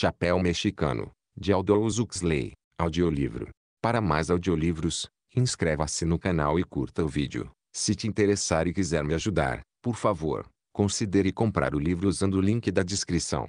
Chapéu Mexicano, de Aldous Huxley. Audiolivro. Para mais audiolivros, inscreva-se no canal e curta o vídeo. Se te interessar e quiser me ajudar, por favor, considere comprar o livro usando o link da descrição.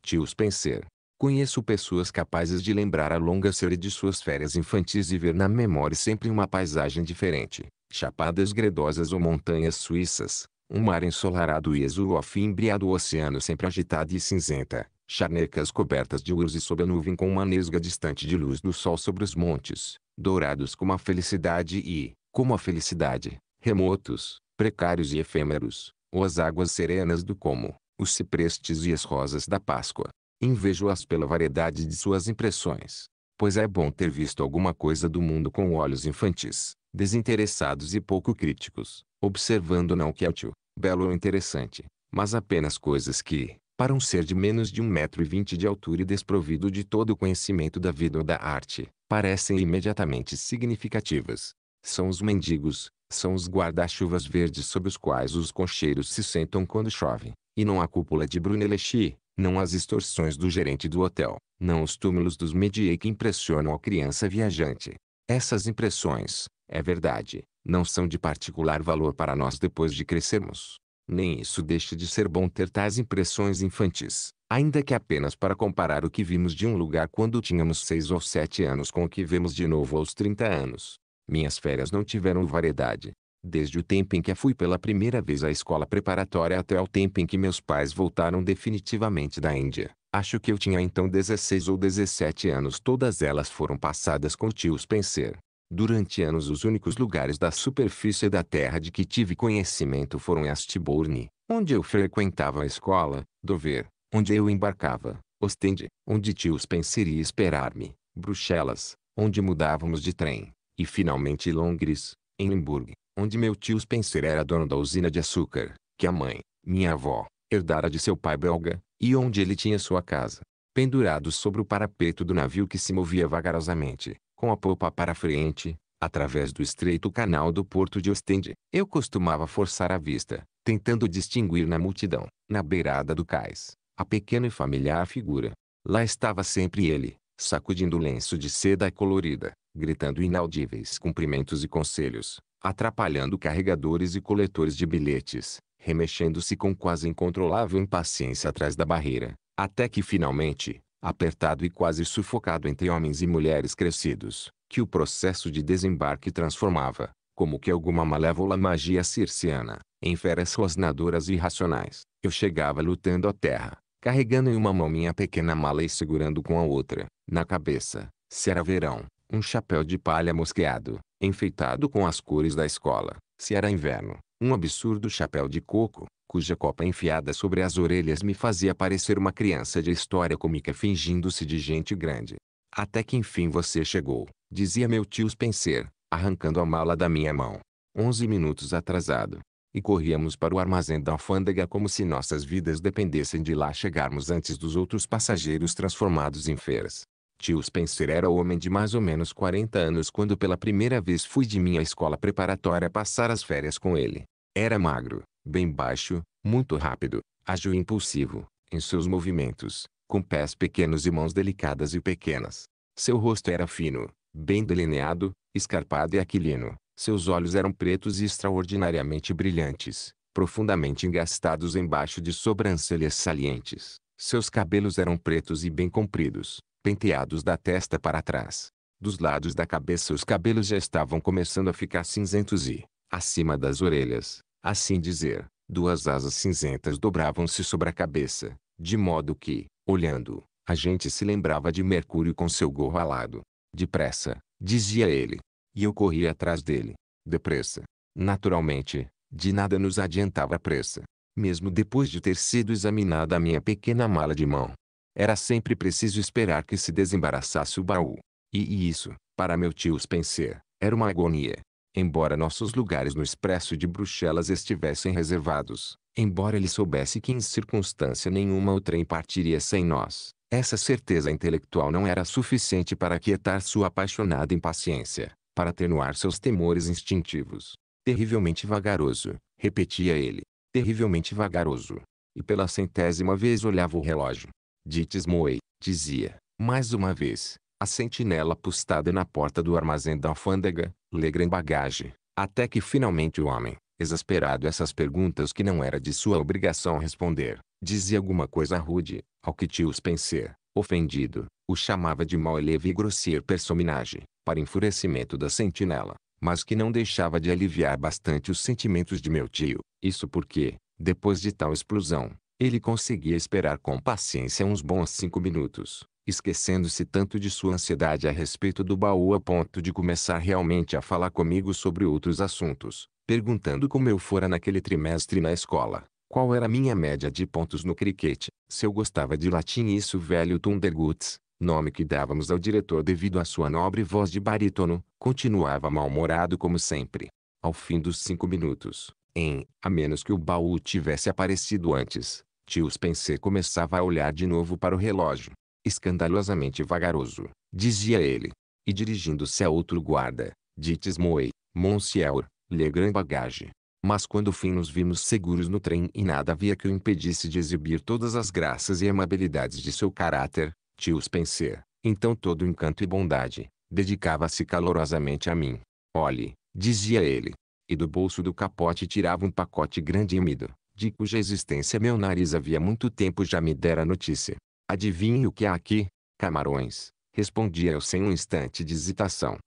Tios Penser. Conheço pessoas capazes de lembrar a longa série de suas férias infantis e ver na memória sempre uma paisagem diferente, chapadas gredosas ou montanhas suíças, um mar ensolarado e azul ou fim embriado o oceano sempre agitado e cinzenta, charnecas cobertas de urze sob a nuvem com uma nesga distante de luz do sol sobre os montes, dourados como a felicidade e, como a felicidade, remotos, precários e efêmeros, ou as águas serenas do como, os ciprestes e as rosas da Páscoa. Invejo-as pela variedade de suas impressões, pois é bom ter visto alguma coisa do mundo com olhos infantis, desinteressados e pouco críticos, observando não o que é útil, belo ou interessante, mas apenas coisas que, para um ser de menos de 1,20m de altura e desprovido de todo o conhecimento da vida ou da arte, parecem imediatamente significativas. São os mendigos, são os guarda-chuvas verdes sob os quais os concheiros se sentam quando chove, e não a cúpula de Brunelleschi, não as extorsões do gerente do hotel, não os túmulos dos médias que impressionam a criança viajante. Essas impressões, é verdade, não são de particular valor para nós depois de crescermos. Nem isso deixa de ser bom ter tais impressões infantis, ainda que apenas para comparar o que vimos de um lugar quando tínhamos seis ou sete anos com o que vemos de novo aos 30 anos. Minhas férias não tiveram variedade. Desde o tempo em que fui pela primeira vez à escola preparatória até o tempo em que meus pais voltaram definitivamente da Índia. Acho que eu tinha então 16 ou 17 anos. Todas elas foram passadas com tios Spencer, Durante anos os únicos lugares da superfície da Terra de que tive conhecimento foram Eastbourne, onde eu frequentava a escola, Dover, onde eu embarcava, Ostende, onde tios Spencer ia esperar-me, Bruxelas, onde mudávamos de trem, e finalmente Londres, em Limburg, onde meu tio Spencer era dono da usina de açúcar, que a mãe, minha avó, herdara de seu pai belga, e onde ele tinha sua casa, pendurado sobre o parapeito do navio que se movia vagarosamente com a popa para frente, através do estreito canal do porto de Ostende. Eu costumava forçar a vista, tentando distinguir na multidão, na beirada do cais, a pequena e familiar figura. Lá estava sempre ele, sacudindo o lenço de seda colorida, gritando inaudíveis cumprimentos e conselhos, atrapalhando carregadores e coletores de bilhetes, remexendo-se com quase incontrolável impaciência atrás da barreira, até que finalmente, apertado e quase sufocado entre homens e mulheres crescidos, que o processo de desembarque transformava, como que alguma malévola magia circiana, em feras rosnadoras e irracionais. Eu chegava lutando à terra, carregando em uma mão minha pequena mala e segurando com a outra, na cabeça, se era verão, um chapéu de palha mosqueado, enfeitado com as cores da escola, se era inverno, um absurdo chapéu de coco, cuja copa enfiada sobre as orelhas me fazia parecer uma criança de história cômica fingindo-se de gente grande. Até que enfim você chegou, dizia meu tio Spencer, arrancando a mala da minha mão. Onze minutos atrasado. E corríamos para o armazém da alfândega como se nossas vidas dependessem de lá chegarmos antes dos outros passageiros transformados em feiras. Tio Spencer era homem de mais ou menos 40 anos quando pela primeira vez fui de minha escola preparatória passar as férias com ele. Era magro, bem baixo, muito rápido, ágil e impulsivo, em seus movimentos, com pés pequenos e mãos delicadas e pequenas. Seu rosto era fino, bem delineado, escarpado e aquilino. Seus olhos eram pretos e extraordinariamente brilhantes, profundamente engastados embaixo de sobrancelhas salientes. Seus cabelos eram pretos e bem compridos, penteados da testa para trás. Dos lados da cabeça os cabelos já estavam começando a ficar cinzentos e, acima das orelhas, assim dizer, duas asas cinzentas dobravam-se sobre a cabeça, de modo que, olhando, a gente se lembrava de Mercúrio com seu gorro alado. Depressa, dizia ele. E eu corria atrás dele. Depressa. Naturalmente, de nada nos adiantava a pressa. Mesmo depois de ter sido examinada a minha pequena mala de mão. Era sempre preciso esperar que se desembaraçasse o baú. E, e isso, para meu tio Spencer, era uma agonia. Embora nossos lugares no Expresso de Bruxelas estivessem reservados, embora ele soubesse que em circunstância nenhuma o trem partiria sem nós, essa certeza intelectual não era suficiente para aquietar sua apaixonada impaciência, para atenuar seus temores instintivos. Terrivelmente vagaroso, repetia ele. Terrivelmente vagaroso. E pela centésima vez olhava o relógio. Dites Moe, dizia, mais uma vez, a sentinela postada na porta do armazém da alfândega, legra em bagagem, até que finalmente o homem, exasperado essas perguntas que não era de sua obrigação responder, dizia alguma coisa rude, ao que tio Penser, ofendido, o chamava de mau e grosseiro personagem, para enfurecimento da sentinela, mas que não deixava de aliviar bastante os sentimentos de meu tio, isso porque, depois de tal explosão, ele conseguia esperar com paciência uns bons cinco minutos, esquecendo-se tanto de sua ansiedade a respeito do baú a ponto de começar realmente a falar comigo sobre outros assuntos, perguntando como eu fora naquele trimestre na escola, qual era a minha média de pontos no cricket, se eu gostava de latim e isso velho Tunderguts, nome que dávamos ao diretor devido à sua nobre voz de barítono, continuava mal-humorado como sempre. Ao fim dos cinco minutos, em, a menos que o baú tivesse aparecido antes, Tios Pensei começava a olhar de novo para o relógio, escandalosamente vagaroso, dizia ele. E dirigindo-se a outro guarda, dites moi, monsieur, le grand bagage. Mas quando fim nos vimos seguros no trem e nada havia que o impedisse de exibir todas as graças e amabilidades de seu caráter, tios pensei, então todo encanto e bondade, dedicava-se calorosamente a mim. Olhe, dizia ele, e do bolso do capote tirava um pacote grande e úmido, de cuja existência meu nariz havia muito tempo já me dera notícia. Adivinhe o que há aqui, camarões, respondia eu sem um instante de hesitação.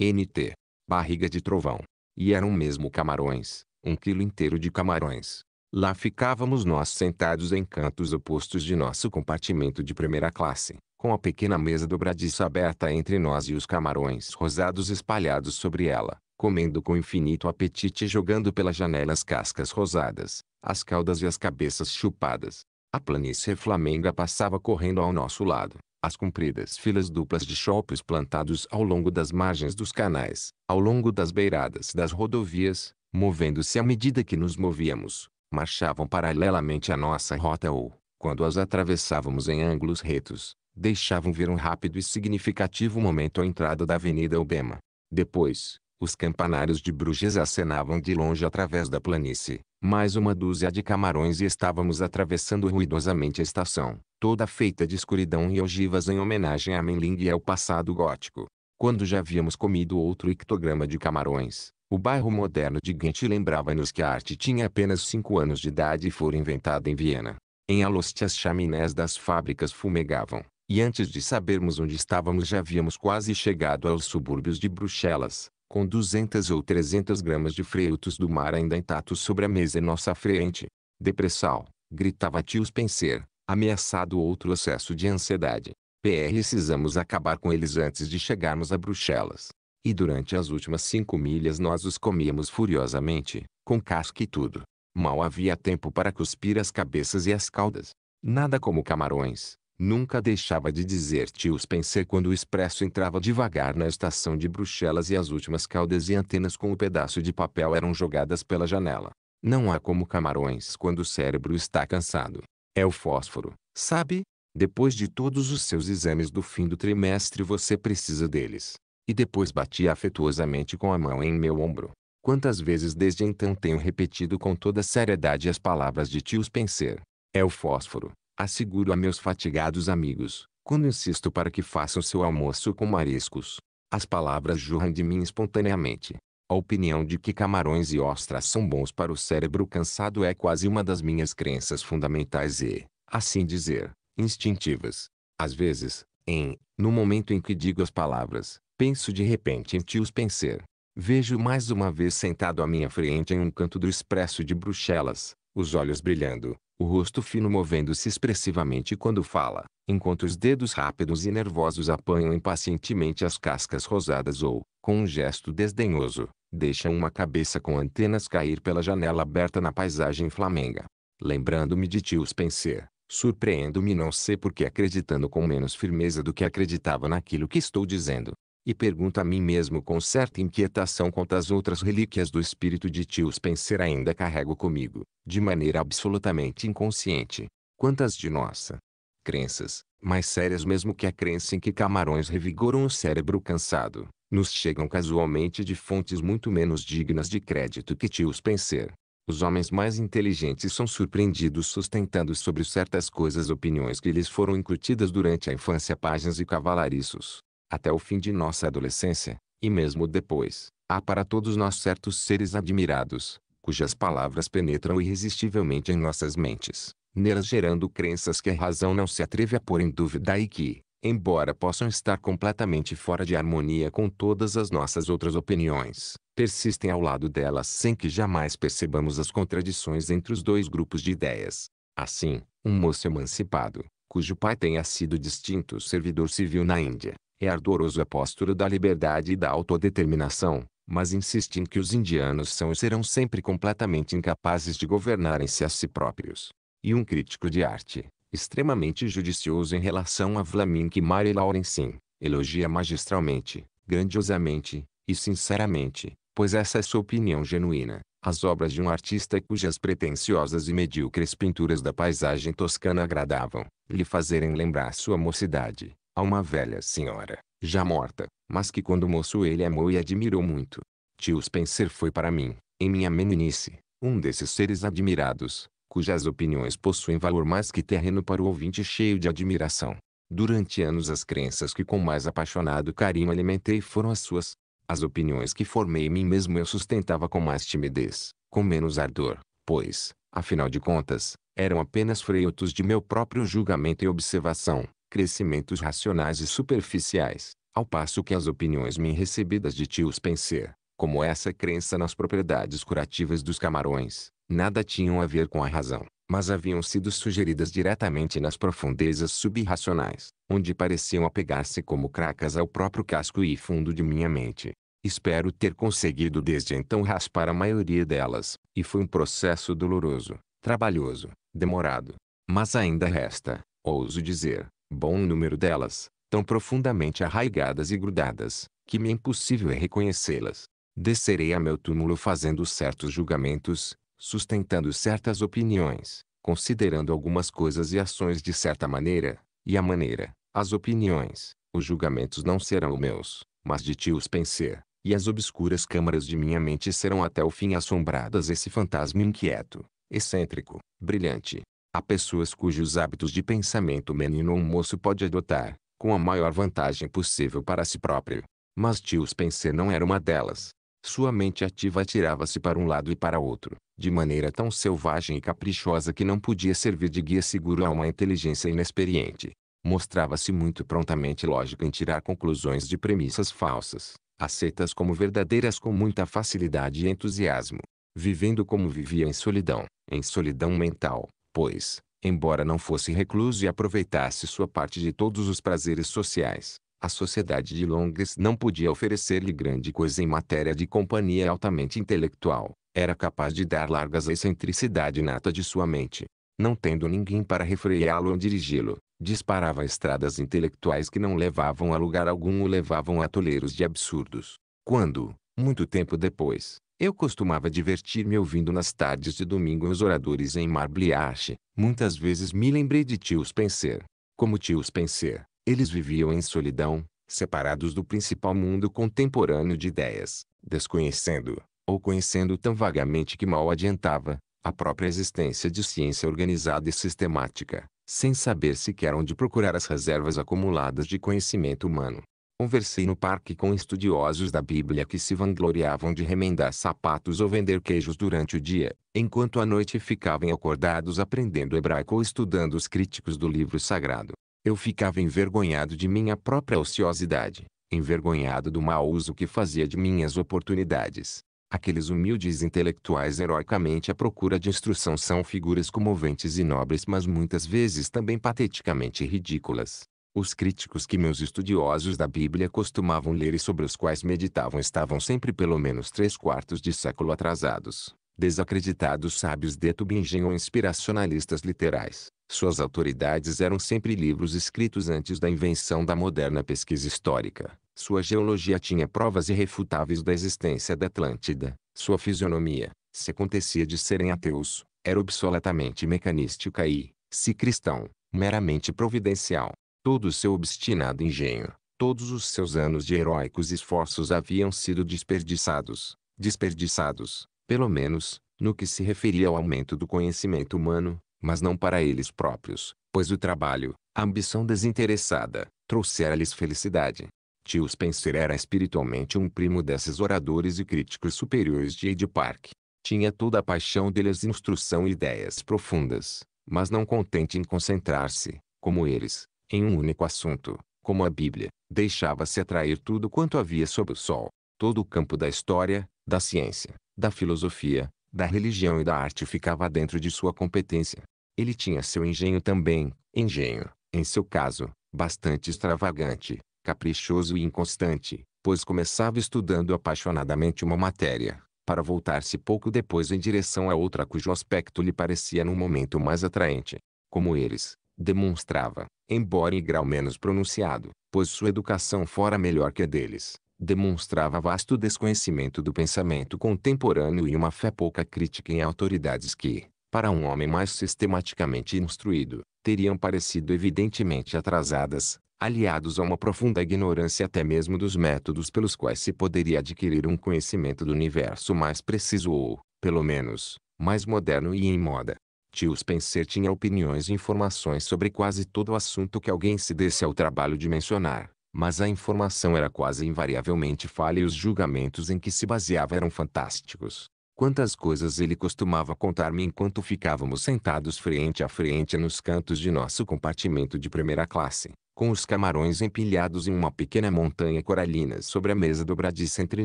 NT. Barriga de trovão. E eram mesmo camarões, um quilo inteiro de camarões. Lá ficávamos nós sentados em cantos opostos de nosso compartimento de primeira classe, com a pequena mesa dobradiça aberta entre nós e os camarões rosados espalhados sobre ela, comendo com infinito apetite e jogando pelas janelas cascas rosadas, as caudas e as cabeças chupadas. A planície flamenga passava correndo ao nosso lado. As compridas filas duplas de shoppes plantados ao longo das margens dos canais, ao longo das beiradas das rodovias, movendo-se à medida que nos movíamos, marchavam paralelamente à nossa rota ou, quando as atravessávamos em ângulos retos, deixavam ver um rápido e significativo momento à entrada da Avenida Obema. Depois, os campanários de Bruges acenavam de longe através da planície, mais uma dúzia de camarões e estávamos atravessando ruidosamente a estação, toda feita de escuridão e ogivas em homenagem a Menling e ao passado gótico. Quando já havíamos comido outro ictograma de camarões, o bairro moderno de Ghent lembrava-nos que a arte tinha apenas cinco anos de idade e fora inventada em Viena. Em Aloste as chaminés das fábricas fumegavam, e antes de sabermos onde estávamos já havíamos quase chegado aos subúrbios de Bruxelas, com 200 ou 300 gramas de frutos do mar ainda intactos sobre a mesa em nossa frente. Depressal, gritava tio Spencer, ameaçado outro acesso de ansiedade. PR precisamos acabar com eles antes de chegarmos a Bruxelas. E durante as últimas cinco milhas nós os comíamos furiosamente, com casca e tudo. Mal havia tempo para cuspir as cabeças e as caudas. Nada como camarões, Nunca deixava de dizer tio Spencer quando o expresso entrava devagar na estação de Bruxelas e as últimas caudas e antenas com o um pedaço de papel eram jogadas pela janela. Não há como camarões quando o cérebro está cansado. É o fósforo, sabe? Depois de todos os seus exames do fim do trimestre você precisa deles. E depois batia afetuosamente com a mão em meu ombro. Quantas vezes desde então tenho repetido com toda seriedade as palavras de tio Spencer. É o fósforo, Asseguro a meus fatigados amigos, quando insisto para que façam seu almoço com mariscos. As palavras jorram de mim espontaneamente. A opinião de que camarões e ostras são bons para o cérebro cansado é quase uma das minhas crenças fundamentais e, assim dizer, instintivas. Às vezes, em, no momento em que digo as palavras, penso de repente em tios Penser. Vejo mais uma vez sentado à minha frente em um canto do expresso de Bruxelas, os olhos brilhando, o rosto fino movendo-se expressivamente quando fala, enquanto os dedos rápidos e nervosos apanham impacientemente as cascas rosadas ou, com um gesto desdenhoso, deixam uma cabeça com antenas cair pela janela aberta na paisagem flamenga. Lembrando-me de tio Spencer, surpreendo-me não sei porque acreditando com menos firmeza do que acreditava naquilo que estou dizendo, e pergunto a mim mesmo com certa inquietação quanto às outras relíquias do espírito de Tio Spencer ainda carrego comigo, de maneira absolutamente inconsciente. Quantas de nossa crenças, mais sérias mesmo que a crença em que camarões revigoram o cérebro cansado, nos chegam casualmente de fontes muito menos dignas de crédito que Tio Spencer. Os homens mais inteligentes são surpreendidos sustentando sobre certas coisas opiniões que lhes foram incutidas durante a infância páginas e cavalariços, até o fim de nossa adolescência, e mesmo depois, há para todos nós certos seres admirados, cujas palavras penetram irresistivelmente em nossas mentes, nelas gerando crenças que a razão não se atreve a pôr em dúvida e que, embora possam estar completamente fora de harmonia com todas as nossas outras opiniões, persistem ao lado delas sem que jamais percebamos as contradições entre os dois grupos de ideias. Assim, um moço emancipado, cujo pai tenha sido distinto servidor civil na Índia, é ardoroso apóstolo da liberdade e da autodeterminação, mas insiste em que os indianos são e serão sempre completamente incapazes de governarem-se a si próprios. E um crítico de arte, extremamente judicioso em relação a Vlaminck Mary Laurensin, elogia magistralmente, grandiosamente, e sinceramente, pois essa é sua opinião genuína, as obras de um artista cujas pretensiosas e medíocres pinturas da paisagem toscana agradavam, lhe fazerem lembrar sua mocidade, a uma velha senhora, já morta, mas que quando moço ele amou e admirou muito. Tio Spencer foi para mim, em minha meninice, um desses seres admirados, cujas opiniões possuem valor mais que terreno para o ouvinte cheio de admiração. Durante anos as crenças que com mais apaixonado carinho alimentei foram as suas. As opiniões que formei mim mesmo eu sustentava com mais timidez, com menos ardor, pois, afinal de contas, eram apenas freitos de meu próprio julgamento e observação, crescimentos racionais e superficiais, ao passo que as opiniões me recebidas de tios Spencer, como essa crença nas propriedades curativas dos camarões, nada tinham a ver com a razão, mas haviam sido sugeridas diretamente nas profundezas subracionais, onde pareciam apegar-se como cracas ao próprio casco e fundo de minha mente. Espero ter conseguido desde então raspar a maioria delas, e foi um processo doloroso, trabalhoso, demorado. Mas ainda resta, ouso dizer, bom número delas, tão profundamente arraigadas e grudadas, que me é impossível reconhecê-las. Descerei a meu túmulo fazendo certos julgamentos, sustentando certas opiniões, considerando algumas coisas e ações de certa maneira, e a maneira, as opiniões, os julgamentos não serão meus, mas de ti os pensei, e as obscuras câmaras de minha mente serão até o fim assombradas esse fantasma inquieto, excêntrico, brilhante, Há pessoas cujos hábitos de pensamento menino ou moço pode adotar, com a maior vantagem possível para si próprio. Mas Tio Spencer não era uma delas. Sua mente ativa atirava-se para um lado e para outro, de maneira tão selvagem e caprichosa que não podia servir de guia seguro a uma inteligência inexperiente. Mostrava-se muito prontamente lógico em tirar conclusões de premissas falsas, aceitas como verdadeiras com muita facilidade e entusiasmo. Vivendo como vivia em solidão, em solidão mental, pois, embora não fosse recluso e aproveitasse sua parte de todos os prazeres sociais, a sociedade de Londres não podia oferecer-lhe grande coisa em matéria de companhia altamente intelectual. Era capaz de dar largas à excentricidade nata de sua mente. Não tendo ninguém para refreá-lo ou dirigi-lo, disparava estradas intelectuais que não levavam a lugar algum ou levavam a toleiros de absurdos. Quando, muito tempo depois, eu costumava divertir-me ouvindo nas tardes de domingo os oradores em Marbliache. Muitas vezes me lembrei de tios Penser. Como tios Penser, eles viviam em solidão, separados do principal mundo contemporâneo de ideias, desconhecendo, ou conhecendo tão vagamente que mal adiantava, a própria existência de ciência organizada e sistemática, sem saber sequer onde procurar as reservas acumuladas de conhecimento humano. Conversei no parque com estudiosos da Bíblia que se vangloriavam de remendar sapatos ou vender queijos durante o dia, enquanto à noite ficavam acordados aprendendo hebraico ou estudando os críticos do livro sagrado. Eu ficava envergonhado de minha própria ociosidade, envergonhado do mau uso que fazia de minhas oportunidades. Aqueles humildes intelectuais heroicamente à procura de instrução são figuras comoventes e nobres, mas muitas vezes também pateticamente ridículas. Os críticos que meus estudiosos da Bíblia costumavam ler e sobre os quais meditavam estavam sempre pelo menos três quartos de século atrasados, desacreditados sábios de Tubingen ou inspiracionalistas literais. Suas autoridades eram sempre livros escritos antes da invenção da moderna pesquisa histórica. Sua geologia tinha provas irrefutáveis da existência da Atlântida. Sua fisionomia, se acontecia de serem ateus, era obsoletamente mecanística e, se cristão, meramente providencial. Todo o seu obstinado engenho, todos os seus anos de heróicos esforços haviam sido desperdiçados, desperdiçados, pelo menos, no que se referia ao aumento do conhecimento humano, mas não para eles próprios, pois o trabalho, a ambição desinteressada, trouxera lhes felicidade. Tio Spencer era espiritualmente um primo desses oradores e críticos superiores de Ed Park. Tinha toda a paixão deles instrução e ideias profundas, mas não contente em concentrar-se, como eles, em um único assunto, como a Bíblia, deixava-se atrair tudo quanto havia sob o sol, todo o campo da história, da ciência, da filosofia, da religião e da arte ficava dentro de sua competência. Ele tinha seu engenho também, engenho, em seu caso, bastante extravagante, caprichoso e inconstante, pois começava estudando apaixonadamente uma matéria, para voltar-se pouco depois em direção a outra cujo aspecto lhe parecia num momento mais atraente. Como eles, demonstrava, embora em grau menos pronunciado, pois sua educação fora melhor que a deles, demonstrava vasto desconhecimento do pensamento contemporâneo e uma fé pouca crítica em autoridades que, para um homem mais sistematicamente instruído, teriam parecido evidentemente atrasadas, aliados a uma profunda ignorância até mesmo dos métodos pelos quais se poderia adquirir um conhecimento do universo mais preciso ou, pelo menos, mais moderno e em moda. Tio Spencer tinha opiniões e informações sobre quase todo o assunto que alguém se desse ao trabalho de mencionar, mas a informação era quase invariavelmente falha e os julgamentos em que se baseava eram fantásticos. Quantas coisas ele costumava contar-me enquanto ficávamos sentados frente a frente nos cantos de nosso compartimento de primeira classe, com os camarões empilhados em uma pequena montanha coralina sobre a mesa dobradiça entre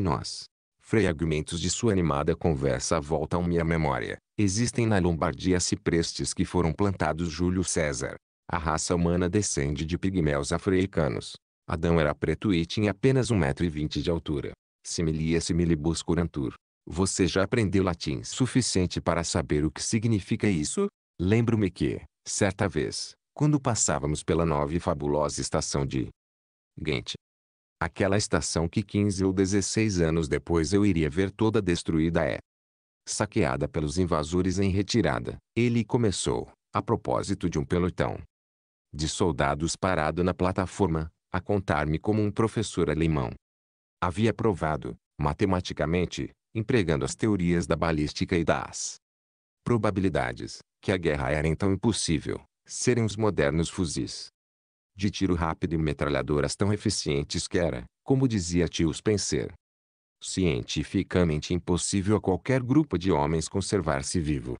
nós. Frei argumentos de sua animada conversa voltam-me à memória, Existem na Lombardia ciprestes que foram plantados Júlio César. A raça humana descende de pigmeus africanos. Adão era preto e tinha apenas um metro e vinte de altura. Similia similibus curantur. Você já aprendeu latim suficiente para saber o que significa isso? Lembro-me que, certa vez, quando passávamos pela nova e fabulosa estação de Ghent, aquela estação que quinze ou dezesseis anos depois eu iria ver toda destruída é, saqueada pelos invasores em retirada. Ele começou, a propósito de um pelotão de soldados parado na plataforma, a contar-me como um professor alemão. Havia provado, matematicamente, empregando as teorias da balística e das probabilidades, que a guerra era então impossível, serem os modernos fuzis de tiro rápido e metralhadoras tão eficientes que era, como dizia Tio Spencer, cientificamente impossível a qualquer grupo de homens conservar-se vivo.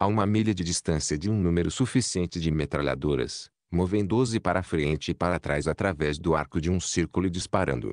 A uma milha de distância de um número suficiente de metralhadoras, movendo-se para frente e para trás através do arco de um círculo e disparando.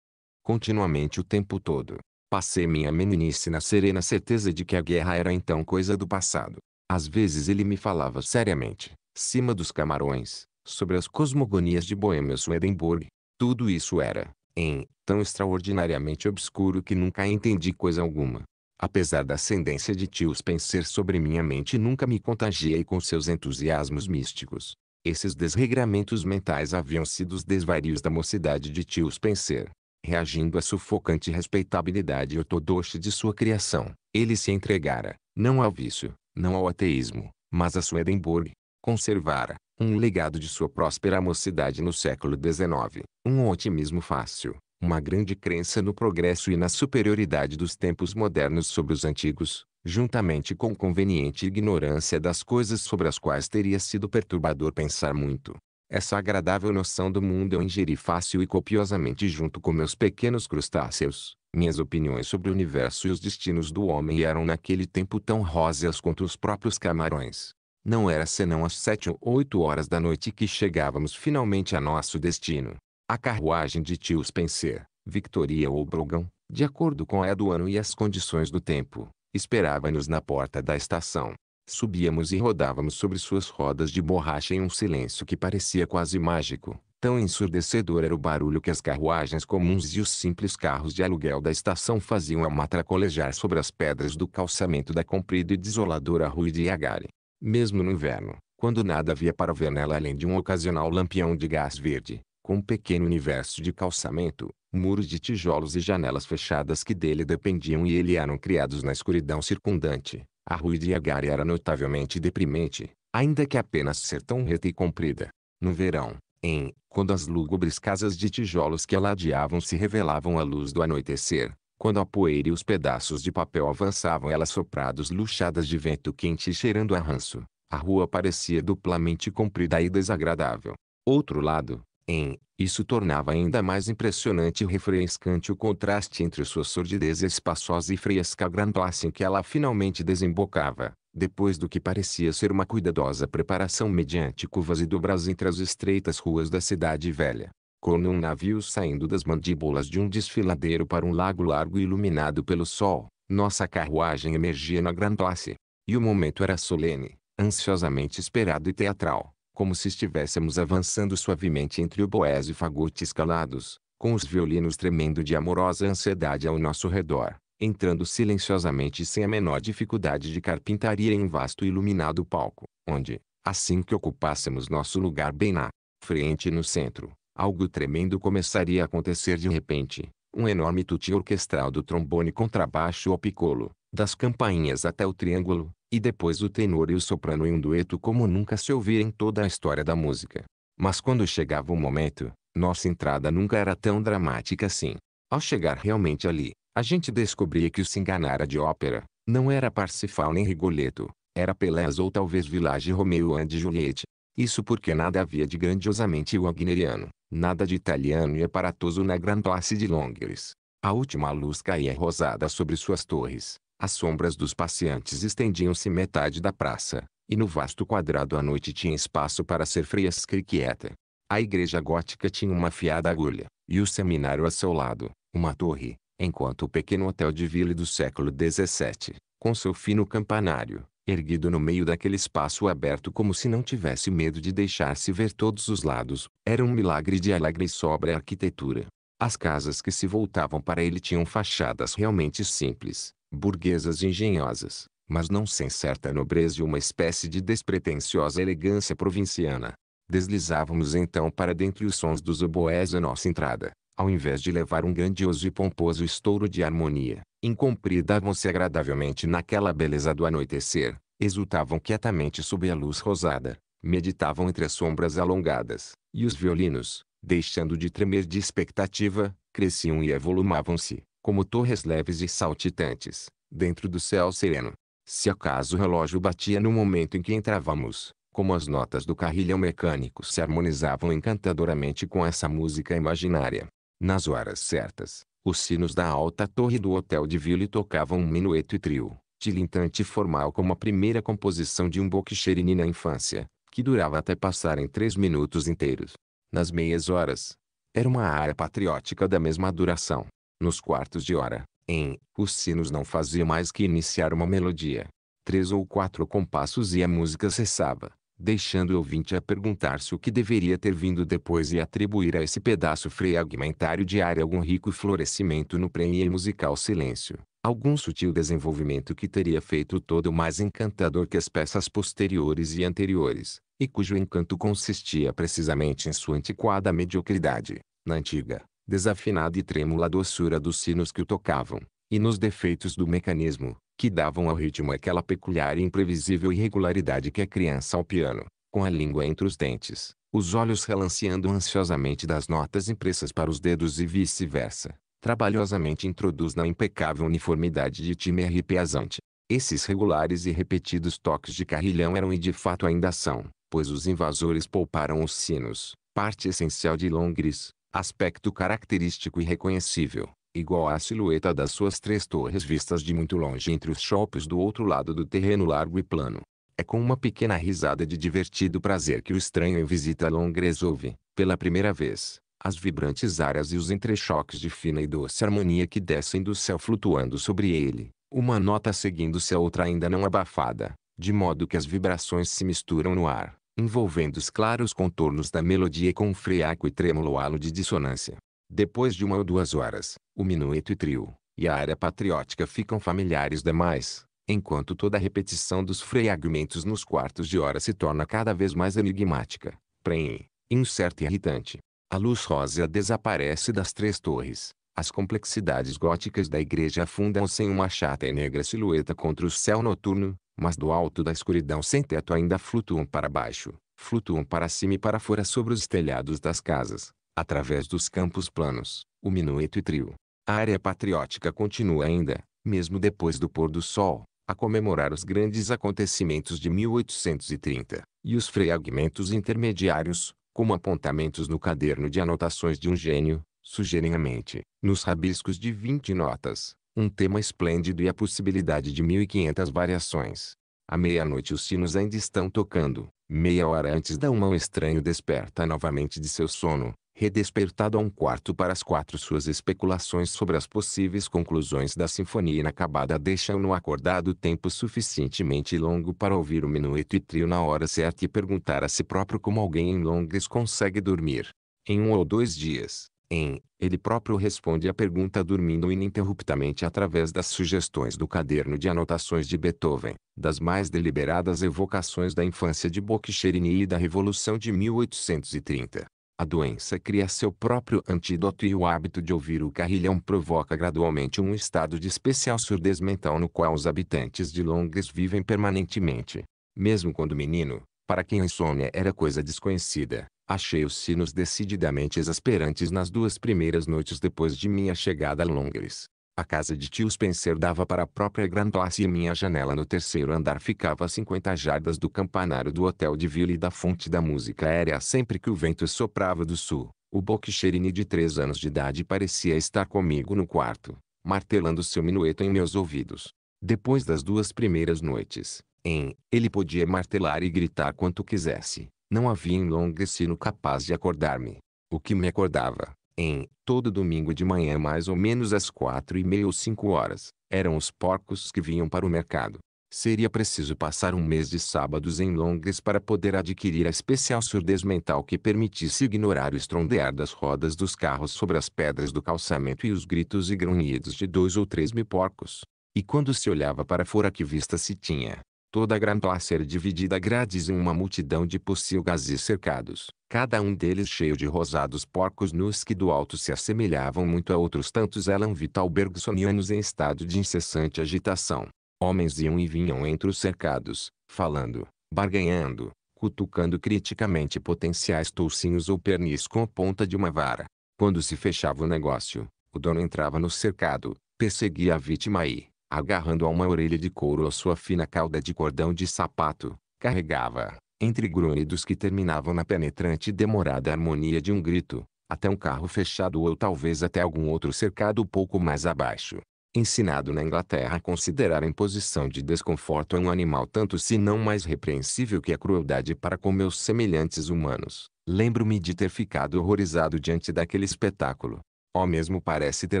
Continuamente o tempo todo. Passei minha meninice na serena certeza de que a guerra era então coisa do passado. Às vezes ele me falava seriamente, cima dos camarões, sobre as cosmogonias de Boêmia e Swedenborg. Tudo isso era, em tão extraordinariamente obscuro que nunca entendi coisa alguma. Apesar da ascendência de tio Spencer sobre minha mente nunca me contagiei com seus entusiasmos místicos. Esses desregramentos mentais haviam sido os desvarios da mocidade de tio Spencer. Reagindo à sufocante respeitabilidade ortodoxa de sua criação, ele se entregara, não ao vício, não ao ateísmo, mas a Swedenborg. Conservara, um legado de sua próspera mocidade no século XIX, um otimismo fácil, uma grande crença no progresso e na superioridade dos tempos modernos sobre os antigos, juntamente com conveniente ignorância das coisas sobre as quais teria sido perturbador pensar muito. Essa agradável noção do mundo eu ingeri fácil e copiosamente junto com meus pequenos crustáceos. Minhas opiniões sobre o universo e os destinos do homem eram naquele tempo tão róseas quanto os próprios camarões. Não era senão às sete ou oito horas da noite que chegávamos finalmente a nosso destino. A carruagem de tio Spencer, Victoria ou Brogan, de acordo com a do ano e as condições do tempo, esperava-nos na porta da estação. Subíamos e rodávamos sobre suas rodas de borracha em um silêncio que parecia quase mágico. Tão ensurdecedor era o barulho que as carruagens comuns e os simples carros de aluguel da estação faziam a matracolejar sobre as pedras do calçamento da comprida e desoladora rua de Yagari. Mesmo no inverno, quando nada havia para ver nela além de um ocasional lampião de gás verde, com um pequeno universo de calçamento, muros de tijolos e janelas fechadas que dele dependiam e ele eram criados na escuridão circundante. A rua de Agari era notavelmente deprimente, ainda que apenas ser tão reta e comprida. No verão, em, quando as lúgubres casas de tijolos que aladeavam se revelavam à luz do anoitecer, quando a poeira e os pedaços de papel avançavam elas soprados luxadas de vento quente e cheirando a ranço, a rua parecia duplamente comprida e desagradável. Outro lado, em. Isso tornava ainda mais impressionante e refrescante o contraste entre sua sordidez espaçosa e fresca gramplasse em que ela finalmente desembocava, depois do que parecia ser uma cuidadosa preparação mediante curvas e dobras entre as estreitas ruas da cidade velha. Como um navio saindo das mandíbulas de um desfiladeiro para um lago largo iluminado pelo sol, nossa carruagem emergia na Grand Place. E o momento era solene, ansiosamente esperado e teatral como se estivéssemos avançando suavemente entre oboés e fagotes calados, com os violinos tremendo de amorosa ansiedade ao nosso redor, entrando silenciosamente sem a menor dificuldade de carpintaria em um vasto e iluminado palco, onde, assim que ocupássemos nosso lugar bem na frente no centro, algo tremendo começaria a acontecer de repente, um enorme tuti orquestral do trombone contrabaixo ao piccolo, das campainhas até o triângulo, e depois o tenor e o soprano em um dueto como nunca se ouvia em toda a história da música. Mas quando chegava o momento, nossa entrada nunca era tão dramática assim. Ao chegar realmente ali, a gente descobria que o enganara de ópera não era Parsifal nem Rigoletto, era Pelés ou talvez Village Romeo e Juliette. Isso porque nada havia de grandiosamente wagneriano, nada de italiano e aparatoso na Grand Place de Londres. A última luz caía rosada sobre suas torres, as sombras dos passeantes estendiam-se metade da praça, e no vasto quadrado a noite tinha espaço para ser fresca e quieta. A igreja gótica tinha uma fiada agulha, e o seminário a seu lado, uma torre, enquanto o pequeno hotel de vila do século XVII, com seu fino campanário, erguido no meio daquele espaço aberto como se não tivesse medo de deixar-se ver todos os lados, era um milagre de alegre e sobra arquitetura. As casas que se voltavam para ele tinham fachadas realmente simples, burguesas engenhosas, mas não sem certa nobreza e uma espécie de despretensiosa elegância provinciana. Deslizávamos então para dentro os sons dos oboés à nossa entrada, ao invés de levar um grandioso e pomposo estouro de harmonia, incompridavam-se agradavelmente naquela beleza do anoitecer, exultavam quietamente sob a luz rosada, meditavam entre as sombras alongadas, e os violinos, deixando de tremer de expectativa, cresciam e evolumavam-se, como torres leves e saltitantes, dentro do céu sereno. Se acaso o relógio batia no momento em que entrávamos, como as notas do carrilhão mecânico se harmonizavam encantadoramente com essa música imaginária. Nas horas certas, os sinos da alta torre do hotel de Ville tocavam um minueto e trio, tilintante e formal como a primeira composição de um boquicherini na infância, que durava até passarem três minutos inteiros. Nas meias horas, era uma área patriótica da mesma duração, nos quartos de hora, em, os sinos não faziam mais que iniciar uma melodia. Três ou quatro compassos e a música cessava, deixando o ouvinte a perguntar-se o que deveria ter vindo depois e atribuir a esse pedaço fragmentário de área algum rico florescimento no preenio musical silêncio, algum sutil desenvolvimento que teria feito todo mais encantador que as peças posteriores e anteriores, e cujo encanto consistia precisamente em sua antiquada mediocridade, na antiga, desafinada e trêmula doçura dos sinos que o tocavam, e nos defeitos do mecanismo, que davam ao ritmo aquela peculiar e imprevisível irregularidade que a criança ao piano, com a língua entre os dentes, os olhos relanceando ansiosamente das notas impressas para os dedos e vice-versa, trabalhosamente introduz na impecável uniformidade de time arrepiazante. Esses regulares e repetidos toques de carrilhão eram e de fato ainda são, pois os invasores pouparam os sinos, parte essencial de Longres, Aspecto característico e reconhecível, igual à silhueta das suas três torres vistas de muito longe entre os shoppes do outro lado do terreno largo e plano. É com uma pequena risada de divertido prazer que o estranho em visita Longres ouve, pela primeira vez, as vibrantes áreas e os entrechoques de fina e doce harmonia que descem do céu flutuando sobre ele, uma nota seguindo-se a outra ainda não abafada, de modo que as vibrações se misturam no ar, envolvendo os claros contornos da melodia com um freaco e trêmulo halo de dissonância. Depois de uma ou duas horas, o minueto e trio, e a área patriótica ficam familiares demais, enquanto toda a repetição dos fragmentos nos quartos de hora se torna cada vez mais enigmática, prenhe, incerta e irritante. A luz rosa desaparece das três torres. As complexidades góticas da igreja afundam se em uma chata e negra silhueta contra o céu noturno, mas do alto da escuridão sem teto ainda flutuam para baixo, flutuam para cima e para fora sobre os telhados das casas, através dos campos planos, o minueto e trio. A área patriótica continua ainda, mesmo depois do pôr do sol, a comemorar os grandes acontecimentos de 1830, e os fragmentos intermediários, como apontamentos no caderno de anotações de um gênio, sugerem a mente, nos rabiscos de 20 notas, um tema esplêndido e a possibilidade de mil e quinhentas variações. À meia-noite os sinos ainda estão tocando. Meia hora antes da uma o estranho desperta novamente de seu sono, redespertado a um quarto para as quatro suas especulações sobre as possíveis conclusões da sinfonia inacabada deixam-no acordado tempo suficientemente longo para ouvir o minueto e trio na hora certa e perguntar a si próprio como alguém em Londres consegue dormir. Em um ou dois dias, em, ele próprio responde à pergunta dormindo ininterruptamente através das sugestões do caderno de anotações de Beethoven, das mais deliberadas evocações da infância de Bocherini e da Revolução de 1830. A doença cria seu próprio antídoto e o hábito de ouvir o carrilhão provoca gradualmente um estado de especial surdez mental no qual os habitantes de Londres vivem permanentemente. Mesmo quando menino, para quem a insônia era coisa desconhecida, Achei os sinos decididamente exasperantes nas duas primeiras noites depois de minha chegada a Londres. A casa de tio Spencer dava para a própria Grand Place e minha janela no terceiro andar ficava a 50 jardas do campanário do Hotel de Ville e da fonte da música aérea sempre que o vento soprava do sul. O Bokicherine de três anos de idade parecia estar comigo no quarto, martelando seu minueto em meus ouvidos. Depois das duas primeiras noites, em, ele podia martelar e gritar quanto quisesse, não havia enlonguecido capaz de acordar-me. O que me acordava, em, todo domingo de manhã mais ou menos às quatro e meia ou cinco horas, eram os porcos que vinham para o mercado. Seria preciso passar um mês de sábados em Londres para poder adquirir a especial surdez mental que permitisse ignorar o estrondear das rodas dos carros sobre as pedras do calçamento e os gritos e grunhidos de dois ou três mil porcos. E quando se olhava para fora que vista se tinha, Toda a grândula a ser dividida grades em uma multidão de pocilgas cercados, cada um deles cheio de rosados porcos nus que do alto se assemelhavam muito a outros tantos Elan Vital Bergsonianos em estado de incessante agitação. Homens iam e vinham entre os cercados, falando, barganhando, cutucando criticamente potenciais toucinhos ou pernis com a ponta de uma vara. Quando se fechava o negócio, o dono entrava no cercado, perseguia a vítima e, agarrando a uma orelha de couro ou sua fina cauda de cordão de sapato, carregava, entre grunhidos que terminavam na penetrante e demorada harmonia de um grito, até um carro fechado ou talvez até algum outro cercado pouco mais abaixo. Ensinado na Inglaterra a considerar em posição de desconforto um animal tanto se não mais repreensível que a crueldade para com meus semelhantes humanos, lembro-me de ter ficado horrorizado diante daquele espetáculo. O mesmo parece ter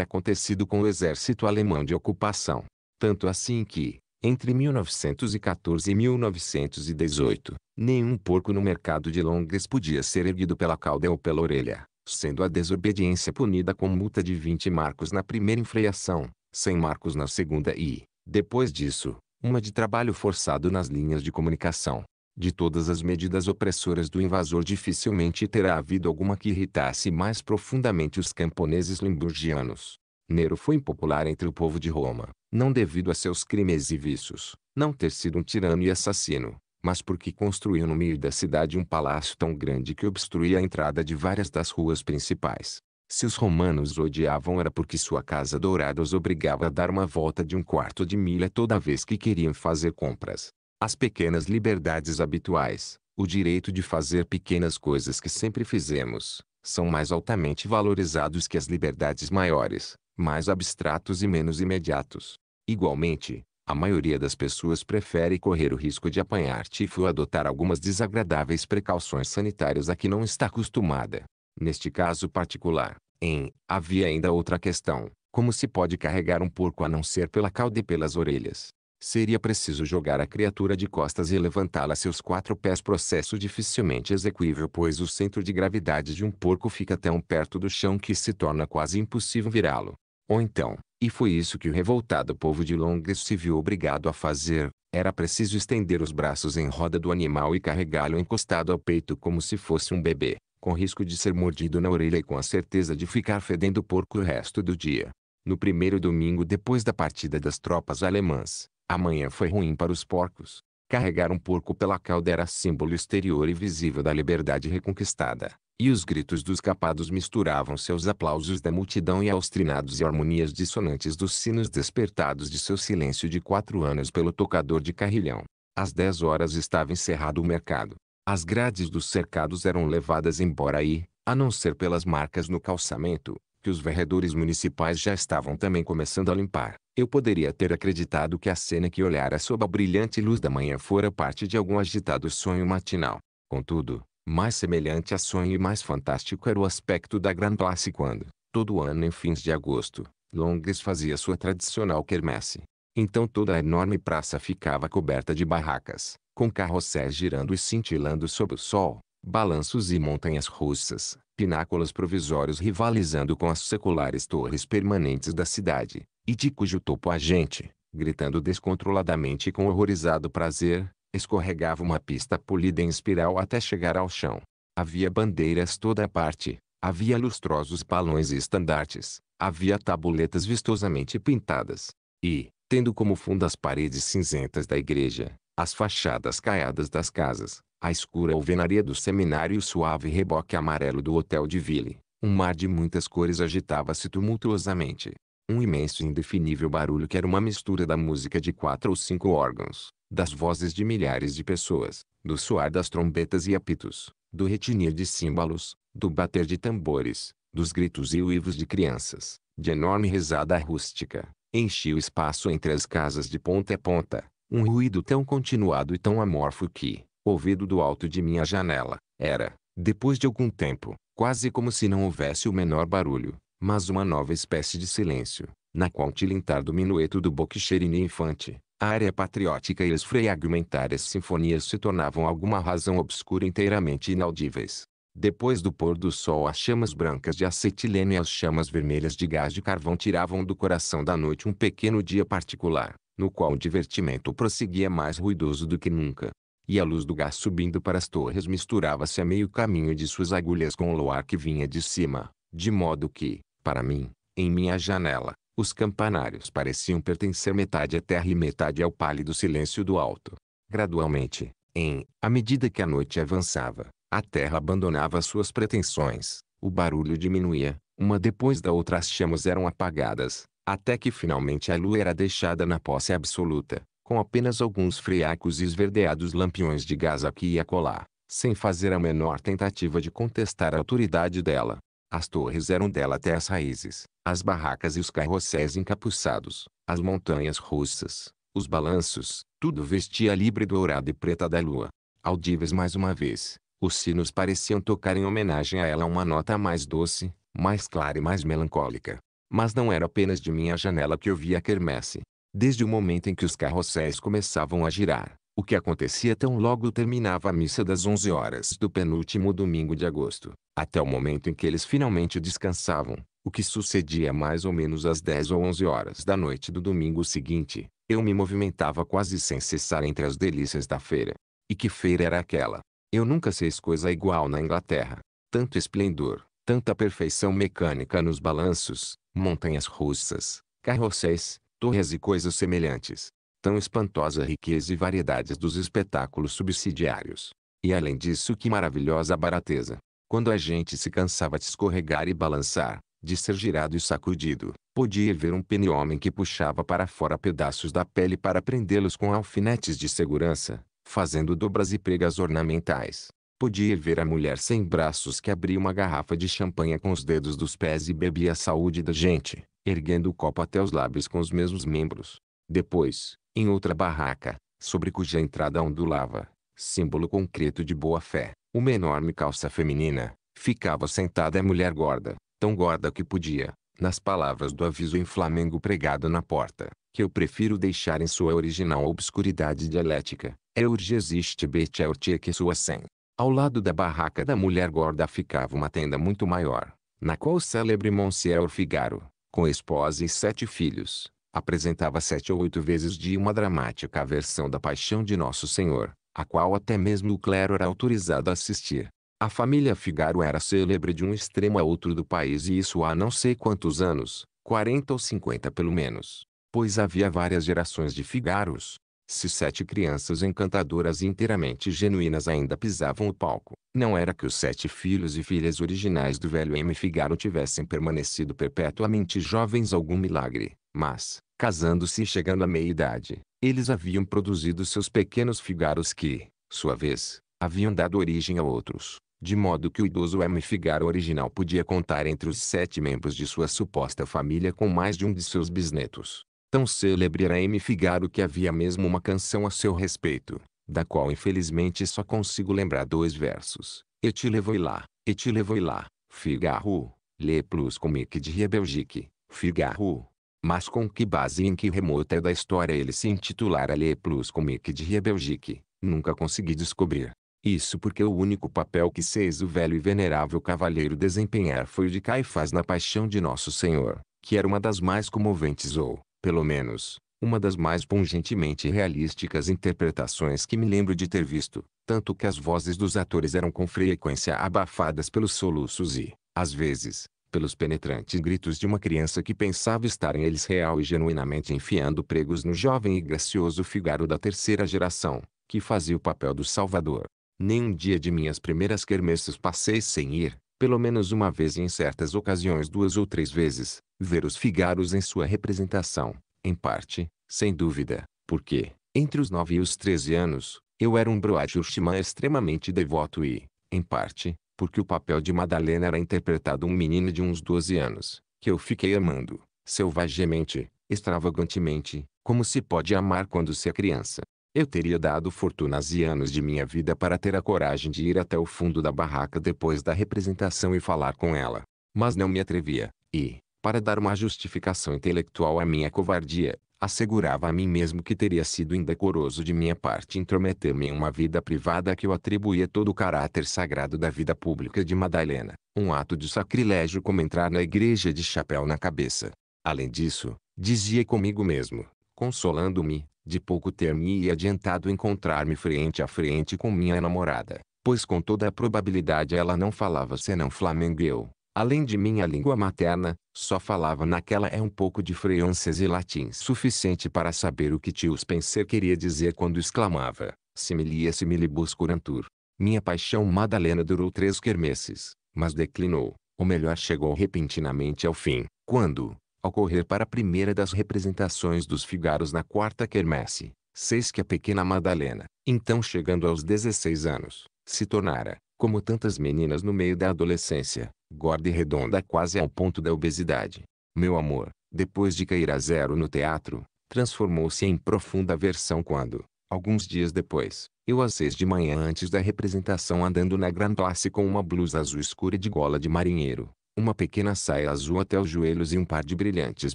acontecido com o exército alemão de ocupação, tanto assim que, entre 1914 e 1918, nenhum porco no mercado de Londres podia ser erguido pela cauda ou pela orelha, sendo a desobediência punida com multa de 20 marcos na primeira infreiação, 100 marcos na segunda e, depois disso, uma de trabalho forçado nas linhas de comunicação. De todas as medidas opressoras do invasor dificilmente terá havido alguma que irritasse mais profundamente os camponeses limburgianos. Nero foi impopular entre o povo de Roma, não devido a seus crimes e vícios, não ter sido um tirano e assassino, mas porque construiu no meio da cidade um palácio tão grande que obstruía a entrada de várias das ruas principais. Se os romanos odiavam era porque sua casa dourada os obrigava a dar uma volta de um quarto de milha toda vez que queriam fazer compras. As pequenas liberdades habituais, o direito de fazer pequenas coisas que sempre fizemos, são mais altamente valorizados que as liberdades maiores, mais abstratos e menos imediatos. Igualmente, a maioria das pessoas prefere correr o risco de apanhar tifo ou adotar algumas desagradáveis precauções sanitárias a que não está acostumada. Neste caso particular, em havia ainda outra questão: como se pode carregar um porco a não ser pela cauda e pelas orelhas? Seria preciso jogar a criatura de costas e levantá-la a seus quatro pés processo dificilmente execuível pois o centro de gravidade de um porco fica tão perto do chão que se torna quase impossível virá-lo. Ou então, e foi isso que o revoltado povo de Londres se viu obrigado a fazer, era preciso estender os braços em roda do animal e carregá-lo encostado ao peito como se fosse um bebê, com risco de ser mordido na orelha e com a certeza de ficar fedendo porco o resto do dia. No primeiro domingo depois da partida das tropas alemãs, a manhã foi ruim para os porcos. Carregar um porco pela cauda era símbolo exterior e visível da liberdade reconquistada, e os gritos dos capados misturavam-se aos aplausos da multidão e aos trinados e harmonias dissonantes dos sinos despertados de seu silêncio de quatro anos pelo tocador de carrilhão. Às dez horas estava encerrado o mercado. As grades dos cercados eram levadas embora e, a não ser pelas marcas no calçamento, que os varredores municipais já estavam também começando a limpar, eu poderia ter acreditado que a cena que olhara sob a brilhante luz da manhã fora parte de algum agitado sonho matinal. Contudo, mais semelhante a sonho e mais fantástico era o aspecto da Gran Place quando, todo ano em fins de agosto, Londres fazia sua tradicional quermesse. Então toda a enorme praça ficava coberta de barracas, com carrosséis girando e cintilando sob o sol, balanços e montanhas russas, pináculos provisórios rivalizando com as seculares torres permanentes da cidade, e de cujo topo a gente, gritando descontroladamente e com horrorizado prazer, escorregava uma pista polida em espiral até chegar ao chão. Havia bandeiras toda a parte, havia lustrosos balões e estandartes, havia tabuletas vistosamente pintadas. E, tendo como fundo as paredes cinzentas da igreja, as fachadas caiadas das casas, a escura alvenaria do seminário e o suave reboque amarelo do hotel de Ville, um mar de muitas cores agitava-se tumultuosamente. Um imenso e indefinível barulho que era uma mistura da música de quatro ou cinco órgãos, das vozes de milhares de pessoas, do suar das trombetas e apitos, do retinir de símbolos, do bater de tambores, dos gritos e uivos de crianças, de enorme rezada rústica, enchia o espaço entre as casas de ponta a ponta, um ruído tão continuado e tão amorfo que, ouvido do alto de minha janela. Era, depois de algum tempo, quase como se não houvesse o menor barulho, mas uma nova espécie de silêncio, na qual tilintar do minueto do Boquicherini Infante, a área patriótica e as fragmentárias sinfonias se tornavam alguma razão obscura inteiramente inaudíveis. Depois do pôr do sol as chamas brancas de acetileno e as chamas vermelhas de gás de carvão tiravam do coração da noite um pequeno dia particular, no qual o divertimento prosseguia mais ruidoso do que nunca e a luz do gás subindo para as torres misturava-se a meio caminho de suas agulhas com o luar que vinha de cima, de modo que, para mim, em minha janela, os campanários pareciam pertencer metade à terra e metade ao pálido silêncio do alto. Gradualmente, em, à medida que a noite avançava, a terra abandonava suas pretensões, o barulho diminuía, uma depois da outra as chamas eram apagadas, até que finalmente a lua era deixada na posse absoluta, com apenas alguns friacos e esverdeados lampiões de gás aqui e acolá, sem fazer a menor tentativa de contestar a autoridade dela. As torres eram dela até as raízes, as barracas e os carrosséis encapuçados, as montanhas russas, os balanços, tudo vestia livre dourada e preta da lua. Audíveis mais uma vez, os sinos pareciam tocar em homenagem a ela uma nota mais doce, mais clara e mais melancólica. Mas não era apenas de minha janela que eu via a quermesse. Desde o momento em que os carrosséis começavam a girar, o que acontecia tão logo terminava a missa das 11 horas do penúltimo domingo de agosto, até o momento em que eles finalmente descansavam, o que sucedia mais ou menos às 10 ou 11 horas da noite do domingo seguinte, eu me movimentava quase sem cessar entre as delícias da feira. E que feira era aquela? Eu nunca fiz coisa igual na Inglaterra. Tanto esplendor, tanta perfeição mecânica nos balanços, montanhas russas, carrosséis, torres e coisas semelhantes. Tão espantosa riqueza e variedades dos espetáculos subsidiários. E além disso que maravilhosa barateza. Quando a gente se cansava de escorregar e balançar, de ser girado e sacudido, podia ver um pene-homem que puxava para fora pedaços da pele para prendê-los com alfinetes de segurança, fazendo dobras e pregas ornamentais. Podia ver a mulher sem braços que abria uma garrafa de champanhe com os dedos dos pés e bebia a saúde da gente, erguendo o copo até os lábios com os mesmos membros. Depois, em outra barraca, sobre cuja entrada ondulava, símbolo concreto de boa-fé, uma enorme calça feminina, ficava sentada a mulher gorda, tão gorda que podia, nas palavras do aviso em Flamengo pregado na porta, que eu prefiro deixar em sua original obscuridade dialética, é urgesiste beteltia que sua sem. Ao lado da barraca da mulher gorda ficava uma tenda muito maior, na qual o célebre Monsieur Figaro, com esposa e sete filhos, apresentava sete ou oito vezes de uma dramática versão da paixão de Nosso Senhor, a qual até mesmo o clero era autorizado a assistir. A família Figaro era célebre de um extremo a outro do país e isso há não sei quantos anos, 40 ou 50 pelo menos, pois havia várias gerações de Figaros, se sete crianças encantadoras e inteiramente genuínas ainda pisavam o palco, não era que os sete filhos e filhas originais do velho M. Figaro tivessem permanecido perpetuamente jovens algum milagre, mas, casando-se e chegando à meia-idade, eles haviam produzido seus pequenos figaros que, sua vez, haviam dado origem a outros, de modo que o idoso M. Figaro original podia contar entre os sete membros de sua suposta família com mais de um de seus bisnetos. Tão célebre era M. Figaro que havia mesmo uma canção a seu respeito, da qual infelizmente só consigo lembrar dois versos. E te levoi lá, e te levoi lá, Figaro, le plus comique de Rebelgique, Figaro. Mas com que base e em que remota é da história ele se intitulara Le plus comique de Rebelgique, nunca consegui descobrir. Isso porque o único papel que seis o velho e venerável cavalheiro desempenhar foi o de Caifás na Paixão de Nosso Senhor, que era uma das mais comoventes ou, pelo menos, uma das mais pungentemente realísticas interpretações que me lembro de ter visto, tanto que as vozes dos atores eram com frequência abafadas pelos soluços e, às vezes, pelos penetrantes gritos de uma criança que pensava estar em eles real e genuinamente enfiando pregos no jovem e gracioso Figaro da terceira geração, que fazia o papel do Salvador. Nem um dia de minhas primeiras quermesses passei sem ir, pelo menos uma vez e em certas ocasiões duas ou três vezes, ver os figaros em sua representação, em parte, sem dúvida, porque, entre os nove e os treze anos, eu era um broachurshima extremamente devoto e, em parte, porque o papel de Madalena era interpretado um menino de uns doze anos, que eu fiquei amando, selvagemente, extravagantemente, como se pode amar quando se é criança. Eu teria dado fortunas e anos de minha vida para ter a coragem de ir até o fundo da barraca depois da representação e falar com ela. Mas não me atrevia, e, para dar uma justificação intelectual à minha covardia, assegurava a mim mesmo que teria sido indecoroso de minha parte intrometer-me em uma vida privada que eu atribuía todo o caráter sagrado da vida pública de Madalena, um ato de sacrilégio como entrar na igreja de chapéu na cabeça. Além disso, dizia comigo mesmo, consolando-me, de pouco ter-me adiantado encontrar-me frente a frente com minha namorada, pois com toda a probabilidade ela não falava senão flamengueu. Além de minha língua materna, só falava naquela é um pouco de freances e latim suficiente para saber o que tio Spencer queria dizer quando exclamava, similia similibus curantur. Minha paixão Madalena durou três quermesses, mas declinou, ou melhor chegou repentinamente ao fim, quando, ao correr para a primeira das representações dos Figaros na quarta quermesse, seis que a pequena Madalena, então chegando aos 16 anos, se tornara, como tantas meninas no meio da adolescência, gorda e redonda quase ao ponto da obesidade. Meu amor, depois de cair a zero no teatro, transformou-se em profunda aversão quando, alguns dias depois, eu às seis de manhã antes da representação andando na Grand Place com uma blusa azul escura de gola de marinheiro, uma pequena saia azul até os joelhos e um par de brilhantes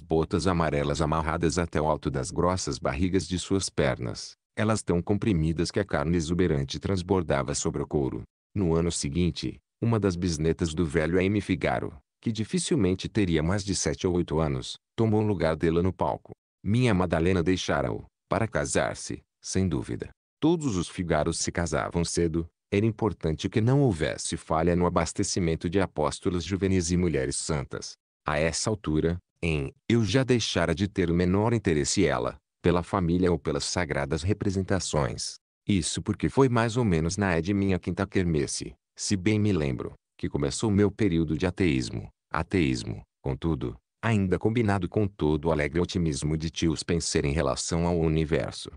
botas amarelas amarradas até o alto das grossas barrigas de suas pernas, elas tão comprimidas que a carne exuberante transbordava sobre o couro. No ano seguinte, uma das bisnetas do velho A.M. Figaro, que dificilmente teria mais de sete ou oito anos, tomou o lugar dela no palco. Minha Madalena deixara-o, para casar-se, sem dúvida. Todos os Figaros se casavam cedo, era importante que não houvesse falha no abastecimento de apóstolos juvenis e mulheres santas. A essa altura, em eu já deixara de ter o menor interesse ela, pela família ou pelas sagradas representações. Isso porque foi mais ou menos na é de minha quinta quermesse, se bem me lembro, que começou meu período de ateísmo. Ateísmo, contudo, ainda combinado com todo o alegre otimismo de tios pensar em relação ao universo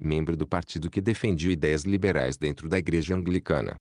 membro do partido que defendia ideias liberais dentro da igreja anglicana.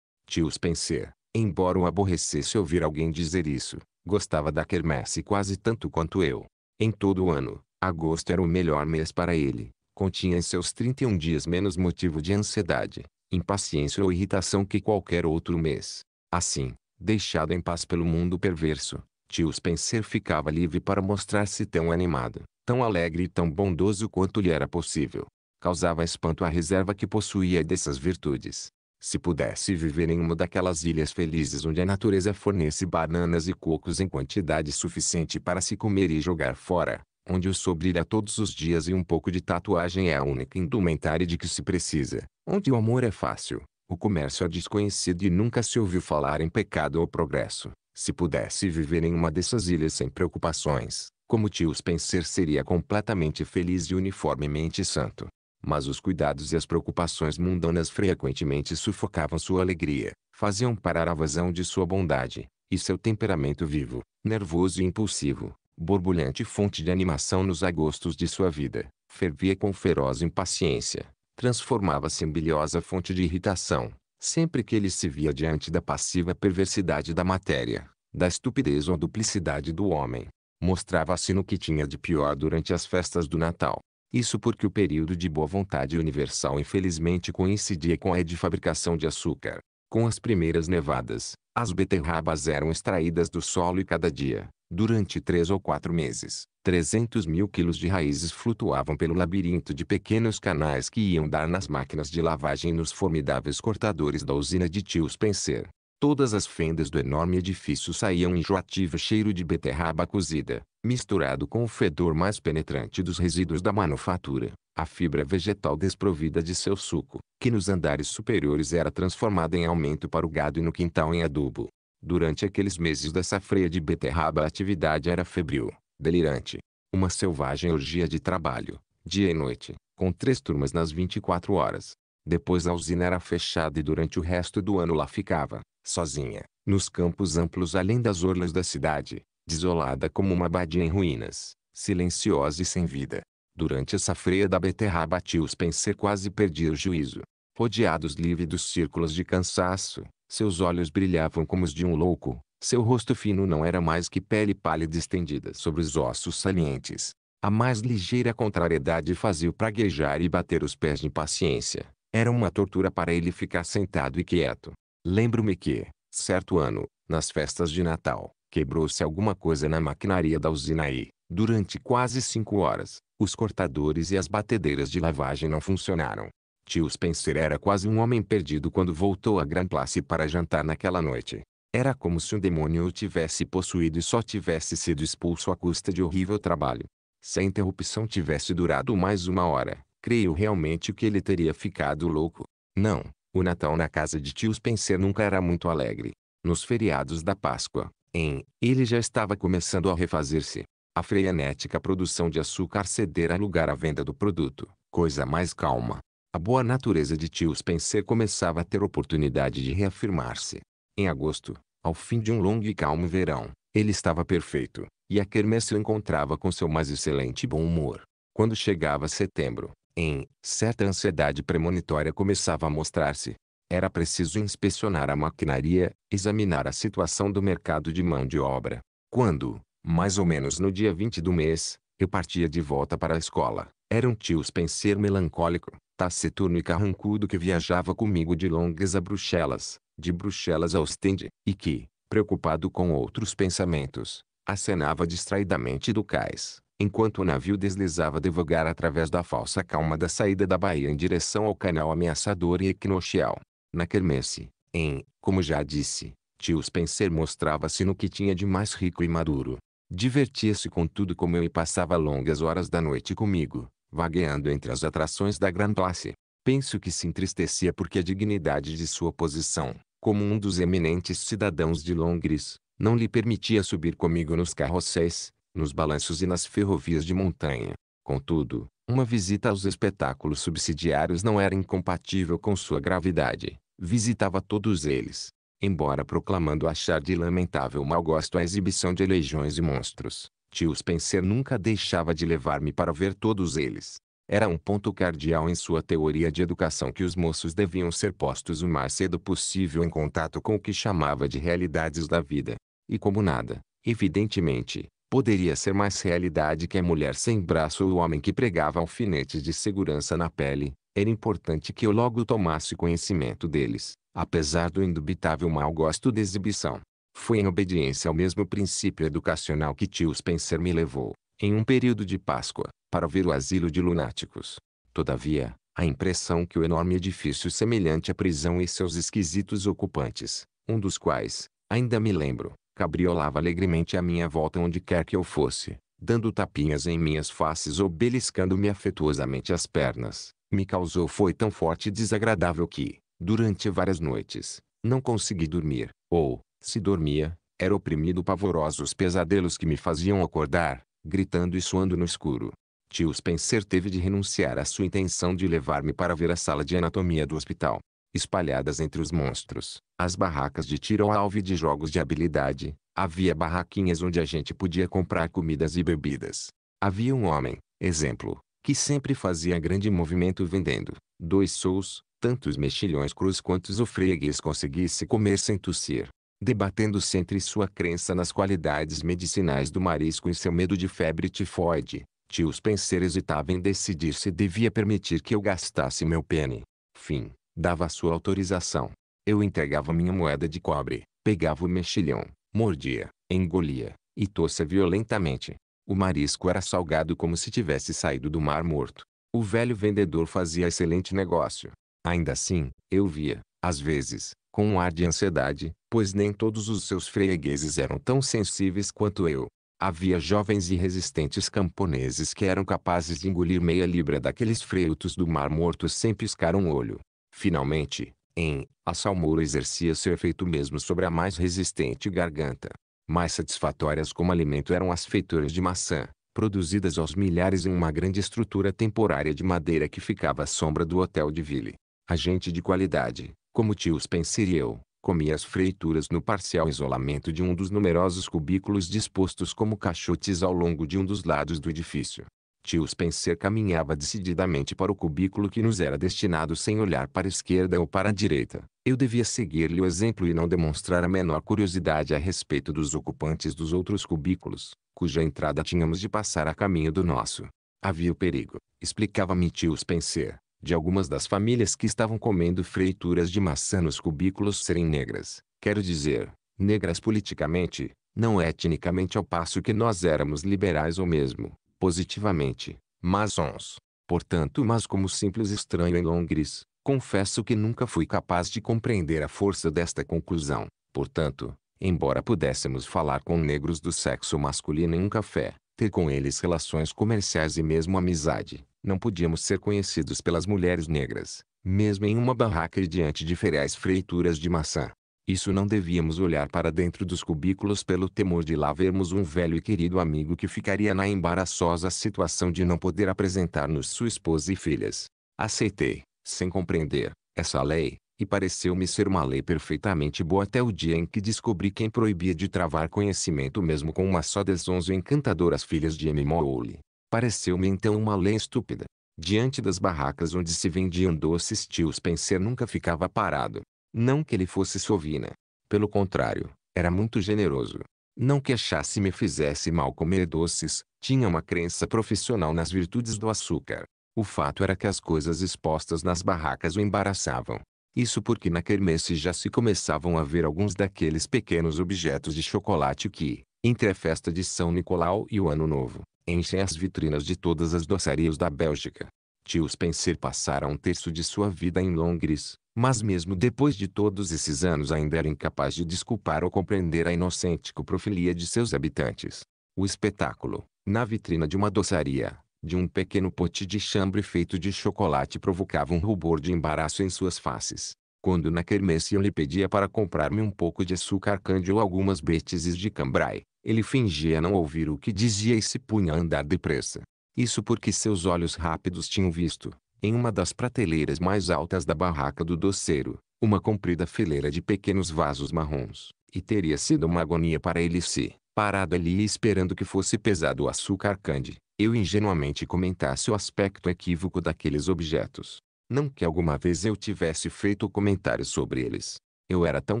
Tio Spencer, embora o aborrecesse ouvir alguém dizer isso, gostava da quermesse quase tanto quanto eu. Em todo o ano, agosto era o melhor mês para ele. Continha em seus 31 dias menos motivo de ansiedade, impaciência ou irritação que qualquer outro mês. Assim, deixado em paz pelo mundo perverso, tio Spencer ficava livre para mostrar-se tão animado, tão alegre e tão bondoso quanto lhe era possível causava espanto à reserva que possuía dessas virtudes. Se pudesse viver em uma daquelas ilhas felizes onde a natureza fornece bananas e cocos em quantidade suficiente para se comer e jogar fora, onde o sobrilha todos os dias e um pouco de tatuagem é a única indumentária de que se precisa, onde o amor é fácil, o comércio é desconhecido e nunca se ouviu falar em pecado ou progresso. Se pudesse viver em uma dessas ilhas sem preocupações, como tio Spencer seria completamente feliz e uniformemente santo. Mas os cuidados e as preocupações mundanas frequentemente sufocavam sua alegria, faziam parar a vazão de sua bondade, e seu temperamento vivo, nervoso e impulsivo, borbulhante fonte de animação nos agostos de sua vida, fervia com feroz impaciência, transformava-se em biliosa fonte de irritação, sempre que ele se via diante da passiva perversidade da matéria, da estupidez ou duplicidade do homem. Mostrava-se no que tinha de pior durante as festas do Natal, isso porque o período de boa vontade universal infelizmente coincidia com a de fabricação de açúcar. Com as primeiras nevadas, as beterrabas eram extraídas do solo e cada dia, durante três ou quatro meses, 300 mil quilos de raízes flutuavam pelo labirinto de pequenos canais que iam dar nas máquinas de lavagem e nos formidáveis cortadores da usina de Tio Spencer. Todas as fendas do enorme edifício saíam enjoativo cheiro de beterraba cozida, misturado com o fedor mais penetrante dos resíduos da manufatura. A fibra vegetal desprovida de seu suco, que nos andares superiores era transformada em aumento para o gado e no quintal em adubo. Durante aqueles meses da safreia de beterraba a atividade era febril, delirante. Uma selvagem orgia de trabalho, dia e noite, com três turmas nas 24 horas. Depois a usina era fechada e durante o resto do ano lá ficava, sozinha, nos campos amplos além das orlas da cidade, desolada como uma abadia em ruínas, silenciosa e sem vida. Durante essa freia da beterraba penser quase perdia o juízo. Rodeados livre dos círculos de cansaço, seus olhos brilhavam como os de um louco, seu rosto fino não era mais que pele pálida estendida sobre os ossos salientes. A mais ligeira contrariedade fazia-o praguejar e bater os pés de impaciência. Era uma tortura para ele ficar sentado e quieto. Lembro-me que, certo ano, nas festas de Natal, quebrou-se alguma coisa na maquinaria da usina e, durante quase cinco horas, os cortadores e as batedeiras de lavagem não funcionaram. Tio Spencer era quase um homem perdido quando voltou à Grand Place para jantar naquela noite. Era como se um demônio o tivesse possuído e só tivesse sido expulso à custa de horrível trabalho. Se a interrupção tivesse durado mais uma hora, creio realmente que ele teria ficado louco. Não, o Natal na casa de Tio Spencer nunca era muito alegre. Nos feriados da Páscoa, em, ele já estava começando a refazer-se. A frenética produção de açúcar cedera lugar à venda do produto, coisa mais calma. A boa natureza de tio Spencer começava a ter oportunidade de reafirmar-se. Em agosto, ao fim de um longo e calmo verão, ele estava perfeito, e a quermesse o encontrava com seu mais excelente bom humor. Quando chegava setembro, em certa ansiedade premonitória começava a mostrar-se. Era preciso inspecionar a maquinaria, examinar a situação do mercado de mão de obra. Quando, mais ou menos no dia 20 do mês, eu partia de volta para a escola, era um tio Spencer melancólico, taciturno e carrancudo que viajava comigo de longas a Bruxelas, de Bruxelas a Ostende, e que, preocupado com outros pensamentos, acenava distraidamente do cais, enquanto o navio deslizava devagar através da falsa calma da saída da baía em direção ao canal ameaçador e equinocial. Na quermesse, em, como já disse, tio Spencer mostrava-se no que tinha de mais rico e maduro. Divertia-se com tudo como eu e passava longas horas da noite comigo, vagueando entre as atrações da Grand Place. Penso que se entristecia porque a dignidade de sua posição, como um dos eminentes cidadãos de Londres, não lhe permitia subir comigo nos carrosséis, nos balanços e nas ferrovias de montanha. Contudo, uma visita aos espetáculos subsidiários não era incompatível com sua gravidade. Visitava todos eles, embora proclamando achar de lamentável mau gosto a exibição de legiões e monstros. Tio Spencer nunca deixava de levar-me para ver todos eles. Era um ponto cardial em sua teoria de educação que os moços deviam ser postos o mais cedo possível em contato com o que chamava de realidades da vida. E como nada, evidentemente, poderia ser mais realidade que a mulher sem braço ou o homem que pregava alfinetes de segurança na pele, era importante que eu logo tomasse conhecimento deles, apesar do indubitável mau gosto de exibição. Foi em obediência ao mesmo princípio educacional que tio Spencer me levou, em um período de Páscoa, para ver o asilo de lunáticos. Todavia, a impressão que o enorme edifício semelhante à prisão e seus esquisitos ocupantes, um dos quais, ainda me lembro, cabriolava alegremente à minha volta onde quer que eu fosse, dando tapinhas em minhas faces ou beliscando-me afetuosamente as pernas, me causou foi tão forte e desagradável que, durante várias noites, não consegui dormir, ou, se dormia, era oprimido pavorosos pesadelos que me faziam acordar, gritando e suando no escuro. Tio Spencer teve de renunciar à sua intenção de levar-me para ver a sala de anatomia do hospital espalhadas entre os monstros, as barracas de tiro ao alvo e de jogos de habilidade, havia barraquinhas onde a gente podia comprar comidas e bebidas. Havia um homem, exemplo, que sempre fazia grande movimento vendendo, dois sous, tantos mexilhões cruz quantos o freguês conseguisse comer sem tossir. Debatendo-se entre sua crença nas qualidades medicinais do marisco e seu medo de febre tifoide, tio Spencer hesitava em decidir se devia permitir que eu gastasse meu pene. Fim dava sua autorização. Eu entregava minha moeda de cobre, pegava o mexilhão, mordia, engolia, e tossia violentamente. O marisco era salgado como se tivesse saído do mar morto. O velho vendedor fazia excelente negócio. Ainda assim, eu via, às vezes, com um ar de ansiedade, pois nem todos os seus fregueses eram tão sensíveis quanto eu. Havia jovens e resistentes camponeses que eram capazes de engolir meia libra daqueles frutos do mar morto sem piscar um olho. Finalmente, em A salmoura exercia seu efeito mesmo sobre a mais resistente garganta. Mais satisfatórias como alimento eram as feitoras de maçã, produzidas aos milhares em uma grande estrutura temporária de madeira que ficava à sombra do hotel de Ville. A gente de qualidade, como tios Spencer e eu, comia as freituras no parcial isolamento de um dos numerosos cubículos dispostos como caixotes ao longo de um dos lados do edifício. Tio Spencer caminhava decididamente para o cubículo que nos era destinado sem olhar para a esquerda ou para a direita. Eu devia seguir-lhe o exemplo e não demonstrar a menor curiosidade a respeito dos ocupantes dos outros cubículos, cuja entrada tínhamos de passar a caminho do nosso. Havia o perigo, explicava-me tio Spencer, de algumas das famílias que estavam comendo freituras de maçã nos cubículos serem negras. Quero dizer, negras politicamente, não etnicamente ao passo que nós éramos liberais ou mesmo, positivamente, masons. Portanto, mas como simples estranho em Londres, confesso que nunca fui capaz de compreender a força desta conclusão. Portanto, embora pudéssemos falar com negros do sexo masculino em um café, ter com eles relações comerciais e mesmo amizade, não podíamos ser conhecidos pelas mulheres negras, mesmo em uma barraca e diante de feriais freituras de maçã. Isso não devíamos olhar para dentro dos cubículos pelo temor de lá vermos um velho e querido amigo que ficaria na embaraçosa situação de não poder apresentar-nos sua esposa e filhas. Aceitei, sem compreender, essa lei, e pareceu-me ser uma lei perfeitamente boa até o dia em que descobri quem proibia de travar conhecimento mesmo com uma só das onze encantadoras filhas de M. Mowley. Pareceu-me então uma lei estúpida. Diante das barracas onde se vendiam doces tios Spencer nunca ficava parado. Não que ele fosse sovina. Pelo contrário, era muito generoso. Não que achasse me fizesse mal comer doces, tinha uma crença profissional nas virtudes do açúcar. O fato era que as coisas expostas nas barracas o embaraçavam. Isso porque na quermesse já se começavam a ver alguns daqueles pequenos objetos de chocolate que, entre a festa de São Nicolau e o Ano Novo, enchem as vitrinas de todas as doçarias da Bélgica. Tio Spencer passara um terço de sua vida em Londres, mas mesmo depois de todos esses anos ainda era incapaz de desculpar ou compreender a inocente coprofilia de seus habitantes. O espetáculo, na vitrina de uma doçaria, de um pequeno pote de chambre feito de chocolate provocava um rubor de embaraço em suas faces. Quando na quermesse eu lhe pedia para comprar-me um pouco de açúcar cândido ou algumas beteses de cambrai, ele fingia não ouvir o que dizia e se punha a andar depressa. Isso porque seus olhos rápidos tinham visto, em uma das prateleiras mais altas da barraca do doceiro, uma comprida fileira de pequenos vasos marrons, e teria sido uma agonia para ele se, parado ali e esperando que fosse pesado o açúcar candy, eu ingenuamente comentasse o aspecto equívoco daqueles objetos. Não que alguma vez eu tivesse feito comentário sobre eles. Eu era tão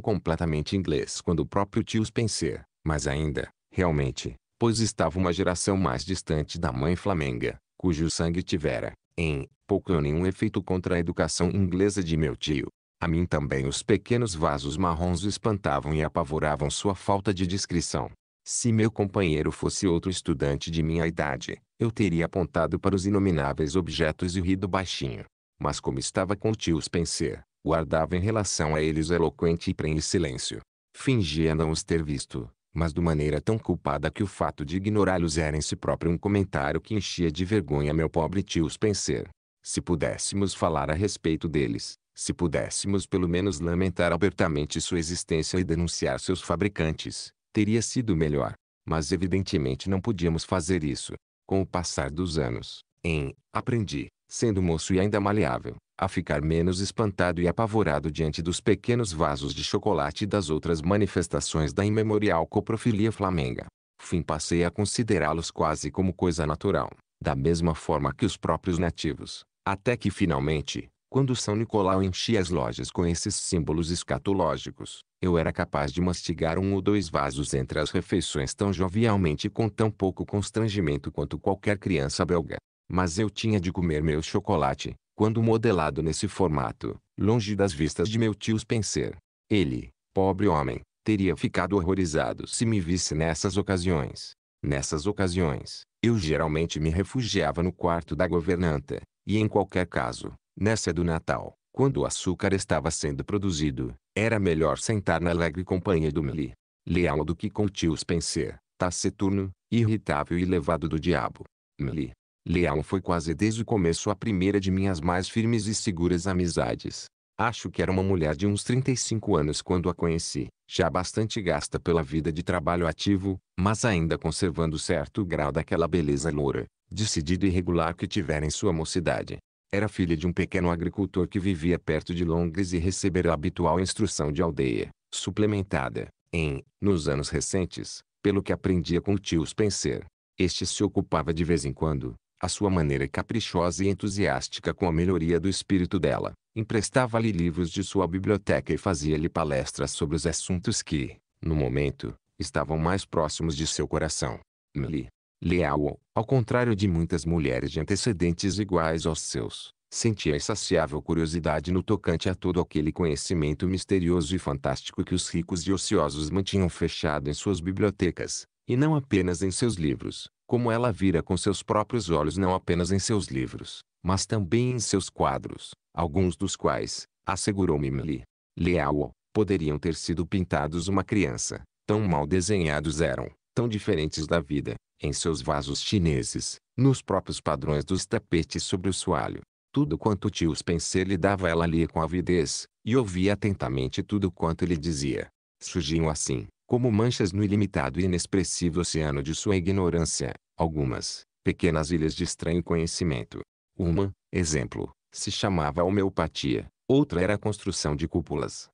completamente inglês quando o próprio tio Spencer, mas ainda, realmente, pois estava uma geração mais distante da mãe flamenga, cujo sangue tivera, em, pouco ou nenhum efeito contra a educação inglesa de meu tio. A mim também os pequenos vasos marrons espantavam e apavoravam sua falta de discrição. Se meu companheiro fosse outro estudante de minha idade, eu teria apontado para os inomináveis objetos e rido baixinho. Mas como estava com tios Spencer, guardava em relação a eles eloquente e prenhe silêncio. Fingia não os ter visto, mas de maneira tão culpada que o fato de ignorá-los era em si próprio um comentário que enchia de vergonha meu pobre tio Spencer. Se pudéssemos falar a respeito deles, se pudéssemos pelo menos lamentar abertamente sua existência e denunciar seus fabricantes, teria sido melhor. Mas evidentemente não podíamos fazer isso. Com o passar dos anos, em, aprendi, sendo moço e ainda maleável, a ficar menos espantado e apavorado diante dos pequenos vasos de chocolate e das outras manifestações da imemorial coprofilia flamenga. Fim passei a considerá-los quase como coisa natural, da mesma forma que os próprios nativos, até que finalmente, quando São Nicolau enchia as lojas com esses símbolos escatológicos, eu era capaz de mastigar um ou dois vasos entre as refeições tão jovialmente e com tão pouco constrangimento quanto qualquer criança belga. Mas eu tinha de comer meu chocolate, quando modelado nesse formato, longe das vistas de meu tio Spencer. Ele, pobre homem, teria ficado horrorizado se me visse nessas ocasiões. Nessas ocasiões, eu geralmente me refugiava no quarto da governanta, e em qualquer caso, nessa do Natal, quando o açúcar estava sendo produzido, era melhor sentar na alegre companhia do Mili. Leal do que com o tio Spencer, taciturno, irritável e levado do diabo. Mili, Leal foi quase desde o começo a primeira de minhas mais firmes e seguras amizades. Acho que era uma mulher de uns 35 anos quando a conheci, já bastante gasta pela vida de trabalho ativo, mas ainda conservando certo grau daquela beleza loura, decidida e regular que tivera em sua mocidade. Era filha de um pequeno agricultor que vivia perto de Londres e recebera a habitual instrução de aldeia, suplementada, em, nos anos recentes, pelo que aprendia com o tio Spencer. Este se ocupava de vez em quando, a sua maneira caprichosa e entusiástica com a melhoria do espírito dela, emprestava-lhe livros de sua biblioteca e fazia-lhe palestras sobre os assuntos que, no momento, estavam mais próximos de seu coração. Milly, leal, ao contrário de muitas mulheres de antecedentes iguais aos seus, sentia insaciável curiosidade no tocante a todo aquele conhecimento misterioso e fantástico que os ricos e ociosos mantinham fechado em suas bibliotecas, e não apenas em seus livros, como ela vira com seus próprios olhos não apenas em seus livros, mas também em seus quadros, alguns dos quais, assegurou-me Mili Leal, poderiam ter sido pintados uma criança, tão mal desenhados eram, tão diferentes da vida, em seus vasos chineses, nos próprios padrões dos tapetes sobre o soalho. Tudo quanto o tio Spencer lhe dava ela lia com avidez, e ouvia atentamente tudo quanto ele dizia. Surgiam assim, como manchas no ilimitado e inexpressivo oceano de sua ignorância, algumas, pequenas ilhas de estranho conhecimento. Uma, exemplo, se chamava homeopatia, outra era a construção de cúpulas.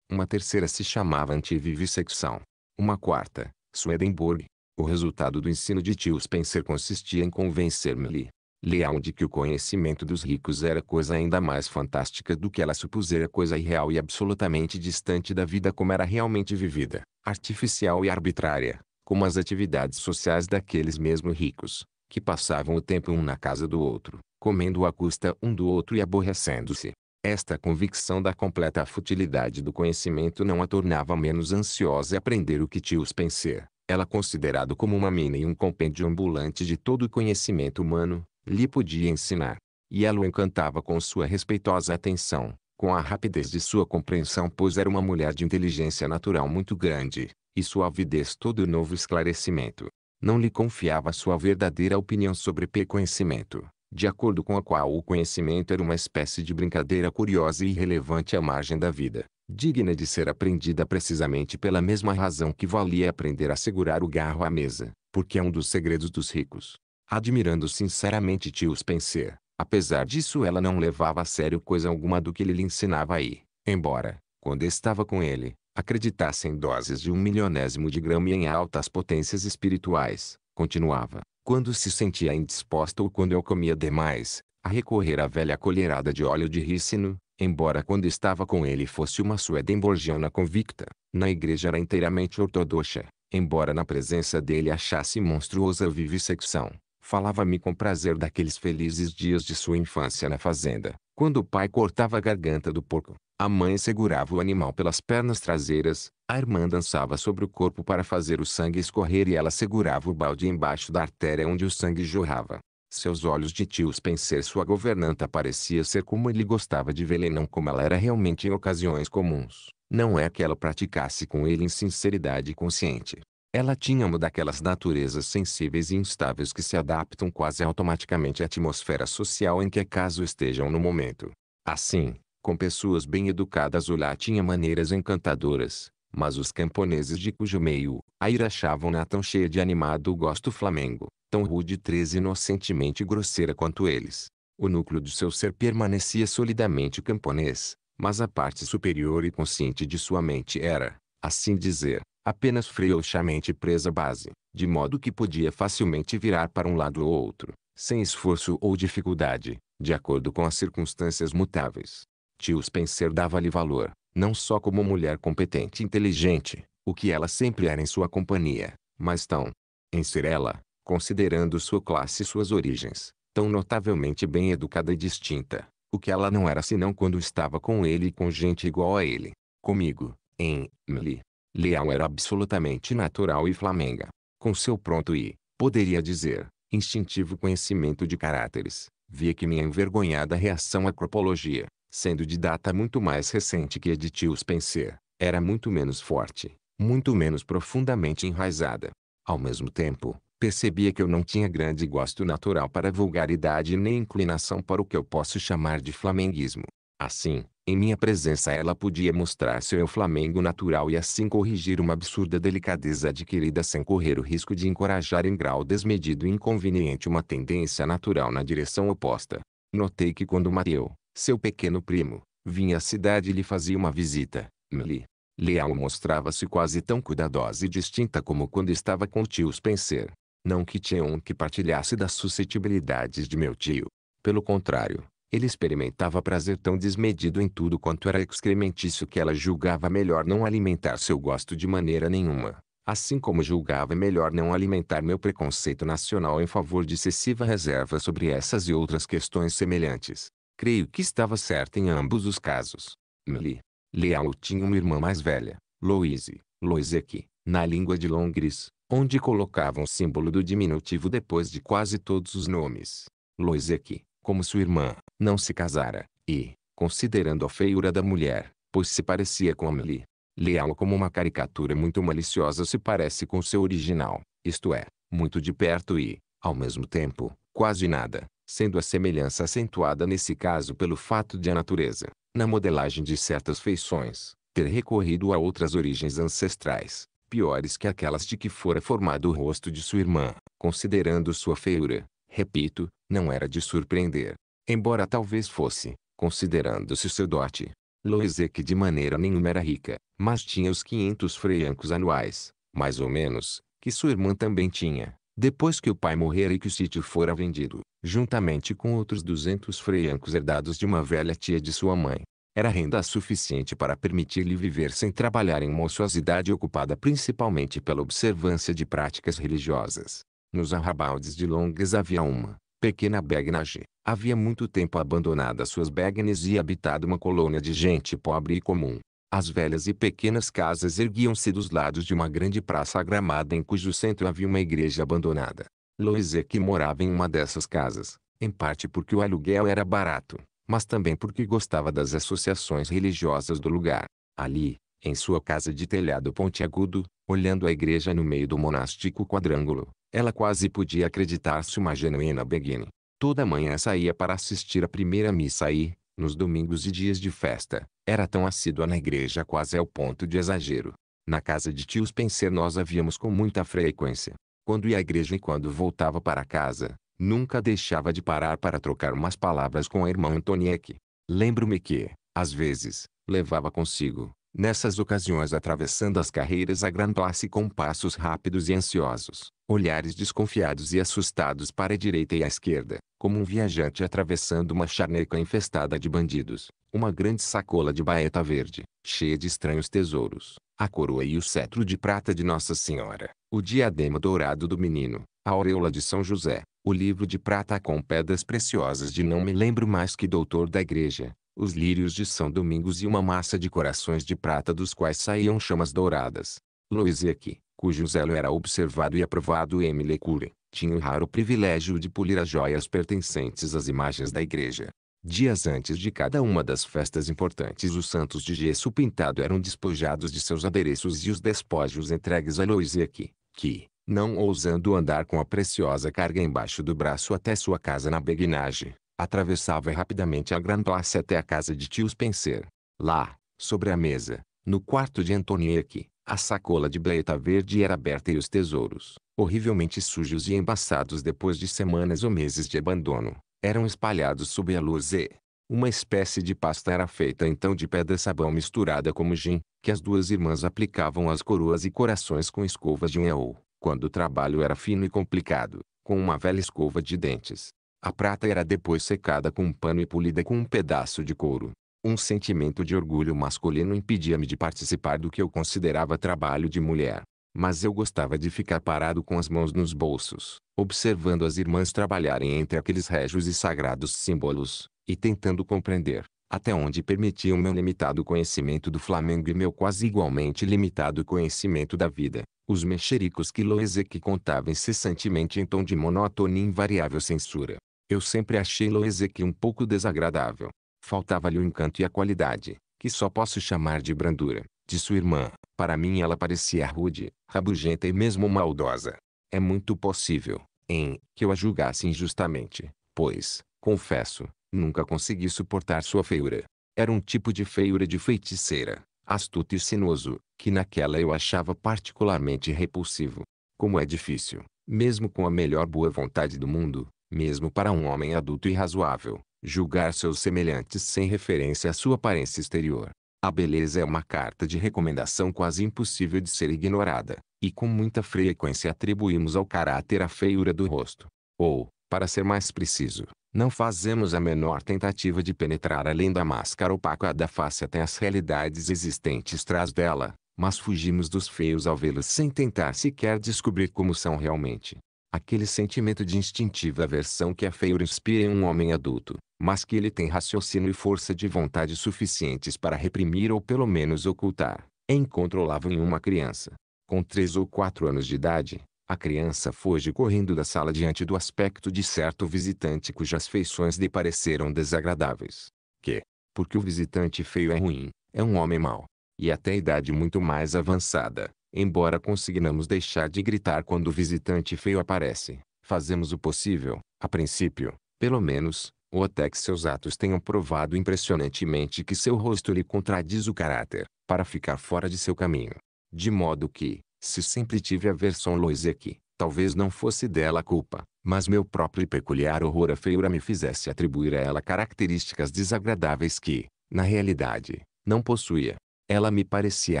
Uma terceira se chamava antivivissecção. Uma quarta, Swedenborg. O resultado do ensino de Tio Spencer consistia em convencer-me lhe leal de que o conhecimento dos ricos era coisa ainda mais fantástica do que ela supusera coisa irreal e absolutamente distante da vida como era realmente vivida, artificial e arbitrária, como as atividades sociais daqueles mesmos ricos, que passavam o tempo um na casa do outro, comendo à custa um do outro e aborrecendo-se. Esta convicção da completa futilidade do conhecimento não a tornava menos ansiosa a aprender o que Tio Spencer, ela considerado como uma mina e um compêndio ambulante de todo o conhecimento humano, lhe podia ensinar. E ela o encantava com sua respeitosa atenção, com a rapidez de sua compreensão pois era uma mulher de inteligência natural muito grande, e sua avidez todo o novo esclarecimento. Não lhe confiava sua verdadeira opinião sobre P conhecimento, de acordo com a qual o conhecimento era uma espécie de brincadeira curiosa e irrelevante à margem da vida, digna de ser aprendida precisamente pela mesma razão que valia aprender a segurar o garro à mesa, porque é um dos segredos dos ricos admirando sinceramente Tios Spencer. Apesar disso ela não levava a sério coisa alguma do que ele lhe ensinava aí. Embora, quando estava com ele, acreditasse em doses de um milionésimo de grama e em altas potências espirituais, continuava, quando se sentia indisposta ou quando eu comia demais, a recorrer à velha colherada de óleo de rícino, embora quando estava com ele fosse uma suedemborgiana convicta, na igreja era inteiramente ortodoxa, embora na presença dele achasse monstruosa a vivissecção, Falava-me com prazer daqueles felizes dias de sua infância na fazenda, quando o pai cortava a garganta do porco, a mãe segurava o animal pelas pernas traseiras, a irmã dançava sobre o corpo para fazer o sangue escorrer e ela segurava o balde embaixo da artéria onde o sangue jorrava. Seus olhos de tios pensei sua governanta parecia ser como ele gostava de vê-la e não como ela era realmente em ocasiões comuns. Não é que ela praticasse com ele em sinceridade consciente, ela tinha uma daquelas naturezas sensíveis e instáveis que se adaptam quase automaticamente à atmosfera social em que acaso estejam no momento. Assim, com pessoas bem educadas o Lá tinha maneiras encantadoras, mas os camponeses de cujo meio, a ira achavam-na tão cheia de animado gosto flamengo, tão rude e três inocentemente grosseira quanto eles. O núcleo de seu ser permanecia solidamente camponês, mas a parte superior e consciente de sua mente era, assim dizer, apenas frouxamente presa à base, de modo que podia facilmente virar para um lado ou outro, sem esforço ou dificuldade, de acordo com as circunstâncias mutáveis. Tio Spencer dava-lhe valor, não só como mulher competente e inteligente, o que ela sempre era em sua companhia, mas tão, em ser ela, considerando sua classe e suas origens, tão notavelmente bem educada e distinta, o que ela não era senão quando estava com ele e com gente igual a ele. Comigo, em Emily, Leal era absolutamente natural e flamenga. Com seu pronto e, poderia dizer, instintivo conhecimento de caráteres, via que minha envergonhada reação à cropologia, sendo de data muito mais recente que a de Tio Spencer, era muito menos forte, muito menos profundamente enraizada. Ao mesmo tempo, percebia que eu não tinha grande gosto natural para vulgaridade nem inclinação para o que eu posso chamar de flamenguismo. Assim, em minha presença ela podia mostrar seu eu flamengo natural e assim corrigir uma absurda delicadeza adquirida sem correr o risco de encorajar em grau desmedido e inconveniente uma tendência natural na direção oposta. Notei que quando Mateu, seu pequeno primo, vinha à cidade e lhe fazia uma visita, Mili. Leal mostrava-se quase tão cuidadosa e distinta como quando estava com Tio Spencer. Não que tinha um que partilhasse das suscetibilidades de meu tio. Pelo contrário, ele experimentava prazer tão desmedido em tudo quanto era excrementício que ela julgava melhor não alimentar seu gosto de maneira nenhuma. Assim como julgava melhor não alimentar meu preconceito nacional em favor de excessiva reserva sobre essas e outras questões semelhantes. Creio que estava certa em ambos os casos. Milly. Leal tinha uma irmã mais velha, Louise, Loiseque, na língua de Longres, onde colocavam um o símbolo do diminutivo depois de quase todos os nomes. Loiseque, como sua irmã, não se casara, e, considerando a feiura da mulher, pois se parecia com Amelie, Leal como uma caricatura muito maliciosa se parece com seu original, isto é, muito de perto e, ao mesmo tempo, quase nada, sendo a semelhança acentuada nesse caso pelo fato de a natureza, na modelagem de certas feições, ter recorrido a outras origens ancestrais, piores que aquelas de que fora formado o rosto de sua irmã, considerando sua feiura, repito, não era de surpreender. Embora talvez fosse, considerando-se seu dote. Loisec de maneira nenhuma era rica, mas tinha os 500 freiancos anuais, mais ou menos, que sua irmã também tinha. Depois que o pai morrer e que o sítio fora vendido, juntamente com outros 200 freiancos herdados de uma velha tia de sua mãe, era renda suficiente para permitir-lhe viver sem trabalhar em uma ociosidade ocupada principalmente pela observância de práticas religiosas. Nos arrabaldes de Longas havia uma, pequena Begnage, havia muito tempo abandonado suas Begnes e habitado uma colônia de gente pobre e comum. As velhas e pequenas casas erguiam-se dos lados de uma grande praça gramada em cujo centro havia uma igreja abandonada. Loise que morava em uma dessas casas, em parte porque o aluguel era barato, mas também porque gostava das associações religiosas do lugar. Ali, em sua casa de telhado pontiagudo, olhando a igreja no meio do monástico quadrângulo, ela quase podia acreditar-se uma genuína beguine. Toda manhã saía para assistir à primeira missa e, nos domingos e dias de festa, era tão assídua na igreja quase ao ponto de exagero. Na casa de tios Penser nós a víamos com muita frequência. Quando ia à igreja e quando voltava para casa, nunca deixava de parar para trocar umas palavras com a irmã Antoniek. Lembro-me que, às vezes, levava consigo, Nessas ocasiões atravessando as carreiras agrandou Place com passos rápidos e ansiosos, olhares desconfiados e assustados para a direita e a esquerda, como um viajante atravessando uma charneca infestada de bandidos, uma grande sacola de baeta verde, cheia de estranhos tesouros, a coroa e o cetro de prata de Nossa Senhora, o diadema dourado do menino, a auréola de São José, o livro de prata com pedras preciosas de não me lembro mais que doutor da igreja, os lírios de São Domingos e uma massa de corações de prata dos quais saíam chamas douradas. Loiseque, cujo zelo era observado e aprovado M. Lecure, tinha o raro privilégio de polir as joias pertencentes às imagens da igreja. Dias antes de cada uma das festas importantes os santos de gesso pintado eram despojados de seus adereços e os despojos entregues a Loiseque, que, não ousando andar com a preciosa carga embaixo do braço até sua casa na Beguinage, Atravessava rapidamente a Grand Place até a casa de tio Spencer. Lá, sobre a mesa, no quarto de antonieck, a sacola de bleita verde era aberta e os tesouros, horrivelmente sujos e embaçados depois de semanas ou meses de abandono, eram espalhados sob a luz e... Uma espécie de pasta era feita então de pedra sabão misturada como gin, que as duas irmãs aplicavam às coroas e corações com escovas de unha ou, quando o trabalho era fino e complicado, com uma velha escova de dentes. A prata era depois secada com um pano e polida com um pedaço de couro. Um sentimento de orgulho masculino impedia-me de participar do que eu considerava trabalho de mulher. Mas eu gostava de ficar parado com as mãos nos bolsos, observando as irmãs trabalharem entre aqueles régios e sagrados símbolos, e tentando compreender, até onde permitia o meu limitado conhecimento do Flamengo e meu quase igualmente limitado conhecimento da vida, os mexericos que Loeseck contava incessantemente em tom de monótona e invariável censura. Eu sempre achei Loesek um pouco desagradável. Faltava-lhe o encanto e a qualidade, que só posso chamar de brandura, de sua irmã. Para mim ela parecia rude, rabugenta e mesmo maldosa. É muito possível, em, que eu a julgasse injustamente, pois, confesso, nunca consegui suportar sua feiura. Era um tipo de feiura de feiticeira, astuto e sinuoso, que naquela eu achava particularmente repulsivo. Como é difícil, mesmo com a melhor boa vontade do mundo, mesmo para um homem adulto e razoável, julgar seus semelhantes sem referência à sua aparência exterior. A beleza é uma carta de recomendação quase impossível de ser ignorada, e com muita frequência atribuímos ao caráter a feiura do rosto. Ou, para ser mais preciso, não fazemos a menor tentativa de penetrar além da máscara opaca da face até as realidades existentes trás dela, mas fugimos dos feios ao vê-los sem tentar sequer descobrir como são realmente. Aquele sentimento de instintiva aversão que a feiura inspira em um homem adulto, mas que ele tem raciocínio e força de vontade suficientes para reprimir ou pelo menos ocultar, é incontrolável em uma criança. Com três ou quatro anos de idade, a criança foge correndo da sala diante do aspecto de certo visitante cujas feições lhe pareceram desagradáveis. Que, porque o visitante feio é ruim, é um homem mau. E até a idade muito mais avançada, Embora consignamos deixar de gritar quando o visitante feio aparece, fazemos o possível, a princípio, pelo menos, ou até que seus atos tenham provado impressionantemente que seu rosto lhe contradiz o caráter, para ficar fora de seu caminho. De modo que, se sempre tive aversão a Loiseque, é talvez não fosse dela a culpa, mas meu próprio e peculiar horror à feiura me fizesse atribuir a ela características desagradáveis que, na realidade, não possuía. Ela me parecia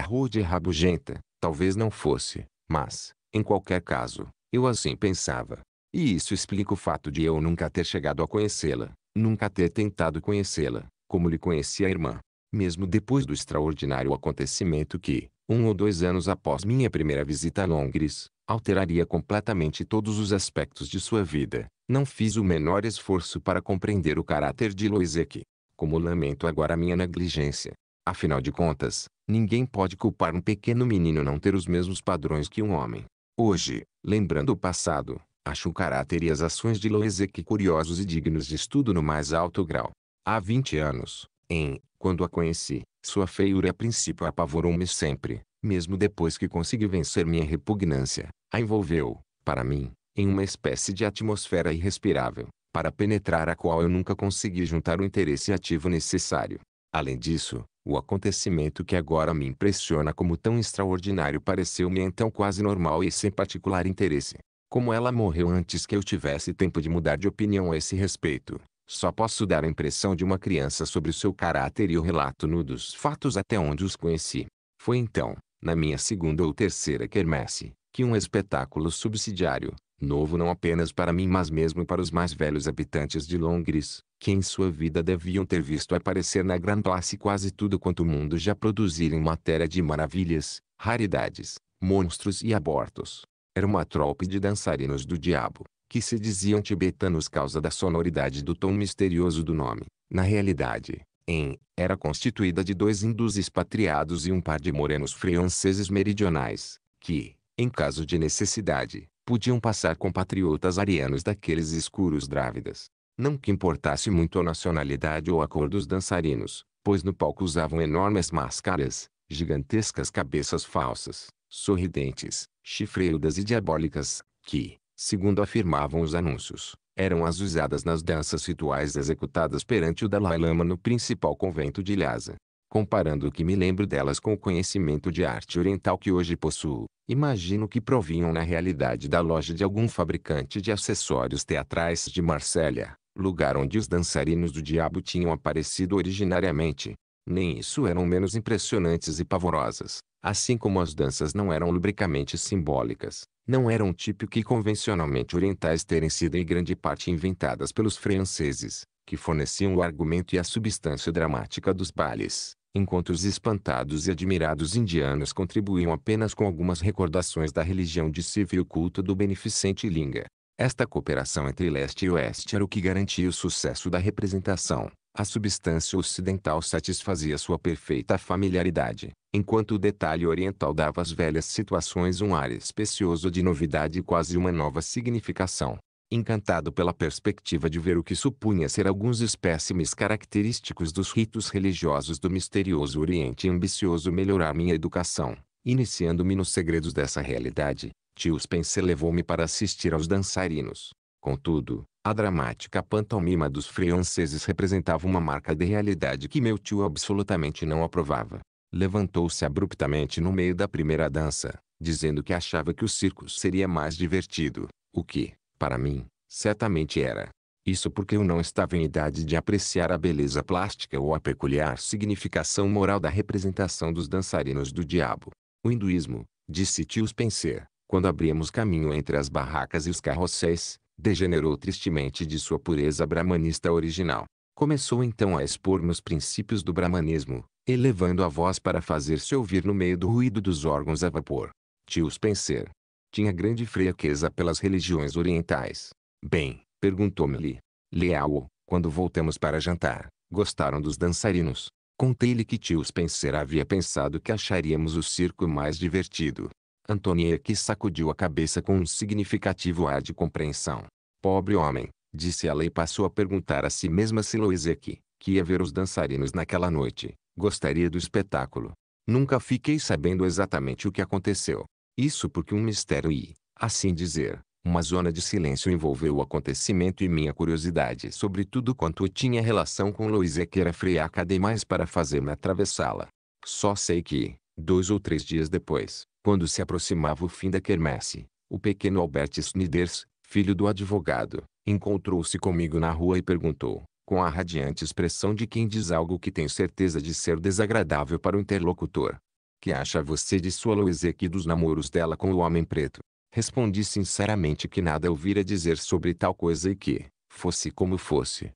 rude e rabugenta, Talvez não fosse, mas, em qualquer caso, eu assim pensava. E isso explica o fato de eu nunca ter chegado a conhecê-la, nunca ter tentado conhecê-la, como lhe conhecia a irmã. Mesmo depois do extraordinário acontecimento que, um ou dois anos após minha primeira visita a Londres, alteraria completamente todos os aspectos de sua vida, não fiz o menor esforço para compreender o caráter de Loisek. Como lamento agora minha negligência, Afinal de contas, ninguém pode culpar um pequeno menino não ter os mesmos padrões que um homem. Hoje, lembrando o passado, acho o caráter e as ações de Loesek curiosos e dignos de estudo no mais alto grau. Há 20 anos, em, quando a conheci, sua feiura a princípio apavorou-me sempre, mesmo depois que consegui vencer minha repugnância, a envolveu, para mim, em uma espécie de atmosfera irrespirável, para penetrar a qual eu nunca consegui juntar o interesse ativo necessário. Além disso, o acontecimento que agora me impressiona como tão extraordinário pareceu-me então quase normal e sem particular interesse. Como ela morreu antes que eu tivesse tempo de mudar de opinião a esse respeito, só posso dar a impressão de uma criança sobre o seu caráter e o relato nu dos fatos até onde os conheci. Foi então, na minha segunda ou terceira quermesse, que um espetáculo subsidiário, novo não apenas para mim mas mesmo para os mais velhos habitantes de Londres, que em sua vida deviam ter visto aparecer na grande Place quase tudo quanto o mundo já produzira em matéria de maravilhas, raridades, monstros e abortos. Era uma tropa de dançarinos do diabo, que se diziam tibetanos causa da sonoridade do tom misterioso do nome. Na realidade, em, era constituída de dois hindus expatriados e um par de morenos franceses meridionais, que, em caso de necessidade, podiam passar compatriotas arianos daqueles escuros drávidas. Não que importasse muito a nacionalidade ou a cor dos dançarinos, pois no palco usavam enormes máscaras, gigantescas cabeças falsas, sorridentes, chifreudas e diabólicas, que, segundo afirmavam os anúncios, eram as usadas nas danças rituais executadas perante o Dalai Lama no principal convento de Lhasa. Comparando o que me lembro delas com o conhecimento de arte oriental que hoje possuo, imagino que provinham na realidade da loja de algum fabricante de acessórios teatrais de Marsella, lugar onde os dançarinos do diabo tinham aparecido originariamente. Nem isso eram menos impressionantes e pavorosas, assim como as danças não eram lubricamente simbólicas, não eram tipo que convencionalmente orientais terem sido em grande parte inventadas pelos franceses, que forneciam o argumento e a substância dramática dos bailes enquanto os espantados e admirados indianos contribuíam apenas com algumas recordações da religião de Siva culto do beneficente Linga. Esta cooperação entre leste e oeste era o que garantia o sucesso da representação. A substância ocidental satisfazia sua perfeita familiaridade, enquanto o detalhe oriental dava às velhas situações um ar especioso de novidade e quase uma nova significação encantado pela perspectiva de ver o que supunha ser alguns espécimes característicos dos ritos religiosos do misterioso Oriente e ambicioso melhorar minha educação. Iniciando-me nos segredos dessa realidade, Tio Spencer levou-me para assistir aos dançarinos. Contudo, a dramática pantomima dos franceses representava uma marca de realidade que meu tio absolutamente não aprovava. Levantou-se abruptamente no meio da primeira dança, dizendo que achava que o circo seria mais divertido, o que, para mim, certamente era. Isso porque eu não estava em idade de apreciar a beleza plástica ou a peculiar significação moral da representação dos dançarinos do diabo. O hinduísmo, disse Tios Penser, quando abrimos caminho entre as barracas e os carrosséis, degenerou tristemente de sua pureza brahmanista original. Começou então a expor-me os princípios do brahmanismo, elevando a voz para fazer-se ouvir no meio do ruído dos órgãos a vapor. Tios Penser, tinha grande fraqueza pelas religiões orientais. Bem, perguntou-me-lhe. Leal, quando voltamos para jantar, gostaram dos dançarinos. Contei-lhe que tio Spencer havia pensado que acharíamos o circo mais divertido. Antonia é que sacudiu a cabeça com um significativo ar de compreensão. Pobre homem, disse ela e passou a perguntar a si mesma se Loisek, é que ia ver os dançarinos naquela noite, gostaria do espetáculo. Nunca fiquei sabendo exatamente o que aconteceu. Isso porque um mistério e, assim dizer, uma zona de silêncio envolveu o acontecimento e minha curiosidade sobre tudo quanto tinha relação com Luiz Equeira é Freaca mais para fazer-me atravessá-la. Só sei que, dois ou três dias depois, quando se aproximava o fim da quermesse, o pequeno Albert Sniders, filho do advogado, encontrou-se comigo na rua e perguntou, com a radiante expressão de quem diz algo que tem certeza de ser desagradável para o interlocutor, que acha você de sua Loisek e dos namoros dela com o homem preto? Respondi sinceramente que nada ouvira dizer sobre tal coisa e que, fosse como fosse,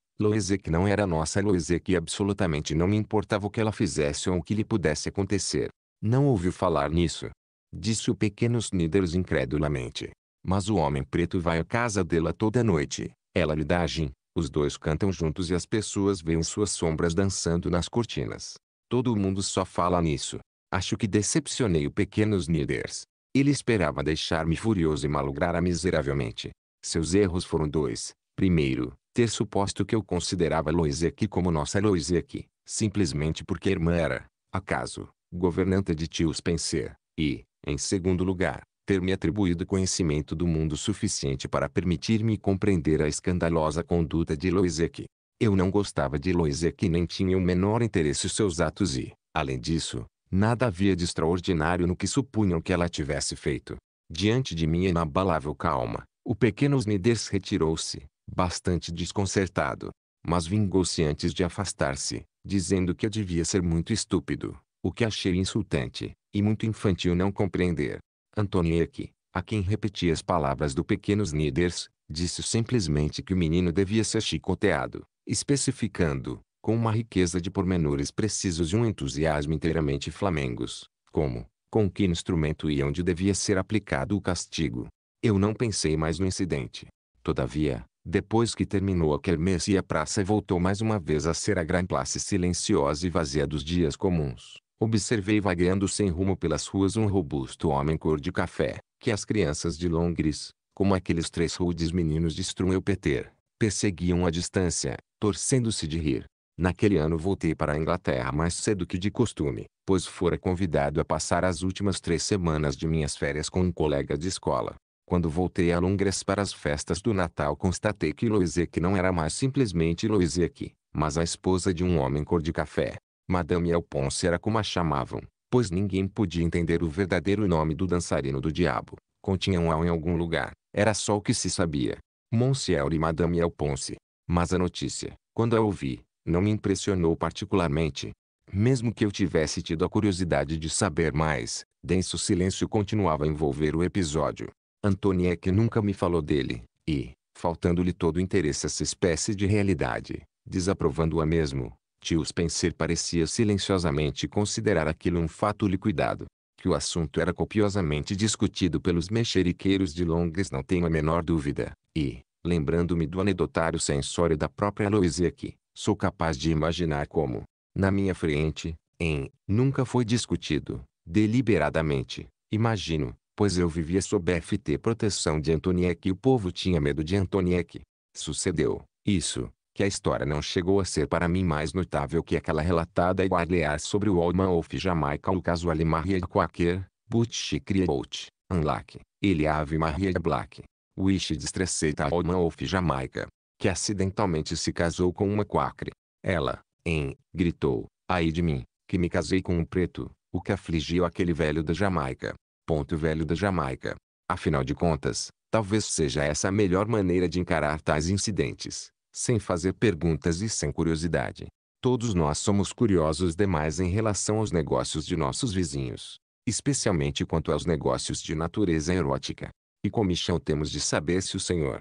que não era nossa Loisek e absolutamente não me importava o que ela fizesse ou o que lhe pudesse acontecer. Não ouviu falar nisso. Disse o pequeno Sniders incredulamente. Mas o homem preto vai à casa dela toda noite. Ela lhe dá gin. Os dois cantam juntos e as pessoas veem suas sombras dançando nas cortinas. Todo mundo só fala nisso. Acho que decepcionei o pequeno Sniders. Ele esperava deixar-me furioso e malograra miseravelmente. Seus erros foram dois. Primeiro, ter suposto que eu considerava Loiseki como nossa Loiseki, simplesmente porque irmã era, acaso, governanta de tio Spencer. e, em segundo lugar, ter me atribuído conhecimento do mundo suficiente para permitir-me compreender a escandalosa conduta de Loiseki. Eu não gostava de Loiseki nem tinha o menor interesse em seus atos e, além disso, Nada havia de extraordinário no que supunham que ela tivesse feito. Diante de minha inabalável calma, o pequeno Osnides retirou-se, bastante desconcertado. Mas vingou-se antes de afastar-se, dizendo que eu devia ser muito estúpido, o que achei insultante, e muito infantil não compreender. Antoniek, a quem repetia as palavras do pequeno Sniders, disse simplesmente que o menino devia ser chicoteado, especificando, com uma riqueza de pormenores precisos e um entusiasmo inteiramente flamengos, como, com que instrumento e onde devia ser aplicado o castigo. Eu não pensei mais no incidente. Todavia, depois que terminou a quermesse e a praça voltou mais uma vez a ser a grande place silenciosa e vazia dos dias comuns, observei vagueando sem rumo pelas ruas um robusto homem cor de café, que as crianças de Londres, como aqueles três rudes meninos de Strumeu Peter, perseguiam à distância, torcendo-se de rir. Naquele ano voltei para a Inglaterra mais cedo que de costume, pois fora convidado a passar as últimas três semanas de minhas férias com um colega de escola. Quando voltei a Londres para as festas do Natal constatei que Loisek não era mais simplesmente Loisek, mas a esposa de um homem cor de café. Madame Alponce era como a chamavam, pois ninguém podia entender o verdadeiro nome do dançarino do diabo. Continha um ao em algum lugar, era só o que se sabia. Monsieur e Madame Alponce. Mas a notícia, quando a ouvi, não me impressionou particularmente. Mesmo que eu tivesse tido a curiosidade de saber mais, denso silêncio continuava a envolver o episódio. Antoniek é nunca me falou dele, e, faltando-lhe todo o interesse essa espécie de realidade, desaprovando-a mesmo, Tio Spencer parecia silenciosamente considerar aquilo um fato liquidado. Que o assunto era copiosamente discutido pelos mexeriqueiros de Londres não tenho a menor dúvida, e, lembrando-me do anedotário sensório da própria Aloysia que, Sou capaz de imaginar como, na minha frente, em Nunca foi discutido, deliberadamente, imagino, pois eu vivia sob FT proteção de Antoniek e o povo tinha medo de Antoniek. Sucedeu, isso, que a história não chegou a ser para mim mais notável que aquela relatada e guardear sobre o Oldman of Jamaica o caso Ali Maria Quaker, Butch Criault, Unlack, Eliave Maria Black, Wish Distresseta Oldman of Jamaica, que acidentalmente se casou com uma quacre. Ela, em, gritou, aí de mim, que me casei com um preto, o que afligiu aquele velho da Jamaica. Ponto velho da Jamaica. Afinal de contas, talvez seja essa a melhor maneira de encarar tais incidentes, sem fazer perguntas e sem curiosidade. Todos nós somos curiosos demais em relação aos negócios de nossos vizinhos, especialmente quanto aos negócios de natureza erótica. E comichão temos de saber se o senhor,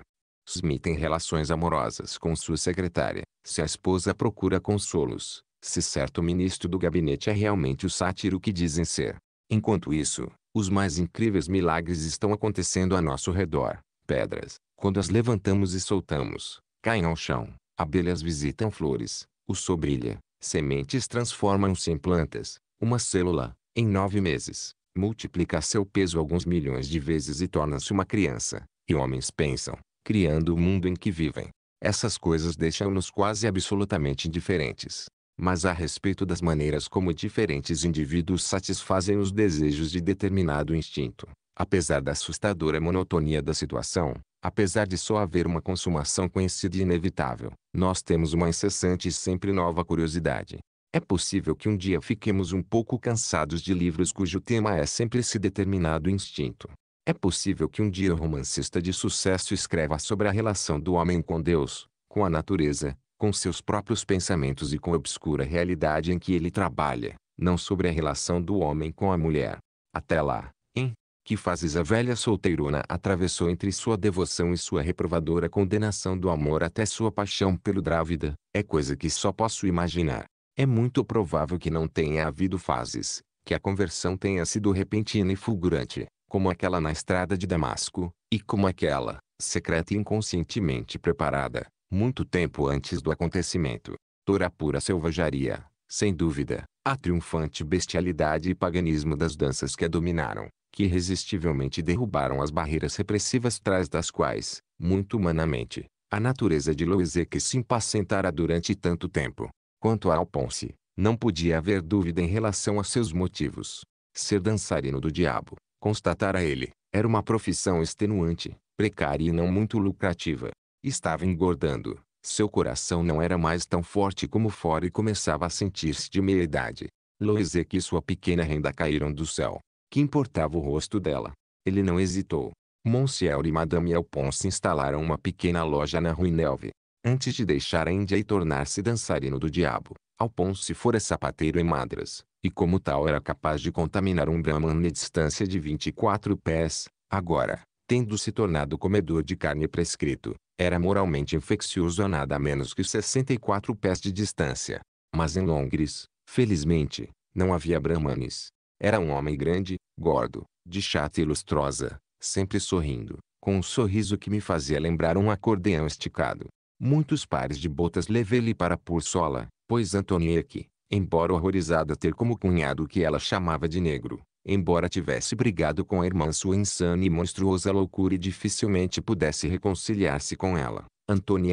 Smith tem relações amorosas com sua secretária, se a esposa procura consolos, se certo ministro do gabinete é realmente o sátiro que dizem ser. Enquanto isso, os mais incríveis milagres estão acontecendo a nosso redor. Pedras, quando as levantamos e soltamos, caem ao chão. Abelhas visitam flores, o sol brilha, sementes transformam-se em plantas, uma célula, em nove meses, multiplica seu peso alguns milhões de vezes e torna-se uma criança, e homens pensam, criando o mundo em que vivem. Essas coisas deixam-nos quase absolutamente indiferentes. Mas a respeito das maneiras como diferentes indivíduos satisfazem os desejos de determinado instinto, apesar da assustadora monotonia da situação, apesar de só haver uma consumação conhecida e inevitável, nós temos uma incessante e sempre nova curiosidade. É possível que um dia fiquemos um pouco cansados de livros cujo tema é sempre esse determinado instinto, é possível que um dia um romancista de sucesso escreva sobre a relação do homem com Deus, com a natureza, com seus próprios pensamentos e com a obscura realidade em que ele trabalha, não sobre a relação do homem com a mulher. Até lá, hein? Que fazes a velha solteirona atravessou entre sua devoção e sua reprovadora condenação do amor até sua paixão pelo Drávida, é coisa que só posso imaginar. É muito provável que não tenha havido fases, que a conversão tenha sido repentina e fulgurante, como aquela na estrada de Damasco, e como aquela, secreta e inconscientemente preparada, muito tempo antes do acontecimento. Tora pura selvajaria, sem dúvida, a triunfante bestialidade e paganismo das danças que a dominaram, que irresistivelmente derrubaram as barreiras repressivas trás das quais, muito humanamente, a natureza de Loiseque se impacientara durante tanto tempo. Quanto a Alponce, não podia haver dúvida em relação a seus motivos. Ser dançarino do diabo, constatara ele, era uma profissão extenuante, precária e não muito lucrativa. Estava engordando. Seu coração não era mais tão forte como fora e começava a sentir-se de meia-idade. Loisek e sua pequena renda caíram do céu. Que importava o rosto dela? Ele não hesitou. Monsieur e Madame Alphonse instalaram uma pequena loja na Rue Nelve. Antes de deixar a Índia e tornar-se dançarino do diabo, Alphonse fora sapateiro em Madras, e como tal era capaz de contaminar um Brahman na distância de 24 pés, agora, tendo se tornado comedor de carne prescrito, era moralmente infeccioso a nada menos que 64 pés de distância. Mas em Longres, felizmente, não havia brahmanes. Era um homem grande, gordo, de chata e lustrosa, sempre sorrindo, com um sorriso que me fazia lembrar um acordeão esticado. Muitos pares de botas levei-lhe para pôr sola, pois Antoniek, embora horrorizada ter como cunhado o que ela chamava de negro, embora tivesse brigado com a irmã sua insana e monstruosa loucura e dificilmente pudesse reconciliar-se com ela,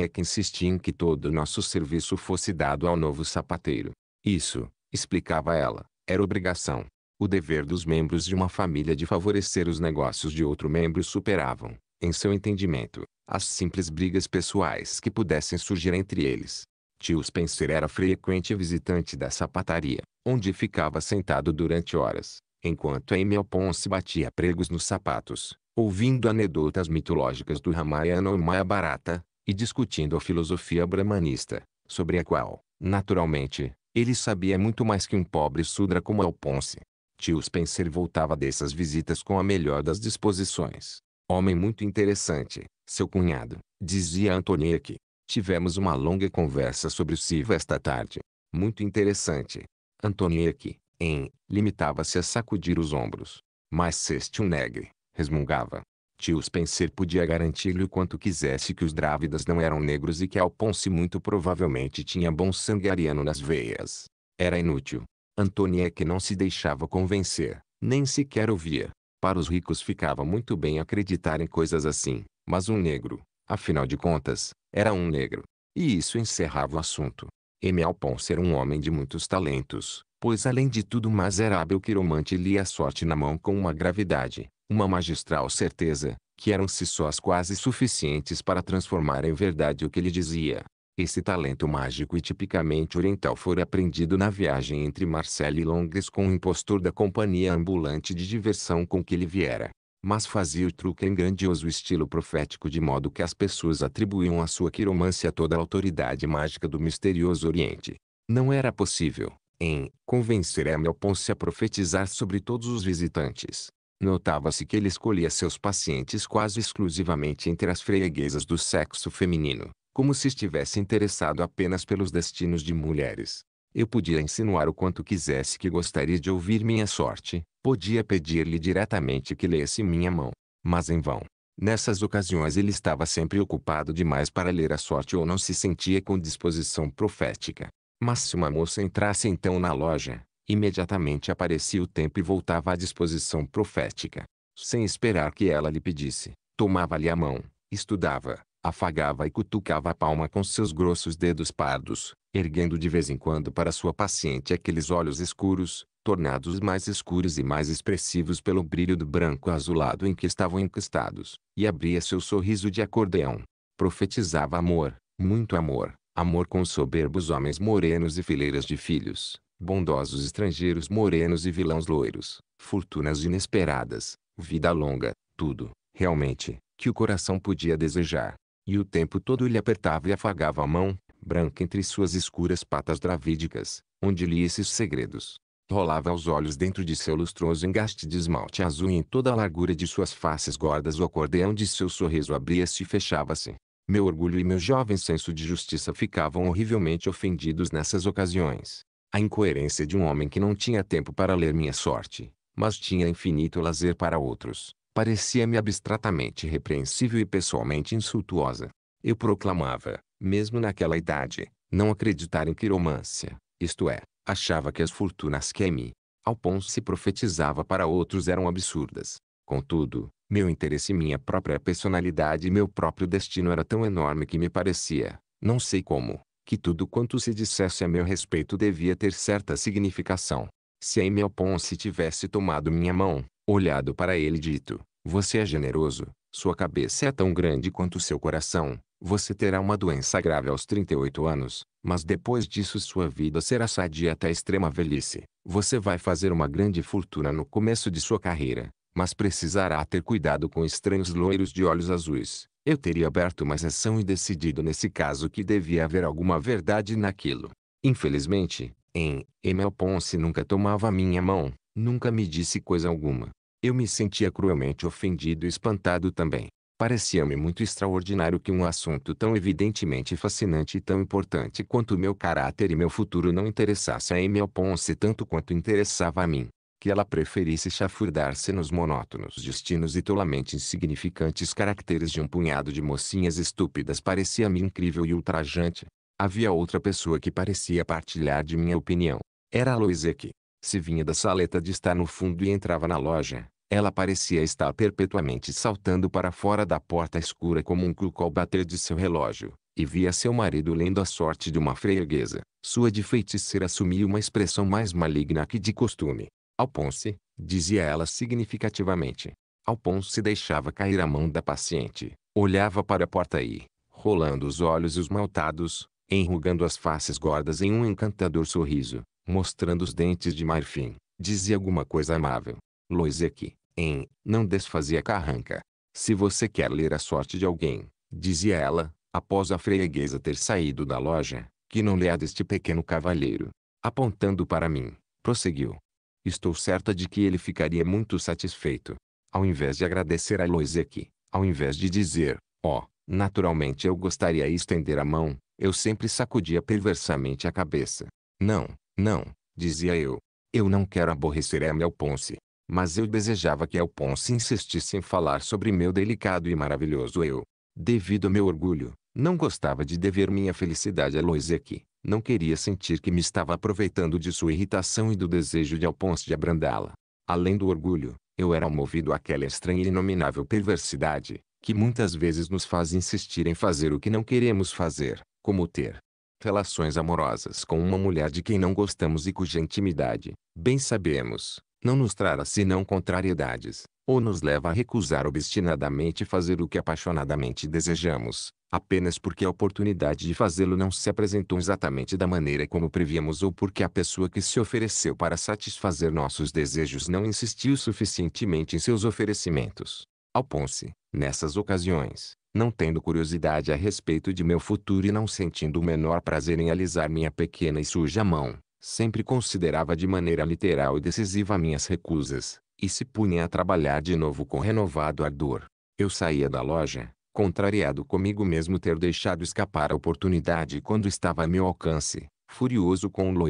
é que insistia em que todo o nosso serviço fosse dado ao novo sapateiro. Isso, explicava ela, era obrigação. O dever dos membros de uma família de favorecer os negócios de outro membro superavam, em seu entendimento, as simples brigas pessoais que pudessem surgir entre eles. Tio Spencer era frequente visitante da sapataria, onde ficava sentado durante horas, enquanto Amy Ponce batia pregos nos sapatos, ouvindo anedotas mitológicas do Ramayana ou Mahabharata, e discutindo a filosofia brahmanista, sobre a qual, naturalmente, ele sabia muito mais que um pobre sudra como Alponce. É Tio Spencer voltava dessas visitas com a melhor das disposições. Homem muito interessante, seu cunhado, dizia Antoniek, Tivemos uma longa conversa sobre o Siva esta tarde. Muito interessante. Antoniek, em, limitava-se a sacudir os ombros. Mas Sestium Negre, resmungava. Tio Spencer podia garantir-lhe o quanto quisesse que os drávidas não eram negros e que Alponce muito provavelmente tinha bom sangue ariano nas veias. Era inútil. Antoniek é não se deixava convencer, nem sequer ouvia. Para os ricos ficava muito bem acreditar em coisas assim, mas um negro, afinal de contas, era um negro. E isso encerrava o assunto. M. Alphonse era um homem de muitos talentos, pois além de tudo mais era miserável quiromante lia a sorte na mão com uma gravidade, uma magistral certeza, que eram-se sós quase suficientes para transformar em verdade o que ele dizia. Esse talento mágico e tipicamente oriental fora aprendido na viagem entre Marcelo e Londres com o impostor da companhia ambulante de diversão com que ele viera mas fazia o truque em grandioso estilo profético de modo que as pessoas atribuíam à sua quiromância toda a autoridade mágica do misterioso Oriente. Não era possível, em, convencer Emel Ponce a profetizar sobre todos os visitantes. Notava-se que ele escolhia seus pacientes quase exclusivamente entre as freguesas do sexo feminino, como se estivesse interessado apenas pelos destinos de mulheres. Eu podia insinuar o quanto quisesse que gostaria de ouvir minha sorte, podia pedir-lhe diretamente que lesse minha mão, mas em vão. Nessas ocasiões ele estava sempre ocupado demais para ler a sorte ou não se sentia com disposição profética. Mas se uma moça entrasse então na loja, imediatamente aparecia o tempo e voltava à disposição profética. Sem esperar que ela lhe pedisse, tomava-lhe a mão, estudava, afagava e cutucava a palma com seus grossos dedos pardos, erguendo de vez em quando para sua paciente aqueles olhos escuros, tornados mais escuros e mais expressivos pelo brilho do branco azulado em que estavam encostados, e abria seu sorriso de acordeão. Profetizava amor, muito amor, amor com soberbos homens morenos e fileiras de filhos, bondosos estrangeiros morenos e vilãos loiros, fortunas inesperadas, vida longa, tudo, realmente, que o coração podia desejar. E o tempo todo lhe apertava e afagava a mão, branca entre suas escuras patas dravídicas, onde lia esses segredos. Rolava aos olhos dentro de seu lustroso engaste de esmalte azul e em toda a largura de suas faces gordas o acordeão de seu sorriso abria-se e fechava-se. Meu orgulho e meu jovem senso de justiça ficavam horrivelmente ofendidos nessas ocasiões. A incoerência de um homem que não tinha tempo para ler minha sorte, mas tinha infinito lazer para outros, parecia-me abstratamente repreensível e pessoalmente insultuosa. Eu proclamava, mesmo naquela idade, não acreditar em quiromância, isto é, achava que as fortunas que me, ao se profetizava para outros eram absurdas. Contudo, meu interesse e minha própria personalidade e meu próprio destino era tão enorme que me parecia, não sei como, que tudo quanto se dissesse a meu respeito devia ter certa significação. Se a Emel Ponce tivesse tomado minha mão, olhado para ele e dito, você é generoso, sua cabeça é tão grande quanto seu coração, você terá uma doença grave aos 38 anos, mas depois disso sua vida será sadia até a extrema velhice. Você vai fazer uma grande fortuna no começo de sua carreira, mas precisará ter cuidado com estranhos loiros de olhos azuis. Eu teria aberto uma sessão e decidido nesse caso que devia haver alguma verdade naquilo. Infelizmente, em Emel Ponce nunca tomava minha mão, nunca me disse coisa alguma. Eu me sentia cruelmente ofendido e espantado também. Parecia-me muito extraordinário que um assunto tão evidentemente fascinante e tão importante quanto o meu caráter e meu futuro não interessasse a Emil Ponce tanto quanto interessava a mim, que ela preferisse chafurdar-se nos monótonos destinos e tolamente insignificantes caracteres de um punhado de mocinhas estúpidas parecia-me incrível e ultrajante. Havia outra pessoa que parecia partilhar de minha opinião. Era a Loise que, se vinha da saleta de estar no fundo e entrava na loja, ela parecia estar perpetuamente saltando para fora da porta escura como um cuco ao bater de seu relógio, e via seu marido lendo a sorte de uma freguesa. Sua de feiticeira assumia uma expressão mais maligna que de costume. Alponce, dizia ela significativamente. Alponce deixava cair a mão da paciente, olhava para a porta e, rolando os olhos esmaltados, enrugando as faces gordas em um encantador sorriso, mostrando os dentes de marfim, dizia alguma coisa amável. Loisek. É em Não Desfazia Carranca. Se você quer ler a sorte de alguém, dizia ela, após a freguesa ter saído da loja, que não lhe há deste pequeno cavalheiro. Apontando para mim, prosseguiu. Estou certa de que ele ficaria muito satisfeito. Ao invés de agradecer a Loiseque, ao invés de dizer, ó, oh, naturalmente eu gostaria de estender a mão, eu sempre sacudia perversamente a cabeça. Não, não, dizia eu. Eu não quero aborrecer Emel Ponce mas eu desejava que Alphonse insistisse em falar sobre meu delicado e maravilhoso eu. Devido ao meu orgulho, não gostava de dever minha felicidade a Loiseque. Não queria sentir que me estava aproveitando de sua irritação e do desejo de Alphonse de abrandá-la. Além do orgulho, eu era movido àquela estranha e inominável perversidade, que muitas vezes nos faz insistir em fazer o que não queremos fazer, como ter relações amorosas com uma mulher de quem não gostamos e cuja intimidade, bem sabemos, não nos trará senão contrariedades, ou nos leva a recusar obstinadamente fazer o que apaixonadamente desejamos, apenas porque a oportunidade de fazê-lo não se apresentou exatamente da maneira como prevíamos ou porque a pessoa que se ofereceu para satisfazer nossos desejos não insistiu suficientemente em seus oferecimentos. Alponce, nessas ocasiões, não tendo curiosidade a respeito de meu futuro e não sentindo o menor prazer em alisar minha pequena e suja mão, sempre considerava de maneira literal e decisiva minhas recusas, e se punha a trabalhar de novo com renovado ardor. Eu saía da loja, contrariado comigo mesmo ter deixado escapar a oportunidade quando estava a meu alcance, furioso com o la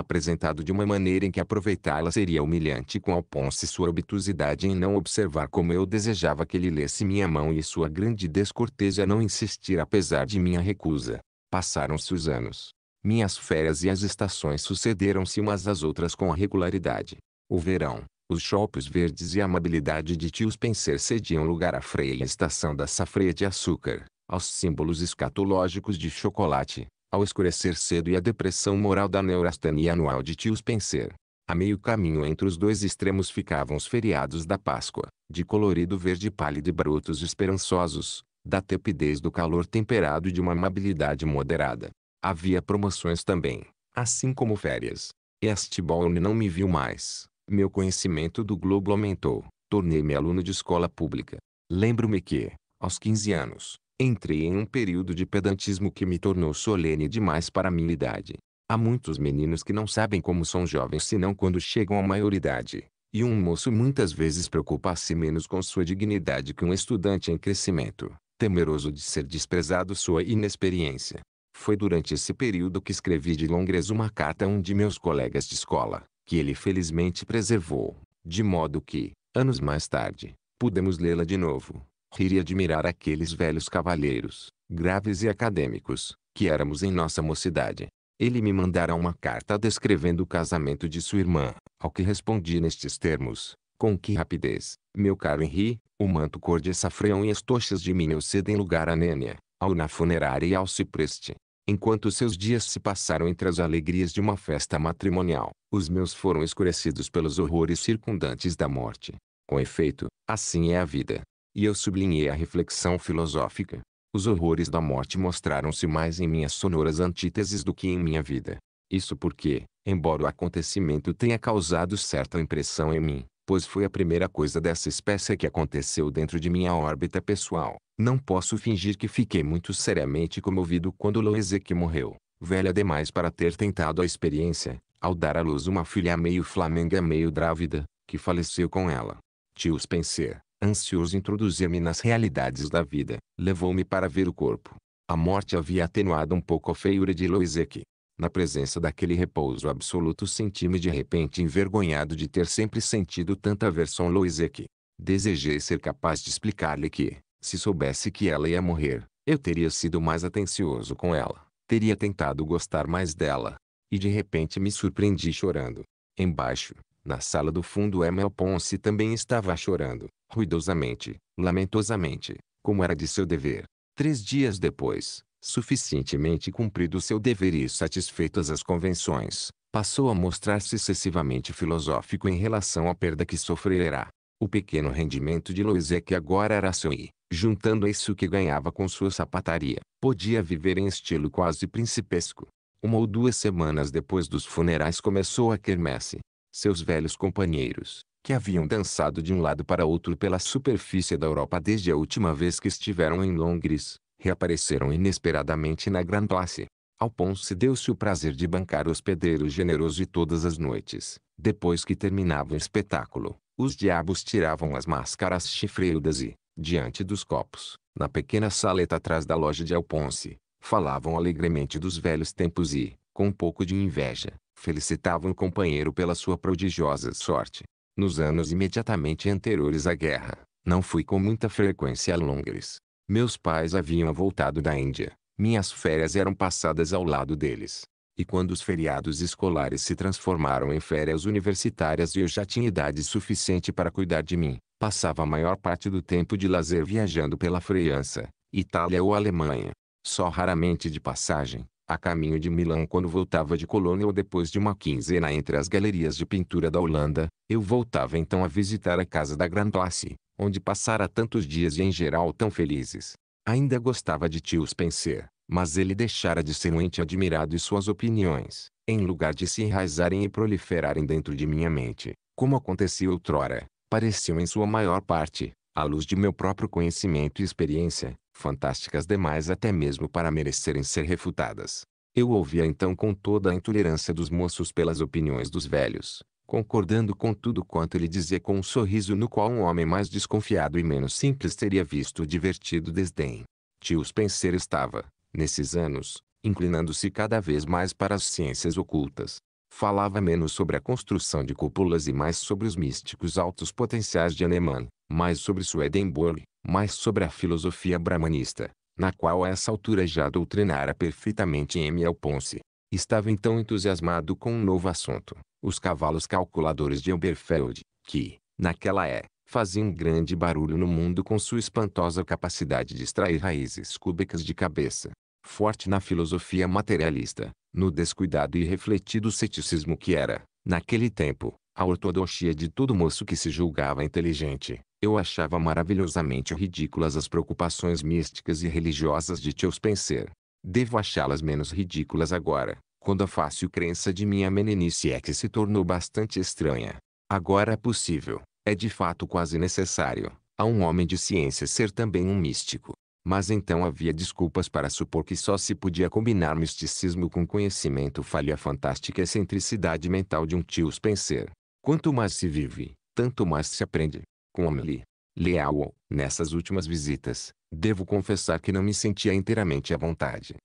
apresentado de uma maneira em que aproveitá-la seria humilhante com Alphonse sua obtusidade em não observar como eu desejava que ele lesse minha mão e sua grande descortesia não insistir apesar de minha recusa. Passaram-se os anos. Minhas férias e as estações sucederam-se umas às outras com regularidade. O verão, os shoppes verdes e a amabilidade de tios Spencer cediam lugar à freia estação da safreia de açúcar, aos símbolos escatológicos de chocolate, ao escurecer cedo e à depressão moral da neurastenia anual de tios Spencer. A meio caminho entre os dois extremos ficavam os feriados da Páscoa, de colorido verde pálido e brutos esperançosos, da tepidez do calor temperado e de uma amabilidade moderada. Havia promoções também, assim como férias. Este Bourne não me viu mais. Meu conhecimento do globo aumentou. Tornei-me aluno de escola pública. Lembro-me que, aos 15 anos, entrei em um período de pedantismo que me tornou solene demais para minha idade. Há muitos meninos que não sabem como são jovens senão quando chegam à maioridade. E um moço muitas vezes preocupa-se menos com sua dignidade que um estudante em crescimento, temeroso de ser desprezado sua inexperiência. Foi durante esse período que escrevi de Longres uma carta a um de meus colegas de escola, que ele felizmente preservou, de modo que, anos mais tarde, pudemos lê-la de novo, rir e admirar aqueles velhos cavalheiros, graves e acadêmicos, que éramos em nossa mocidade. Ele me mandara uma carta descrevendo o casamento de sua irmã, ao que respondi nestes termos, com que rapidez, meu caro Henri, o manto cor de safrão e as tochas de minho cedem lugar à nênia, ao na funerária e ao cipreste, enquanto seus dias se passaram entre as alegrias de uma festa matrimonial, os meus foram escurecidos pelos horrores circundantes da morte. Com efeito, assim é a vida. E eu sublinhei a reflexão filosófica. Os horrores da morte mostraram-se mais em minhas sonoras antíteses do que em minha vida. Isso porque, embora o acontecimento tenha causado certa impressão em mim, pois foi a primeira coisa dessa espécie que aconteceu dentro de minha órbita pessoal. Não posso fingir que fiquei muito seriamente comovido quando Loezek morreu, velha demais para ter tentado a experiência, ao dar à luz uma filha meio flamenga meio drávida, que faleceu com ela. Tio Spencer, ansioso introduzir-me nas realidades da vida, levou-me para ver o corpo. A morte havia atenuado um pouco a feiura de Loisek, na presença daquele repouso absoluto senti-me de repente envergonhado de ter sempre sentido tanta aversão Louise que desejei ser capaz de explicar-lhe que, se soubesse que ela ia morrer, eu teria sido mais atencioso com ela, teria tentado gostar mais dela. E de repente me surpreendi chorando. Embaixo, na sala do fundo Emel Ponce também estava chorando, ruidosamente, lamentosamente, como era de seu dever. Três dias depois, suficientemente cumprido seu dever e satisfeitas as convenções, passou a mostrar-se excessivamente filosófico em relação à perda que sofrerá. O pequeno rendimento de Loisé que agora era seu e, juntando a isso que ganhava com sua sapataria, podia viver em estilo quase principesco. Uma ou duas semanas depois dos funerais começou a quermesse. Seus velhos companheiros, que haviam dançado de um lado para outro pela superfície da Europa desde a última vez que estiveram em Londres, reapareceram inesperadamente na Grand Place. Alphonse deu-se o prazer de bancar o hospedeiro generoso de todas as noites. Depois que terminava o espetáculo, os diabos tiravam as máscaras chifreudas e, diante dos copos, na pequena saleta atrás da loja de Alphonse, falavam alegremente dos velhos tempos e, com um pouco de inveja, felicitavam o companheiro pela sua prodigiosa sorte. Nos anos imediatamente anteriores à guerra, não fui com muita frequência a Londres, meus pais haviam voltado da Índia. Minhas férias eram passadas ao lado deles. E quando os feriados escolares se transformaram em férias universitárias e eu já tinha idade suficiente para cuidar de mim, passava a maior parte do tempo de lazer viajando pela França, Itália ou Alemanha. Só raramente de passagem, a caminho de Milão quando voltava de Colônia ou depois de uma quinzena entre as galerias de pintura da Holanda, eu voltava então a visitar a casa da Grand Place, onde passara tantos dias e em geral tão felizes. Ainda gostava de tio Spencer, mas ele deixara de ser um ente admirado e suas opiniões, em lugar de se enraizarem e proliferarem dentro de minha mente, como acontecia outrora, pareciam em sua maior parte, à luz de meu próprio conhecimento e experiência, fantásticas demais até mesmo para merecerem ser refutadas. Eu ouvia então com toda a intolerância dos moços pelas opiniões dos velhos, concordando com tudo quanto ele dizia com um sorriso no qual um homem mais desconfiado e menos simples teria visto o divertido desdém. Tio Spencer estava, nesses anos, inclinando-se cada vez mais para as ciências ocultas. Falava menos sobre a construção de cúpulas e mais sobre os místicos altos potenciais de Anemann, mais sobre Swedenborg, mais sobre a filosofia brahmanista, na qual a essa altura já doutrinara perfeitamente M. Alponce. Estava então entusiasmado com um novo assunto, os cavalos calculadores de Elberfeld, que, naquela é, faziam grande barulho no mundo com sua espantosa capacidade de extrair raízes cúbicas de cabeça. Forte na filosofia materialista, no descuidado e refletido ceticismo que era, naquele tempo, a ortodoxia de todo moço que se julgava inteligente, eu achava maravilhosamente ridículas as preocupações místicas e religiosas de Teus Penser. Devo achá-las menos ridículas agora, quando a fácil crença de minha meninice é que se tornou bastante estranha. Agora é possível, é de fato quase necessário, a um homem de ciência ser também um místico. Mas então havia desculpas para supor que só se podia combinar misticismo com conhecimento falha a fantástica excentricidade mental de um tio Spencer. Quanto mais se vive, tanto mais se aprende. Com Amelie Leal, nessas últimas visitas, devo confessar que não me sentia inteiramente à vontade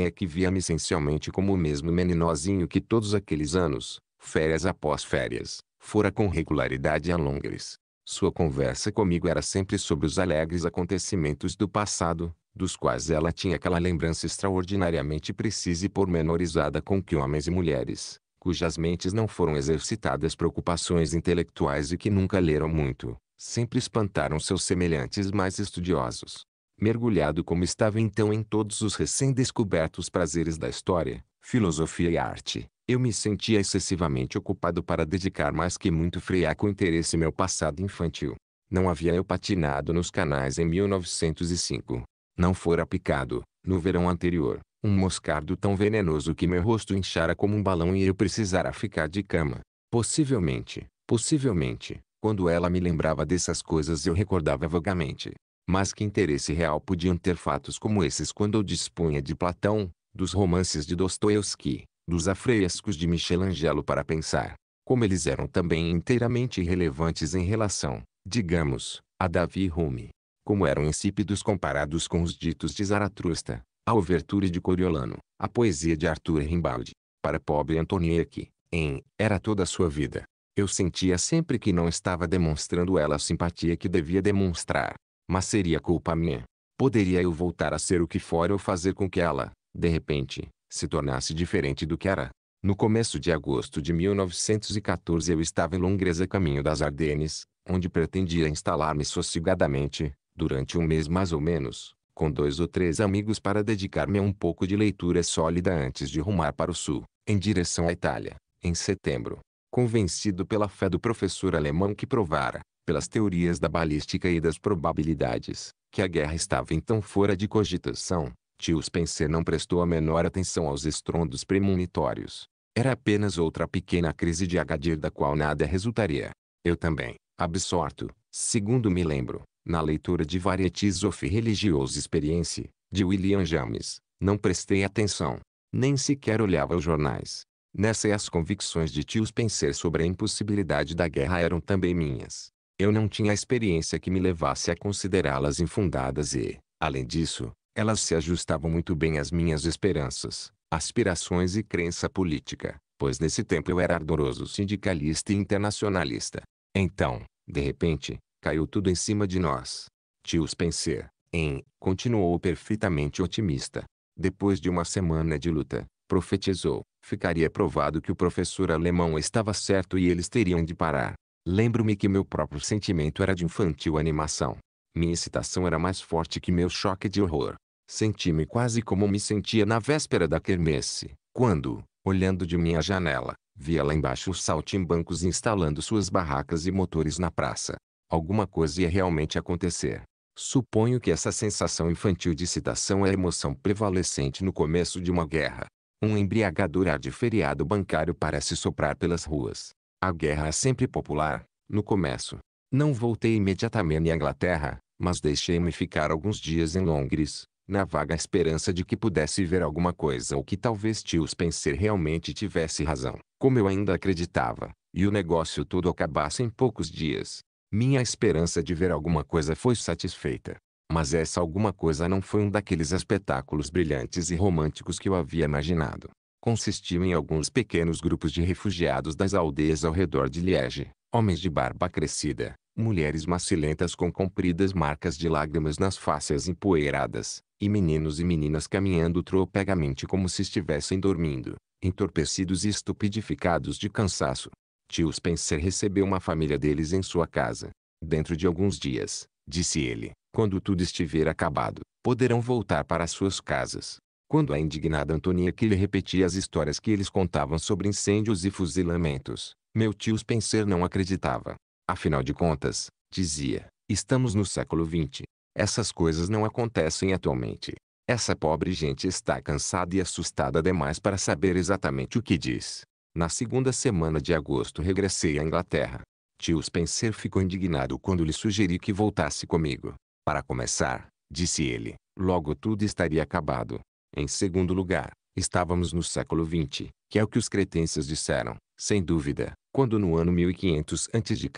é que via-me essencialmente como o mesmo meninozinho que todos aqueles anos, férias após férias, fora com regularidade a Londres. Sua conversa comigo era sempre sobre os alegres acontecimentos do passado, dos quais ela tinha aquela lembrança extraordinariamente precisa e pormenorizada com que homens e mulheres, cujas mentes não foram exercitadas preocupações intelectuais e que nunca leram muito, sempre espantaram seus semelhantes mais estudiosos mergulhado como estava então em todos os recém-descobertos prazeres da história, filosofia e arte, eu me sentia excessivamente ocupado para dedicar mais que muito friaco interesse meu passado infantil. Não havia eu patinado nos canais em 1905. Não fora picado, no verão anterior, um moscardo tão venenoso que meu rosto inchara como um balão e eu precisara ficar de cama. Possivelmente, possivelmente, quando ela me lembrava dessas coisas eu recordava vagamente, mas que interesse real podiam ter fatos como esses quando eu dispunha de Platão, dos romances de Dostoiévski, dos afrescos de Michelangelo para pensar, como eles eram também inteiramente irrelevantes em relação, digamos, a Davi e Rumi, como eram insípidos comparados com os ditos de Zaratrusta, a overture de Coriolano, a poesia de Arthur Rimbaldi, para pobre Antoniette, em Era toda a sua vida. Eu sentia sempre que não estava demonstrando ela a simpatia que devia demonstrar, mas seria culpa minha. Poderia eu voltar a ser o que for ou fazer com que ela, de repente, se tornasse diferente do que era. No começo de agosto de 1914 eu estava em Longres a caminho das Ardennes, onde pretendia instalar-me sossegadamente, durante um mês mais ou menos, com dois ou três amigos para dedicar-me a um pouco de leitura sólida antes de rumar para o sul, em direção à Itália, em setembro. Convencido pela fé do professor alemão que provara, pelas teorias da balística e das probabilidades, que a guerra estava então fora de cogitação, Tius Spencer não prestou a menor atenção aos estrondos premonitórios. Era apenas outra pequena crise de Agadir da qual nada resultaria. Eu também, absorto, segundo me lembro, na leitura de Varieties of Religious Experience, de William James, não prestei atenção. Nem sequer olhava os jornais. Nessa e as convicções de Tius Spencer sobre a impossibilidade da guerra eram também minhas. Eu não tinha a experiência que me levasse a considerá-las infundadas e, além disso, elas se ajustavam muito bem às minhas esperanças, aspirações e crença política, pois nesse tempo eu era ardoroso sindicalista e internacionalista. Então, de repente, caiu tudo em cima de nós. Tio Spencer, em, continuou perfeitamente otimista. Depois de uma semana de luta, profetizou, ficaria provado que o professor alemão estava certo e eles teriam de parar. Lembro-me que meu próprio sentimento era de infantil animação. Minha excitação era mais forte que meu choque de horror. Senti-me quase como me sentia na véspera da quermesse, quando, olhando de minha janela, via lá embaixo os saltimbancos instalando suas barracas e motores na praça. Alguma coisa ia realmente acontecer. Suponho que essa sensação infantil de excitação é a emoção prevalecente no começo de uma guerra. Um embriagador ar de feriado bancário parece soprar pelas ruas. A guerra é sempre popular, no começo. Não voltei imediatamente à Inglaterra, mas deixei-me ficar alguns dias em Londres, na vaga esperança de que pudesse ver alguma coisa ou que talvez tio Spencer realmente tivesse razão, como eu ainda acreditava, e o negócio todo acabasse em poucos dias. Minha esperança de ver alguma coisa foi satisfeita. Mas essa alguma coisa não foi um daqueles espetáculos brilhantes e românticos que eu havia imaginado consistiu em alguns pequenos grupos de refugiados das aldeias ao redor de Liege, homens de barba crescida, mulheres macilentas com compridas marcas de lágrimas nas faces empoeiradas, e meninos e meninas caminhando tropegamente como se estivessem dormindo, entorpecidos e estupidificados de cansaço. Tio Spencer recebeu uma família deles em sua casa. Dentro de alguns dias, disse ele, quando tudo estiver acabado, poderão voltar para suas casas quando a indignada Antonia que lhe repetia as histórias que eles contavam sobre incêndios e fuzilamentos, meu tio Spencer não acreditava. Afinal de contas, dizia, estamos no século XX. Essas coisas não acontecem atualmente. Essa pobre gente está cansada e assustada demais para saber exatamente o que diz. Na segunda semana de agosto regressei à Inglaterra. Tio Spencer ficou indignado quando lhe sugeri que voltasse comigo. Para começar, disse ele, logo tudo estaria acabado. Em segundo lugar, estávamos no século XX, que é o que os cretenses disseram, sem dúvida, quando no ano 1500 a.C.,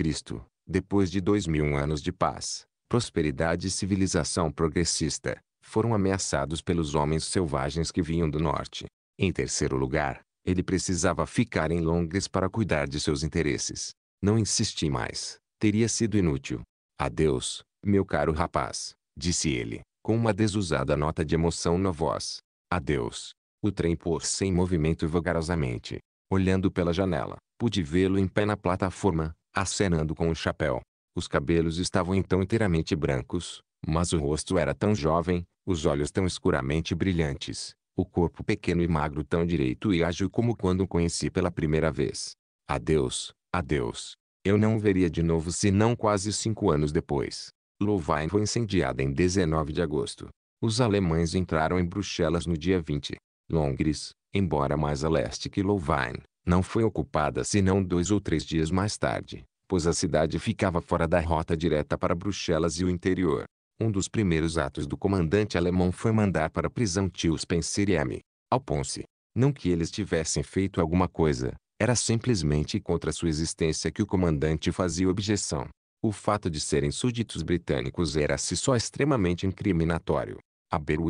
depois de dois mil anos de paz, prosperidade e civilização progressista, foram ameaçados pelos homens selvagens que vinham do norte. Em terceiro lugar, ele precisava ficar em Londres para cuidar de seus interesses. Não insisti mais, teria sido inútil. Adeus, meu caro rapaz, disse ele, com uma desusada nota de emoção na voz. Adeus. O trem pôs-se em movimento vagarosamente. Olhando pela janela, pude vê-lo em pé na plataforma, acenando com o chapéu. Os cabelos estavam então inteiramente brancos, mas o rosto era tão jovem, os olhos tão escuramente brilhantes, o corpo pequeno e magro tão direito e ágil como quando o conheci pela primeira vez. Adeus, adeus. Eu não o veria de novo senão quase cinco anos depois. Louvain foi incendiada em 19 de agosto. Os alemães entraram em Bruxelas no dia 20. Longres, embora mais a leste que Louvain, não foi ocupada senão dois ou três dias mais tarde, pois a cidade ficava fora da rota direta para Bruxelas e o interior. Um dos primeiros atos do comandante alemão foi mandar para a prisão tio Spencer e M. Alponce. Não que eles tivessem feito alguma coisa, era simplesmente contra sua existência que o comandante fazia objeção. O fato de serem súditos britânicos era-se só extremamente incriminatório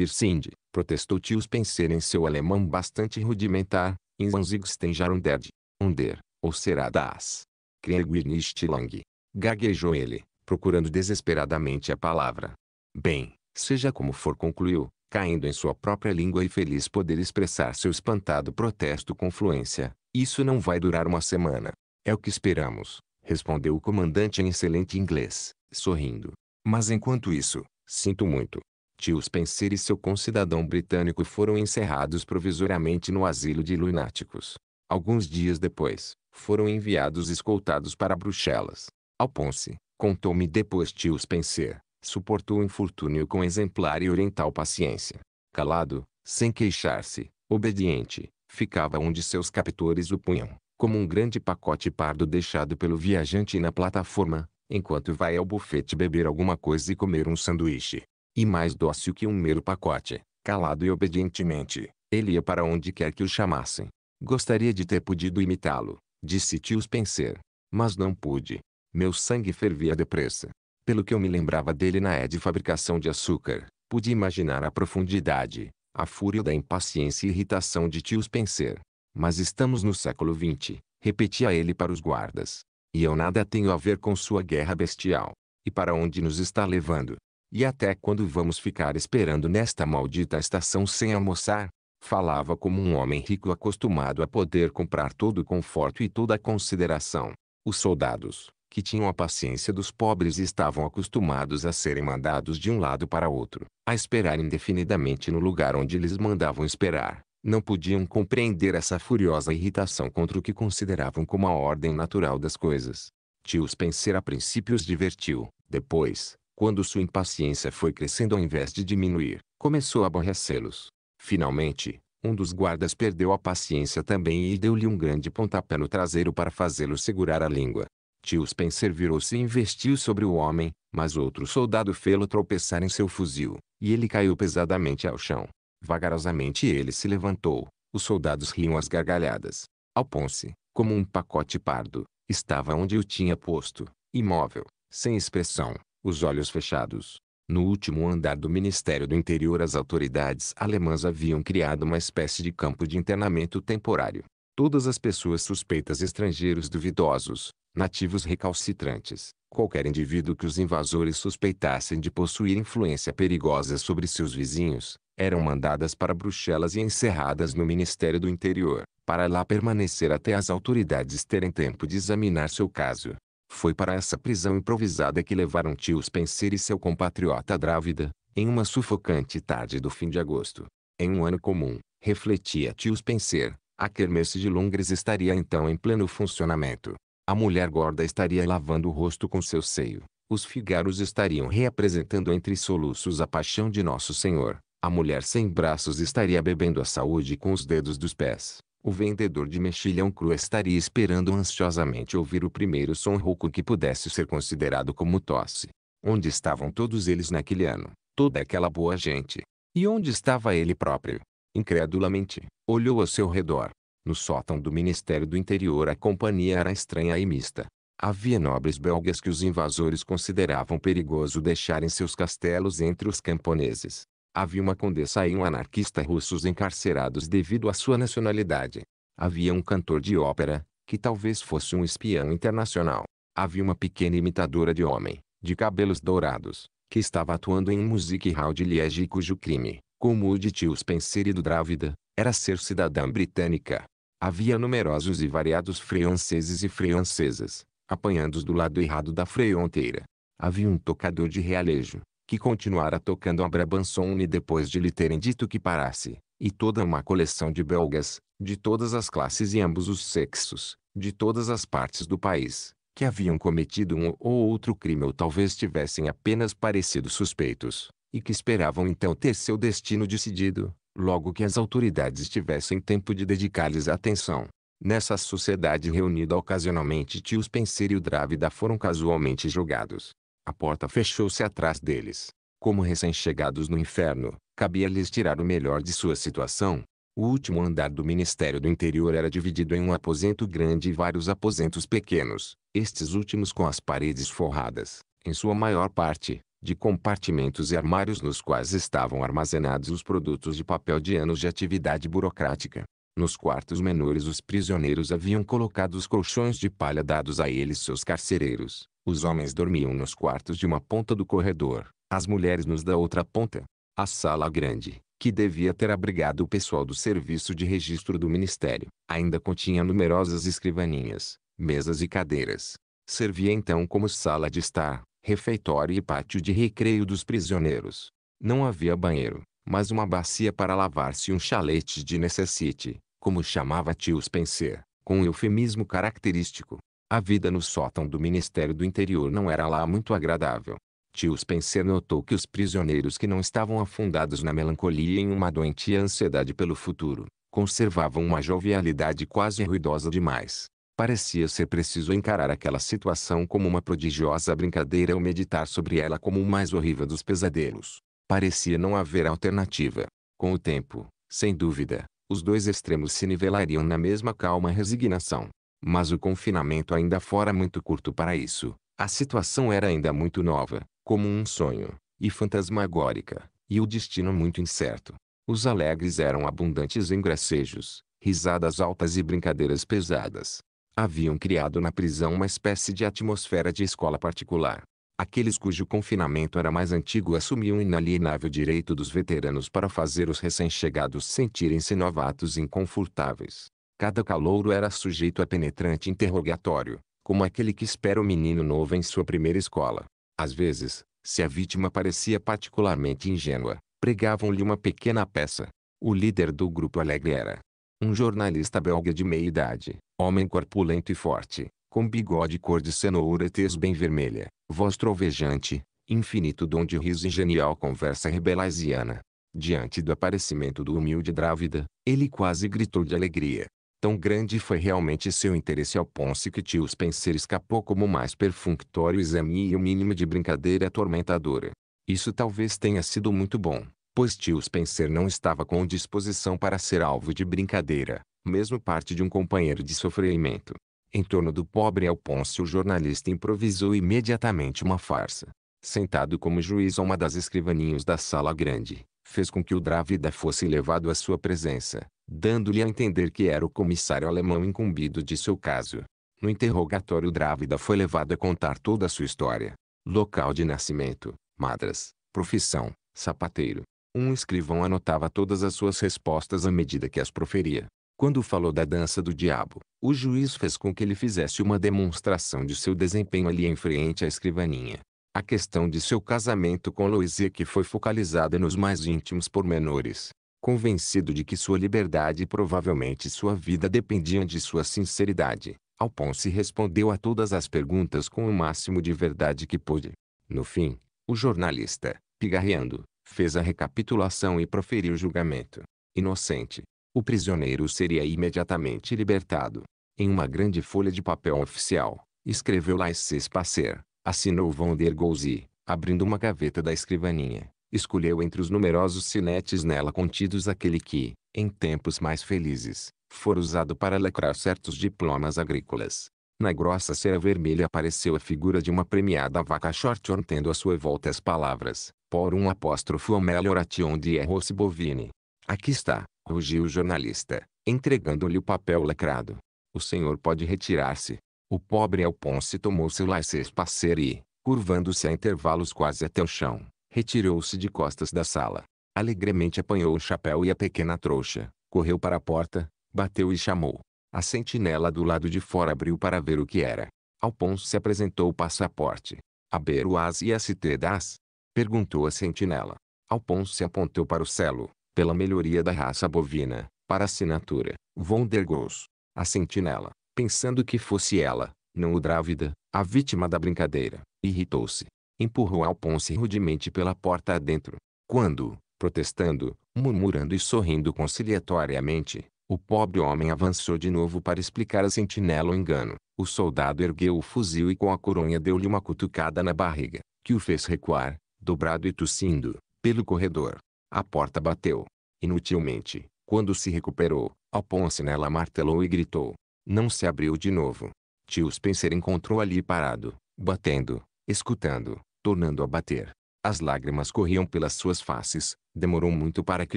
sind, protestou Tius Penser em seu alemão bastante rudimentar, in Zanzigstenjarum der, under, ou será das. nicht lang. Gaguejou ele, procurando desesperadamente a palavra. Bem, seja como for concluiu, caindo em sua própria língua e feliz poder expressar seu espantado protesto com fluência, isso não vai durar uma semana. É o que esperamos, respondeu o comandante em excelente inglês, sorrindo. Mas enquanto isso, sinto muito, Tio Spencer e seu concidadão britânico foram encerrados provisoriamente no asilo de lunáticos. Alguns dias depois, foram enviados escoltados para Bruxelas. Alponce, contou-me depois tio Spencer, suportou o infortúnio com exemplar e oriental paciência. Calado, sem queixar-se, obediente, ficava onde seus captores o punham, como um grande pacote pardo deixado pelo viajante na plataforma, enquanto vai ao bufete beber alguma coisa e comer um sanduíche e mais dócil que um mero pacote, calado e obedientemente, ele ia para onde quer que o chamassem. Gostaria de ter podido imitá-lo, disse tio Spencer. Mas não pude. Meu sangue fervia depressa. Pelo que eu me lembrava dele na é de fabricação de açúcar, pude imaginar a profundidade, a fúria da impaciência e irritação de tio Spencer. Mas estamos no século XX, repetia ele para os guardas. E eu nada tenho a ver com sua guerra bestial. E para onde nos está levando? E até quando vamos ficar esperando nesta maldita estação sem almoçar? Falava como um homem rico acostumado a poder comprar todo o conforto e toda a consideração. Os soldados, que tinham a paciência dos pobres e estavam acostumados a serem mandados de um lado para outro, a esperar indefinidamente no lugar onde lhes mandavam esperar, não podiam compreender essa furiosa irritação contra o que consideravam como a ordem natural das coisas. Tio Spencer a princípio os divertiu, depois, quando sua impaciência foi crescendo ao invés de diminuir, começou a aborrecê-los. Finalmente, um dos guardas perdeu a paciência também e deu-lhe um grande pontapé no traseiro para fazê-lo segurar a língua. Tio Spencer virou-se e investiu sobre o homem, mas outro soldado fê-lo tropeçar em seu fuzil, e ele caiu pesadamente ao chão. Vagarosamente ele se levantou. Os soldados riam às gargalhadas. Alponce, como um pacote pardo, estava onde o tinha posto, imóvel, sem expressão, os olhos fechados. No último andar do Ministério do Interior as autoridades alemãs haviam criado uma espécie de campo de internamento temporário. Todas as pessoas suspeitas estrangeiros duvidosos, nativos recalcitrantes, qualquer indivíduo que os invasores suspeitassem de possuir influência perigosa sobre seus vizinhos, eram mandadas para Bruxelas e encerradas no Ministério do Interior, para lá permanecer até as autoridades terem tempo de examinar seu caso. Foi para essa prisão improvisada que levaram tio Spencer e seu compatriota Drávida, em uma sufocante tarde do fim de agosto. Em um ano comum, refletia tio Spencer, a quermesse de Londres estaria então em pleno funcionamento. A mulher gorda estaria lavando o rosto com seu seio. Os figaros estariam reapresentando entre soluços a paixão de Nosso Senhor. A mulher sem braços estaria bebendo a saúde com os dedos dos pés. O vendedor de mexilhão cru estaria esperando ansiosamente ouvir o primeiro som rouco que pudesse ser considerado como tosse. Onde estavam todos eles naquele ano? Toda aquela boa gente. E onde estava ele próprio? Incredulamente, olhou ao seu redor. No sótão do Ministério do Interior a companhia era estranha e mista. Havia nobres belgas que os invasores consideravam perigoso deixarem seus castelos entre os camponeses, Havia uma condessa e um anarquista russos encarcerados devido à sua nacionalidade. Havia um cantor de ópera, que talvez fosse um espião internacional. Havia uma pequena imitadora de homem, de cabelos dourados, que estava atuando em um music hall de Liege e cujo crime, como o de Tio Spencer e do Drávida, era ser cidadã britânica. Havia numerosos e variados franceses e francesas, apanhados do lado errado da fronteira. Havia um tocador de realejo, que continuara tocando a Brabançone depois de lhe terem dito que parasse, e toda uma coleção de belgas, de todas as classes e ambos os sexos, de todas as partes do país, que haviam cometido um ou outro crime ou talvez tivessem apenas parecido suspeitos, e que esperavam então ter seu destino decidido, logo que as autoridades tivessem tempo de dedicar-lhes atenção. Nessa sociedade reunida ocasionalmente tios Penseiro e o Drávida foram casualmente jogados, a porta fechou-se atrás deles. Como recém-chegados no inferno, cabia-lhes tirar o melhor de sua situação. O último andar do Ministério do Interior era dividido em um aposento grande e vários aposentos pequenos, estes últimos com as paredes forradas, em sua maior parte, de compartimentos e armários nos quais estavam armazenados os produtos de papel de anos de atividade burocrática. Nos quartos menores os prisioneiros haviam colocado os colchões de palha dados a eles seus carcereiros, os homens dormiam nos quartos de uma ponta do corredor, as mulheres nos da outra ponta. A sala grande, que devia ter abrigado o pessoal do serviço de registro do ministério, ainda continha numerosas escrivaninhas, mesas e cadeiras. Servia então como sala de estar, refeitório e pátio de recreio dos prisioneiros. Não havia banheiro, mas uma bacia para lavar-se e um chalete de necessite, como chamava Tio Spencer, com um eufemismo característico. A vida no sótão do Ministério do Interior não era lá muito agradável. Tio Spencer notou que os prisioneiros que não estavam afundados na melancolia e em uma doentia ansiedade pelo futuro, conservavam uma jovialidade quase ruidosa demais. Parecia ser preciso encarar aquela situação como uma prodigiosa brincadeira ou meditar sobre ela como o mais horrível dos pesadelos. Parecia não haver alternativa. Com o tempo, sem dúvida, os dois extremos se nivelariam na mesma calma resignação. Mas o confinamento ainda fora muito curto para isso. A situação era ainda muito nova, como um sonho, e fantasmagórica, e o destino muito incerto. Os alegres eram abundantes em gracejos, risadas altas e brincadeiras pesadas. Haviam criado na prisão uma espécie de atmosfera de escola particular. Aqueles cujo confinamento era mais antigo assumiam o inalienável direito dos veteranos para fazer os recém-chegados sentirem-se novatos e inconfortáveis. Cada calouro era sujeito a penetrante interrogatório, como aquele que espera o menino novo em sua primeira escola. Às vezes, se a vítima parecia particularmente ingênua, pregavam-lhe uma pequena peça. O líder do grupo alegre era um jornalista belga de meia idade, homem corpulento e forte, com bigode cor de cenoura e tez bem vermelha, voz trovejante, infinito dom de riso e genial conversa rebelaziana. Diante do aparecimento do humilde Drávida, ele quase gritou de alegria tão grande foi realmente seu interesse ao Ponce que tio Spencer escapou como mais perfunctório exame e o mínimo de brincadeira atormentadora. Isso talvez tenha sido muito bom, pois tio Spencer não estava com disposição para ser alvo de brincadeira, mesmo parte de um companheiro de sofrimento. Em torno do pobre Alponce o jornalista improvisou imediatamente uma farsa. Sentado como juiz a uma das escrivaninhas da sala grande, fez com que o drávida fosse levado à sua presença, dando-lhe a entender que era o comissário alemão incumbido de seu caso. No interrogatório Drávida foi levado a contar toda a sua história. Local de nascimento, madras, profissão, sapateiro. Um escrivão anotava todas as suas respostas à medida que as proferia. Quando falou da dança do diabo, o juiz fez com que ele fizesse uma demonstração de seu desempenho ali em frente à escrivaninha. A questão de seu casamento com Luísa que foi focalizada nos mais íntimos pormenores, convencido de que sua liberdade e provavelmente sua vida dependiam de sua sinceridade. Alphonse respondeu a todas as perguntas com o máximo de verdade que pôde. No fim, o jornalista, pigarreando, fez a recapitulação e proferiu o julgamento. Inocente. O prisioneiro seria imediatamente libertado. Em uma grande folha de papel oficial, escreveu Laissez-passer, assinou Von der Gauzy, abrindo uma gaveta da escrivaninha escolheu entre os numerosos sinetes nela contidos aquele que, em tempos mais felizes, fora usado para lacrar certos diplomas agrícolas. Na grossa cera vermelha apareceu a figura de uma premiada vaca shorthorn tendo à sua volta as palavras, por um apóstrofo amelioration de eros bovine. Aqui está, rugiu o jornalista, entregando-lhe o papel lacrado. O senhor pode retirar-se. O pobre Alponce tomou seu laissez-passer e, curvando-se a intervalos quase até o chão, retirou-se de costas da sala. Alegremente apanhou o chapéu e a pequena trouxa, correu para a porta, bateu e chamou. A sentinela do lado de fora abriu para ver o que era. Alphonse se apresentou o passaporte. as e Acitredaz? Perguntou a sentinela. Alphonse se apontou para o celo, pela melhoria da raça bovina, para assinatura, Von der Goss. A sentinela, pensando que fosse ela, não o drávida, a vítima da brincadeira, irritou-se empurrou Alphonse rudemente pela porta adentro. Quando, protestando, murmurando e sorrindo conciliatoriamente, o pobre homem avançou de novo para explicar a sentinela o engano. O soldado ergueu o fuzil e com a coronha deu-lhe uma cutucada na barriga, que o fez recuar, dobrado e tossindo, pelo corredor. A porta bateu. Inutilmente, quando se recuperou, Alphonse nela martelou e gritou. Não se abriu de novo. Tio Spencer encontrou ali parado, batendo, escutando, tornando a bater. As lágrimas corriam pelas suas faces. Demorou muito para que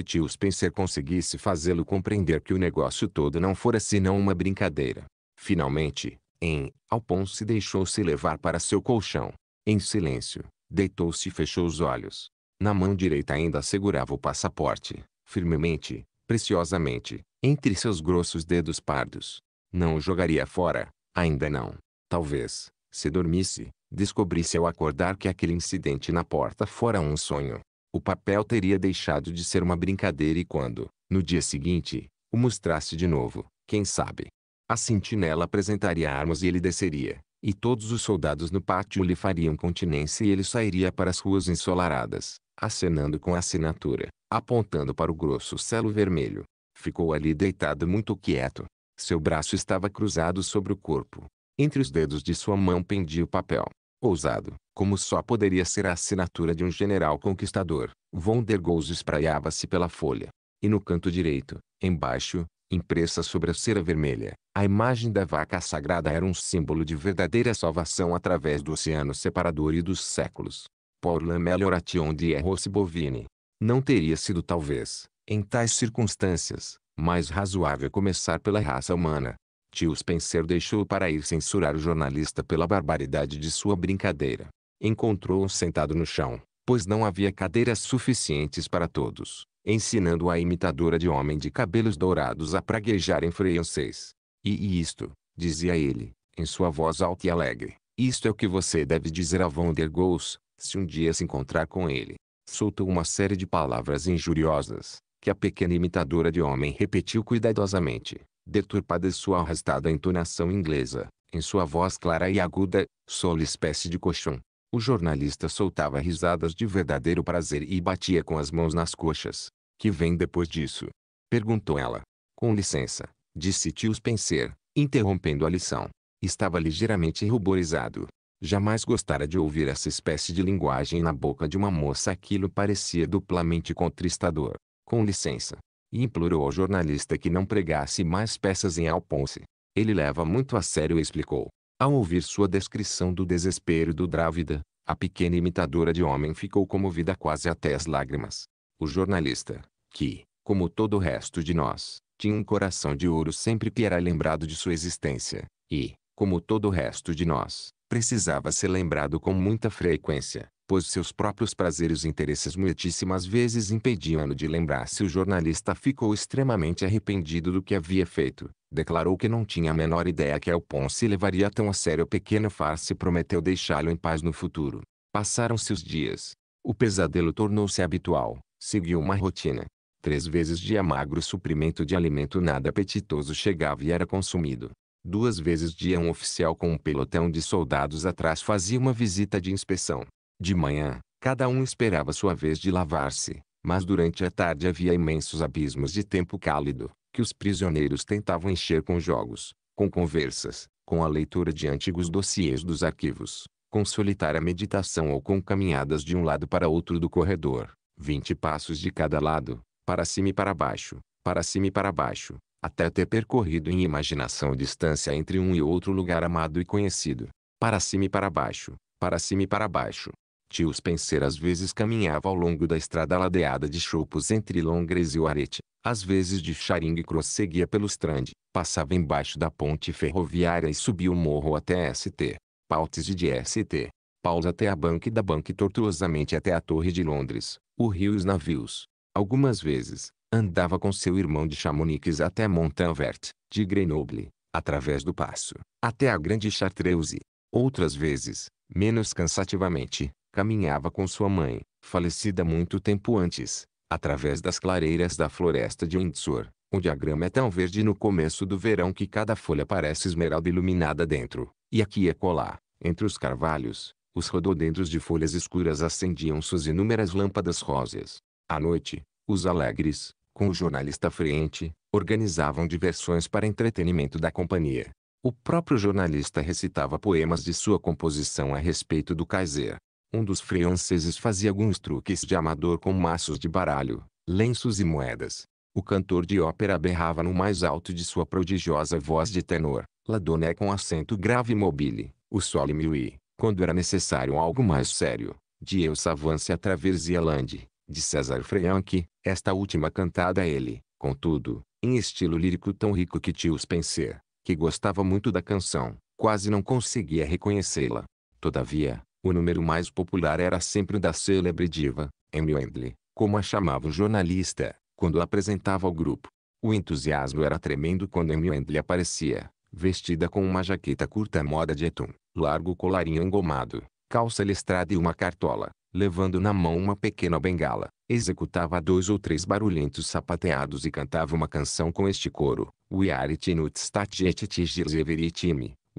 tio Spencer conseguisse fazê-lo compreender que o negócio todo não fora senão uma brincadeira. Finalmente, em Alphonse deixou-se levar para seu colchão. Em silêncio, deitou-se e fechou os olhos. Na mão direita ainda segurava o passaporte, firmemente, preciosamente, entre seus grossos dedos pardos. Não o jogaria fora, ainda não. Talvez, se dormisse, descobrisse ao acordar que aquele incidente na porta fora um sonho. O papel teria deixado de ser uma brincadeira e quando, no dia seguinte, o mostrasse de novo, quem sabe? A sentinela apresentaria armas e ele desceria, e todos os soldados no pátio lhe fariam continência e ele sairia para as ruas ensolaradas, acenando com a assinatura, apontando para o grosso celo vermelho. Ficou ali deitado muito quieto. Seu braço estava cruzado sobre o corpo. Entre os dedos de sua mão pendia o papel. Ousado, como só poderia ser a assinatura de um general conquistador, von der Goltz espraiava-se pela folha. E no canto direito, embaixo, impressa sobre a cera vermelha, a imagem da vaca sagrada era um símbolo de verdadeira salvação através do oceano separador e dos séculos. Por Lamelioration de Erros Bovini. Não teria sido talvez, em tais circunstâncias, mais razoável começar pela raça humana, Tio Spencer deixou para ir censurar o jornalista pela barbaridade de sua brincadeira. Encontrou-o sentado no chão, pois não havia cadeiras suficientes para todos, ensinando a imitadora de homem de cabelos dourados a praguejar em francês. E, e isto, dizia ele, em sua voz alta e alegre, isto é o que você deve dizer a Von der Goes, se um dia se encontrar com ele. Soltou uma série de palavras injuriosas, que a pequena imitadora de homem repetiu cuidadosamente, deturpada sua arrastada entonação inglesa, em sua voz clara e aguda, sola espécie de colchão. O jornalista soltava risadas de verdadeiro prazer e batia com as mãos nas coxas. Que vem depois disso? Perguntou ela. Com licença, disse tio Spencer, interrompendo a lição. Estava ligeiramente ruborizado. Jamais gostara de ouvir essa espécie de linguagem na boca de uma moça. Aquilo parecia duplamente contristador. Com licença, e implorou ao jornalista que não pregasse mais peças em Alponce. Ele leva muito a sério e explicou. Ao ouvir sua descrição do desespero do Drávida, a pequena imitadora de homem ficou comovida quase até as lágrimas. O jornalista, que, como todo o resto de nós, tinha um coração de ouro sempre que era lembrado de sua existência, e, como todo o resto de nós, precisava ser lembrado com muita frequência, pois seus próprios prazeres e interesses muitíssimas vezes impediam-no de lembrar-se. O jornalista ficou extremamente arrependido do que havia feito. Declarou que não tinha a menor ideia que El Ponce levaria tão a sério a pequena farsa e prometeu deixá-lo em paz no futuro. Passaram-se os dias. O pesadelo tornou-se habitual. Seguiu uma rotina. Três vezes dia magro suprimento de alimento nada apetitoso chegava e era consumido. Duas vezes dia um oficial com um pelotão de soldados atrás fazia uma visita de inspeção. De manhã, cada um esperava sua vez de lavar-se, mas durante a tarde havia imensos abismos de tempo cálido, que os prisioneiros tentavam encher com jogos, com conversas, com a leitura de antigos dossiês dos arquivos, com solitária meditação ou com caminhadas de um lado para outro do corredor, vinte passos de cada lado, para cima e para baixo, para cima e para baixo, até ter percorrido em imaginação a distância entre um e outro lugar amado e conhecido, para cima e para baixo, para cima e para baixo, Tio Spencer às vezes caminhava ao longo da estrada ladeada de chopos entre Londres e Warete. Às vezes de Charing Cross seguia pelo Strand, passava embaixo da ponte ferroviária e subia o morro até St. Pautes e de St. Paus até a banca e da banca e tortuosamente até a Torre de Londres, o rio e os navios. Algumas vezes, andava com seu irmão de Chamonix até Montanvert, de Grenoble, através do Passo, até a Grande Chartreuse. Outras vezes, menos cansativamente, caminhava com sua mãe, falecida muito tempo antes, através das clareiras da floresta de Windsor, onde a grama é tão verde no começo do verão que cada folha parece esmeralda iluminada dentro, e aqui e é colar, entre os carvalhos, os rododendros de folhas escuras acendiam suas inúmeras lâmpadas róseas. À noite, os alegres, com o jornalista frente, organizavam diversões para entretenimento da companhia. O próprio jornalista recitava poemas de sua composição a respeito do Kaiser, um dos franceses fazia alguns truques de amador com maços de baralho, lenços e moedas. O cantor de ópera berrava no mais alto de sua prodigiosa voz de tenor, Ladoné com acento grave e mobile, o sole e, quando era necessário algo mais sério, de Eu Savance a de Yelande, de César Franck, esta última cantada a ele, contudo, em estilo lírico tão rico que tio Spencer, que gostava muito da canção, quase não conseguia reconhecê-la. Todavia, o número mais popular era sempre o da célebre diva, Amy Wendley, como a chamava o jornalista, quando apresentava ao grupo. O entusiasmo era tremendo quando Amy Wendley aparecia, vestida com uma jaqueta curta moda de etum, largo colarinho engomado, calça listrada e uma cartola, levando na mão uma pequena bengala, executava dois ou três barulhentos sapateados e cantava uma canção com este coro. We are it in et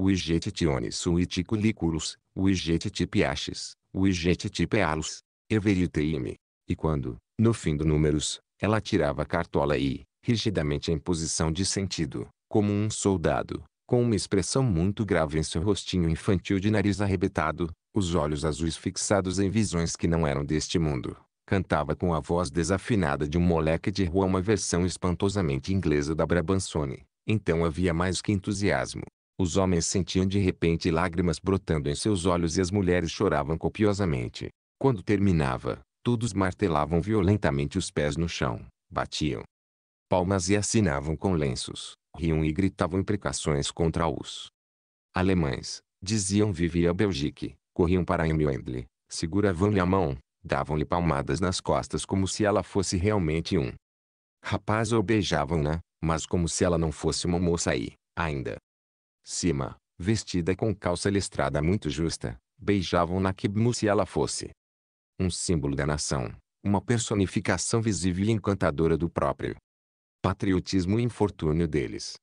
o igetitione suiticuliculus, o igetitipiaches, o igetitipealus, everiteime. E quando, no fim do números, ela tirava a cartola e, rigidamente em posição de sentido, como um soldado, com uma expressão muito grave em seu rostinho infantil de nariz arrebitado, os olhos azuis fixados em visões que não eram deste mundo, cantava com a voz desafinada de um moleque de rua uma versão espantosamente inglesa da Brabançone. Então havia mais que entusiasmo, os homens sentiam de repente lágrimas brotando em seus olhos e as mulheres choravam copiosamente. Quando terminava, todos martelavam violentamente os pés no chão, batiam palmas e assinavam com lenços, riam e gritavam imprecações contra os alemães. Diziam vive a Belgique, corriam para Emil Emmeendle, seguravam-lhe a mão, davam-lhe palmadas nas costas como se ela fosse realmente um rapaz ou beijavam-na, mas como se ela não fosse uma moça e, ainda, cima, vestida com calça listrada muito justa, beijavam Nakib -mu se ela fosse um símbolo da nação, uma personificação visível e encantadora do próprio patriotismo e infortúnio deles.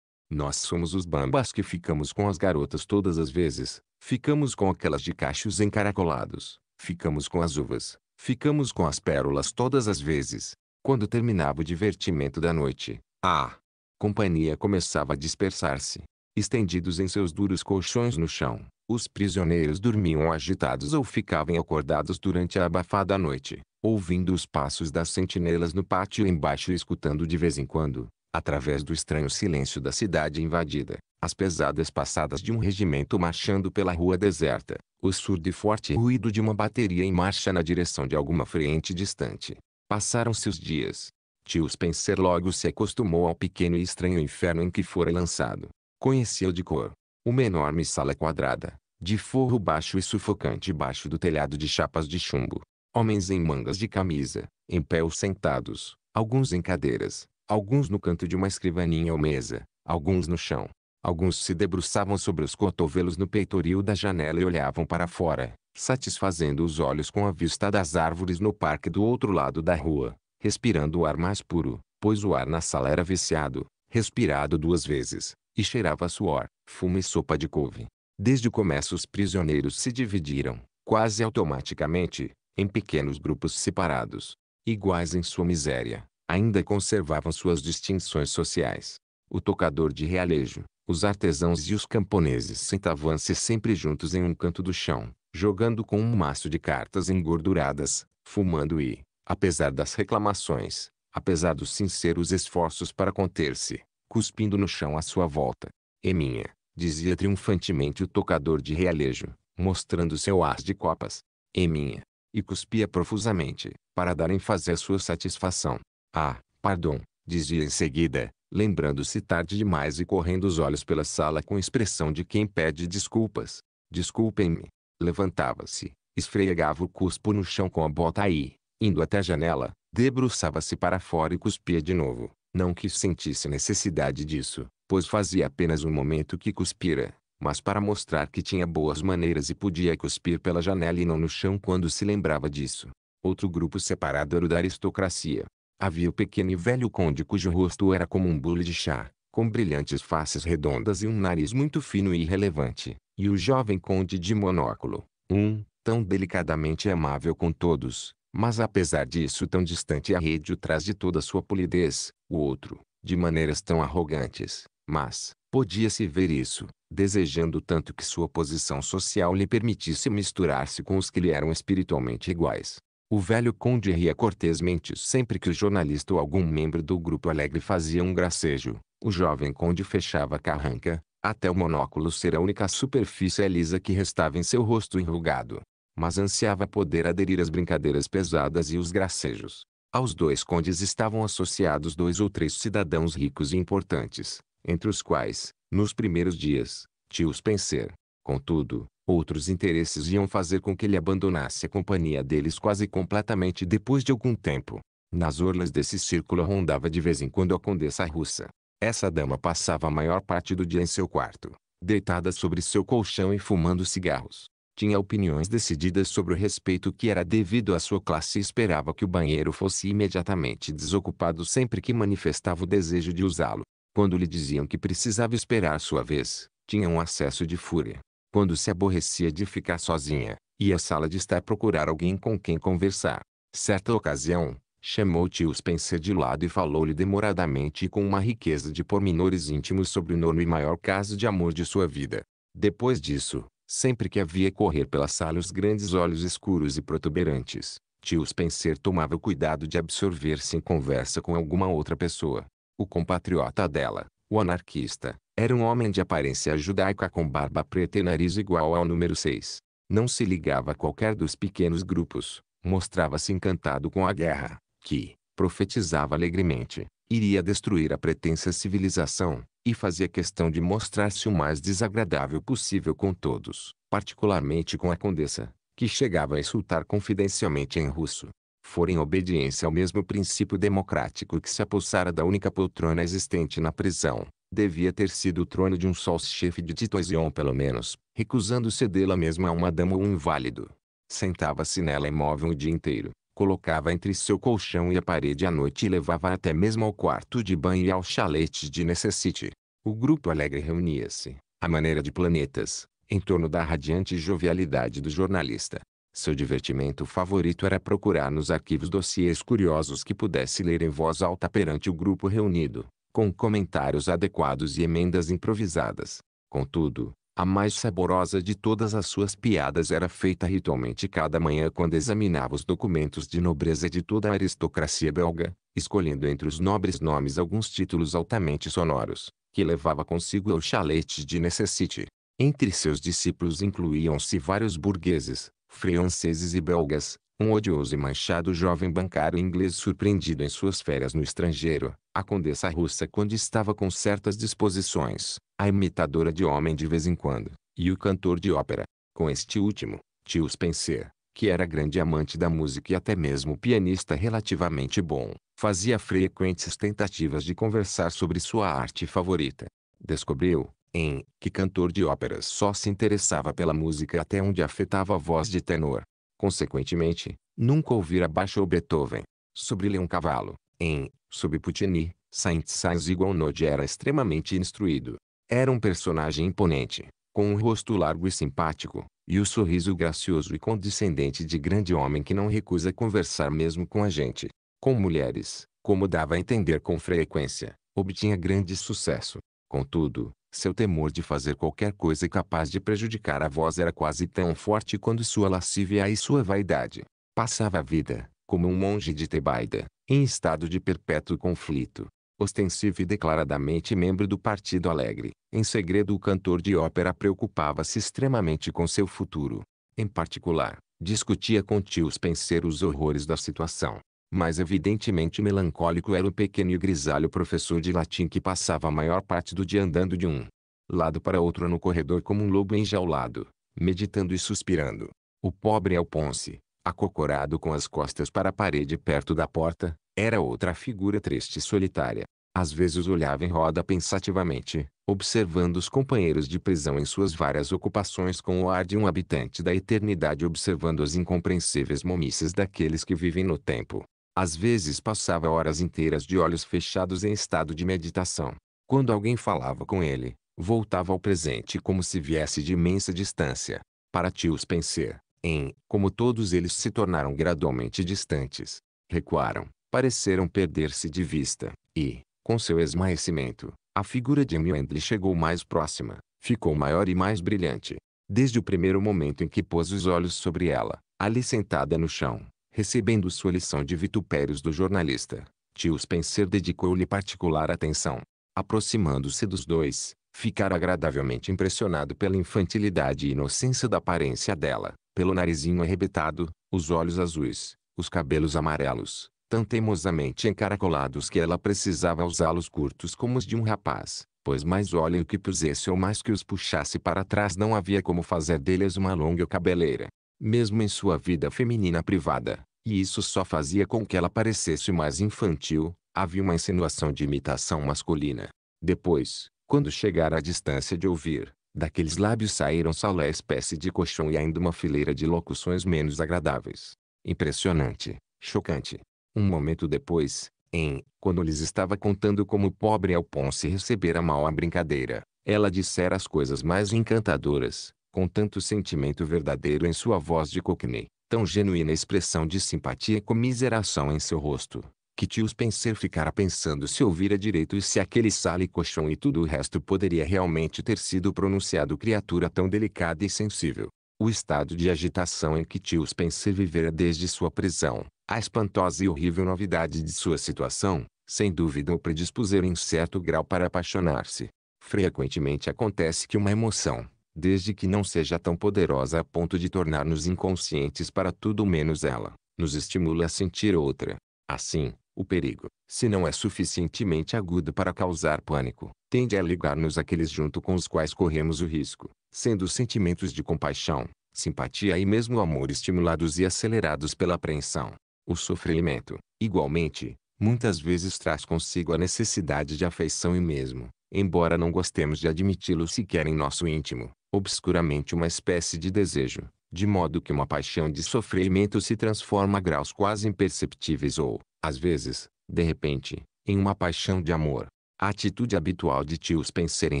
Nós somos os bambas que ficamos com as garotas todas as vezes, ficamos com aquelas de cachos encaracolados, ficamos com as uvas, ficamos com as pérolas todas as vezes. Quando terminava o divertimento da noite, a companhia começava a dispersar-se estendidos em seus duros colchões no chão. Os prisioneiros dormiam agitados ou ficavam acordados durante a abafada noite, ouvindo os passos das sentinelas no pátio embaixo e escutando de vez em quando, através do estranho silêncio da cidade invadida, as pesadas passadas de um regimento marchando pela rua deserta, o surdo e forte ruído de uma bateria em marcha na direção de alguma frente distante. Passaram-se os dias. Tio Spencer logo se acostumou ao pequeno e estranho inferno em que fora lançado. Conheceu de cor. Uma enorme sala quadrada, de forro baixo e sufocante baixo do telhado de chapas de chumbo. Homens em mangas de camisa, em pé ou sentados, alguns em cadeiras, alguns no canto de uma escrivaninha ou mesa, alguns no chão. Alguns se debruçavam sobre os cotovelos no peitoril da janela e olhavam para fora, satisfazendo os olhos com a vista das árvores no parque do outro lado da rua, respirando o ar mais puro, pois o ar na sala era viciado, respirado duas vezes, e cheirava suor, fumo e sopa de couve. Desde o começo os prisioneiros se dividiram, quase automaticamente, em pequenos grupos separados. Iguais em sua miséria, ainda conservavam suas distinções sociais. O tocador de realejo, os artesãos e os camponeses sentavam-se sempre juntos em um canto do chão, jogando com um maço de cartas engorduradas, fumando e, apesar das reclamações, apesar dos sinceros esforços para conter-se, cuspindo no chão à sua volta. É minha, dizia triunfantemente o tocador de realejo, mostrando seu as de copas. É minha. E cuspia profusamente, para dar ênfase à sua satisfação. Ah, pardon, dizia em seguida, lembrando-se tarde demais e correndo os olhos pela sala com expressão de quem pede desculpas. Desculpem-me. Levantava-se, esfregava o cuspo no chão com a bota aí, indo até a janela, debruçava-se para fora e cuspia de novo. Não que sentisse necessidade disso, pois fazia apenas um momento que cuspira, mas para mostrar que tinha boas maneiras e podia cuspir pela janela e não no chão quando se lembrava disso. Outro grupo separado era o da aristocracia. Havia o pequeno e velho conde cujo rosto era como um bule de chá, com brilhantes faces redondas e um nariz muito fino e irrelevante, e o jovem conde de monóculo, um, tão delicadamente amável com todos, mas apesar disso tão distante a rede o traz de toda sua polidez, o outro, de maneiras tão arrogantes, mas, podia-se ver isso, desejando tanto que sua posição social lhe permitisse misturar-se com os que lhe eram espiritualmente iguais. O velho conde ria cortesmente sempre que o jornalista ou algum membro do grupo alegre fazia um gracejo. O jovem conde fechava a carranca, até o monóculo ser a única superfície lisa que restava em seu rosto enrugado mas ansiava poder aderir às brincadeiras pesadas e os gracejos. Aos dois condes estavam associados dois ou três cidadãos ricos e importantes, entre os quais, nos primeiros dias, tio Spencer. Contudo, outros interesses iam fazer com que ele abandonasse a companhia deles quase completamente depois de algum tempo. Nas orlas desse círculo rondava de vez em quando a condessa russa. Essa dama passava a maior parte do dia em seu quarto, deitada sobre seu colchão e fumando cigarros tinha opiniões decididas sobre o respeito que era devido à sua classe e esperava que o banheiro fosse imediatamente desocupado sempre que manifestava o desejo de usá-lo. Quando lhe diziam que precisava esperar sua vez, tinha um acesso de fúria. Quando se aborrecia de ficar sozinha, ia à sala de estar procurar alguém com quem conversar. Certa ocasião, chamou tio Spencer de lado e falou-lhe demoradamente e com uma riqueza de pormenores íntimos sobre o nono e maior caso de amor de sua vida. Depois disso, Sempre que a via correr pela sala os grandes olhos escuros e protuberantes, tio Spencer tomava o cuidado de absorver-se em conversa com alguma outra pessoa. O compatriota dela, o anarquista, era um homem de aparência judaica com barba preta e nariz igual ao número 6. Não se ligava a qualquer dos pequenos grupos, mostrava-se encantado com a guerra, que, profetizava alegremente, iria destruir a pretensa civilização e fazia questão de mostrar-se o mais desagradável possível com todos, particularmente com a condessa, que chegava a insultar confidencialmente em russo. Fora em obediência ao mesmo princípio democrático que se apossara da única poltrona existente na prisão, devia ter sido o trono de um só chefe de titoisión pelo menos, recusando cedê-la mesmo a uma dama ou um inválido. Sentava-se nela imóvel o dia inteiro, colocava entre seu colchão e a parede à noite e levava até mesmo ao quarto de banho e ao chalete de necessite. O grupo alegre reunia-se, à maneira de planetas, em torno da radiante jovialidade do jornalista. Seu divertimento favorito era procurar nos arquivos dossiês curiosos que pudesse ler em voz alta perante o grupo reunido, com comentários adequados e emendas improvisadas. Contudo, a mais saborosa de todas as suas piadas era feita ritualmente cada manhã quando examinava os documentos de nobreza de toda a aristocracia belga, escolhendo entre os nobres nomes alguns títulos altamente sonoros, que levava consigo ao chalete de necessite. Entre seus discípulos incluíam-se vários burgueses, franceses e belgas, um odioso e manchado jovem bancário inglês surpreendido em suas férias no estrangeiro, a condessa russa quando estava com certas disposições, a imitadora de homem de vez em quando, e o cantor de ópera. Com este último, Tio Spencer, que era grande amante da música e até mesmo pianista relativamente bom, fazia frequentes tentativas de conversar sobre sua arte favorita. Descobriu, em que cantor de óperas só se interessava pela música até onde afetava a voz de tenor. Consequentemente, nunca ouvira ou Beethoven. Sobre Leon Cavallo, em sob Puccini, Saint-Saëns e Gounod era extremamente instruído. Era um personagem imponente, com um rosto largo e simpático, e o sorriso gracioso e condescendente de grande homem que não recusa conversar mesmo com a gente. Com mulheres, como dava a entender com frequência, obtinha grande sucesso. Contudo, seu temor de fazer qualquer coisa capaz de prejudicar a voz era quase tão forte quanto sua lascívia e sua vaidade. Passava a vida, como um monge de Tebaida, em estado de perpétuo conflito, ostensivo e declaradamente membro do Partido Alegre. Em segredo, o cantor de ópera preocupava-se extremamente com seu futuro. Em particular, discutia com tio Spencer os horrores da situação. Mais evidentemente melancólico era o pequeno e grisalho professor de latim que passava a maior parte do dia andando de um lado para outro no corredor como um lobo enjaulado, meditando e suspirando. O pobre Alponce, acocorado com as costas para a parede perto da porta, era outra figura triste e solitária. Às vezes olhava em roda pensativamente, observando os companheiros de prisão em suas várias ocupações com o ar de um habitante da eternidade observando as incompreensíveis momices daqueles que vivem no tempo. Às vezes passava horas inteiras de olhos fechados em estado de meditação. Quando alguém falava com ele, voltava ao presente como se viesse de imensa distância. Para Tios Penser, em como todos eles se tornaram gradualmente distantes, recuaram, pareceram perder-se de vista, e, com seu esmaecimento, a figura de Mewendley chegou mais próxima, ficou maior e mais brilhante. Desde o primeiro momento em que pôs os olhos sobre ela, ali sentada no chão, recebendo sua lição de vitupérios do jornalista, Tio Spencer dedicou-lhe particular atenção. Aproximando-se dos dois, ficara agradavelmente impressionado pela infantilidade e inocência da aparência dela, pelo narizinho arrebitado, os olhos azuis, os cabelos amarelos, tão teimosamente encaracolados que ela precisava usá-los curtos como os de um rapaz, pois mais o que pusesse ou mais que os puxasse para trás não havia como fazer deles uma longa cabeleira. Mesmo em sua vida feminina privada, e isso só fazia com que ela parecesse mais infantil, havia uma insinuação de imitação masculina. Depois, quando chegara à distância de ouvir, daqueles lábios saíram salé espécie de colchão e ainda uma fileira de locuções menos agradáveis. Impressionante, chocante, um momento depois, em quando lhes estava contando como o pobre Alphonse recebera mal a brincadeira, ela dissera as coisas mais encantadoras, com tanto sentimento verdadeiro em sua voz de cockney, tão genuína expressão de simpatia e comiseração em seu rosto, que tio Spencer ficara pensando se ouvira direito e se aquele sale colchão e tudo o resto poderia realmente ter sido pronunciado criatura tão delicada e sensível. O estado de agitação em que tio Spencer vivera desde sua prisão, a espantosa e horrível novidade de sua situação, sem dúvida o predispuseram em certo grau para apaixonar-se. Frequentemente acontece que uma emoção, desde que não seja tão poderosa a ponto de tornar-nos inconscientes para tudo menos ela, nos estimula a sentir outra. Assim, o perigo, se não é suficientemente agudo para causar pânico, tende a ligar-nos àqueles junto com os quais corremos o risco, sendo os sentimentos de compaixão, simpatia e mesmo amor estimulados e acelerados pela apreensão. O sofrimento, igualmente, muitas vezes traz consigo a necessidade de afeição e mesmo, embora não gostemos de admiti-lo sequer em nosso íntimo, obscuramente uma espécie de desejo, de modo que uma paixão de sofrimento se transforma a graus quase imperceptíveis ou, às vezes, de repente, em uma paixão de amor. A atitude habitual de tio Spencer em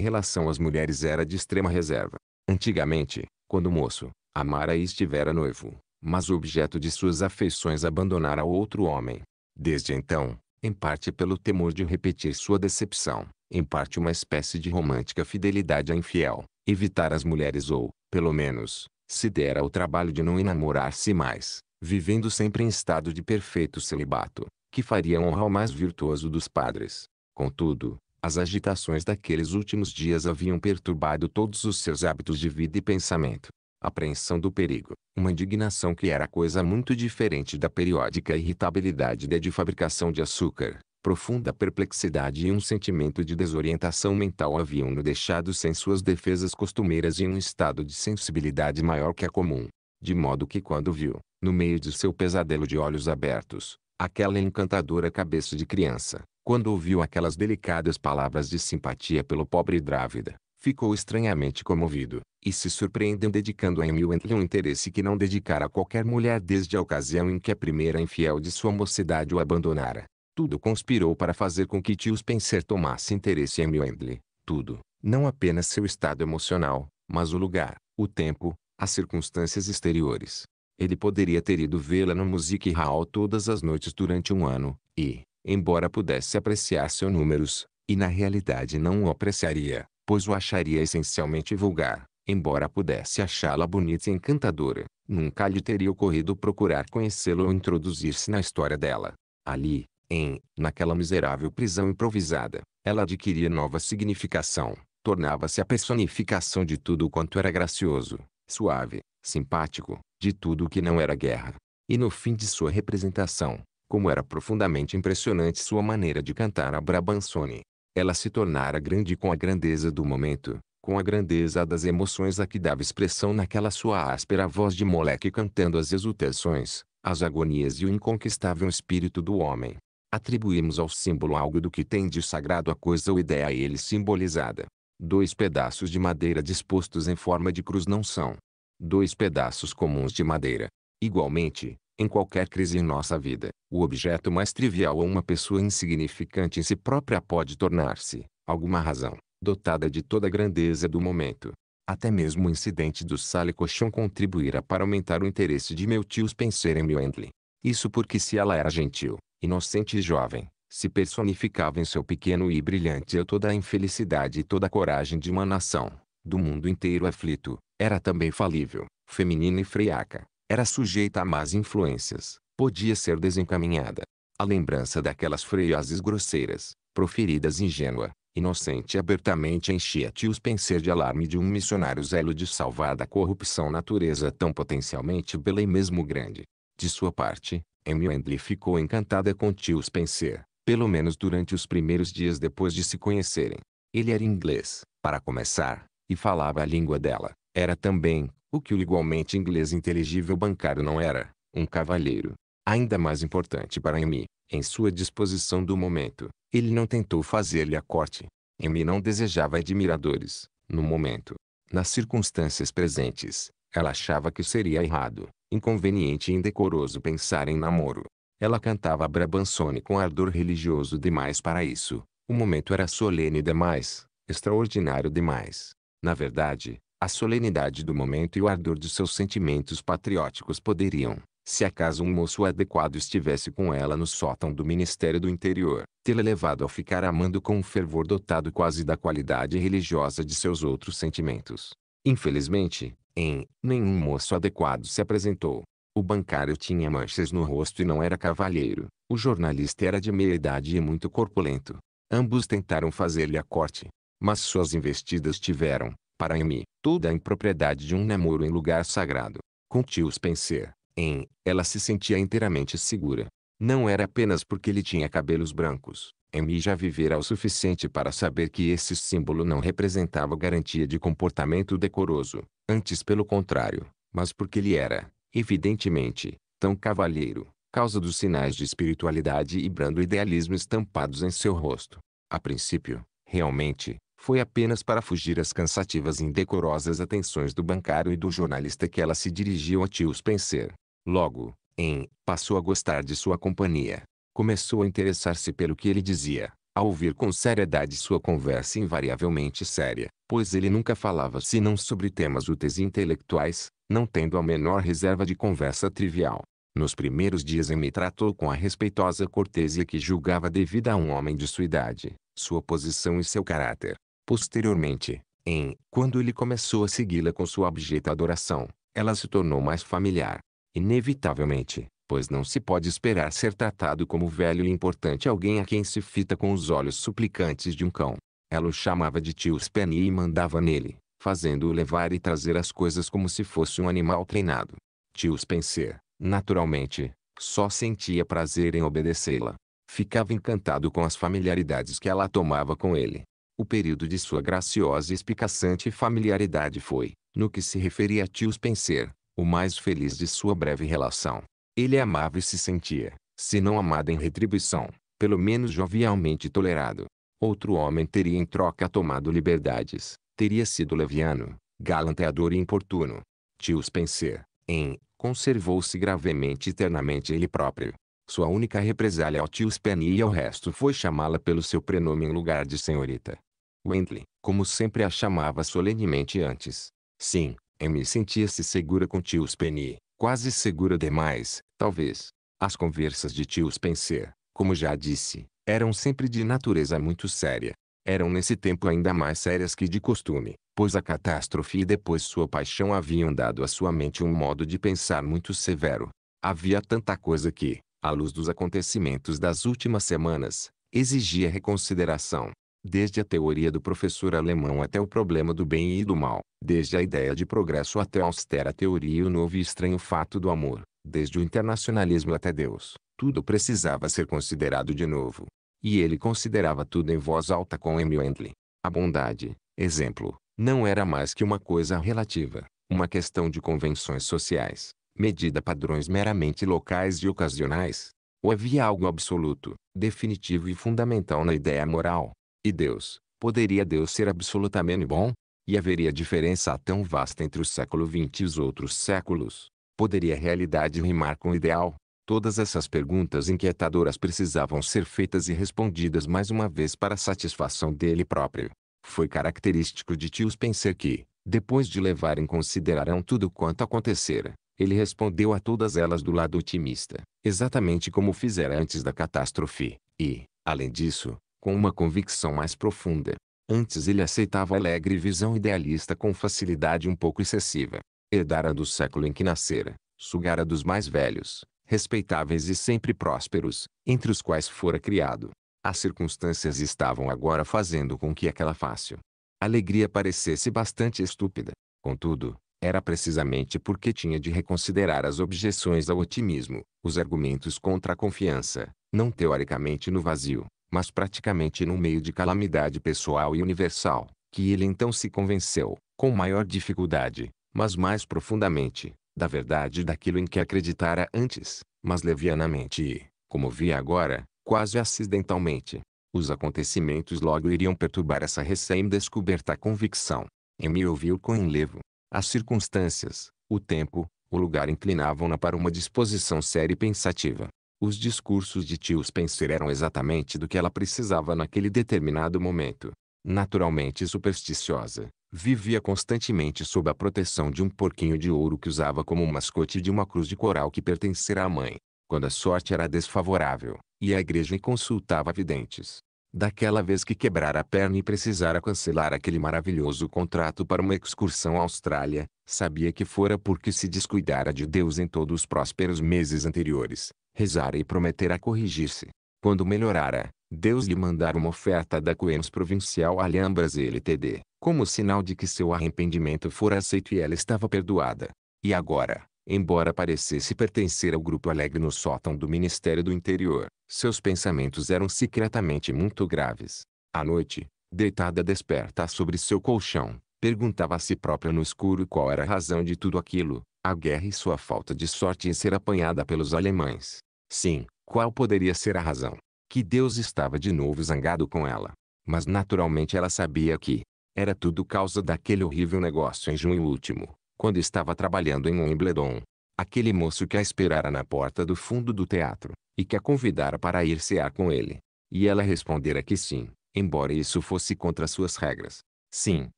relação às mulheres era de extrema reserva. Antigamente, quando moço, amara e estivera noivo, mas o objeto de suas afeições abandonara outro homem. Desde então, em parte pelo temor de repetir sua decepção, em parte uma espécie de romântica fidelidade à infiel, evitar as mulheres ou, pelo menos, se dera ao trabalho de não enamorar-se mais, vivendo sempre em estado de perfeito celibato, que faria honra ao mais virtuoso dos padres. Contudo, as agitações daqueles últimos dias haviam perturbado todos os seus hábitos de vida e pensamento apreensão do perigo, uma indignação que era coisa muito diferente da periódica irritabilidade da de fabricação de açúcar, profunda perplexidade e um sentimento de desorientação mental haviam-no deixado sem suas defesas costumeiras e um estado de sensibilidade maior que a comum. De modo que quando viu, no meio de seu pesadelo de olhos abertos, aquela encantadora cabeça de criança, quando ouviu aquelas delicadas palavras de simpatia pelo pobre Drávida, ficou estranhamente comovido, e se surpreendeu dedicando a Emil Endley um interesse que não dedicara a qualquer mulher desde a ocasião em que a primeira infiel de sua mocidade o abandonara. Tudo conspirou para fazer com que Tio Spencer tomasse interesse em Emil Endley. Tudo, não apenas seu estado emocional, mas o lugar, o tempo, as circunstâncias exteriores. Ele poderia ter ido vê-la no Music Hall todas as noites durante um ano, e, embora pudesse apreciar seus números, e na realidade não o apreciaria, pois o acharia essencialmente vulgar, embora pudesse achá-la bonita e encantadora. Nunca lhe teria ocorrido procurar conhecê-lo ou introduzir-se na história dela. Ali, em, naquela miserável prisão improvisada, ela adquiria nova significação, tornava-se a personificação de tudo quanto era gracioso, suave, simpático, de tudo o que não era guerra. E no fim de sua representação, como era profundamente impressionante sua maneira de cantar a Brabançone, ela se tornara grande com a grandeza do momento, com a grandeza das emoções a que dava expressão naquela sua áspera voz de moleque cantando as exultações, as agonias e o inconquistável espírito do homem. Atribuímos ao símbolo algo do que tem de sagrado a coisa ou ideia a ele simbolizada. Dois pedaços de madeira dispostos em forma de cruz não são dois pedaços comuns de madeira. Igualmente, em qualquer crise em nossa vida, o objeto mais trivial ou uma pessoa insignificante em si própria pode tornar-se, alguma razão, dotada de toda a grandeza do momento. Até mesmo o incidente do Sally colchão contribuíra para aumentar o interesse de meu tio Spencer em Wendley. Isso porque se ela era gentil, inocente e jovem, se personificava em seu pequeno e brilhante eu toda a infelicidade e toda a coragem de uma nação, do mundo inteiro aflito, era também falível, feminina e friaca, era sujeita a más influências, podia ser desencaminhada. A lembrança daquelas freases grosseiras, proferidas ingênua, inocente e abertamente enchia-te os de alarme de um missionário zelo de salvar da corrupção natureza tão potencialmente bela e mesmo grande. De sua parte, Emily Endley ficou encantada com Tios Penser, pelo menos durante os primeiros dias depois de se conhecerem. Ele era inglês, para começar, e falava a língua dela. Era também, o que o igualmente inglês inteligível bancário não era, um cavalheiro. Ainda mais importante para Amy, em sua disposição do momento, ele não tentou fazer-lhe a corte. Amy não desejava admiradores, no momento. Nas circunstâncias presentes, ela achava que seria errado, inconveniente e indecoroso pensar em namoro. Ela cantava Brabançone com ardor religioso demais para isso. O momento era solene demais, extraordinário demais. Na verdade, a solenidade do momento e o ardor de seus sentimentos patrióticos poderiam, se acaso um moço adequado estivesse com ela no sótão do Ministério do Interior, tê-la levado a ficar amando com um fervor dotado quase da qualidade religiosa de seus outros sentimentos. Infelizmente, em nenhum moço adequado se apresentou. O bancário tinha manchas no rosto e não era cavalheiro. O jornalista era de meia idade e muito corpulento. Ambos tentaram fazer-lhe a corte, mas suas investidas tiveram, para mim é toda a impropriedade de um namoro em lugar sagrado. Com tios Spencer, em, ela se sentia inteiramente segura. Não era apenas porque ele tinha cabelos brancos. Amy já vivera o suficiente para saber que esse símbolo não representava garantia de comportamento decoroso. Antes pelo contrário, mas porque ele era, evidentemente, tão cavalheiro, causa dos sinais de espiritualidade e brando idealismo estampados em seu rosto. A princípio, realmente, foi apenas para fugir às cansativas e indecorosas atenções do bancário e do jornalista que ela se dirigiu a Tio Spencer. Logo, em, passou a gostar de sua companhia. Começou a interessar-se pelo que ele dizia, a ouvir com seriedade sua conversa invariavelmente séria, pois ele nunca falava senão sobre temas úteis e intelectuais, não tendo a menor reserva de conversa trivial. Nos primeiros dias me tratou com a respeitosa cortesia que julgava devida a um homem de sua idade, sua posição e seu caráter. Posteriormente, em quando ele começou a segui-la com sua abjeta adoração, ela se tornou mais familiar. Inevitavelmente, pois não se pode esperar ser tratado como velho e importante alguém a quem se fita com os olhos suplicantes de um cão. Ela o chamava de tio Spenny e mandava nele, fazendo-o levar e trazer as coisas como se fosse um animal treinado. Tio Spencer, naturalmente, só sentia prazer em obedecê-la. Ficava encantado com as familiaridades que ela tomava com ele. O período de sua graciosa e espicaçante familiaridade foi, no que se referia a tio Spencer, o mais feliz de sua breve relação. Ele amava e se sentia, se não amado em retribuição, pelo menos jovialmente tolerado. Outro homem teria em troca tomado liberdades, teria sido leviano, galanteador e importuno. Tio Spencer, em, conservou-se gravemente e eternamente ele próprio. Sua única represália ao tio Spenny e ao resto foi chamá-la pelo seu prenome em lugar de senhorita. Wendley, como sempre a chamava solenemente antes. Sim, Amy sentia-se segura com tio Penny, quase segura demais, talvez. As conversas de tio Spencer, como já disse, eram sempre de natureza muito séria. Eram nesse tempo ainda mais sérias que de costume, pois a catástrofe e depois sua paixão haviam dado à sua mente um modo de pensar muito severo. Havia tanta coisa que, à luz dos acontecimentos das últimas semanas, exigia reconsideração desde a teoria do professor alemão até o problema do bem e do mal, desde a ideia de progresso até a austera teoria e o novo e estranho fato do amor, desde o internacionalismo até Deus, tudo precisava ser considerado de novo. E ele considerava tudo em voz alta com Emil Endley. A bondade, exemplo, não era mais que uma coisa relativa, uma questão de convenções sociais, medida padrões meramente locais e ocasionais. Ou havia algo absoluto, definitivo e fundamental na ideia moral, e Deus, poderia Deus ser absolutamente bom? E haveria diferença tão vasta entre o século XX e os outros séculos? Poderia a realidade rimar com o ideal? Todas essas perguntas inquietadoras precisavam ser feitas e respondidas mais uma vez para a satisfação dele próprio. Foi característico de Tio pensar que, depois de levar em consideração tudo quanto acontecera, ele respondeu a todas elas do lado otimista, exatamente como fizera antes da catástrofe, e, além disso, com uma convicção mais profunda. Antes ele aceitava a alegre visão idealista com facilidade um pouco excessiva. Herdara do século em que nascera, sugara dos mais velhos, respeitáveis e sempre prósperos, entre os quais fora criado. As circunstâncias estavam agora fazendo com que aquela fácil alegria parecesse bastante estúpida. Contudo, era precisamente porque tinha de reconsiderar as objeções ao otimismo, os argumentos contra a confiança, não teoricamente no vazio, mas praticamente no meio de calamidade pessoal e universal, que ele então se convenceu, com maior dificuldade, mas mais profundamente, da verdade daquilo em que acreditara antes, mas levianamente e, como via agora, quase acidentalmente. Os acontecimentos logo iriam perturbar essa recém-descoberta convicção. Em me ouviu com enlevo. As circunstâncias, o tempo, o lugar inclinavam-na para uma disposição séria e pensativa. Os discursos de Tio Spencer eram exatamente do que ela precisava naquele determinado momento. Naturalmente supersticiosa, vivia constantemente sob a proteção de um porquinho de ouro que usava como mascote de uma cruz de coral que pertencera à mãe, quando a sorte era desfavorável, ia à igreja e consultava videntes. Daquela vez que quebrara a perna e precisara cancelar aquele maravilhoso contrato para uma excursão à Austrália, sabia que fora porque se descuidara de Deus em todos os prósperos meses anteriores, rezara e prometera corrigir-se. Quando melhorara, Deus lhe mandara uma oferta da Coens Provincial Alhambras LTD, como sinal de que seu arrependimento fora aceito e ela estava perdoada. E agora, embora parecesse pertencer ao grupo alegre no sótão do Ministério do Interior, seus pensamentos eram secretamente muito graves. À noite, deitada desperta sobre seu colchão, perguntava a si própria no escuro qual era a razão de tudo aquilo, a guerra e sua falta de sorte em ser apanhada pelos alemães. Sim, qual poderia ser a razão? Que Deus estava de novo zangado com ela. Mas naturalmente ela sabia que era tudo causa daquele horrível negócio em junho último, quando estava trabalhando em Wimbledon. Aquele moço que a esperara na porta do fundo do teatro, e que a convidara para ir cear com ele. E ela respondera que sim, embora isso fosse contra suas regras. Sim,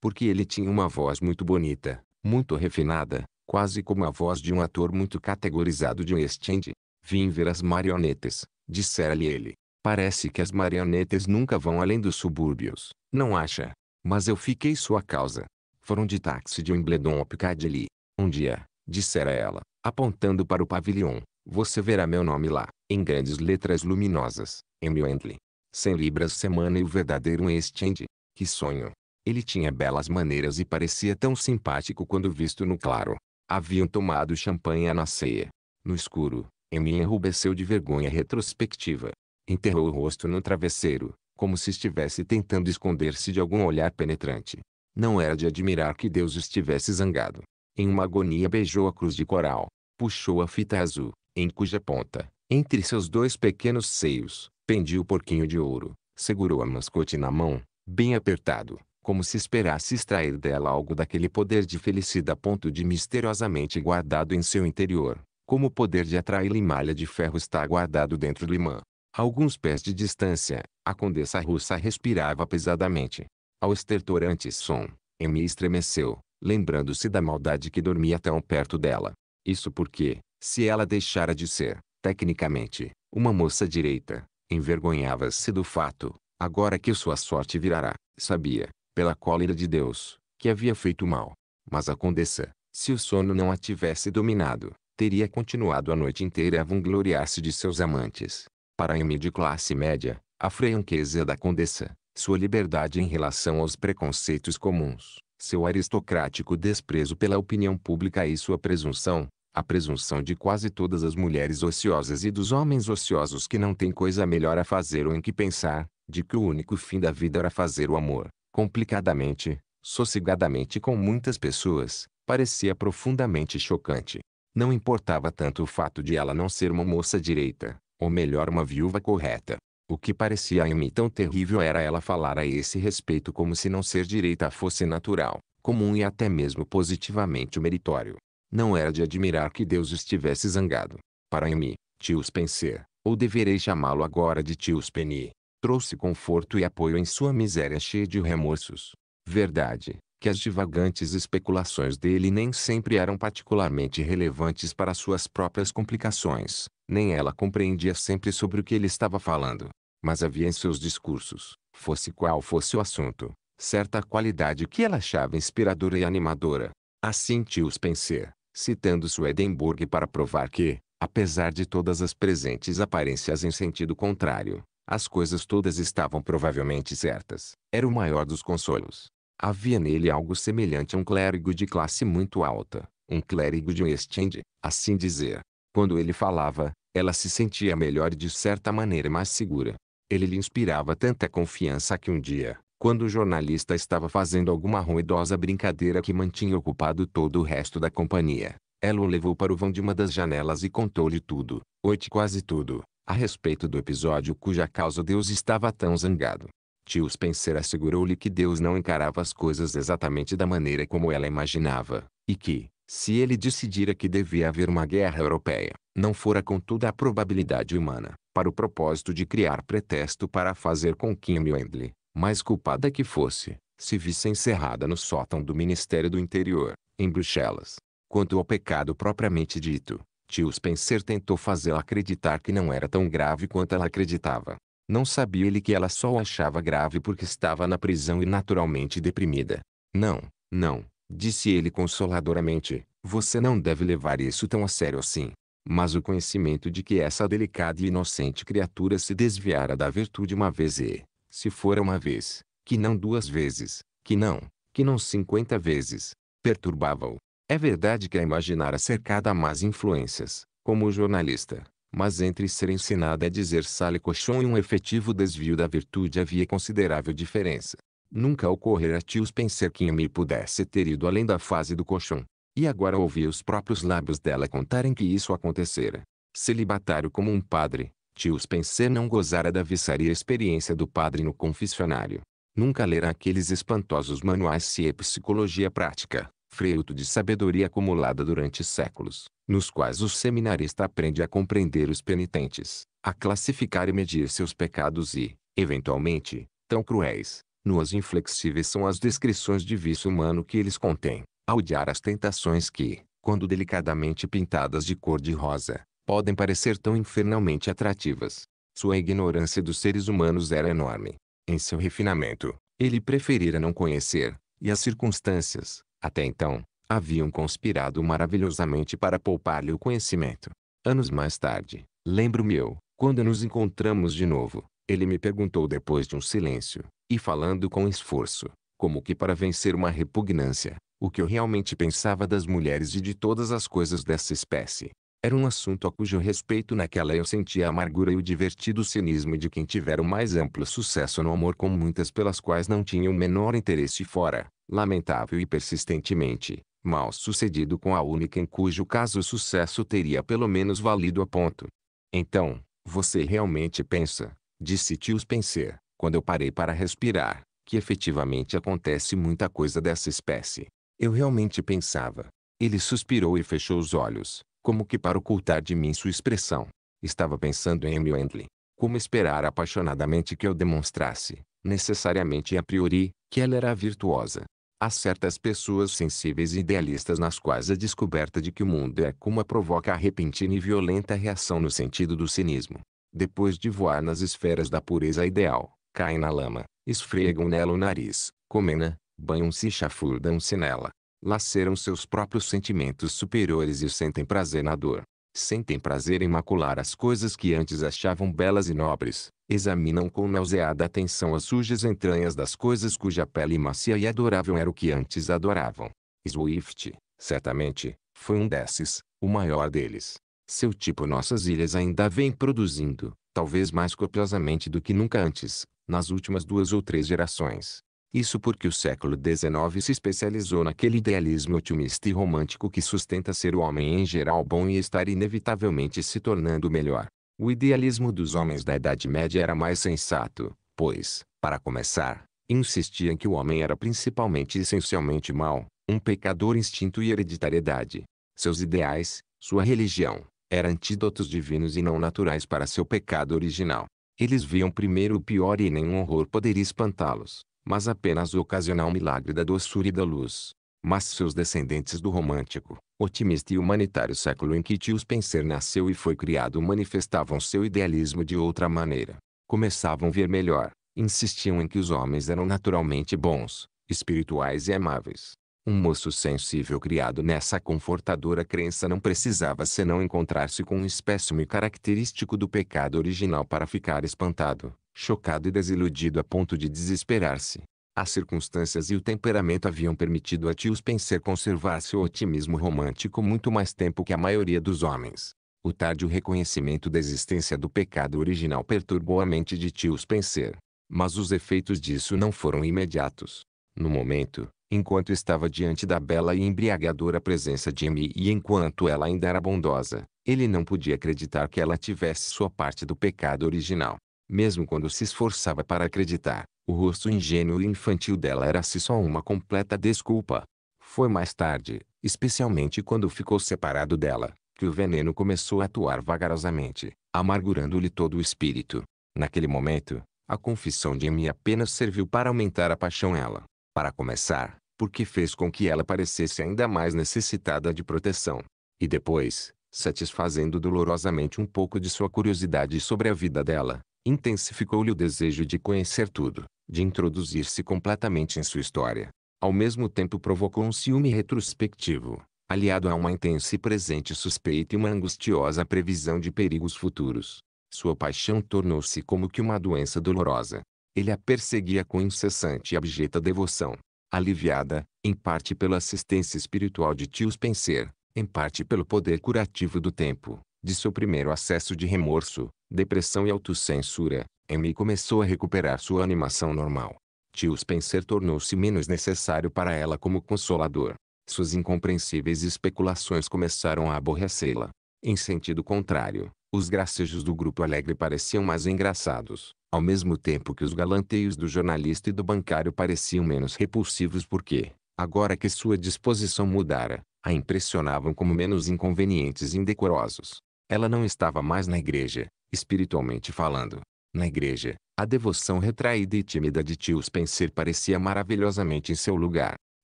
porque ele tinha uma voz muito bonita, muito refinada, quase como a voz de um ator muito categorizado de West End, Vim ver as marionetas, dissera-lhe ele. Parece que as marionetas nunca vão além dos subúrbios, não acha? Mas eu fiquei sua causa. Foram de táxi de Wimbledon ao Piccadilly. Um dia, dissera ela, apontando para o pavilhão, você verá meu nome lá, em grandes letras luminosas, Emil Wendley. Cem libras semana e o verdadeiro exchange. Que sonho! Ele tinha belas maneiras e parecia tão simpático quando visto no claro. Haviam tomado champanhe na ceia. No escuro, Emi enrubesceu de vergonha retrospectiva. Enterrou o rosto no travesseiro, como se estivesse tentando esconder-se de algum olhar penetrante. Não era de admirar que Deus estivesse zangado. Em uma agonia beijou a cruz de coral. Puxou a fita azul, em cuja ponta, entre seus dois pequenos seios, pendia o porquinho de ouro. Segurou a mascote na mão, bem apertado, como se esperasse extrair dela algo daquele poder de felicidade a ponto de misteriosamente guardado em seu interior como o poder de atrair limalha de ferro está guardado dentro do imã. A alguns pés de distância, a condessa russa respirava pesadamente. Ao estertorante som, Emi estremeceu, lembrando-se da maldade que dormia tão perto dela. Isso porque, se ela deixara de ser, tecnicamente, uma moça direita, envergonhava-se do fato, agora que sua sorte virará, sabia, pela cólera de Deus, que havia feito mal. Mas a condessa, se o sono não a tivesse dominado, teria continuado a noite inteira a vangloriar-se de seus amantes. Para a M de classe média, a franqueza da condessa, sua liberdade em relação aos preconceitos comuns, seu aristocrático desprezo pela opinião pública e sua presunção, a presunção de quase todas as mulheres ociosas e dos homens ociosos que não têm coisa melhor a fazer ou em que pensar, de que o único fim da vida era fazer o amor, complicadamente, sossegadamente com muitas pessoas, parecia profundamente chocante. Não importava tanto o fato de ela não ser uma moça direita, ou melhor uma viúva correta. O que parecia a mim tão terrível era ela falar a esse respeito como se não ser direita fosse natural, comum e até mesmo positivamente meritório. Não era de admirar que Deus estivesse zangado. Para mim, Tio Spencer, ou deverei chamá-lo agora de Tio Spencer, trouxe conforto e apoio em sua miséria cheia de remorsos. Verdade, que as divagantes especulações dele nem sempre eram particularmente relevantes para suas próprias complicações, nem ela compreendia sempre sobre o que ele estava falando. Mas havia em seus discursos, fosse qual fosse o assunto, certa qualidade que ela achava inspiradora e animadora. Assim Tio Spencer, citando Swedenborg para provar que, apesar de todas as presentes aparências em sentido contrário, as coisas todas estavam provavelmente certas, era o maior dos consolos. Havia nele algo semelhante a um clérigo de classe muito alta, um clérigo de West End, assim dizer. Quando ele falava, ela se sentia melhor e de certa maneira mais segura. Ele lhe inspirava tanta confiança que um dia, quando o jornalista estava fazendo alguma ruidosa brincadeira que mantinha ocupado todo o resto da companhia, ela o levou para o vão de uma das janelas e contou-lhe tudo, oite quase tudo, a respeito do episódio cuja causa Deus estava tão zangado. Tio Spencer assegurou-lhe que Deus não encarava as coisas exatamente da maneira como ela imaginava, e que, se ele decidira que devia haver uma guerra europeia, não fora com toda a probabilidade humana, para o propósito de criar pretexto para fazer com que Wendley, mais culpada que fosse, se visse encerrada no sótão do Ministério do Interior, em Bruxelas. Quanto ao pecado propriamente dito, Tio Spencer tentou fazê-la acreditar que não era tão grave quanto ela acreditava. Não sabia ele que ela só o achava grave porque estava na prisão e naturalmente deprimida. Não, não, disse ele consoladoramente, você não deve levar isso tão a sério assim. Mas o conhecimento de que essa delicada e inocente criatura se desviara da virtude uma vez e, se fora uma vez, que não duas vezes, que não, que não cinquenta vezes, perturbava-o. É verdade que a imaginara cercada a más influências, como o jornalista, mas entre ser ensinada a é dizer sale cochon e um efetivo desvio da virtude havia considerável diferença. Nunca ocorrera a tios pensar que Amy pudesse ter ido além da fase do cochon. E agora ouvia os próprios lábios dela contarem que isso acontecera. Celibatário como um padre, tios pensar não gozara da viçaria experiência do padre no confessionário. Nunca lera aqueles espantosos manuais se é psicologia prática, freuto de sabedoria acumulada durante séculos nos quais o seminarista aprende a compreender os penitentes, a classificar e medir seus pecados e, eventualmente, tão cruéis, nuas inflexíveis são as descrições de vício humano que eles contêm, a odiar as tentações que, quando delicadamente pintadas de cor de rosa, podem parecer tão infernalmente atrativas. Sua ignorância dos seres humanos era enorme. Em seu refinamento, ele preferira não conhecer, e as circunstâncias, até então, haviam conspirado maravilhosamente para poupar-lhe o conhecimento. Anos mais tarde, lembro-me eu, quando nos encontramos de novo, ele me perguntou depois de um silêncio, e falando com esforço, como que para vencer uma repugnância, o que eu realmente pensava das mulheres e de todas as coisas dessa espécie. Era um assunto a cujo respeito naquela eu sentia a amargura e o divertido cinismo de quem tivera o mais amplo sucesso no amor com muitas pelas quais não tinha o menor interesse fora, lamentável e persistentemente, mal sucedido com a única em cujo caso o sucesso teria pelo menos valido a ponto. Então, você realmente pensa, disse Tio Spencer, quando eu parei para respirar, que efetivamente acontece muita coisa dessa espécie. Eu realmente pensava. Ele suspirou e fechou os olhos, como que para ocultar de mim sua expressão. Estava pensando em Amy Endley, Como esperar apaixonadamente que eu demonstrasse, necessariamente a priori, que ela era virtuosa. Há certas pessoas sensíveis e idealistas nas quais a descoberta de que o mundo é como a provoca a repentina e violenta reação no sentido do cinismo. Depois de voar nas esferas da pureza ideal, caem na lama, esfregam nela o nariz, comem-na, banham-se e chafurdam-se nela. Laceram seus próprios sentimentos superiores e sentem prazer na dor. Sentem prazer em macular as coisas que antes achavam belas e nobres examinam com nauseada atenção as sujas entranhas das coisas cuja pele macia e adorável era o que antes adoravam. Swift, certamente, foi um desses, o maior deles. Seu tipo nossas ilhas ainda vem produzindo, talvez mais copiosamente do que nunca antes, nas últimas duas ou três gerações. Isso porque o século XIX se especializou naquele idealismo otimista e romântico que sustenta ser o homem em geral bom e estar inevitavelmente se tornando melhor. O idealismo dos homens da Idade Média era mais sensato, pois, para começar, insistiam que o homem era principalmente e essencialmente mau, um pecador instinto e hereditariedade. Seus ideais, sua religião, eram antídotos divinos e não naturais para seu pecado original. Eles viam primeiro o pior e nenhum horror poderia espantá-los, mas apenas o ocasional milagre da doçura e da luz. Mas seus descendentes do romântico, otimista e humanitário século em que Tius Penser nasceu e foi criado manifestavam seu idealismo de outra maneira. Começavam a ver melhor, insistiam em que os homens eram naturalmente bons, espirituais e amáveis. Um moço sensível criado nessa confortadora crença não precisava senão encontrar-se com um espécime característico do pecado original para ficar espantado, chocado e desiludido a ponto de desesperar-se. As circunstâncias e o temperamento haviam permitido a Tio Spencer conservar seu otimismo romântico muito mais tempo que a maioria dos homens. O tardio reconhecimento da existência do pecado original perturbou a mente de Tio Spencer. Mas os efeitos disso não foram imediatos. No momento, enquanto estava diante da bela e embriagadora presença de Amy e enquanto ela ainda era bondosa, ele não podia acreditar que ela tivesse sua parte do pecado original. Mesmo quando se esforçava para acreditar, o rosto ingênuo e infantil dela era-se assim só uma completa desculpa. Foi mais tarde, especialmente quando ficou separado dela, que o veneno começou a atuar vagarosamente, amargurando-lhe todo o espírito. Naquele momento, a confissão de mim apenas serviu para aumentar a paixão ela. Para começar, porque fez com que ela parecesse ainda mais necessitada de proteção. E depois, satisfazendo dolorosamente um pouco de sua curiosidade sobre a vida dela, intensificou-lhe o desejo de conhecer tudo de introduzir-se completamente em sua história. Ao mesmo tempo provocou um ciúme retrospectivo, aliado a uma intensa e presente suspeita e uma angustiosa previsão de perigos futuros. Sua paixão tornou-se como que uma doença dolorosa. Ele a perseguia com incessante e abjeta devoção, aliviada, em parte pela assistência espiritual de Tio Spencer, em parte pelo poder curativo do tempo, de seu primeiro acesso de remorso, depressão e autocensura, Amy começou a recuperar sua animação normal. Tio Spencer tornou-se menos necessário para ela como consolador. Suas incompreensíveis especulações começaram a aborrecê-la. Em sentido contrário, os gracejos do grupo alegre pareciam mais engraçados, ao mesmo tempo que os galanteios do jornalista e do bancário pareciam menos repulsivos porque, agora que sua disposição mudara, a impressionavam como menos inconvenientes e indecorosos. Ela não estava mais na igreja, espiritualmente falando, na igreja, a devoção retraída e tímida de tio Spencer parecia maravilhosamente em seu lugar.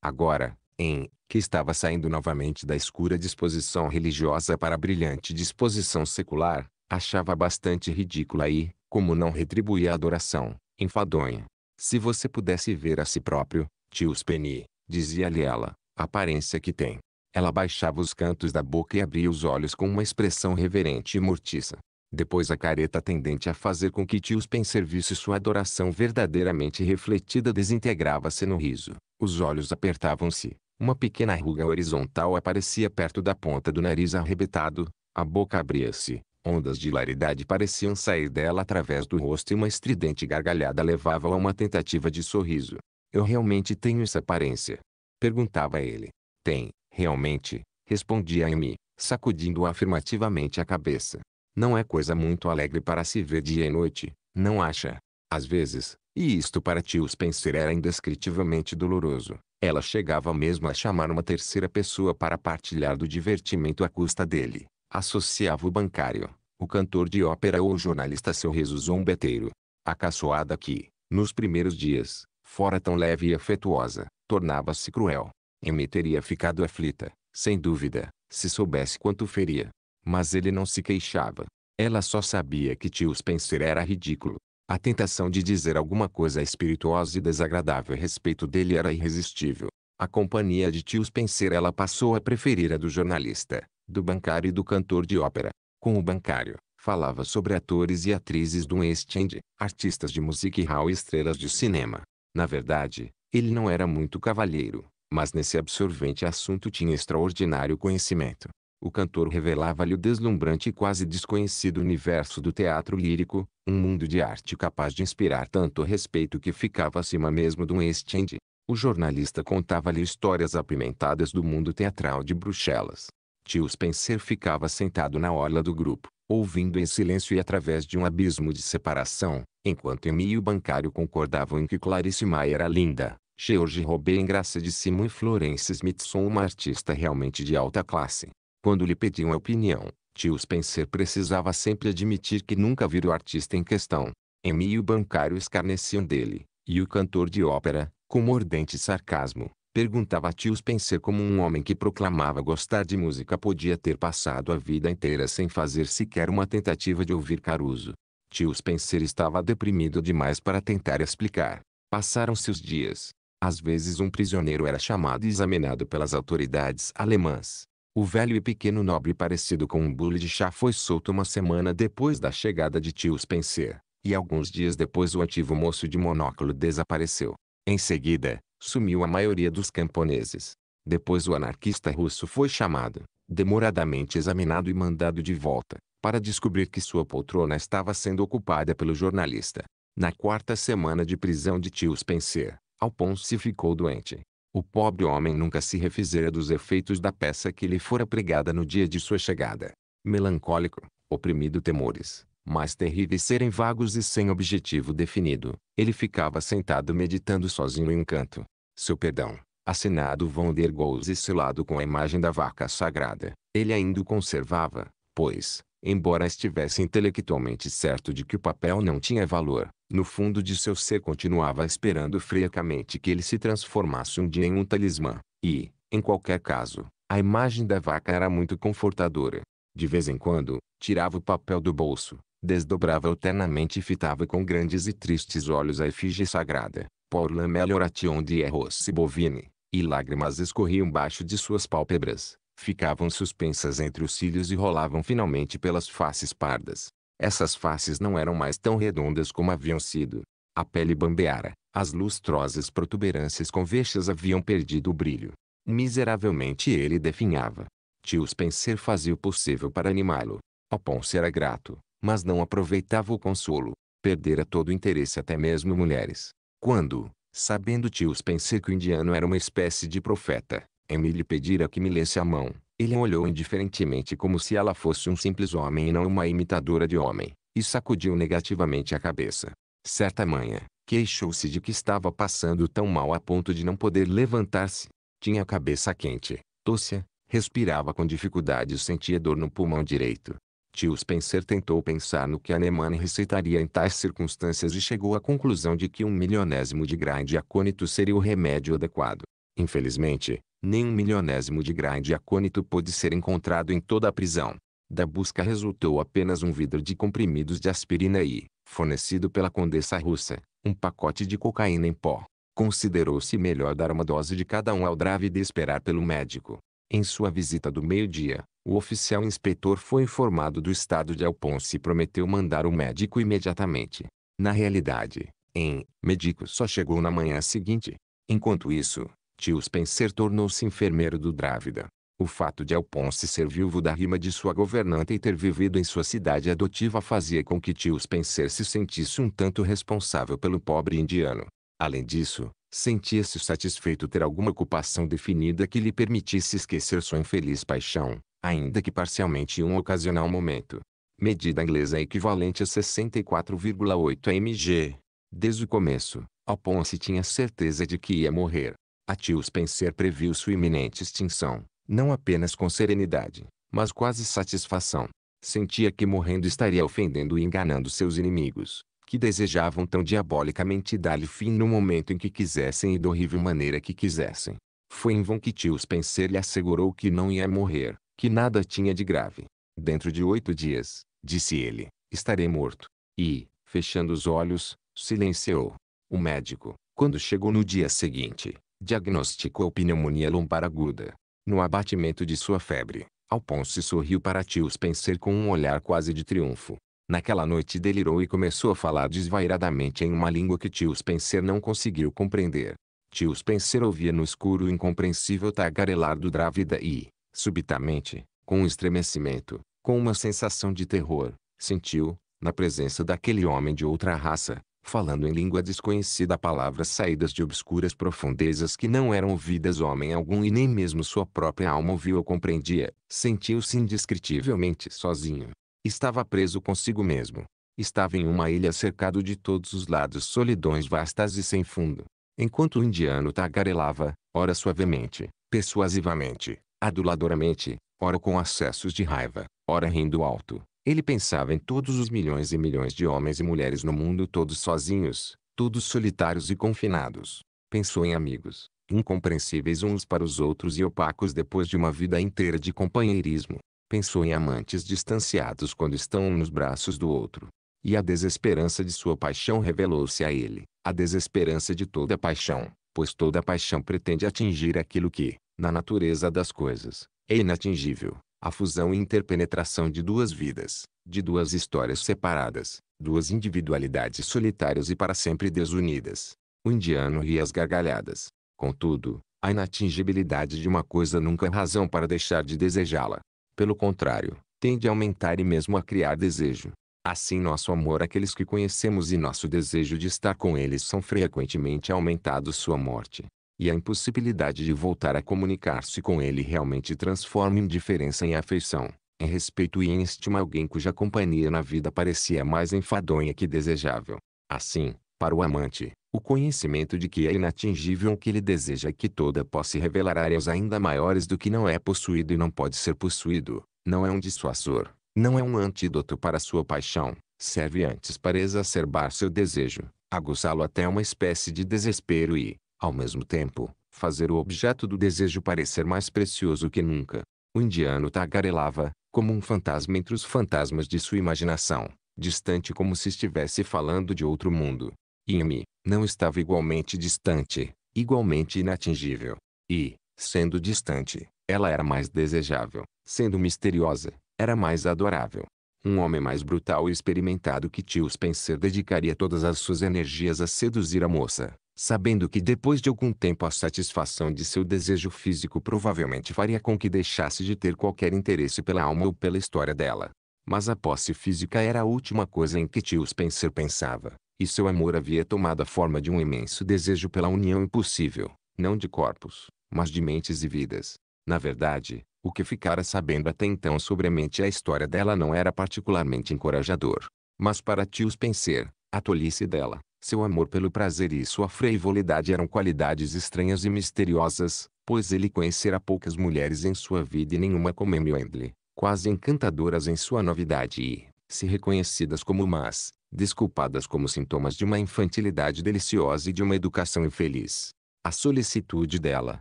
Agora, em que estava saindo novamente da escura disposição religiosa para a brilhante disposição secular, achava bastante ridícula e, como não retribuía a adoração, enfadonha. Se você pudesse ver a si próprio, tio Spenny, dizia-lhe ela, a aparência que tem. Ela baixava os cantos da boca e abria os olhos com uma expressão reverente e mortiça. Depois a careta tendente a fazer com que Tio Spencer visse sua adoração verdadeiramente refletida desintegrava-se no riso. Os olhos apertavam-se. Uma pequena ruga horizontal aparecia perto da ponta do nariz arrebitado. A boca abria-se. Ondas de hilaridade pareciam sair dela através do rosto e uma estridente gargalhada levava a uma tentativa de sorriso. Eu realmente tenho essa aparência? Perguntava ele. Tem, realmente, respondia Amy, sacudindo afirmativamente a cabeça. Não é coisa muito alegre para se ver dia e noite, não acha? Às vezes, e isto para tio Spencer era indescritivelmente doloroso, ela chegava mesmo a chamar uma terceira pessoa para partilhar do divertimento à custa dele. Associava o bancário, o cantor de ópera ou o jornalista seu riso zombeteiro. A caçoada que, nos primeiros dias, fora tão leve e afetuosa, tornava-se cruel. Amy teria ficado aflita, sem dúvida, se soubesse quanto feria, mas ele não se queixava. Ela só sabia que tio Spencer era ridículo. A tentação de dizer alguma coisa espirituosa e desagradável a respeito dele era irresistível. A companhia de tio Spencer ela passou a preferir a do jornalista, do bancário e do cantor de ópera. Com o bancário, falava sobre atores e atrizes do West End, artistas de music hall e estrelas de cinema. Na verdade, ele não era muito cavalheiro, mas nesse absorvente assunto tinha extraordinário conhecimento o cantor revelava-lhe o deslumbrante e quase desconhecido universo do teatro lírico, um mundo de arte capaz de inspirar tanto respeito que ficava acima mesmo de um estende. O jornalista contava-lhe histórias apimentadas do mundo teatral de Bruxelas. Tio Spencer ficava sentado na orla do grupo, ouvindo em silêncio e através de um abismo de separação, enquanto Emi e o bancário concordavam em que Clarice Maia era linda, George Robé em graça de Simon e Florence Smith são uma artista realmente de alta classe. Quando lhe pediam a opinião, Tio Spencer precisava sempre admitir que nunca vira o artista em questão. Amy e o bancário escarneciam dele, e o cantor de ópera, com mordente sarcasmo, perguntava a Tio Spencer como um homem que proclamava gostar de música podia ter passado a vida inteira sem fazer sequer uma tentativa de ouvir Caruso. Tio Spencer estava deprimido demais para tentar explicar. Passaram-se os dias. Às vezes um prisioneiro era chamado e examinado pelas autoridades alemãs. O velho e pequeno nobre parecido com um bule de chá foi solto uma semana depois da chegada de tio Spencer, e alguns dias depois o ativo moço de monóculo desapareceu. Em seguida, sumiu a maioria dos camponeses. Depois o anarquista russo foi chamado, demoradamente examinado e mandado de volta, para descobrir que sua poltrona estava sendo ocupada pelo jornalista. Na quarta semana de prisão de tio Spencer, Alphonse ficou doente. O pobre homem nunca se refizera dos efeitos da peça que lhe fora pregada no dia de sua chegada. Melancólico, oprimido temores, mais terríveis serem vagos e sem objetivo definido, ele ficava sentado meditando sozinho em um canto. Seu perdão, assinado Von der Goltz e selado com a imagem da vaca sagrada, ele ainda o conservava, pois, embora estivesse intelectualmente certo de que o papel não tinha valor, no fundo de seu ser continuava esperando friamente que ele se transformasse um dia em um talismã, e, em qualquer caso, a imagem da vaca era muito confortadora. De vez em quando, tirava o papel do bolso, desdobrava alternamente e fitava com grandes e tristes olhos a efígie sagrada, Paula Melioration de Erros Bovine, e lágrimas escorriam baixo de suas pálpebras ficavam suspensas entre os cílios e rolavam finalmente pelas faces pardas. Essas faces não eram mais tão redondas como haviam sido. A pele bambeara, as lustrosas protuberâncias convexas haviam perdido o brilho. Miseravelmente ele definhava. Tio Spencer fazia o possível para animá-lo. O Ponce era grato, mas não aproveitava o consolo. Perdera todo o interesse até mesmo mulheres. Quando, sabendo tio Spencer que o indiano era uma espécie de profeta, Emílio pedira que me lesse a mão. Ele olhou indiferentemente como se ela fosse um simples homem e não uma imitadora de homem, e sacudiu negativamente a cabeça. Certa manhã, queixou-se de que estava passando tão mal a ponto de não poder levantar-se. Tinha a cabeça quente, tosse, respirava com dificuldade e sentia dor no pulmão direito. Tio Spencer tentou pensar no que a Neman receitaria em tais circunstâncias e chegou à conclusão de que um milionésimo de grande acônito seria o remédio adequado. Infelizmente, nem um milionésimo de grade acônito pôde ser encontrado em toda a prisão. Da busca resultou apenas um vidro de comprimidos de aspirina e, fornecido pela condessa russa, um pacote de cocaína em pó. Considerou-se melhor dar uma dose de cada um ao drávido e esperar pelo médico. Em sua visita do meio-dia, o oficial inspetor foi informado do estado de Alphonse e prometeu mandar o médico imediatamente. Na realidade, em médico só chegou na manhã seguinte. Enquanto isso, tio Spencer tornou-se enfermeiro do Drávida. O fato de Alphonse ser viúvo da rima de sua governanta e ter vivido em sua cidade adotiva fazia com que tio Spencer se sentisse um tanto responsável pelo pobre indiano. Além disso, sentia-se satisfeito ter alguma ocupação definida que lhe permitisse esquecer sua infeliz paixão, ainda que parcialmente em um ocasional momento. Medida inglesa equivalente a 64,8 mg. Desde o começo, Alphonse tinha certeza de que ia morrer. A tio Spencer previu sua iminente extinção, não apenas com serenidade, mas quase satisfação. Sentia que morrendo estaria ofendendo e enganando seus inimigos, que desejavam tão diabolicamente dar-lhe fim no momento em que quisessem e da horrível maneira que quisessem. Foi em vão que tio Spencer lhe assegurou que não ia morrer, que nada tinha de grave. Dentro de oito dias, disse ele, estarei morto. E, fechando os olhos, silenciou. O médico, quando chegou no dia seguinte, diagnosticou pneumonia lombar aguda. No abatimento de sua febre, Alphonse sorriu para tio Spencer com um olhar quase de triunfo. Naquela noite delirou e começou a falar desvairadamente em uma língua que tio Spencer não conseguiu compreender. Tio Spencer ouvia no escuro o incompreensível tagarelar do Drávida e, subitamente, com um estremecimento, com uma sensação de terror, sentiu, na presença daquele homem de outra raça, falando em língua desconhecida palavras saídas de obscuras profundezas que não eram ouvidas homem algum e nem mesmo sua própria alma ouviu ou compreendia. Sentiu-se indescritivelmente sozinho. Estava preso consigo mesmo. Estava em uma ilha cercado de todos os lados solidões vastas e sem fundo. Enquanto o indiano tagarelava, ora suavemente, persuasivamente, aduladoramente, ora com acessos de raiva, ora rindo alto, ele pensava em todos os milhões e milhões de homens e mulheres no mundo todos sozinhos, todos solitários e confinados. Pensou em amigos, incompreensíveis uns para os outros e opacos depois de uma vida inteira de companheirismo. Pensou em amantes distanciados quando estão um nos braços do outro. E a desesperança de sua paixão revelou-se a ele, a desesperança de toda paixão, pois toda paixão pretende atingir aquilo que, na natureza das coisas, é inatingível a fusão e interpenetração de duas vidas, de duas histórias separadas, duas individualidades solitárias e para sempre desunidas. O indiano ri às gargalhadas. Contudo, a inatingibilidade de uma coisa nunca é razão para deixar de desejá-la. Pelo contrário, tende a aumentar e mesmo a criar desejo. Assim nosso amor àqueles que conhecemos e nosso desejo de estar com eles são frequentemente aumentados sua morte, e a impossibilidade de voltar a comunicar-se com ele realmente transforma indiferença em afeição, em respeito e em estima alguém cuja companhia na vida parecia mais enfadonha que desejável. Assim, para o amante, o conhecimento de que é inatingível o que ele deseja e que toda posse revelar áreas ainda maiores do que não é possuído e não pode ser possuído, não é um dissuasor, não é um antídoto para sua paixão, serve antes para exacerbar seu desejo, aguçá-lo até uma espécie de desespero e, ao mesmo tempo, fazer o objeto do desejo parecer mais precioso que nunca. O indiano tagarelava, como um fantasma entre os fantasmas de sua imaginação, distante como se estivesse falando de outro mundo. Imi não estava igualmente distante, igualmente inatingível. E, sendo distante, ela era mais desejável, sendo misteriosa, era mais adorável. Um homem mais brutal e experimentado que Tio Spencer dedicaria todas as suas energias a seduzir a moça, sabendo que depois de algum tempo a satisfação de seu desejo físico provavelmente faria com que deixasse de ter qualquer interesse pela alma ou pela história dela. Mas a posse física era a última coisa em que Tio Spencer pensava, e seu amor havia tomado a forma de um imenso desejo pela união impossível, não de corpos, mas de mentes e vidas. Na verdade, o que ficara sabendo até então sobre a mente e a história dela não era particularmente encorajador. Mas para Tio Spencer, a tolice dela, seu amor pelo prazer e sua frivolidade eram qualidades estranhas e misteriosas, pois ele conhecera poucas mulheres em sua vida e nenhuma como Amy Wendley, quase encantadoras em sua novidade e, se reconhecidas como más, desculpadas como sintomas de uma infantilidade deliciosa e de uma educação infeliz. A solicitude dela,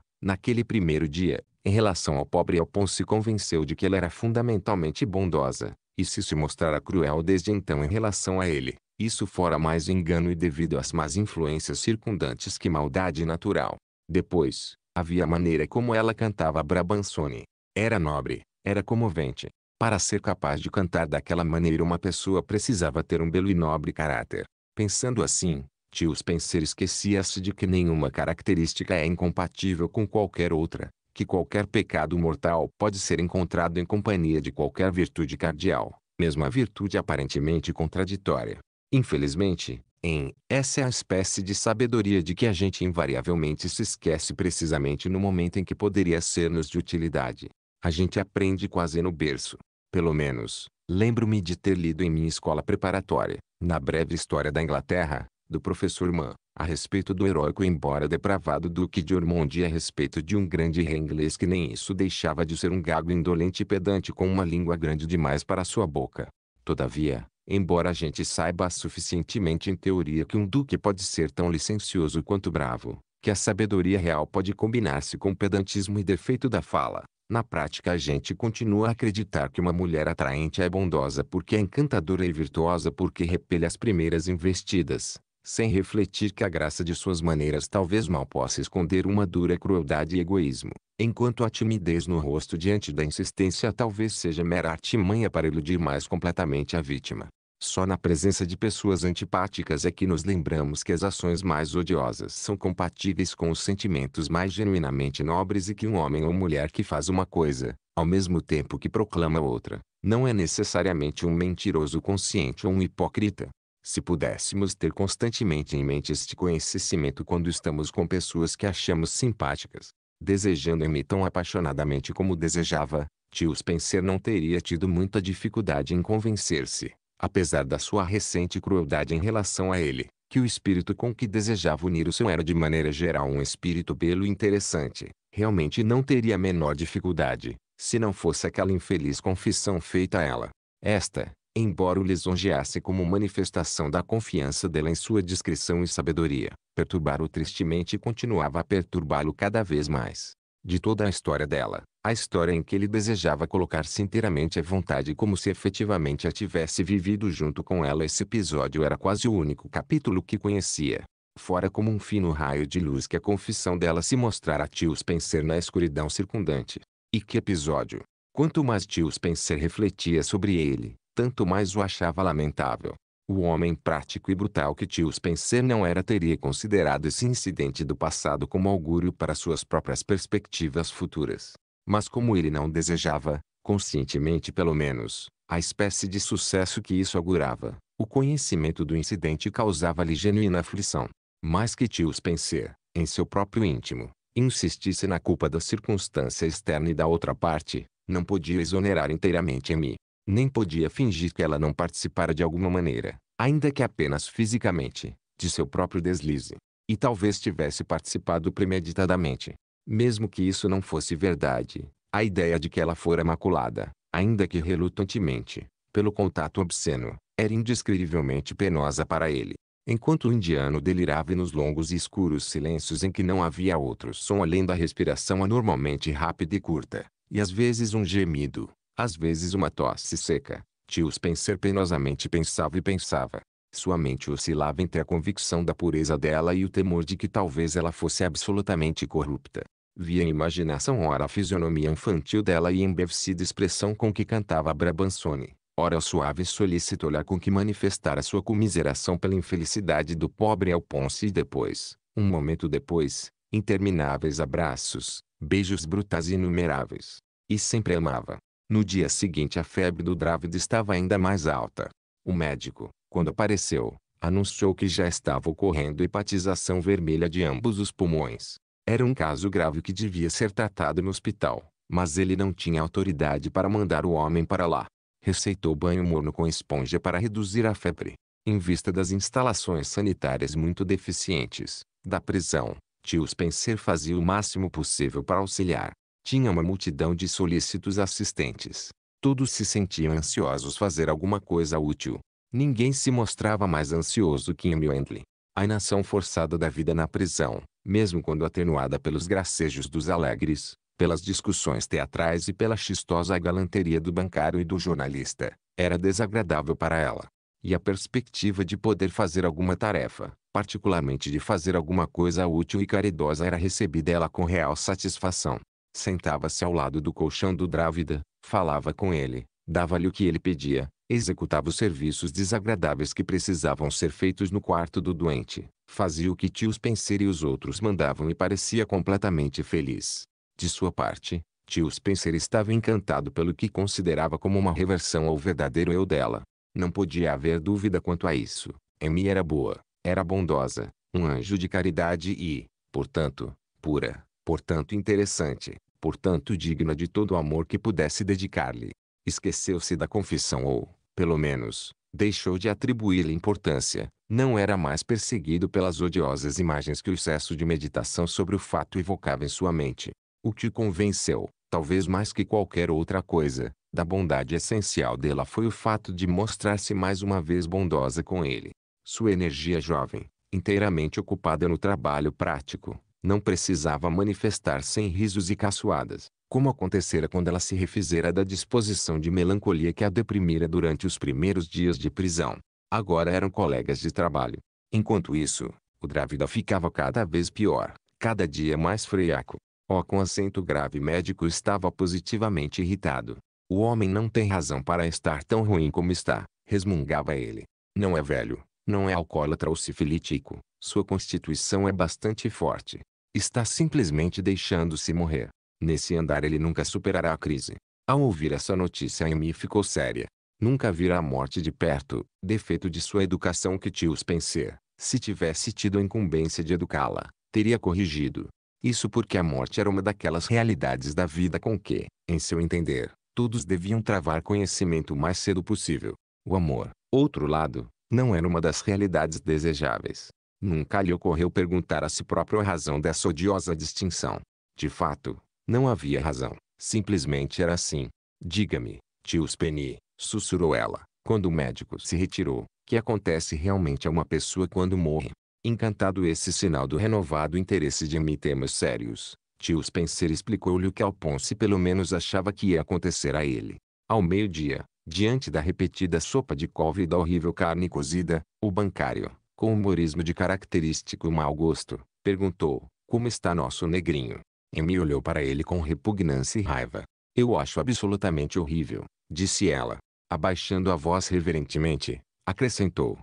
naquele primeiro dia, em relação ao pobre Alpon se convenceu de que ela era fundamentalmente bondosa, e se se mostrara cruel desde então em relação a ele, isso fora mais engano e devido às más influências circundantes que maldade natural. Depois, havia a maneira como ela cantava Brabançone. Era nobre, era comovente. Para ser capaz de cantar daquela maneira uma pessoa precisava ter um belo e nobre caráter. Pensando assim, Tio Spencer esquecia-se de que nenhuma característica é incompatível com qualquer outra, que qualquer pecado mortal pode ser encontrado em companhia de qualquer virtude cardial, mesmo a virtude aparentemente contraditória. Infelizmente, em essa é a espécie de sabedoria de que a gente invariavelmente se esquece precisamente no momento em que poderia ser-nos de utilidade. A gente aprende quase no berço. Pelo menos, lembro-me de ter lido em minha escola preparatória, na breve história da Inglaterra, do professor Mann, a respeito do heróico embora depravado Duque de Ormond e a respeito de um grande rei inglês que nem isso deixava de ser um gago indolente e pedante com uma língua grande demais para sua boca. Todavia, embora a gente saiba suficientemente em teoria que um duque pode ser tão licencioso quanto bravo, que a sabedoria real pode combinar-se com pedantismo e defeito da fala, na prática a gente continua a acreditar que uma mulher atraente é bondosa porque é encantadora e virtuosa porque repele as primeiras investidas, sem refletir que a graça de suas maneiras talvez mal possa esconder uma dura crueldade e egoísmo, enquanto a timidez no rosto diante da insistência talvez seja mera artimanha para iludir mais completamente a vítima. Só na presença de pessoas antipáticas é que nos lembramos que as ações mais odiosas são compatíveis com os sentimentos mais genuinamente nobres e que um homem ou mulher que faz uma coisa, ao mesmo tempo que proclama outra, não é necessariamente um mentiroso consciente ou um hipócrita. Se pudéssemos ter constantemente em mente este conhecimento quando estamos com pessoas que achamos simpáticas, desejando-me tão apaixonadamente como desejava, Tius Spencer não teria tido muita dificuldade em convencer-se apesar da sua recente crueldade em relação a ele, que o espírito com que desejava unir o seu era de maneira geral um espírito belo e interessante, realmente não teria a menor dificuldade, se não fosse aquela infeliz confissão feita a ela. Esta, embora o lisonjeasse como manifestação da confiança dela em sua discrição e sabedoria, perturbara-o tristemente e continuava a perturbá-lo cada vez mais. De toda a história dela, a história em que ele desejava colocar-se inteiramente à vontade como se efetivamente a tivesse vivido junto com ela. Esse episódio era quase o único capítulo que conhecia. Fora como um fino raio de luz que a confissão dela se mostrara a Tio Spencer na escuridão circundante. E que episódio! Quanto mais Tio Spencer refletia sobre ele, tanto mais o achava lamentável. O homem prático e brutal que Tio Spencer não era teria considerado esse incidente do passado como augúrio para suas próprias perspectivas futuras mas como ele não desejava, conscientemente pelo menos, a espécie de sucesso que isso augurava, o conhecimento do incidente causava-lhe genuína aflição. Mais que Tios Spencer, em seu próprio íntimo, insistisse na culpa da circunstância externa e da outra parte, não podia exonerar inteiramente mim, Nem podia fingir que ela não participara de alguma maneira, ainda que apenas fisicamente, de seu próprio deslize. E talvez tivesse participado premeditadamente. Mesmo que isso não fosse verdade, a ideia de que ela fora maculada, ainda que relutantemente, pelo contato obsceno, era indescrivelmente penosa para ele. Enquanto o indiano delirava nos longos e escuros silêncios em que não havia outro som além da respiração anormalmente rápida e curta, e às vezes um gemido, às vezes uma tosse seca, Tio Spencer penosamente pensava e pensava, sua mente oscilava entre a convicção da pureza dela e o temor de que talvez ela fosse absolutamente corrupta. Via em imaginação ora a fisionomia infantil dela e a embevecida expressão com que cantava Brabansone, ora o suave e solícito olhar com que manifestara sua comiseração pela infelicidade do pobre Alponce e depois, um momento depois, intermináveis abraços, beijos brutais e inumeráveis. E sempre amava. No dia seguinte a febre do Drávido estava ainda mais alta. O médico, quando apareceu, anunciou que já estava ocorrendo hepatização vermelha de ambos os pulmões. Era um caso grave que devia ser tratado no hospital, mas ele não tinha autoridade para mandar o homem para lá. Receitou banho morno com esponja para reduzir a febre. Em vista das instalações sanitárias muito deficientes, da prisão, tio Spencer fazia o máximo possível para auxiliar. Tinha uma multidão de solícitos assistentes. Todos se sentiam ansiosos fazer alguma coisa útil, Ninguém se mostrava mais ansioso que Emil Endley. A inação forçada da vida na prisão, mesmo quando atenuada pelos gracejos dos alegres, pelas discussões teatrais e pela chistosa galanteria do bancário e do jornalista, era desagradável para ela. E a perspectiva de poder fazer alguma tarefa, particularmente de fazer alguma coisa útil e caridosa era recebida ela com real satisfação. Sentava-se ao lado do colchão do Drávida, falava com ele, dava-lhe o que ele pedia, executava os serviços desagradáveis que precisavam ser feitos no quarto do doente, fazia o que tios Spencer e os outros mandavam e parecia completamente feliz. De sua parte, Tio Spencer estava encantado pelo que considerava como uma reversão ao verdadeiro eu dela. Não podia haver dúvida quanto a isso. Amy era boa, era bondosa, um anjo de caridade e, portanto, pura, portanto interessante, portanto digna de todo o amor que pudesse dedicar-lhe. Esqueceu-se da confissão ou, pelo menos, deixou de atribuir-lhe importância, não era mais perseguido pelas odiosas imagens que o excesso de meditação sobre o fato evocava em sua mente. O que o convenceu, talvez mais que qualquer outra coisa, da bondade essencial dela foi o fato de mostrar-se mais uma vez bondosa com ele. Sua energia jovem, inteiramente ocupada no trabalho prático, não precisava manifestar sem risos e caçoadas, como acontecera quando ela se refizera da disposição de melancolia que a deprimira durante os primeiros dias de prisão. Agora eram colegas de trabalho. Enquanto isso, o Drávida ficava cada vez pior, cada dia mais friaco. O com acento grave médico estava positivamente irritado. O homem não tem razão para estar tão ruim como está, resmungava ele. Não é velho, não é alcoólatra ou sifilítico, sua constituição é bastante forte. Está simplesmente deixando-se morrer. Nesse andar ele nunca superará a crise. Ao ouvir essa notícia Amy ficou séria. Nunca vira a morte de perto, defeito de sua educação que tio pensei. Se tivesse tido a incumbência de educá-la, teria corrigido. Isso porque a morte era uma daquelas realidades da vida com que, em seu entender, todos deviam travar conhecimento o mais cedo possível. O amor, outro lado, não era uma das realidades desejáveis. Nunca lhe ocorreu perguntar a si próprio a razão dessa odiosa distinção. De fato, não havia razão. Simplesmente era assim. Diga-me, Tio Spenny, sussurrou ela, quando o médico se retirou, que acontece realmente a uma pessoa quando morre. Encantado esse sinal do renovado interesse de mim temas sérios, tio Spencer explicou-lhe o que Alphonse pelo menos achava que ia acontecer a ele. Ao meio-dia, diante da repetida sopa de couve e da horrível carne cozida, o bancário, com humorismo de característico mau gosto, perguntou, como está nosso negrinho? Amy olhou para ele com repugnância e raiva. Eu acho absolutamente horrível, disse ela. Abaixando a voz reverentemente, acrescentou.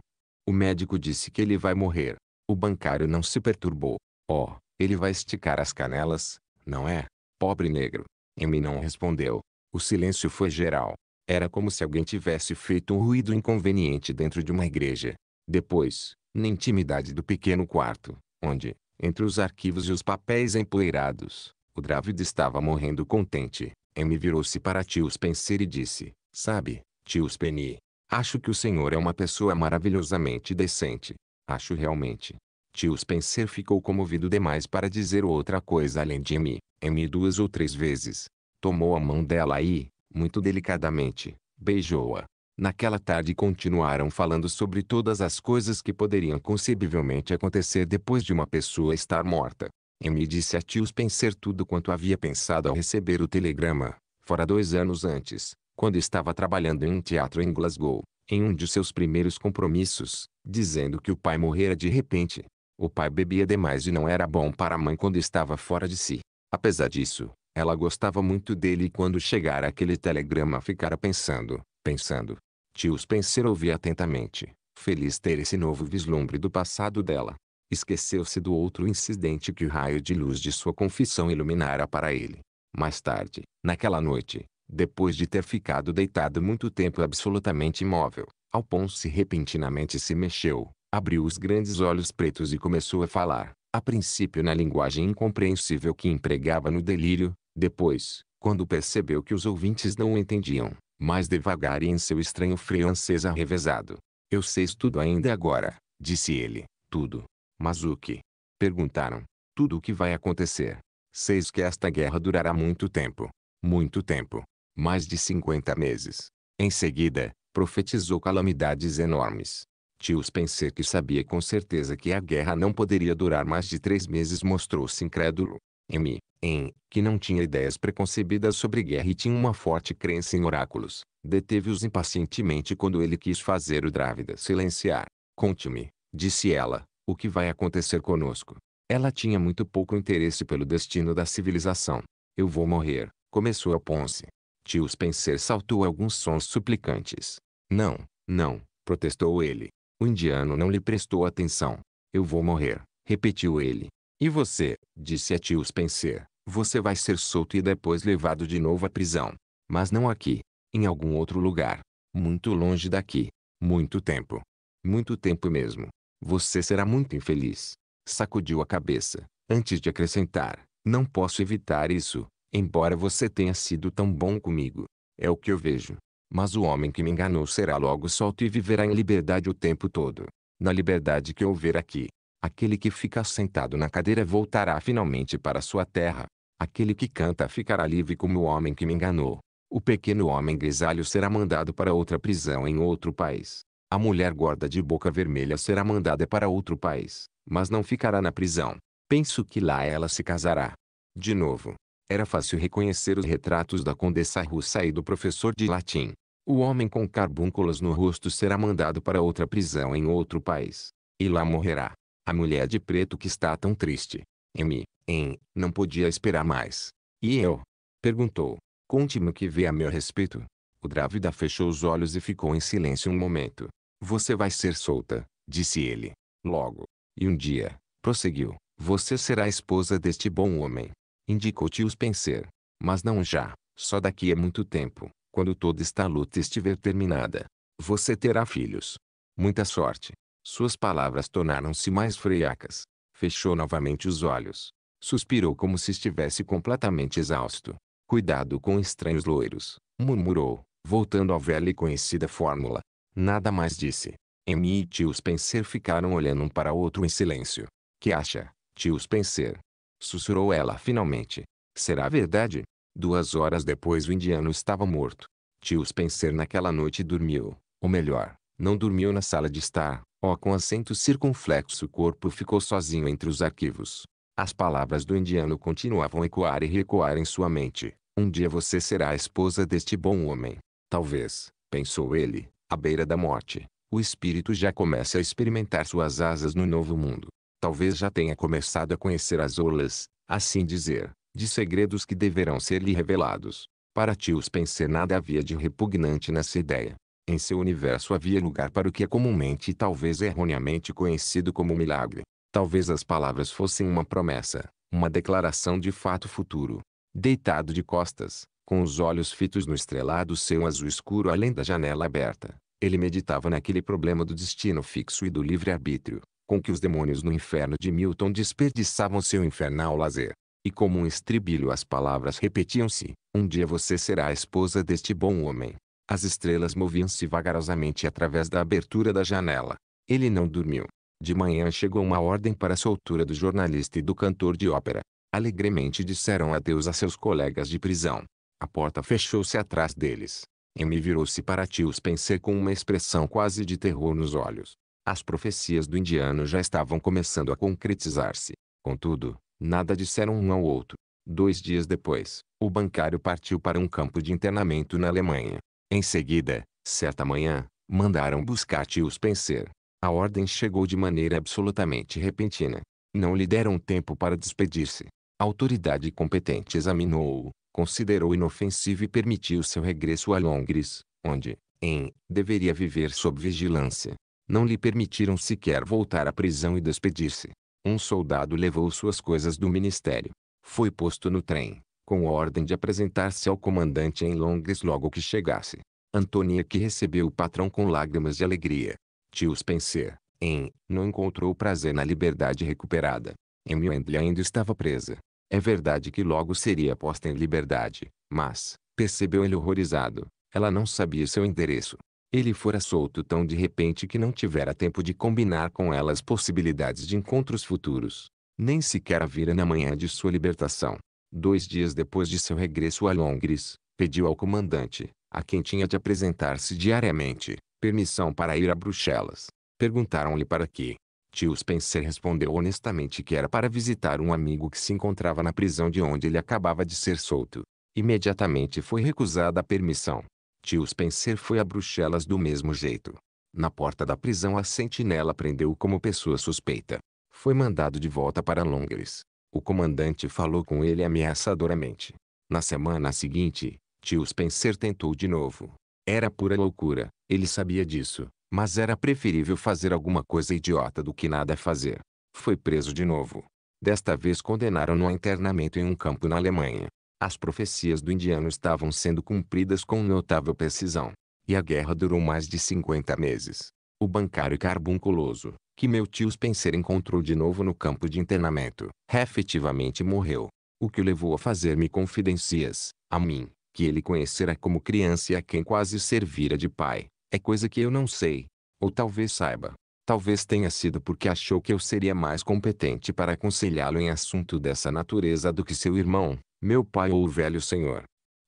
O médico disse que ele vai morrer. O bancário não se perturbou. Oh, ele vai esticar as canelas, não é? Pobre negro. Amy não respondeu. O silêncio foi geral. Era como se alguém tivesse feito um ruído inconveniente dentro de uma igreja. Depois, na intimidade do pequeno quarto, onde, entre os arquivos e os papéis empoeirados, o Drávido estava morrendo contente. M virou-se para Tio Spencer e disse, sabe, Tio Spenny, acho que o senhor é uma pessoa maravilhosamente decente. Acho realmente. Tio Spencer ficou comovido demais para dizer outra coisa além de M. M duas ou três vezes. Tomou a mão dela e, muito delicadamente, beijou-a. Naquela tarde continuaram falando sobre todas as coisas que poderiam concebivelmente acontecer depois de uma pessoa estar morta. M disse a Tio Spencer tudo quanto havia pensado ao receber o telegrama, fora dois anos antes, quando estava trabalhando em um teatro em Glasgow, em um de seus primeiros compromissos, dizendo que o pai morrera de repente. O pai bebia demais e não era bom para a mãe quando estava fora de si. Apesar disso, ela gostava muito dele e quando chegara aquele telegrama ficara pensando, pensando, Tio Spencer ouvia atentamente, feliz ter esse novo vislumbre do passado dela. Esqueceu-se do outro incidente que o raio de luz de sua confissão iluminara para ele. Mais tarde, naquela noite, depois de ter ficado deitado muito tempo absolutamente imóvel, Alphonse repentinamente se mexeu, abriu os grandes olhos pretos e começou a falar, a princípio na linguagem incompreensível que empregava no delírio, depois, quando percebeu que os ouvintes não o entendiam, mais devagar e em seu estranho francês arrevezado. Eu sei tudo ainda agora, disse ele. Tudo. Mas o que? Perguntaram. Tudo o que vai acontecer. Seis que esta guerra durará muito tempo. Muito tempo. Mais de 50 meses. Em seguida, profetizou calamidades enormes. Tio Spencer que sabia com certeza que a guerra não poderia durar mais de três meses mostrou-se incrédulo. M em que não tinha ideias preconcebidas sobre guerra e tinha uma forte crença em oráculos, deteve-os impacientemente quando ele quis fazer o Drávida silenciar. Conte-me, disse ela, o que vai acontecer conosco. Ela tinha muito pouco interesse pelo destino da civilização. Eu vou morrer, começou a Ponce. Tio Spencer saltou alguns sons suplicantes. Não, não, protestou ele. O indiano não lhe prestou atenção. Eu vou morrer, repetiu ele. E você, disse a tio Spencer, você vai ser solto e depois levado de novo à prisão. Mas não aqui, em algum outro lugar, muito longe daqui, muito tempo. Muito tempo mesmo. Você será muito infeliz. Sacudiu a cabeça, antes de acrescentar, não posso evitar isso, embora você tenha sido tão bom comigo. É o que eu vejo. Mas o homem que me enganou será logo solto e viverá em liberdade o tempo todo. Na liberdade que houver aqui. Aquele que fica sentado na cadeira voltará finalmente para sua terra. Aquele que canta ficará livre como o homem que me enganou. O pequeno homem grisalho será mandado para outra prisão em outro país. A mulher gorda de boca vermelha será mandada para outro país, mas não ficará na prisão. Penso que lá ela se casará. De novo, era fácil reconhecer os retratos da condessa russa e do professor de latim. O homem com carbúnculos no rosto será mandado para outra prisão em outro país. E lá morrerá. A mulher de preto que está tão triste. M. Em, não podia esperar mais. E eu? Perguntou. Conte-me o que vê a meu respeito. O Drávida fechou os olhos e ficou em silêncio um momento. Você vai ser solta, disse ele. Logo. E um dia, prosseguiu, você será a esposa deste bom homem. Indicou-te os penser. Mas não já, só daqui a muito tempo, quando toda esta luta estiver terminada. Você terá filhos. Muita sorte. Suas palavras tornaram-se mais friacas. Fechou novamente os olhos. Suspirou como se estivesse completamente exausto. Cuidado com estranhos loiros, murmurou, voltando à velha e conhecida fórmula. Nada mais disse. Amy e tio Spencer ficaram olhando um para outro em silêncio. Que acha, tio Spencer? Sussurrou ela finalmente. Será verdade? Duas horas depois o indiano estava morto. Tio Spencer naquela noite dormiu, ou melhor, não dormiu na sala de estar, ó com acento circunflexo o corpo ficou sozinho entre os arquivos. As palavras do indiano continuavam ecoar e recuar em sua mente. Um dia você será a esposa deste bom homem. Talvez, pensou ele, à beira da morte, o espírito já comece a experimentar suas asas no novo mundo. Talvez já tenha começado a conhecer as olas, assim dizer, de segredos que deverão ser lhe revelados. Para Tios Spencer nada havia de repugnante nessa ideia. Em seu universo havia lugar para o que é comumente e talvez erroneamente conhecido como milagre. Talvez as palavras fossem uma promessa, uma declaração de fato futuro. Deitado de costas, com os olhos fitos no estrelado céu azul escuro além da janela aberta, ele meditava naquele problema do destino fixo e do livre-arbítrio, com que os demônios no inferno de Milton desperdiçavam seu infernal lazer. E como um estribilho as palavras repetiam-se, um dia você será a esposa deste bom homem, as estrelas moviam-se vagarosamente através da abertura da janela. Ele não dormiu. De manhã chegou uma ordem para a soltura do jornalista e do cantor de ópera. Alegremente disseram adeus a seus colegas de prisão. A porta fechou-se atrás deles. M virou-se para tio Spencer com uma expressão quase de terror nos olhos. As profecias do indiano já estavam começando a concretizar-se. Contudo, nada disseram um ao outro. Dois dias depois, o bancário partiu para um campo de internamento na Alemanha. Em seguida, certa manhã, mandaram buscar tio Spencer. A ordem chegou de maneira absolutamente repentina. Não lhe deram tempo para despedir-se. A autoridade competente examinou-o, considerou inofensivo e permitiu seu regresso a Londres, onde, em, deveria viver sob vigilância. Não lhe permitiram sequer voltar à prisão e despedir-se. Um soldado levou suas coisas do ministério. Foi posto no trem com ordem de apresentar-se ao comandante em Londres logo que chegasse. Antonia que recebeu o patrão com lágrimas de alegria. Tio Spencer, em, não encontrou prazer na liberdade recuperada. Amy Wendley ainda estava presa. É verdade que logo seria posta em liberdade, mas, percebeu ele horrorizado, ela não sabia seu endereço. Ele fora solto tão de repente que não tivera tempo de combinar com ela as possibilidades de encontros futuros. Nem sequer a vira na manhã de sua libertação. Dois dias depois de seu regresso a Londres, pediu ao comandante, a quem tinha de apresentar-se diariamente, permissão para ir a Bruxelas. Perguntaram-lhe para que. Tio Spencer respondeu honestamente que era para visitar um amigo que se encontrava na prisão de onde ele acabava de ser solto. Imediatamente foi recusada a permissão. Tio Spencer foi a Bruxelas do mesmo jeito. Na porta da prisão a sentinela prendeu o como pessoa suspeita. Foi mandado de volta para Londres. O comandante falou com ele ameaçadoramente. Na semana seguinte, tio Spencer tentou de novo. Era pura loucura, ele sabia disso, mas era preferível fazer alguma coisa idiota do que nada fazer. Foi preso de novo. Desta vez condenaram-no a internamento em um campo na Alemanha. As profecias do indiano estavam sendo cumpridas com notável precisão. E a guerra durou mais de 50 meses. O bancário carbunculoso, que meu tio Spencer encontrou de novo no campo de internamento. Efetivamente morreu. O que o levou a fazer-me confidencias, a mim, que ele conhecera como criança e a quem quase servira de pai, é coisa que eu não sei. Ou talvez saiba. Talvez tenha sido porque achou que eu seria mais competente para aconselhá-lo em assunto dessa natureza do que seu irmão, meu pai ou o velho senhor.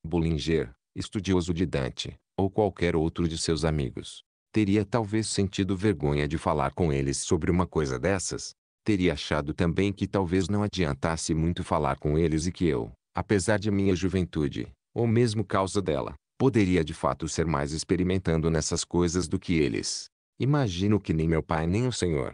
Bullinger, estudioso de Dante, ou qualquer outro de seus amigos. Teria talvez sentido vergonha de falar com eles sobre uma coisa dessas. Teria achado também que talvez não adiantasse muito falar com eles e que eu, apesar de minha juventude, ou mesmo causa dela, poderia de fato ser mais experimentando nessas coisas do que eles. Imagino que nem meu pai nem o senhor.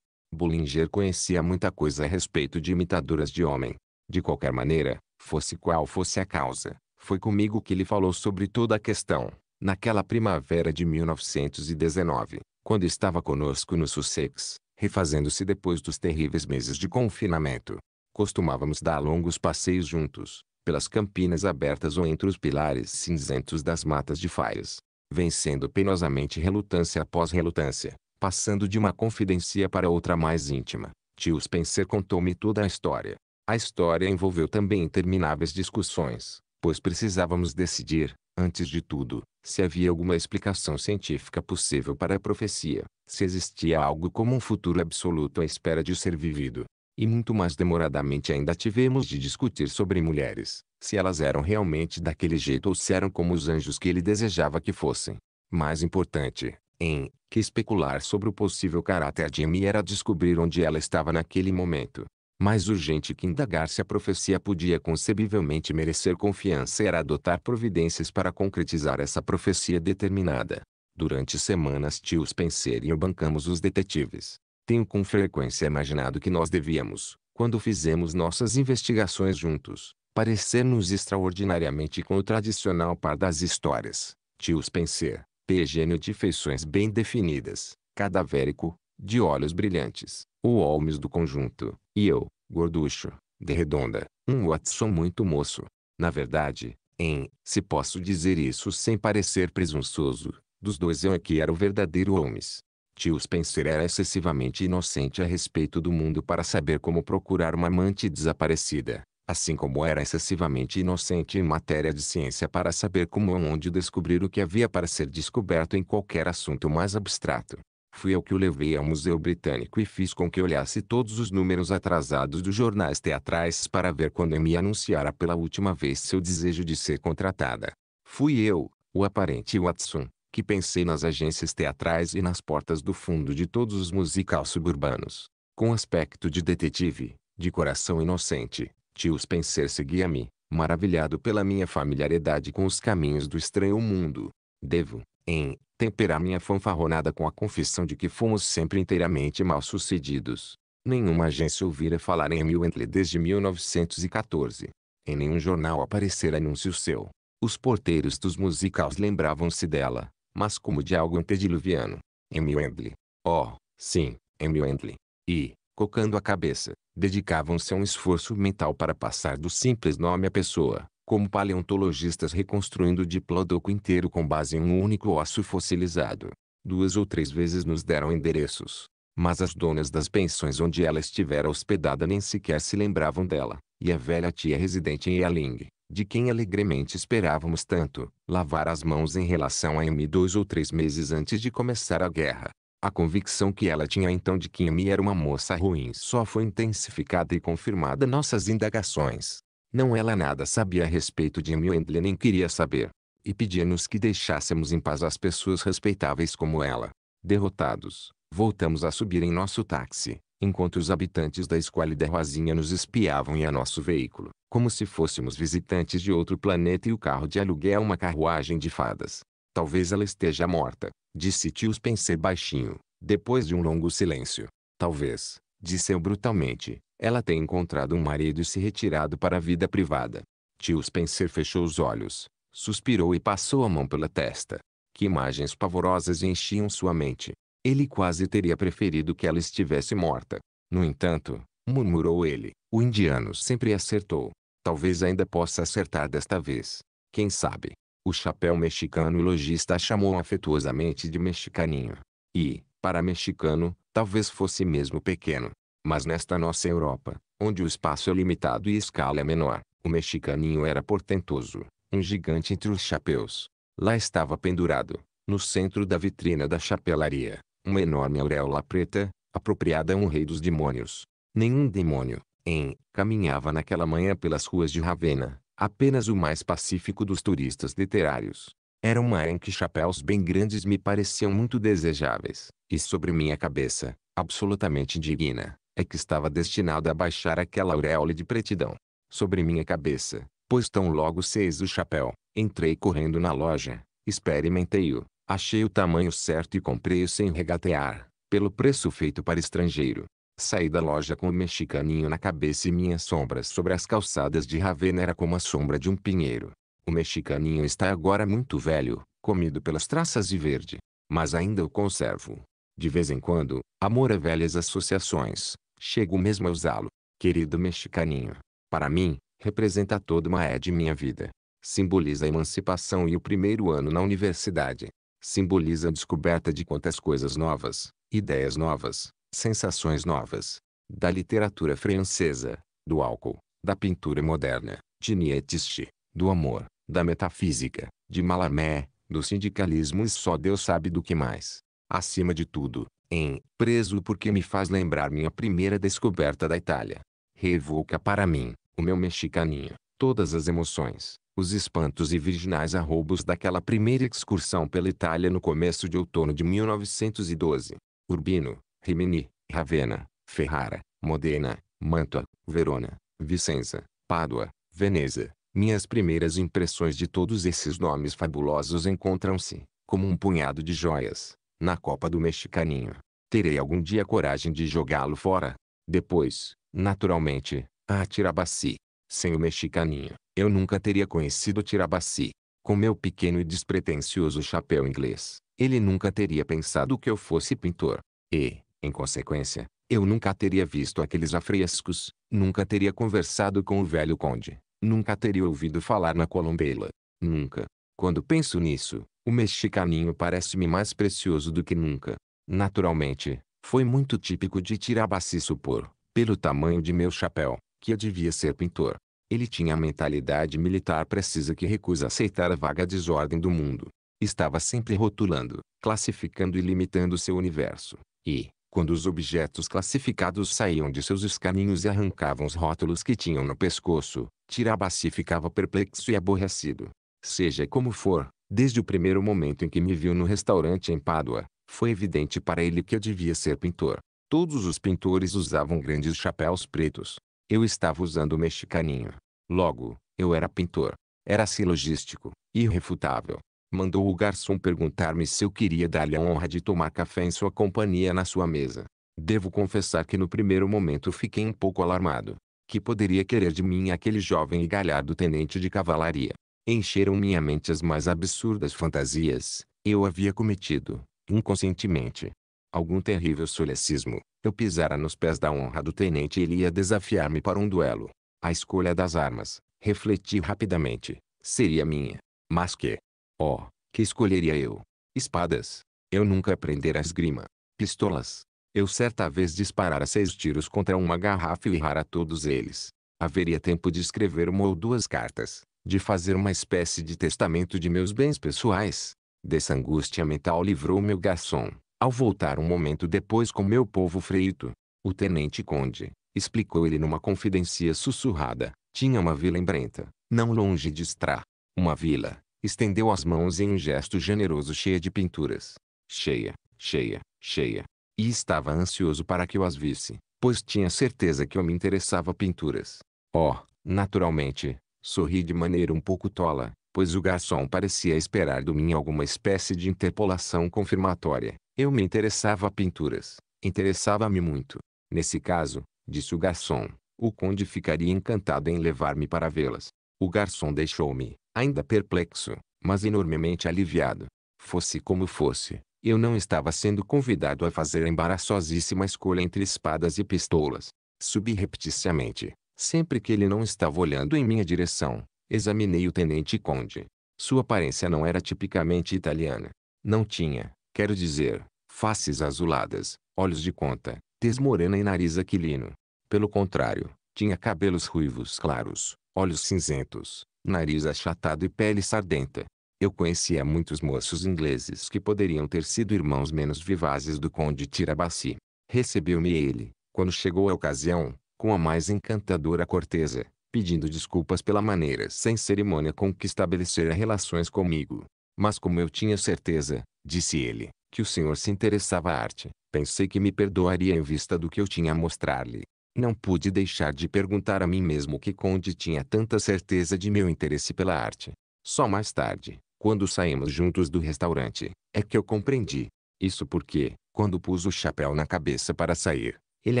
Bullinger conhecia muita coisa a respeito de imitadoras de homem. De qualquer maneira, fosse qual fosse a causa, foi comigo que ele falou sobre toda a questão, naquela primavera de 1919, quando estava conosco no Sussex, refazendo-se depois dos terríveis meses de confinamento. Costumávamos dar longos passeios juntos, pelas campinas abertas ou entre os pilares cinzentos das matas de faias, vencendo penosamente relutância após relutância, passando de uma confidência para outra mais íntima. Tio Spencer contou-me toda a história. A história envolveu também intermináveis discussões, pois precisávamos decidir, Antes de tudo, se havia alguma explicação científica possível para a profecia, se existia algo como um futuro absoluto à espera de ser vivido. E muito mais demoradamente ainda tivemos de discutir sobre mulheres, se elas eram realmente daquele jeito ou se eram como os anjos que ele desejava que fossem. Mais importante, em que especular sobre o possível caráter de Amy era descobrir onde ela estava naquele momento mais urgente que indagar se a profecia podia concebivelmente merecer confiança era adotar providências para concretizar essa profecia determinada. Durante semanas Tio Spencer e eu bancamos os detetives. Tenho com frequência imaginado que nós devíamos, quando fizemos nossas investigações juntos, parecer-nos extraordinariamente com o tradicional par das histórias. Tios pensei, pegênio de feições bem definidas, cadavérico, de olhos brilhantes, o Holmes do conjunto, e eu, gorducho, de redonda, um Watson muito moço. Na verdade, em, se posso dizer isso sem parecer presunçoso, dos dois eu é que era o verdadeiro Holmes. Tio Spencer era excessivamente inocente a respeito do mundo para saber como procurar uma amante desaparecida, assim como era excessivamente inocente em matéria de ciência para saber como ou onde descobrir o que havia para ser descoberto em qualquer assunto mais abstrato. Fui eu que o levei ao Museu Britânico e fiz com que olhasse todos os números atrasados dos jornais teatrais para ver quando me anunciara pela última vez seu desejo de ser contratada. Fui eu, o aparente Watson, que pensei nas agências teatrais e nas portas do fundo de todos os musicais suburbanos. Com aspecto de detetive, de coração inocente, tio Spencer seguia-me, maravilhado pela minha familiaridade com os caminhos do estranho mundo. Devo, em temperar minha fanfarronada com a confissão de que fomos sempre inteiramente mal-sucedidos. Nenhuma agência ouvira falar em Emil Emile desde 1914. Em nenhum jornal aparecera anúncio seu. Os porteiros dos musicais lembravam-se dela, mas como de algo antediluviano. Emil Wendley. Oh, sim, Emil Wendley. E, cocando a cabeça, dedicavam-se a um esforço mental para passar do simples nome à pessoa, como paleontologistas reconstruindo o diplodoco inteiro com base em um único osso fossilizado. Duas ou três vezes nos deram endereços, mas as donas das pensões onde ela estivera hospedada nem sequer se lembravam dela, e a velha tia residente em Yaling, de quem alegremente esperávamos tanto, lavar as mãos em relação a Amy dois ou três meses antes de começar a guerra. A convicção que ela tinha então de que Amy era uma moça ruim só foi intensificada e confirmada nossas indagações. Não ela nada sabia a respeito de Mewendley nem queria saber. E pedia-nos que deixássemos em paz as pessoas respeitáveis como ela. Derrotados, voltamos a subir em nosso táxi, enquanto os habitantes da escola da Rosinha nos espiavam e a nosso veículo, como se fôssemos visitantes de outro planeta e o carro de aluguel é uma carruagem de fadas. Talvez ela esteja morta, disse Tio Spencer baixinho, depois de um longo silêncio. Talvez, disse eu brutalmente. Ela tem encontrado um marido e se retirado para a vida privada. Tio Spencer fechou os olhos, suspirou e passou a mão pela testa. Que imagens pavorosas enchiam sua mente. Ele quase teria preferido que ela estivesse morta. No entanto, murmurou ele, o indiano sempre acertou. Talvez ainda possa acertar desta vez. Quem sabe? O chapéu mexicano e lojista chamou afetuosamente de mexicaninho. E, para mexicano, talvez fosse mesmo pequeno. Mas nesta nossa Europa, onde o espaço é limitado e a escala é menor, o mexicaninho era portentoso, um gigante entre os chapéus. Lá estava pendurado, no centro da vitrina da chapelaria, uma enorme auréola preta, apropriada a um rei dos demônios. Nenhum demônio, em, caminhava naquela manhã pelas ruas de Ravenna, apenas o mais pacífico dos turistas literários. Era uma em que chapéus bem grandes me pareciam muito desejáveis, e sobre minha cabeça, absolutamente indigna, é que estava destinada a baixar aquela auréola de pretidão. Sobre minha cabeça, pois tão logo seis o chapéu, entrei correndo na loja, experimentei-o, achei o tamanho certo e comprei-o sem regatear, pelo preço feito para estrangeiro. Saí da loja com o mexicaninho na cabeça e minha sombra sobre as calçadas de Ravena era como a sombra de um pinheiro. O mexicaninho está agora muito velho, comido pelas traças de verde. Mas ainda o conservo. De vez em quando, amor a velhas associações. Chego mesmo a usá-lo. Querido mexicaninho. Para mim, representa toda uma é de minha vida. Simboliza a emancipação e o primeiro ano na universidade. Simboliza a descoberta de quantas coisas novas, ideias novas, sensações novas. Da literatura francesa, do álcool, da pintura moderna, de Nietzsche, do amor, da metafísica, de Malarmé, do sindicalismo e só Deus sabe do que mais. Acima de tudo, em Preso porque me faz lembrar minha primeira descoberta da Itália. Revoca para mim, o meu mexicaninho, todas as emoções, os espantos e virginais arroubos daquela primeira excursão pela Itália no começo de outono de 1912. Urbino, Rimini, Ravenna, Ferrara, Modena, Mantua, Verona, Vicenza, Pádua, Veneza, minhas primeiras impressões de todos esses nomes fabulosos encontram-se, como um punhado de joias, na copa do mexicaninho. Terei algum dia coragem de jogá-lo fora. Depois, naturalmente, a Tirabaci. Sem o mexicaninho, eu nunca teria conhecido Tirabaci. Com meu pequeno e despretensioso chapéu inglês, ele nunca teria pensado que eu fosse pintor. E, em consequência, eu nunca teria visto aqueles afrescos, nunca teria conversado com o velho conde, Nunca teria ouvido falar na colombela. Nunca. Quando penso nisso, o mexicaninho parece-me mais precioso do que nunca. Naturalmente, foi muito típico de Tirabassi supor, pelo tamanho de meu chapéu, que eu devia ser pintor. Ele tinha a mentalidade militar precisa que recusa aceitar a vaga desordem do mundo. Estava sempre rotulando, classificando e limitando seu universo. E, quando os objetos classificados saíam de seus escaninhos e arrancavam os rótulos que tinham no pescoço, Tirabaci ficava perplexo e aborrecido. Seja como for, desde o primeiro momento em que me viu no restaurante em Pádua, foi evidente para ele que eu devia ser pintor. Todos os pintores usavam grandes chapéus pretos. Eu estava usando o mexicaninho. Logo, eu era pintor. Era silogístico, irrefutável mandou o garçom perguntar-me se eu queria dar-lhe a honra de tomar café em sua companhia na sua mesa. Devo confessar que no primeiro momento fiquei um pouco alarmado. Que poderia querer de mim aquele jovem e galhardo tenente de cavalaria? Encheram minha mente as mais absurdas fantasias. Eu havia cometido, inconscientemente, algum terrível solecismo. Eu pisara nos pés da honra do tenente e ele ia desafiar-me para um duelo. A escolha das armas, refleti rapidamente, seria minha. Mas que, Oh, que escolheria eu? Espadas. Eu nunca a esgrima. Pistolas. Eu certa vez disparara seis tiros contra uma garrafa e errara todos eles. Haveria tempo de escrever uma ou duas cartas, de fazer uma espécie de testamento de meus bens pessoais. Dessa angústia mental livrou meu garçom, ao voltar um momento depois com meu povo freito. O tenente conde, explicou ele numa confidência sussurrada, tinha uma vila em Brenta, não longe de Estrá Uma vila, estendeu as mãos em um gesto generoso cheia de pinturas. Cheia, cheia, cheia. E estava ansioso para que eu as visse, pois tinha certeza que eu me interessava pinturas. Oh, naturalmente, sorri de maneira um pouco tola, pois o garçom parecia esperar de mim alguma espécie de interpolação confirmatória. Eu me interessava a pinturas. Interessava-me muito. Nesse caso, disse o garçom, o conde ficaria encantado em levar-me para vê-las. O garçom deixou-me, ainda perplexo, mas enormemente aliviado. Fosse como fosse, eu não estava sendo convidado a fazer a embaraçosíssima escolha entre espadas e pistolas. Subrepticiamente, sempre que ele não estava olhando em minha direção, examinei o tenente conde. Sua aparência não era tipicamente italiana. Não tinha, quero dizer, faces azuladas, olhos de conta, tez morena e nariz aquilino. Pelo contrário, tinha cabelos ruivos claros, olhos cinzentos, nariz achatado e pele sardenta. Eu conhecia muitos moços ingleses que poderiam ter sido irmãos menos vivazes do conde Tirabassi. Recebeu-me ele, quando chegou a ocasião, com a mais encantadora corteza, pedindo desculpas pela maneira sem cerimônia com que estabelecera relações comigo. Mas como eu tinha certeza, disse ele, que o senhor se interessava à arte, pensei que me perdoaria em vista do que eu tinha a mostrar-lhe. Não pude deixar de perguntar a mim mesmo que Conde tinha tanta certeza de meu interesse pela arte. Só mais tarde, quando saímos juntos do restaurante, é que eu compreendi. Isso porque, quando pus o chapéu na cabeça para sair, ele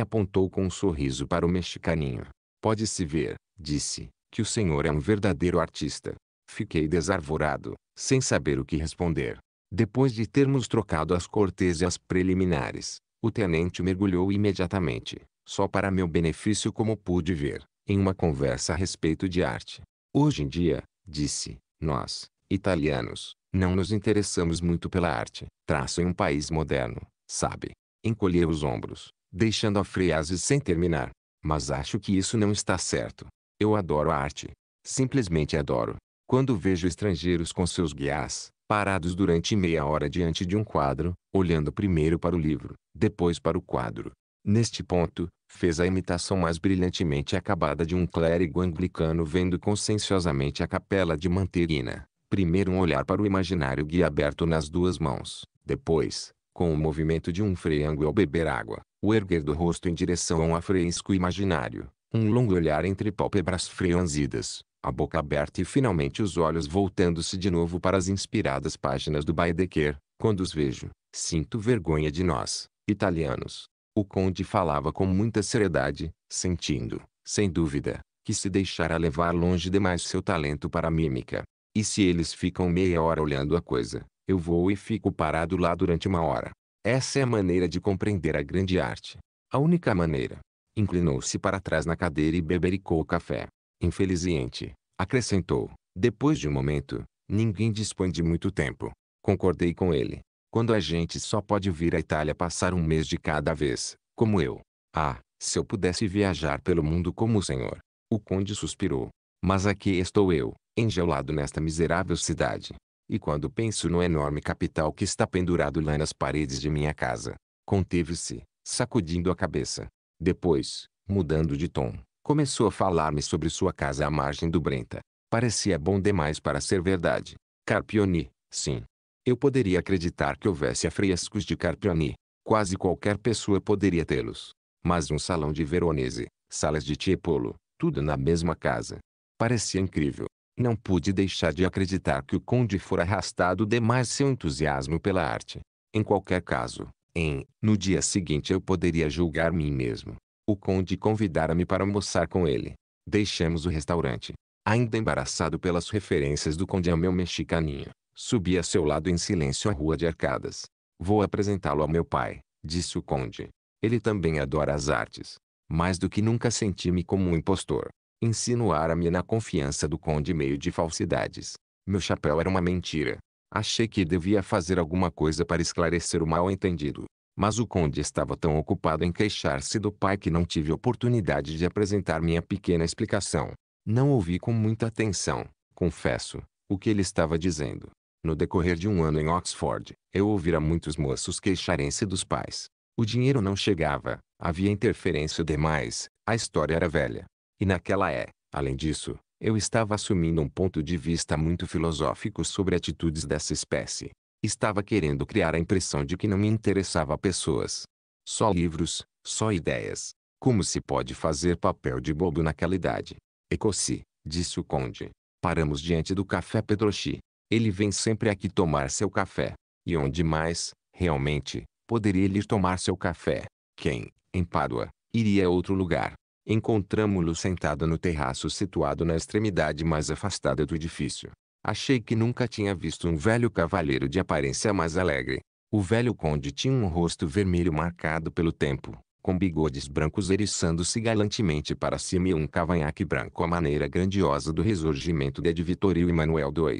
apontou com um sorriso para o mexicaninho. Pode-se ver, disse, que o senhor é um verdadeiro artista. Fiquei desarvorado, sem saber o que responder. Depois de termos trocado as cortesias preliminares, o tenente mergulhou imediatamente, só para meu benefício como pude ver, em uma conversa a respeito de arte. Hoje em dia, disse, nós, italianos, não nos interessamos muito pela arte. Traço em um país moderno, sabe. Encolheu os ombros, deixando a frase sem terminar. Mas acho que isso não está certo. Eu adoro a arte. Simplesmente adoro. Quando vejo estrangeiros com seus guias, parados durante meia hora diante de um quadro, olhando primeiro para o livro, depois para o quadro, Neste ponto, fez a imitação mais brilhantemente acabada de um clérigo anglicano vendo conscienciosamente a capela de Manterina. Primeiro um olhar para o imaginário guia aberto nas duas mãos. Depois, com o movimento de um freango ao beber água, o erguer do rosto em direção a um afresco imaginário. Um longo olhar entre pálpebras franzidas, a boca aberta e finalmente os olhos voltando-se de novo para as inspiradas páginas do Baedeker. Quando os vejo, sinto vergonha de nós, italianos, o conde falava com muita seriedade, sentindo, sem dúvida, que se deixara levar longe demais seu talento para a mímica. E se eles ficam meia hora olhando a coisa, eu vou e fico parado lá durante uma hora. Essa é a maneira de compreender a grande arte. A única maneira. Inclinou-se para trás na cadeira e bebericou o café. Infelizmente, acrescentou, depois de um momento, ninguém dispõe de muito tempo. Concordei com ele. Quando a gente só pode vir à Itália passar um mês de cada vez, como eu. Ah, se eu pudesse viajar pelo mundo como o senhor. O conde suspirou. Mas aqui estou eu, enjaulado nesta miserável cidade. E quando penso no enorme capital que está pendurado lá nas paredes de minha casa. Conteve-se, sacudindo a cabeça. Depois, mudando de tom, começou a falar-me sobre sua casa à margem do Brenta. Parecia bom demais para ser verdade. Carpioni, sim, eu poderia acreditar que houvesse afrescos de Carpioni, Quase qualquer pessoa poderia tê-los. Mas um salão de Veronese, salas de Tiepolo, tudo na mesma casa. Parecia incrível. Não pude deixar de acreditar que o conde fora arrastado demais seu entusiasmo pela arte. Em qualquer caso, em, no dia seguinte eu poderia julgar mim mesmo. O conde convidara-me para almoçar com ele. Deixamos o restaurante. Ainda embaraçado pelas referências do conde ao meu mexicaninho. Subi a seu lado em silêncio à rua de arcadas. Vou apresentá-lo ao meu pai, disse o conde. Ele também adora as artes. Mais do que nunca senti-me como um impostor. Insinuara-me na confiança do conde meio de falsidades. Meu chapéu era uma mentira. Achei que devia fazer alguma coisa para esclarecer o mal-entendido. Mas o conde estava tão ocupado em queixar-se do pai que não tive oportunidade de apresentar minha pequena explicação. Não ouvi com muita atenção, confesso, o que ele estava dizendo. No decorrer de um ano em Oxford, eu ouvira muitos moços queixarem-se dos pais. O dinheiro não chegava, havia interferência demais, a história era velha. E naquela é, além disso, eu estava assumindo um ponto de vista muito filosófico sobre atitudes dessa espécie. Estava querendo criar a impressão de que não me interessava pessoas. Só livros, só ideias. Como se pode fazer papel de bobo naquela idade? Ecossi, disse o conde. Paramos diante do café Petrochi. Ele vem sempre aqui tomar seu café. E onde mais, realmente, poderia ele tomar seu café? Quem, em Pádua, iria a outro lugar? Encontramo-lo sentado no terraço situado na extremidade mais afastada do edifício. Achei que nunca tinha visto um velho cavaleiro de aparência mais alegre. O velho conde tinha um rosto vermelho marcado pelo tempo, com bigodes brancos eriçando-se galantemente para cima e um cavanhaque branco à maneira grandiosa do ressurgimento de Vitoril e Manuel II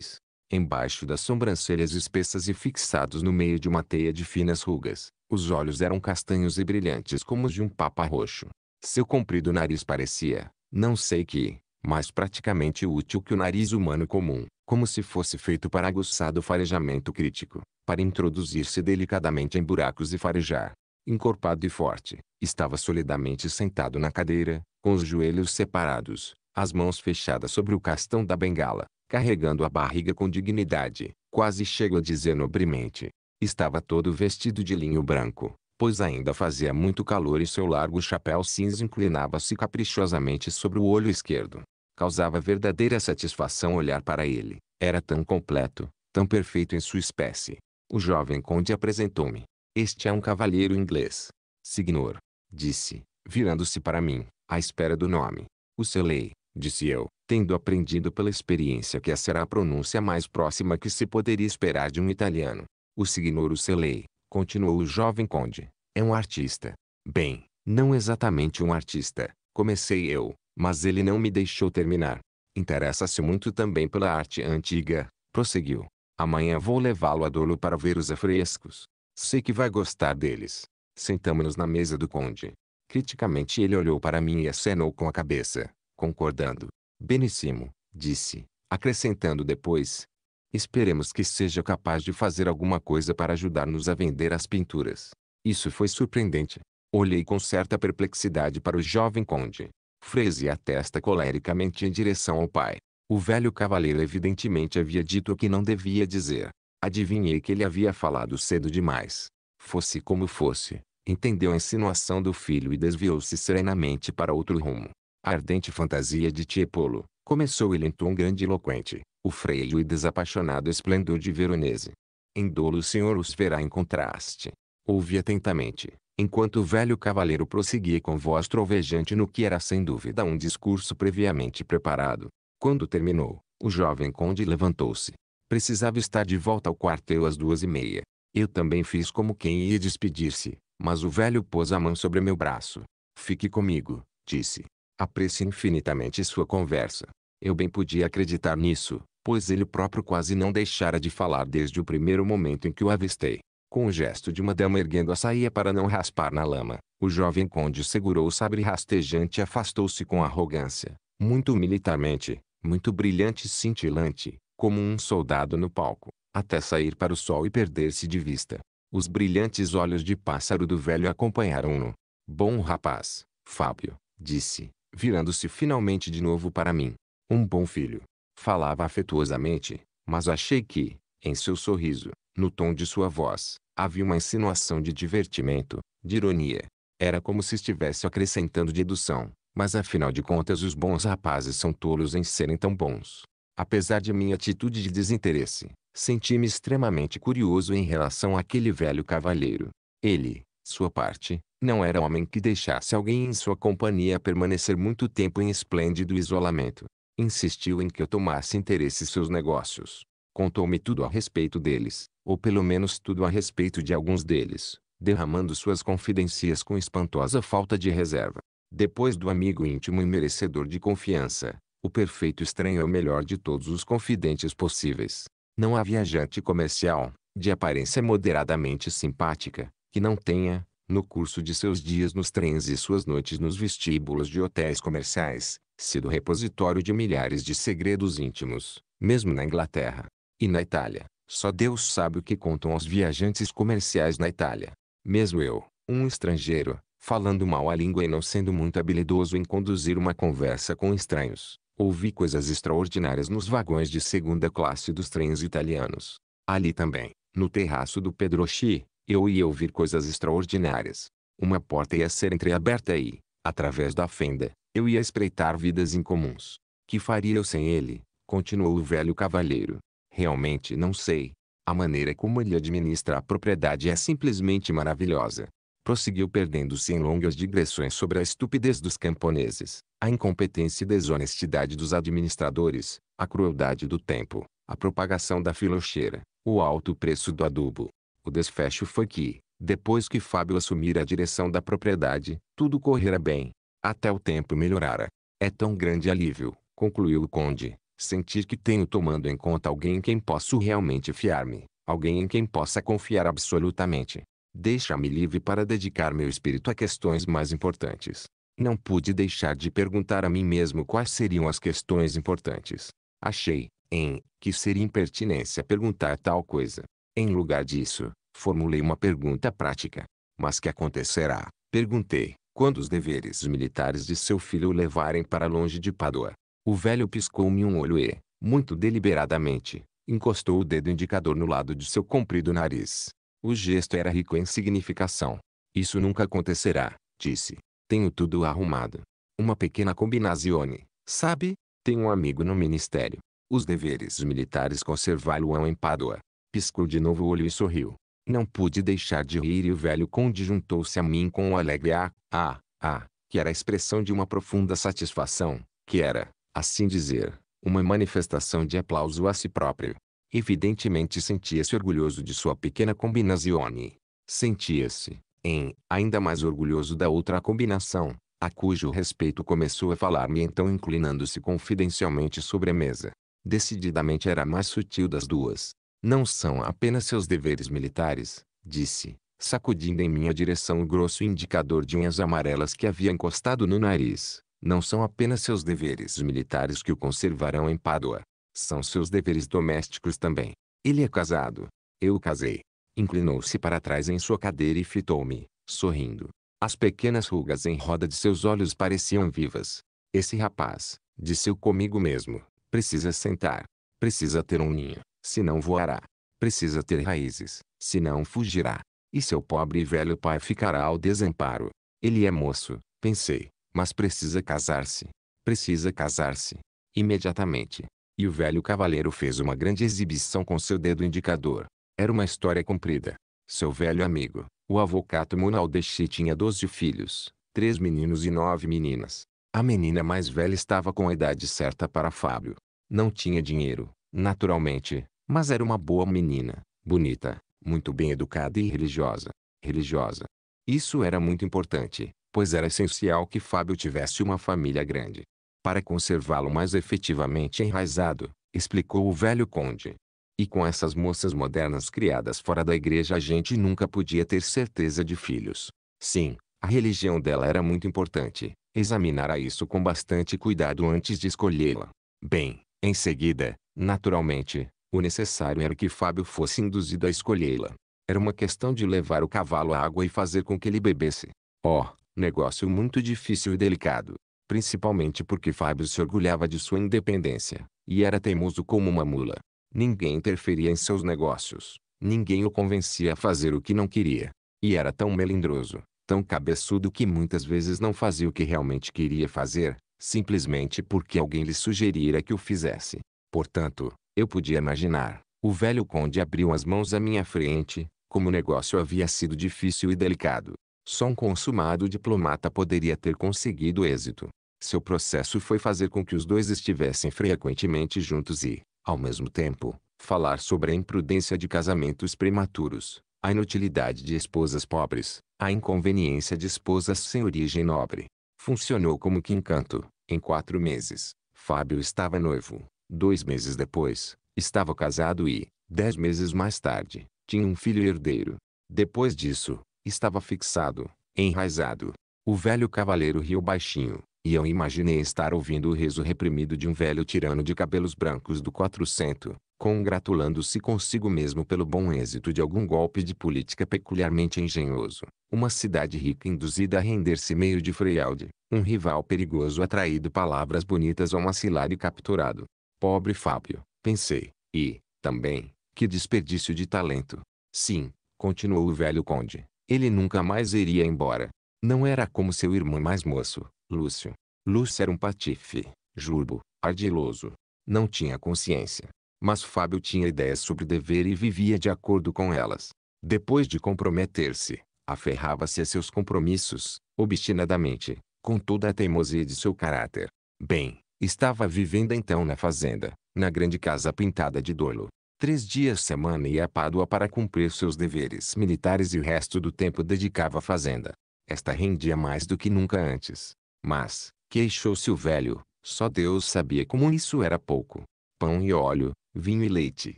embaixo das sobrancelhas espessas e fixados no meio de uma teia de finas rugas. Os olhos eram castanhos e brilhantes como os de um papa roxo. Seu comprido nariz parecia, não sei que, mais praticamente útil que o nariz humano comum, como se fosse feito para aguçar do farejamento crítico, para introduzir-se delicadamente em buracos e farejar. Encorpado e forte, estava solidamente sentado na cadeira, com os joelhos separados, as mãos fechadas sobre o castão da bengala, carregando a barriga com dignidade, quase chego a dizer nobremente. Estava todo vestido de linho branco, pois ainda fazia muito calor e seu largo chapéu cinza inclinava-se caprichosamente sobre o olho esquerdo. Causava verdadeira satisfação olhar para ele. Era tão completo, tão perfeito em sua espécie. O jovem conde apresentou-me. Este é um cavalheiro inglês. Signor, disse, virando-se para mim, à espera do nome. O seu lei, disse eu, tendo aprendido pela experiência que essa era a pronúncia mais próxima que se poderia esperar de um italiano. O signor Selei, continuou o jovem conde, é um artista. Bem, não exatamente um artista, comecei eu, mas ele não me deixou terminar. Interessa-se muito também pela arte antiga, prosseguiu. Amanhã vou levá-lo a Dolo para ver os afrescos. Sei que vai gostar deles. sentamos nos na mesa do conde. Criticamente ele olhou para mim e acenou com a cabeça. Concordando, Benissimo, disse, acrescentando depois, Esperemos que seja capaz de fazer alguma coisa para ajudar-nos a vender as pinturas. Isso foi surpreendente. Olhei com certa perplexidade para o jovem conde. Freze a testa colericamente em direção ao pai. O velho cavaleiro evidentemente havia dito o que não devia dizer. Adivinhei que ele havia falado cedo demais. Fosse como fosse, entendeu a insinuação do filho e desviou-se serenamente para outro rumo. A ardente fantasia de Tiepolo, começou ele em tom grandiloquente, o freio e desapaixonado esplendor de Veronese. Em dolo o senhor os verá em contraste. Ouvi atentamente, enquanto o velho cavaleiro prosseguia com voz trovejante no que era sem dúvida um discurso previamente preparado. Quando terminou, o jovem conde levantou-se. Precisava estar de volta ao quartel às duas e meia. Eu também fiz como quem ia despedir-se, mas o velho pôs a mão sobre meu braço. Fique comigo, disse aprecia infinitamente sua conversa. Eu bem podia acreditar nisso, pois ele próprio quase não deixara de falar desde o primeiro momento em que o avistei. Com o gesto de uma dama erguendo a saia para não raspar na lama, o jovem conde segurou o sabre rastejante e afastou-se com arrogância, muito militarmente, muito brilhante e cintilante, como um soldado no palco, até sair para o sol e perder-se de vista. Os brilhantes olhos de pássaro do velho acompanharam-no. Bom rapaz, Fábio, disse, virando-se finalmente de novo para mim. Um bom filho. Falava afetuosamente, mas achei que, em seu sorriso, no tom de sua voz, havia uma insinuação de divertimento, de ironia. Era como se estivesse acrescentando dedução, mas afinal de contas os bons rapazes são tolos em serem tão bons. Apesar de minha atitude de desinteresse, senti-me extremamente curioso em relação àquele velho cavalheiro. Ele, sua parte, não era homem que deixasse alguém em sua companhia permanecer muito tempo em esplêndido isolamento. Insistiu em que eu tomasse interesse em seus negócios. Contou-me tudo a respeito deles, ou pelo menos tudo a respeito de alguns deles, derramando suas confidências com espantosa falta de reserva. Depois do amigo íntimo e merecedor de confiança, o perfeito estranho é o melhor de todos os confidentes possíveis. Não há viajante comercial, de aparência moderadamente simpática, que não tenha, no curso de seus dias nos trens e suas noites nos vestíbulos de hotéis comerciais, sido repositório de milhares de segredos íntimos, mesmo na Inglaterra e na Itália. Só Deus sabe o que contam aos viajantes comerciais na Itália. Mesmo eu, um estrangeiro, falando mal a língua e não sendo muito habilidoso em conduzir uma conversa com estranhos, ouvi coisas extraordinárias nos vagões de segunda classe dos trens italianos. Ali também, no terraço do Pedrochi, eu ia ouvir coisas extraordinárias. Uma porta ia ser entreaberta e, através da fenda, eu ia espreitar vidas incomuns. Que faria eu sem ele? Continuou o velho cavalheiro. Realmente não sei. A maneira como ele administra a propriedade é simplesmente maravilhosa. Prosseguiu perdendo-se em longas digressões sobre a estupidez dos camponeses, a incompetência e desonestidade dos administradores, a crueldade do tempo, a propagação da filoxera, o alto preço do adubo, o desfecho foi que, depois que Fábio assumira a direção da propriedade, tudo correra bem. Até o tempo melhorara. É tão grande alívio, concluiu o conde, sentir que tenho tomando em conta alguém em quem posso realmente fiar-me, alguém em quem possa confiar absolutamente. Deixa-me livre para dedicar meu espírito a questões mais importantes. Não pude deixar de perguntar a mim mesmo quais seriam as questões importantes. Achei, em, que seria impertinência perguntar tal coisa. Em lugar disso, formulei uma pergunta prática. Mas que acontecerá? Perguntei, quando os deveres militares de seu filho o levarem para longe de Pádua. O velho piscou-me um olho e, muito deliberadamente, encostou o dedo indicador no lado de seu comprido nariz. O gesto era rico em significação. Isso nunca acontecerá, disse. Tenho tudo arrumado. Uma pequena combinazione, sabe? Tenho um amigo no ministério. Os deveres militares conservá-lo-ão em Pádua. Piscou de novo o olho e sorriu. Não pude deixar de rir e o velho conde juntou-se a mim com um alegre ah, ah, ah, que era a expressão de uma profunda satisfação, que era, assim dizer, uma manifestação de aplauso a si próprio. Evidentemente sentia-se orgulhoso de sua pequena combinazione. Sentia-se, em, ainda mais orgulhoso da outra combinação, a cujo respeito começou a falar-me então inclinando-se confidencialmente sobre a mesa. Decididamente era a mais sutil das duas, não são apenas seus deveres militares, disse, sacudindo em minha direção o grosso indicador de unhas amarelas que havia encostado no nariz. Não são apenas seus deveres militares que o conservarão em Pádua. São seus deveres domésticos também. Ele é casado. Eu o casei. Inclinou-se para trás em sua cadeira e fitou-me, sorrindo. As pequenas rugas em roda de seus olhos pareciam vivas. Esse rapaz, disse eu comigo mesmo, precisa sentar. Precisa ter um ninho se não voará. Precisa ter raízes, se não fugirá. E seu pobre e velho pai ficará ao desamparo. Ele é moço, pensei, mas precisa casar-se. Precisa casar-se. Imediatamente. E o velho cavaleiro fez uma grande exibição com seu dedo indicador. Era uma história comprida. Seu velho amigo, o avocado Munaldeshi tinha doze filhos, três meninos e nove meninas. A menina mais velha estava com a idade certa para Fábio. Não tinha dinheiro, naturalmente, mas era uma boa menina, bonita, muito bem educada e religiosa. Religiosa. Isso era muito importante, pois era essencial que Fábio tivesse uma família grande. Para conservá-lo mais efetivamente enraizado, explicou o velho conde. E com essas moças modernas criadas fora da igreja a gente nunca podia ter certeza de filhos. Sim, a religião dela era muito importante. Examinará isso com bastante cuidado antes de escolhê-la. Bem, em seguida, naturalmente, o necessário era que Fábio fosse induzido a escolhê-la. Era uma questão de levar o cavalo à água e fazer com que ele bebesse. Oh, negócio muito difícil e delicado. Principalmente porque Fábio se orgulhava de sua independência, e era teimoso como uma mula. Ninguém interferia em seus negócios, ninguém o convencia a fazer o que não queria. E era tão melindroso, tão cabeçudo que muitas vezes não fazia o que realmente queria fazer, simplesmente porque alguém lhe sugerira que o fizesse. Portanto, eu podia imaginar. O velho conde abriu as mãos à minha frente, como o negócio havia sido difícil e delicado. Só um consumado diplomata poderia ter conseguido êxito. Seu processo foi fazer com que os dois estivessem frequentemente juntos e, ao mesmo tempo, falar sobre a imprudência de casamentos prematuros, a inutilidade de esposas pobres, a inconveniência de esposas sem origem nobre. Funcionou como que encanto. Em quatro meses, Fábio estava noivo, Dois meses depois, estava casado e, dez meses mais tarde, tinha um filho herdeiro. Depois disso, estava fixado, enraizado. O velho cavaleiro riu baixinho, e eu imaginei estar ouvindo o rezo reprimido de um velho tirano de cabelos brancos do 400, congratulando-se consigo mesmo pelo bom êxito de algum golpe de política peculiarmente engenhoso. Uma cidade rica induzida a render-se meio de Freyalde, um rival perigoso atraído palavras bonitas a uma cilada e capturado. Pobre Fábio, pensei, e, também, que desperdício de talento. Sim, continuou o velho conde, ele nunca mais iria embora. Não era como seu irmão mais moço, Lúcio. Lúcio era um patife, jurbo, ardiloso. Não tinha consciência. Mas Fábio tinha ideias sobre dever e vivia de acordo com elas. Depois de comprometer-se, aferrava-se a seus compromissos, obstinadamente, com toda a teimosia de seu caráter. Bem, Estava vivendo então na fazenda, na grande casa pintada de dolo. Três dias semana ia a Pádua para cumprir seus deveres militares e o resto do tempo dedicava à fazenda. Esta rendia mais do que nunca antes. Mas, queixou-se o velho, só Deus sabia como isso era pouco. Pão e óleo, vinho e leite,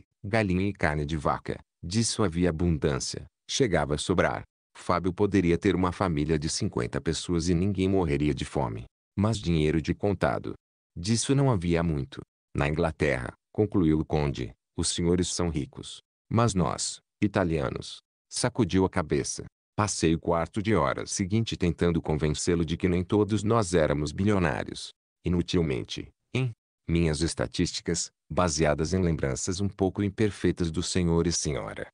galinha e carne de vaca, disso havia abundância, chegava a sobrar. Fábio poderia ter uma família de 50 pessoas e ninguém morreria de fome. Mas dinheiro de contado, Disso não havia muito. Na Inglaterra, concluiu o conde, os senhores são ricos. Mas nós, italianos, sacudiu a cabeça. Passei o quarto de hora seguinte tentando convencê-lo de que nem todos nós éramos bilionários. Inutilmente, em minhas estatísticas, baseadas em lembranças um pouco imperfeitas do senhor e senhora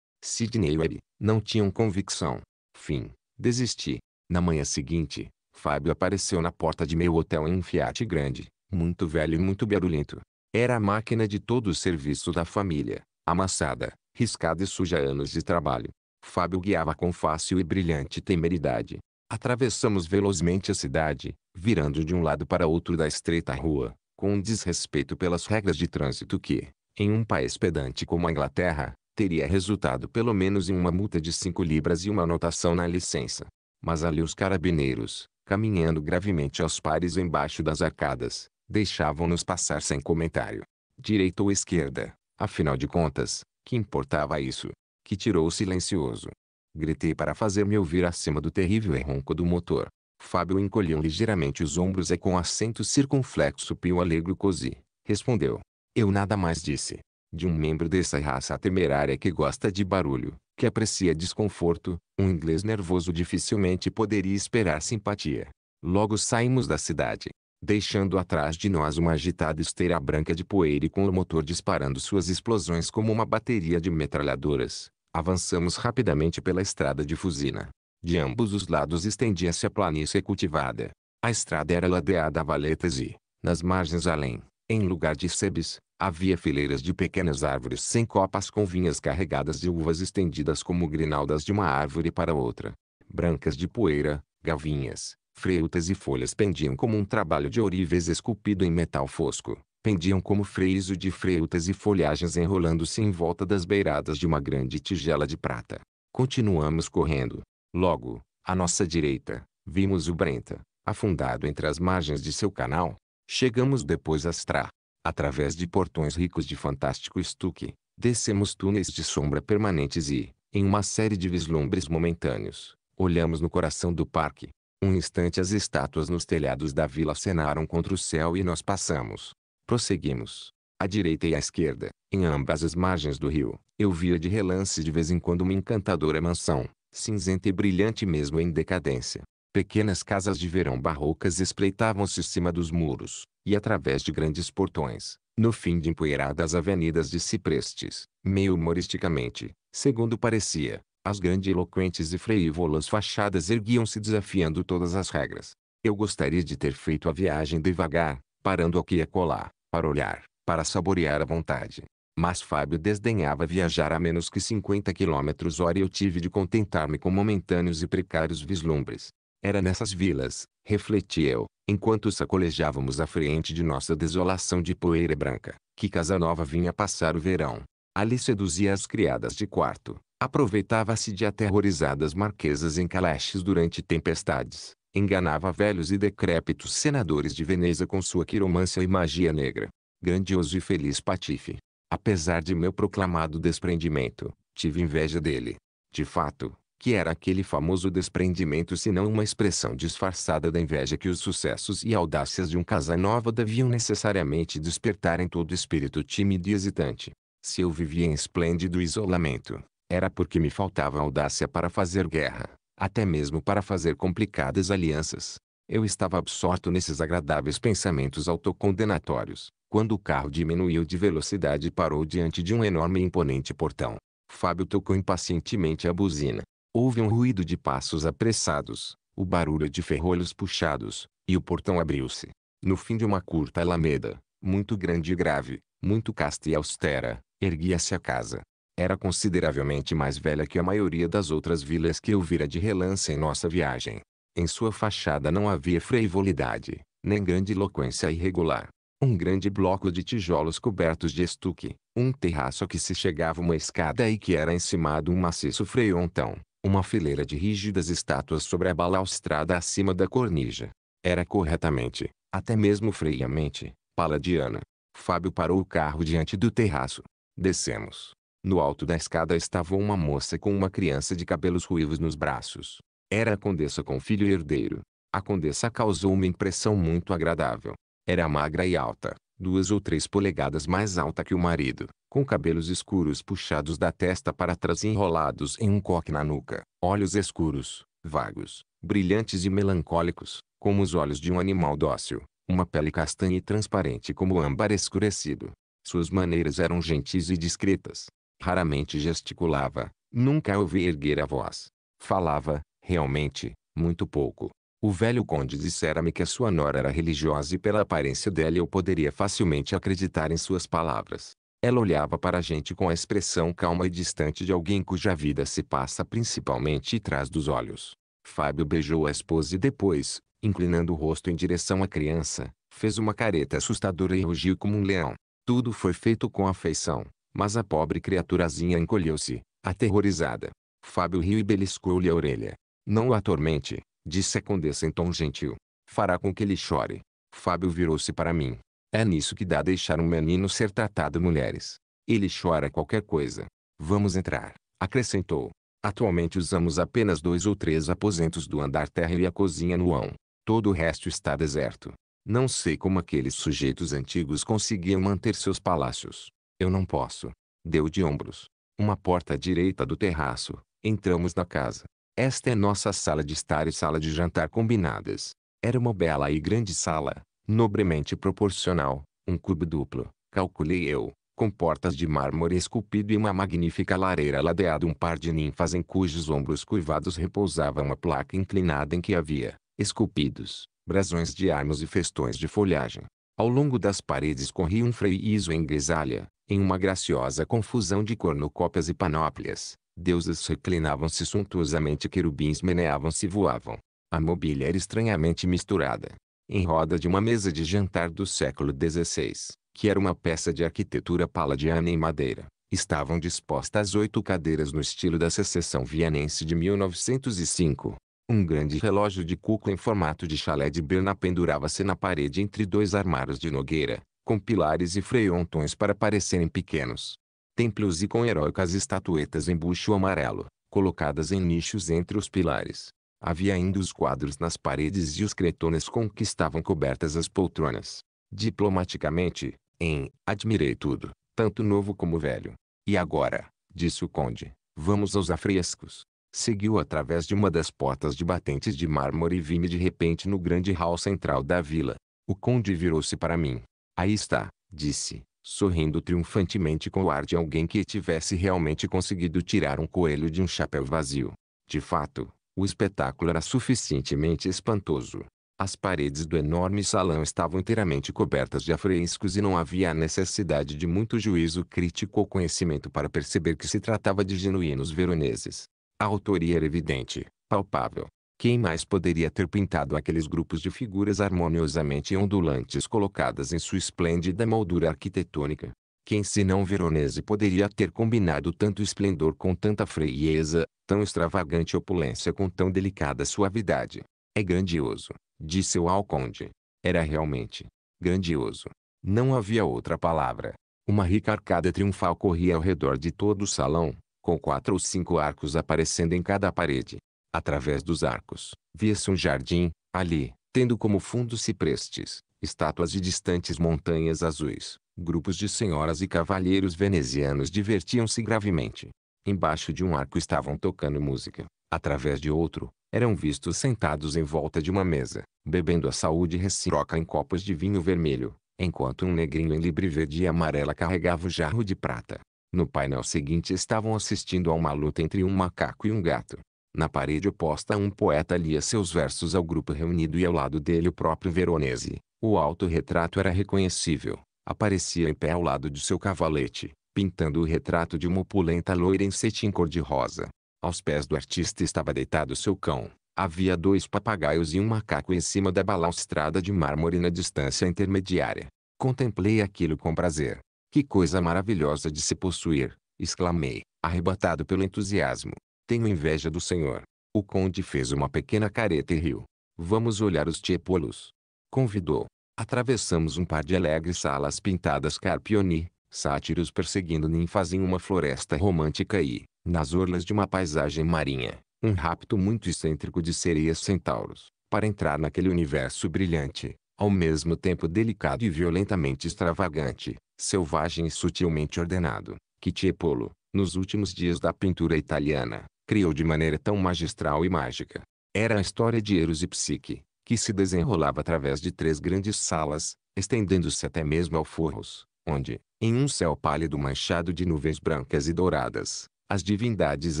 Sidney Webb, não tinham convicção. Fim, desisti. Na manhã seguinte, Fábio apareceu na porta de meu hotel em um Fiat grande, muito velho e muito barulhento. Era a máquina de todo o serviço da família, amassada, riscada e suja anos de trabalho. Fábio guiava com fácil e brilhante temeridade. Atravessamos velozmente a cidade, virando de um lado para outro da estreita rua, com um desrespeito pelas regras de trânsito que, em um país pedante como a Inglaterra, teria resultado pelo menos em uma multa de cinco libras e uma anotação na licença. Mas ali os carabineiros, caminhando gravemente aos pares embaixo das arcadas, deixavam-nos passar sem comentário. Direita ou esquerda, afinal de contas, que importava isso? Que tirou o silencioso. Gritei para fazer-me ouvir acima do terrível ronco do motor. Fábio encolheu ligeiramente os ombros e com acento circunflexo pio alegre cosi. Respondeu. Eu nada mais disse. De um membro dessa raça temerária que gosta de barulho, que aprecia desconforto, um inglês nervoso dificilmente poderia esperar simpatia. Logo saímos da cidade deixando atrás de nós uma agitada esteira branca de poeira e com o motor disparando suas explosões como uma bateria de metralhadoras. Avançamos rapidamente pela estrada de Fusina. De ambos os lados estendia-se a planície cultivada. A estrada era ladeada a valetas e, nas margens além, em lugar de sebes, havia fileiras de pequenas árvores sem copas com vinhas carregadas de uvas estendidas como grinaldas de uma árvore para outra. Brancas de poeira, gavinhas, Frutas e folhas pendiam como um trabalho de ourives esculpido em metal fosco. Pendiam como freio de frutas e folhagens enrolando-se em volta das beiradas de uma grande tigela de prata. Continuamos correndo. Logo, à nossa direita, vimos o Brenta, afundado entre as margens de seu canal. Chegamos depois a Stra. Através de portões ricos de fantástico estuque, descemos túneis de sombra permanentes e, em uma série de vislumbres momentâneos, olhamos no coração do parque, um instante as estátuas nos telhados da vila cenaram contra o céu e nós passamos. Prosseguimos. À direita e à esquerda, em ambas as margens do rio, eu via de relance de vez em quando uma encantadora mansão, cinzenta e brilhante mesmo em decadência. Pequenas casas de verão barrocas espreitavam-se cima dos muros, e através de grandes portões, no fim de empoeiradas avenidas de ciprestes, meio humoristicamente, segundo parecia, as grandiloquentes e freívolas fachadas erguiam-se desafiando todas as regras. Eu gostaria de ter feito a viagem devagar, parando aqui e acolá, para olhar, para saborear à vontade. Mas Fábio desdenhava viajar a menos que 50 km hora e eu tive de contentar-me com momentâneos e precários vislumbres. Era nessas vilas, refleti eu, enquanto sacolejávamos à frente de nossa desolação de poeira branca, que Casanova vinha passar o verão. Ali seduzia as criadas de quarto, Aproveitava-se de aterrorizadas marquesas em caleches durante tempestades. Enganava velhos e decrépitos senadores de Veneza com sua quiromância e magia negra. Grandioso e feliz Patife. Apesar de meu proclamado desprendimento, tive inveja dele. De fato, que era aquele famoso desprendimento se não uma expressão disfarçada da inveja que os sucessos e audácias de um Casanova deviam necessariamente despertar em todo espírito tímido e hesitante. Se eu vivia em esplêndido isolamento, era porque me faltava audácia para fazer guerra, até mesmo para fazer complicadas alianças. Eu estava absorto nesses agradáveis pensamentos autocondenatórios, quando o carro diminuiu de velocidade e parou diante de um enorme e imponente portão. Fábio tocou impacientemente a buzina. Houve um ruído de passos apressados, o barulho de ferrolhos puxados, e o portão abriu-se. No fim de uma curta alameda, muito grande e grave, muito casta e austera, erguia-se a casa. Era consideravelmente mais velha que a maioria das outras vilas que eu vira de relance em nossa viagem. Em sua fachada não havia frivolidade, nem grande eloquência irregular. Um grande bloco de tijolos cobertos de estuque, um terraço a que se chegava uma escada e que era encimado um maciço freiontão, uma fileira de rígidas estátuas sobre a balaustrada acima da cornija. Era corretamente, até mesmo freiamente, paladiana. Fábio parou o carro diante do terraço. Descemos. No alto da escada estava uma moça com uma criança de cabelos ruivos nos braços. Era a condessa com filho herdeiro. A condessa causou uma impressão muito agradável. Era magra e alta, duas ou três polegadas mais alta que o marido, com cabelos escuros puxados da testa para trás e enrolados em um coque na nuca, olhos escuros, vagos, brilhantes e melancólicos, como os olhos de um animal dócil, uma pele castanha e transparente como âmbar escurecido. Suas maneiras eram gentis e discretas, Raramente gesticulava, nunca ouvi erguer a voz. Falava, realmente, muito pouco. O velho conde dissera-me que a sua nora era religiosa e pela aparência dela eu poderia facilmente acreditar em suas palavras. Ela olhava para a gente com a expressão calma e distante de alguém cuja vida se passa principalmente atrás dos olhos. Fábio beijou a esposa e depois, inclinando o rosto em direção à criança, fez uma careta assustadora e rugiu como um leão. Tudo foi feito com afeição, mas a pobre criaturazinha encolheu-se, aterrorizada. Fábio riu e beliscou-lhe a orelha. Não o atormente, disse a condessa em tom gentil. Fará com que ele chore. Fábio virou-se para mim. É nisso que dá deixar um menino ser tratado mulheres. Ele chora qualquer coisa. Vamos entrar, acrescentou. Atualmente usamos apenas dois ou três aposentos do andar terra e a cozinha no ão. Todo o resto está deserto. Não sei como aqueles sujeitos antigos conseguiam manter seus palácios. Eu não posso. Deu de ombros. Uma porta à direita do terraço. Entramos na casa. Esta é nossa sala de estar e sala de jantar combinadas. Era uma bela e grande sala, nobremente proporcional, um cubo duplo, calculei eu, com portas de mármore esculpido e uma magnífica lareira ladeada um par de ninfas em cujos ombros curvados repousava uma placa inclinada em que havia, esculpidos, brasões de armas e festões de folhagem. Ao longo das paredes corria um freio liso em grisalha, em uma graciosa confusão de cornucópias e panóplias, deuses reclinavam-se suntuosamente querubins meneavam-se e voavam. A mobília era estranhamente misturada. Em roda de uma mesa de jantar do século XVI, que era uma peça de arquitetura paladiana em madeira, estavam dispostas oito cadeiras no estilo da secessão vienense de 1905. Um grande relógio de cuco em formato de chalé de berna pendurava-se na parede entre dois armários de nogueira, com pilares e freontões para parecerem pequenos. Templos e com heróicas estatuetas em bucho amarelo, colocadas em nichos entre os pilares. Havia ainda os quadros nas paredes e os cretones com que estavam cobertas as poltronas. Diplomaticamente, em, admirei tudo, tanto novo como velho. E agora, disse o conde, vamos aos afrescos. Seguiu através de uma das portas de batentes de mármore e vi-me de repente no grande hall central da vila. O conde virou-se para mim. Aí está, disse, sorrindo triunfantemente com o ar de alguém que tivesse realmente conseguido tirar um coelho de um chapéu vazio. De fato, o espetáculo era suficientemente espantoso. As paredes do enorme salão estavam inteiramente cobertas de afrescos e não havia necessidade de muito juízo crítico ou conhecimento para perceber que se tratava de genuínos veroneses. A autoria era evidente, palpável, quem mais poderia ter pintado aqueles grupos de figuras harmoniosamente ondulantes colocadas em sua esplêndida moldura arquitetônica? Quem senão Veronese poderia ter combinado tanto esplendor com tanta frieza, tão extravagante opulência com tão delicada suavidade? É grandioso, disse o Alconde. Era realmente grandioso. Não havia outra palavra. Uma rica arcada triunfal corria ao redor de todo o salão, com quatro ou cinco arcos aparecendo em cada parede. Através dos arcos, via-se um jardim, ali, tendo como fundo ciprestes, estátuas de distantes montanhas azuis. Grupos de senhoras e cavalheiros venezianos divertiam-se gravemente. Embaixo de um arco estavam tocando música. Através de outro, eram vistos sentados em volta de uma mesa, bebendo a saúde recíproca em copos de vinho vermelho, enquanto um negrinho em libre verde e amarela carregava o jarro de prata. No painel seguinte estavam assistindo a uma luta entre um macaco e um gato. Na parede oposta um poeta lia seus versos ao grupo reunido e ao lado dele o próprio Veronese. O autorretrato era reconhecível. Aparecia em pé ao lado de seu cavalete, pintando o retrato de uma opulenta loira em cetim cor-de-rosa. Aos pés do artista estava deitado seu cão. Havia dois papagaios e um macaco em cima da balaustrada de mármore na distância intermediária. Contemplei aquilo com prazer. Que coisa maravilhosa de se possuir! exclamei, arrebatado pelo entusiasmo. Tenho inveja do senhor. O conde fez uma pequena careta e riu. Vamos olhar os tiepolos. Convidou. Atravessamos um par de alegres salas pintadas carpioni, sátiros perseguindo ninfas em uma floresta romântica e, nas orlas de uma paisagem marinha, um rapto muito excêntrico de sereias centauros, para entrar naquele universo brilhante, ao mesmo tempo delicado e violentamente extravagante, selvagem e sutilmente ordenado, que Tiepolo, nos últimos dias da pintura italiana, criou de maneira tão magistral e mágica. Era a história de Eros e Psique, que se desenrolava através de três grandes salas, estendendo-se até mesmo ao Forros, onde, em um céu pálido manchado de nuvens brancas e douradas, as divindades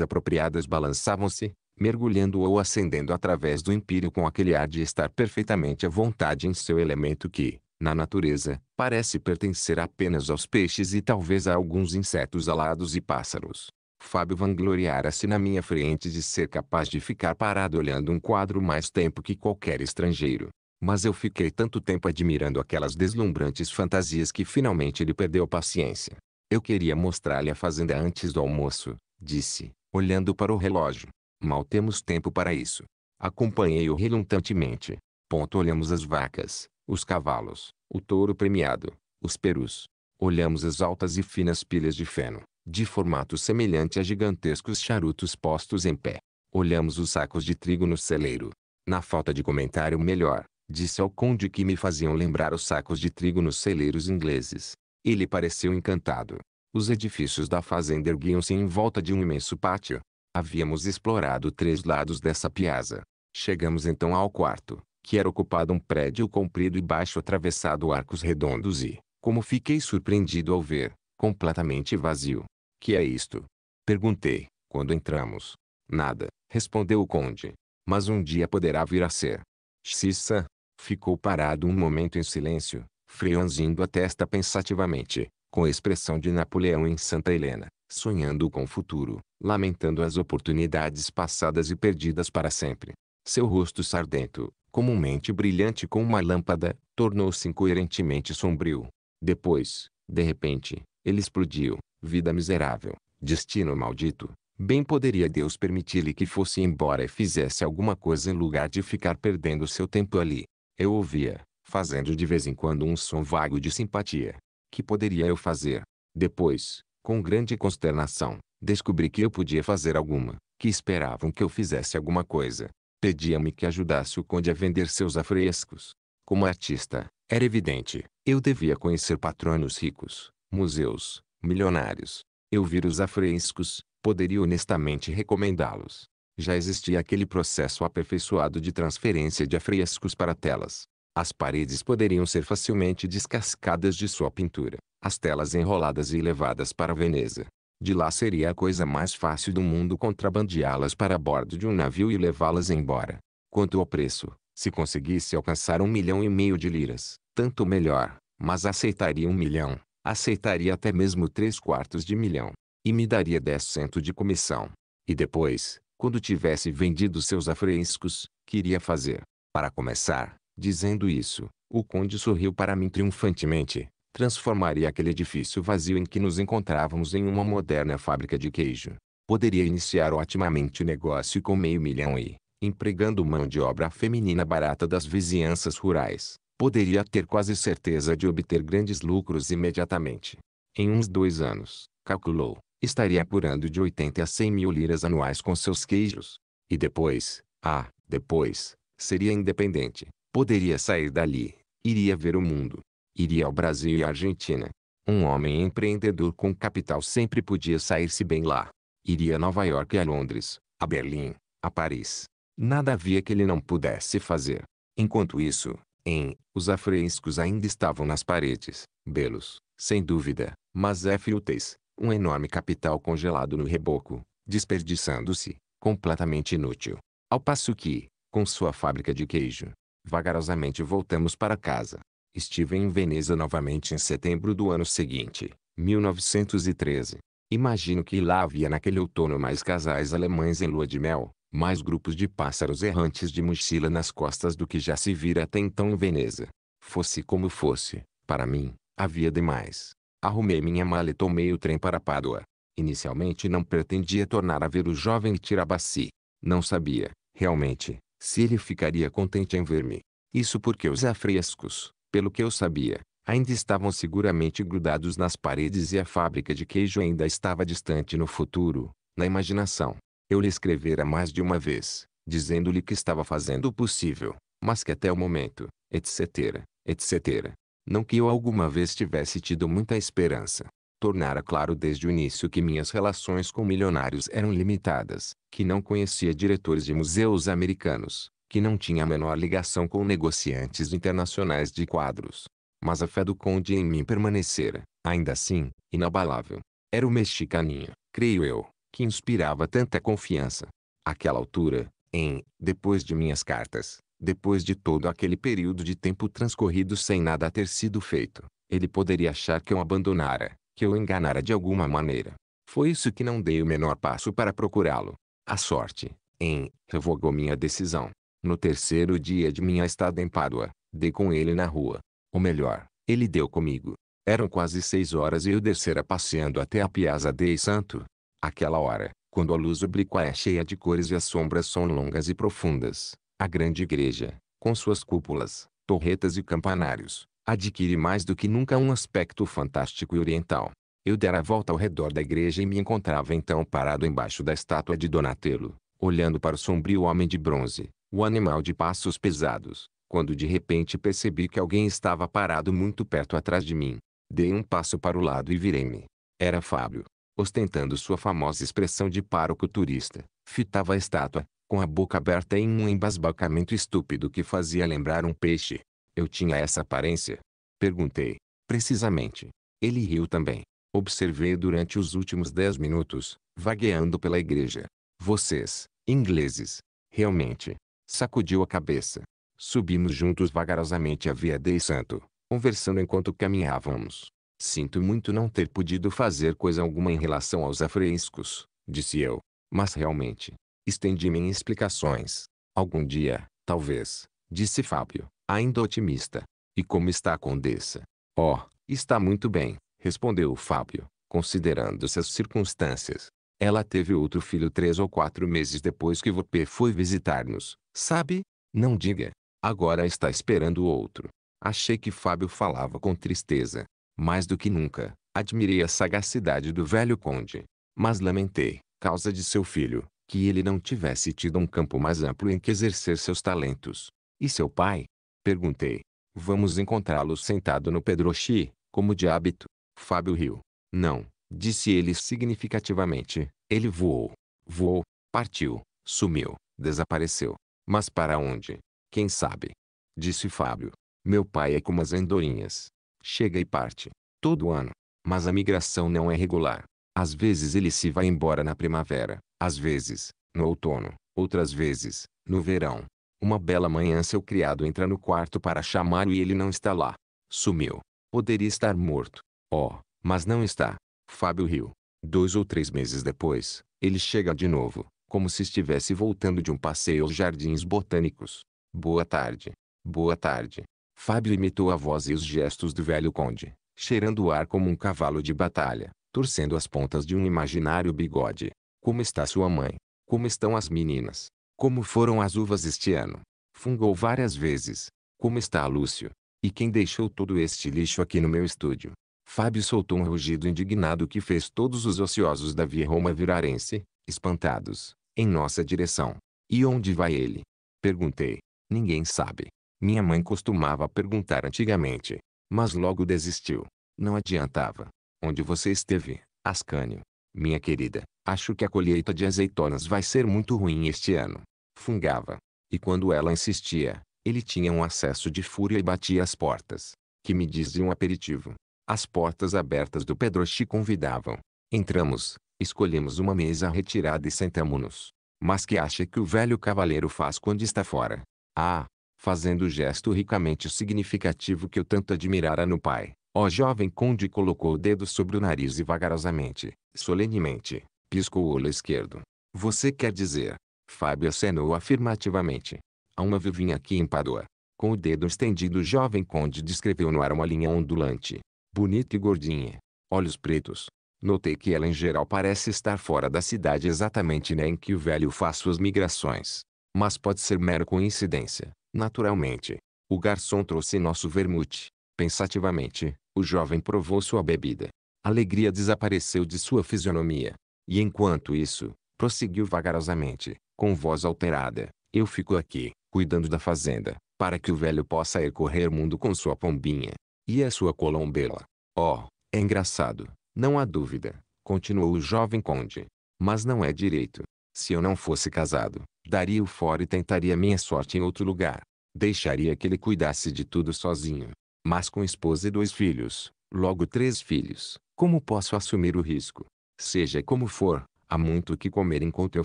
apropriadas balançavam-se, mergulhando ou ascendendo através do império com aquele ar de estar perfeitamente à vontade em seu elemento que, na natureza, parece pertencer apenas aos peixes e talvez a alguns insetos alados e pássaros. Fábio vangloriara-se na minha frente de ser capaz de ficar parado olhando um quadro mais tempo que qualquer estrangeiro. Mas eu fiquei tanto tempo admirando aquelas deslumbrantes fantasias que finalmente ele perdeu paciência. Eu queria mostrar-lhe a fazenda antes do almoço, disse, olhando para o relógio. Mal temos tempo para isso. Acompanhei-o relutantemente. Ponto olhamos as vacas, os cavalos, o touro premiado, os perus. Olhamos as altas e finas pilhas de feno de formato semelhante a gigantescos charutos postos em pé. Olhamos os sacos de trigo no celeiro. Na falta de comentário melhor, disse ao conde que me faziam lembrar os sacos de trigo nos celeiros ingleses. Ele pareceu encantado. Os edifícios da fazenda erguiam-se em volta de um imenso pátio. Havíamos explorado três lados dessa piazza. Chegamos então ao quarto, que era ocupado um prédio comprido e baixo atravessado arcos redondos e, como fiquei surpreendido ao ver, completamente vazio. Que é isto? Perguntei, quando entramos. Nada, respondeu o conde. Mas um dia poderá vir a ser. Cissa, ficou parado um momento em silêncio, franzindo a testa pensativamente, com a expressão de Napoleão em Santa Helena, sonhando com o futuro, lamentando as oportunidades passadas e perdidas para sempre. Seu rosto sardento, comumente brilhante como uma lâmpada, tornou-se incoerentemente sombrio. Depois, de repente, ele explodiu, vida miserável, destino maldito, bem poderia Deus permitir-lhe que fosse embora e fizesse alguma coisa em lugar de ficar perdendo seu tempo ali. Eu ouvia, fazendo de vez em quando um som vago de simpatia. Que poderia eu fazer? Depois, com grande consternação, descobri que eu podia fazer alguma, que esperavam que eu fizesse alguma coisa. Pedia-me que ajudasse o conde a vender seus afrescos. Como artista, era evidente, eu devia conhecer patronos ricos, museus, milionários. Eu vir os afrescos, poderia honestamente recomendá-los. Já existia aquele processo aperfeiçoado de transferência de afrescos para telas. As paredes poderiam ser facilmente descascadas de sua pintura, as telas enroladas e levadas para Veneza. De lá seria a coisa mais fácil do mundo contrabandeá-las para bordo de um navio e levá-las embora. Quanto ao preço, se conseguisse alcançar um milhão e meio de liras, tanto melhor, mas aceitaria um milhão aceitaria até mesmo três quartos de milhão, e me daria dez cento de comissão. E depois, quando tivesse vendido seus afrescos, queria fazer. Para começar, dizendo isso, o conde sorriu para mim triunfantemente, transformaria aquele edifício vazio em que nos encontrávamos em uma moderna fábrica de queijo. Poderia iniciar otimamente o negócio com meio milhão e, empregando mão de obra feminina barata das vizinhanças rurais, poderia ter quase certeza de obter grandes lucros imediatamente. Em uns dois anos, calculou, estaria apurando de 80 a 100 mil liras anuais com seus queijos. E depois, ah, depois, seria independente. Poderia sair dali, iria ver o mundo, iria ao Brasil e à Argentina. Um homem empreendedor com capital sempre podia sair-se bem lá. Iria a Nova York e a Londres, a Berlim, a Paris. Nada havia que ele não pudesse fazer. Enquanto isso, em, os afrescos ainda estavam nas paredes, belos, sem dúvida, mas é fúteis, um enorme capital congelado no reboco, desperdiçando-se, completamente inútil. Ao passo que, com sua fábrica de queijo, vagarosamente voltamos para casa. Estive em Veneza novamente em setembro do ano seguinte, 1913. Imagino que lá havia naquele outono mais casais alemães em lua de mel, mais grupos de pássaros errantes de mochila nas costas do que já se vira até então em Veneza. Fosse como fosse, para mim, havia demais. Arrumei minha mala e tomei o trem para Pádua. Inicialmente não pretendia tornar a ver o jovem Tirabassi. Não sabia, realmente, se ele ficaria contente em ver-me. Isso porque os afrescos, pelo que eu sabia, ainda estavam seguramente grudados nas paredes e a fábrica de queijo ainda estava distante no futuro, na imaginação. Eu lhe escrevera mais de uma vez, dizendo-lhe que estava fazendo o possível, mas que até o momento, etc., etc. Não que eu alguma vez tivesse tido muita esperança. Tornara claro desde o início que minhas relações com milionários eram limitadas, que não conhecia diretores de museus americanos, que não tinha a menor ligação com negociantes internacionais de quadros. Mas a fé do conde em mim permanecera, ainda assim, inabalável. Era o mexicaninho, creio eu, que inspirava tanta confiança. Aquela altura, em Depois de Minhas Cartas, depois de todo aquele período de tempo transcorrido sem nada ter sido feito, ele poderia achar que eu abandonara, que eu enganara de alguma maneira. Foi isso que não dei o menor passo para procurá-lo. A sorte, em, revogou minha decisão. No terceiro dia de minha estada em Pádua, dei com ele na rua. Ou melhor, ele deu comigo. Eram quase seis horas e eu descera passeando até a Piazza dei Santo, Aquela hora, quando a luz oblíqua é cheia de cores e as sombras são longas e profundas, a grande igreja, com suas cúpulas, torretas e campanários, adquire mais do que nunca um aspecto fantástico e oriental. Eu dera a volta ao redor da igreja e me encontrava então parado embaixo da estátua de Donatello, olhando para o sombrio homem de bronze, o animal de passos pesados, quando de repente percebi que alguém estava parado muito perto atrás de mim. Dei um passo para o lado e virei-me. Era Fábio, ostentando sua famosa expressão de pároco turista, fitava a estátua, com a boca aberta em um embasbacamento estúpido que fazia lembrar um peixe. Eu tinha essa aparência? Perguntei. Precisamente. Ele riu também. Observei durante os últimos dez minutos, vagueando pela igreja. Vocês, ingleses. Realmente. Sacudiu a cabeça. Subimos juntos vagarosamente a Via dei Santo, conversando enquanto caminhávamos. Sinto muito não ter podido fazer coisa alguma em relação aos afrescos, disse eu. Mas realmente, estendi-me em explicações. Algum dia, talvez, disse Fábio, ainda otimista. E como está a condessa? Oh, está muito bem, respondeu Fábio, considerando-se as circunstâncias. Ela teve outro filho três ou quatro meses depois que Vopê foi visitar-nos, sabe? Não diga. Agora está esperando outro. Achei que Fábio falava com tristeza. Mais do que nunca, admirei a sagacidade do velho conde. Mas lamentei, causa de seu filho, que ele não tivesse tido um campo mais amplo em que exercer seus talentos. E seu pai? Perguntei. Vamos encontrá-lo sentado no Pedroxi, como de hábito. Fábio riu. Não, disse ele significativamente. Ele voou. Voou, partiu, sumiu, desapareceu. Mas para onde? Quem sabe? Disse Fábio. Meu pai é como as andorinhas. Chega e parte. Todo ano. Mas a migração não é regular. Às vezes ele se vai embora na primavera, às vezes, no outono, outras vezes, no verão. Uma bela manhã seu criado entra no quarto para chamá-lo e ele não está lá. Sumiu. Poderia estar morto. Oh, mas não está. Fábio riu. Dois ou três meses depois, ele chega de novo, como se estivesse voltando de um passeio aos jardins botânicos. Boa tarde. Boa tarde. Fábio imitou a voz e os gestos do velho conde, cheirando o ar como um cavalo de batalha, torcendo as pontas de um imaginário bigode. Como está sua mãe? Como estão as meninas? Como foram as uvas este ano? Fungou várias vezes. Como está Lúcio? E quem deixou todo este lixo aqui no meu estúdio? Fábio soltou um rugido indignado que fez todos os ociosos da Via Roma virarem-se, espantados, em nossa direção. E onde vai ele? Perguntei. Ninguém sabe. Minha mãe costumava perguntar antigamente, mas logo desistiu. Não adiantava. Onde você esteve, Ascânio? Minha querida, acho que a colheita de azeitonas vai ser muito ruim este ano. Fungava. E quando ela insistia, ele tinha um acesso de fúria e batia as portas. Que me diz de um aperitivo? As portas abertas do Pedroche convidavam. Entramos, escolhemos uma mesa retirada e sentamo-nos. Mas que acha que o velho cavaleiro faz quando está fora? Ah, fazendo o gesto ricamente significativo que eu tanto admirara no pai. O jovem conde colocou o dedo sobre o nariz e vagarosamente, solenemente, piscou o olho esquerdo. Você quer dizer? Fábio acenou afirmativamente. Há uma vivinha aqui em Padua. Com o dedo estendido o jovem conde descreveu no ar uma linha ondulante. Bonita e gordinha. Olhos pretos. Notei que ela em geral parece estar fora da cidade exatamente na em que o velho faz suas migrações. Mas pode ser mera coincidência. Naturalmente, o garçom trouxe nosso vermute. Pensativamente, o jovem provou sua bebida. A alegria desapareceu de sua fisionomia. E enquanto isso, prosseguiu vagarosamente, com voz alterada. Eu fico aqui, cuidando da fazenda, para que o velho possa ir correr mundo com sua pombinha. E a sua colombela. Oh, é engraçado, não há dúvida, continuou o jovem conde. Mas não é direito. Se eu não fosse casado, Daria-o fora e tentaria minha sorte em outro lugar. Deixaria que ele cuidasse de tudo sozinho. Mas com esposa e dois filhos, logo três filhos, como posso assumir o risco? Seja como for, há muito o que comer enquanto eu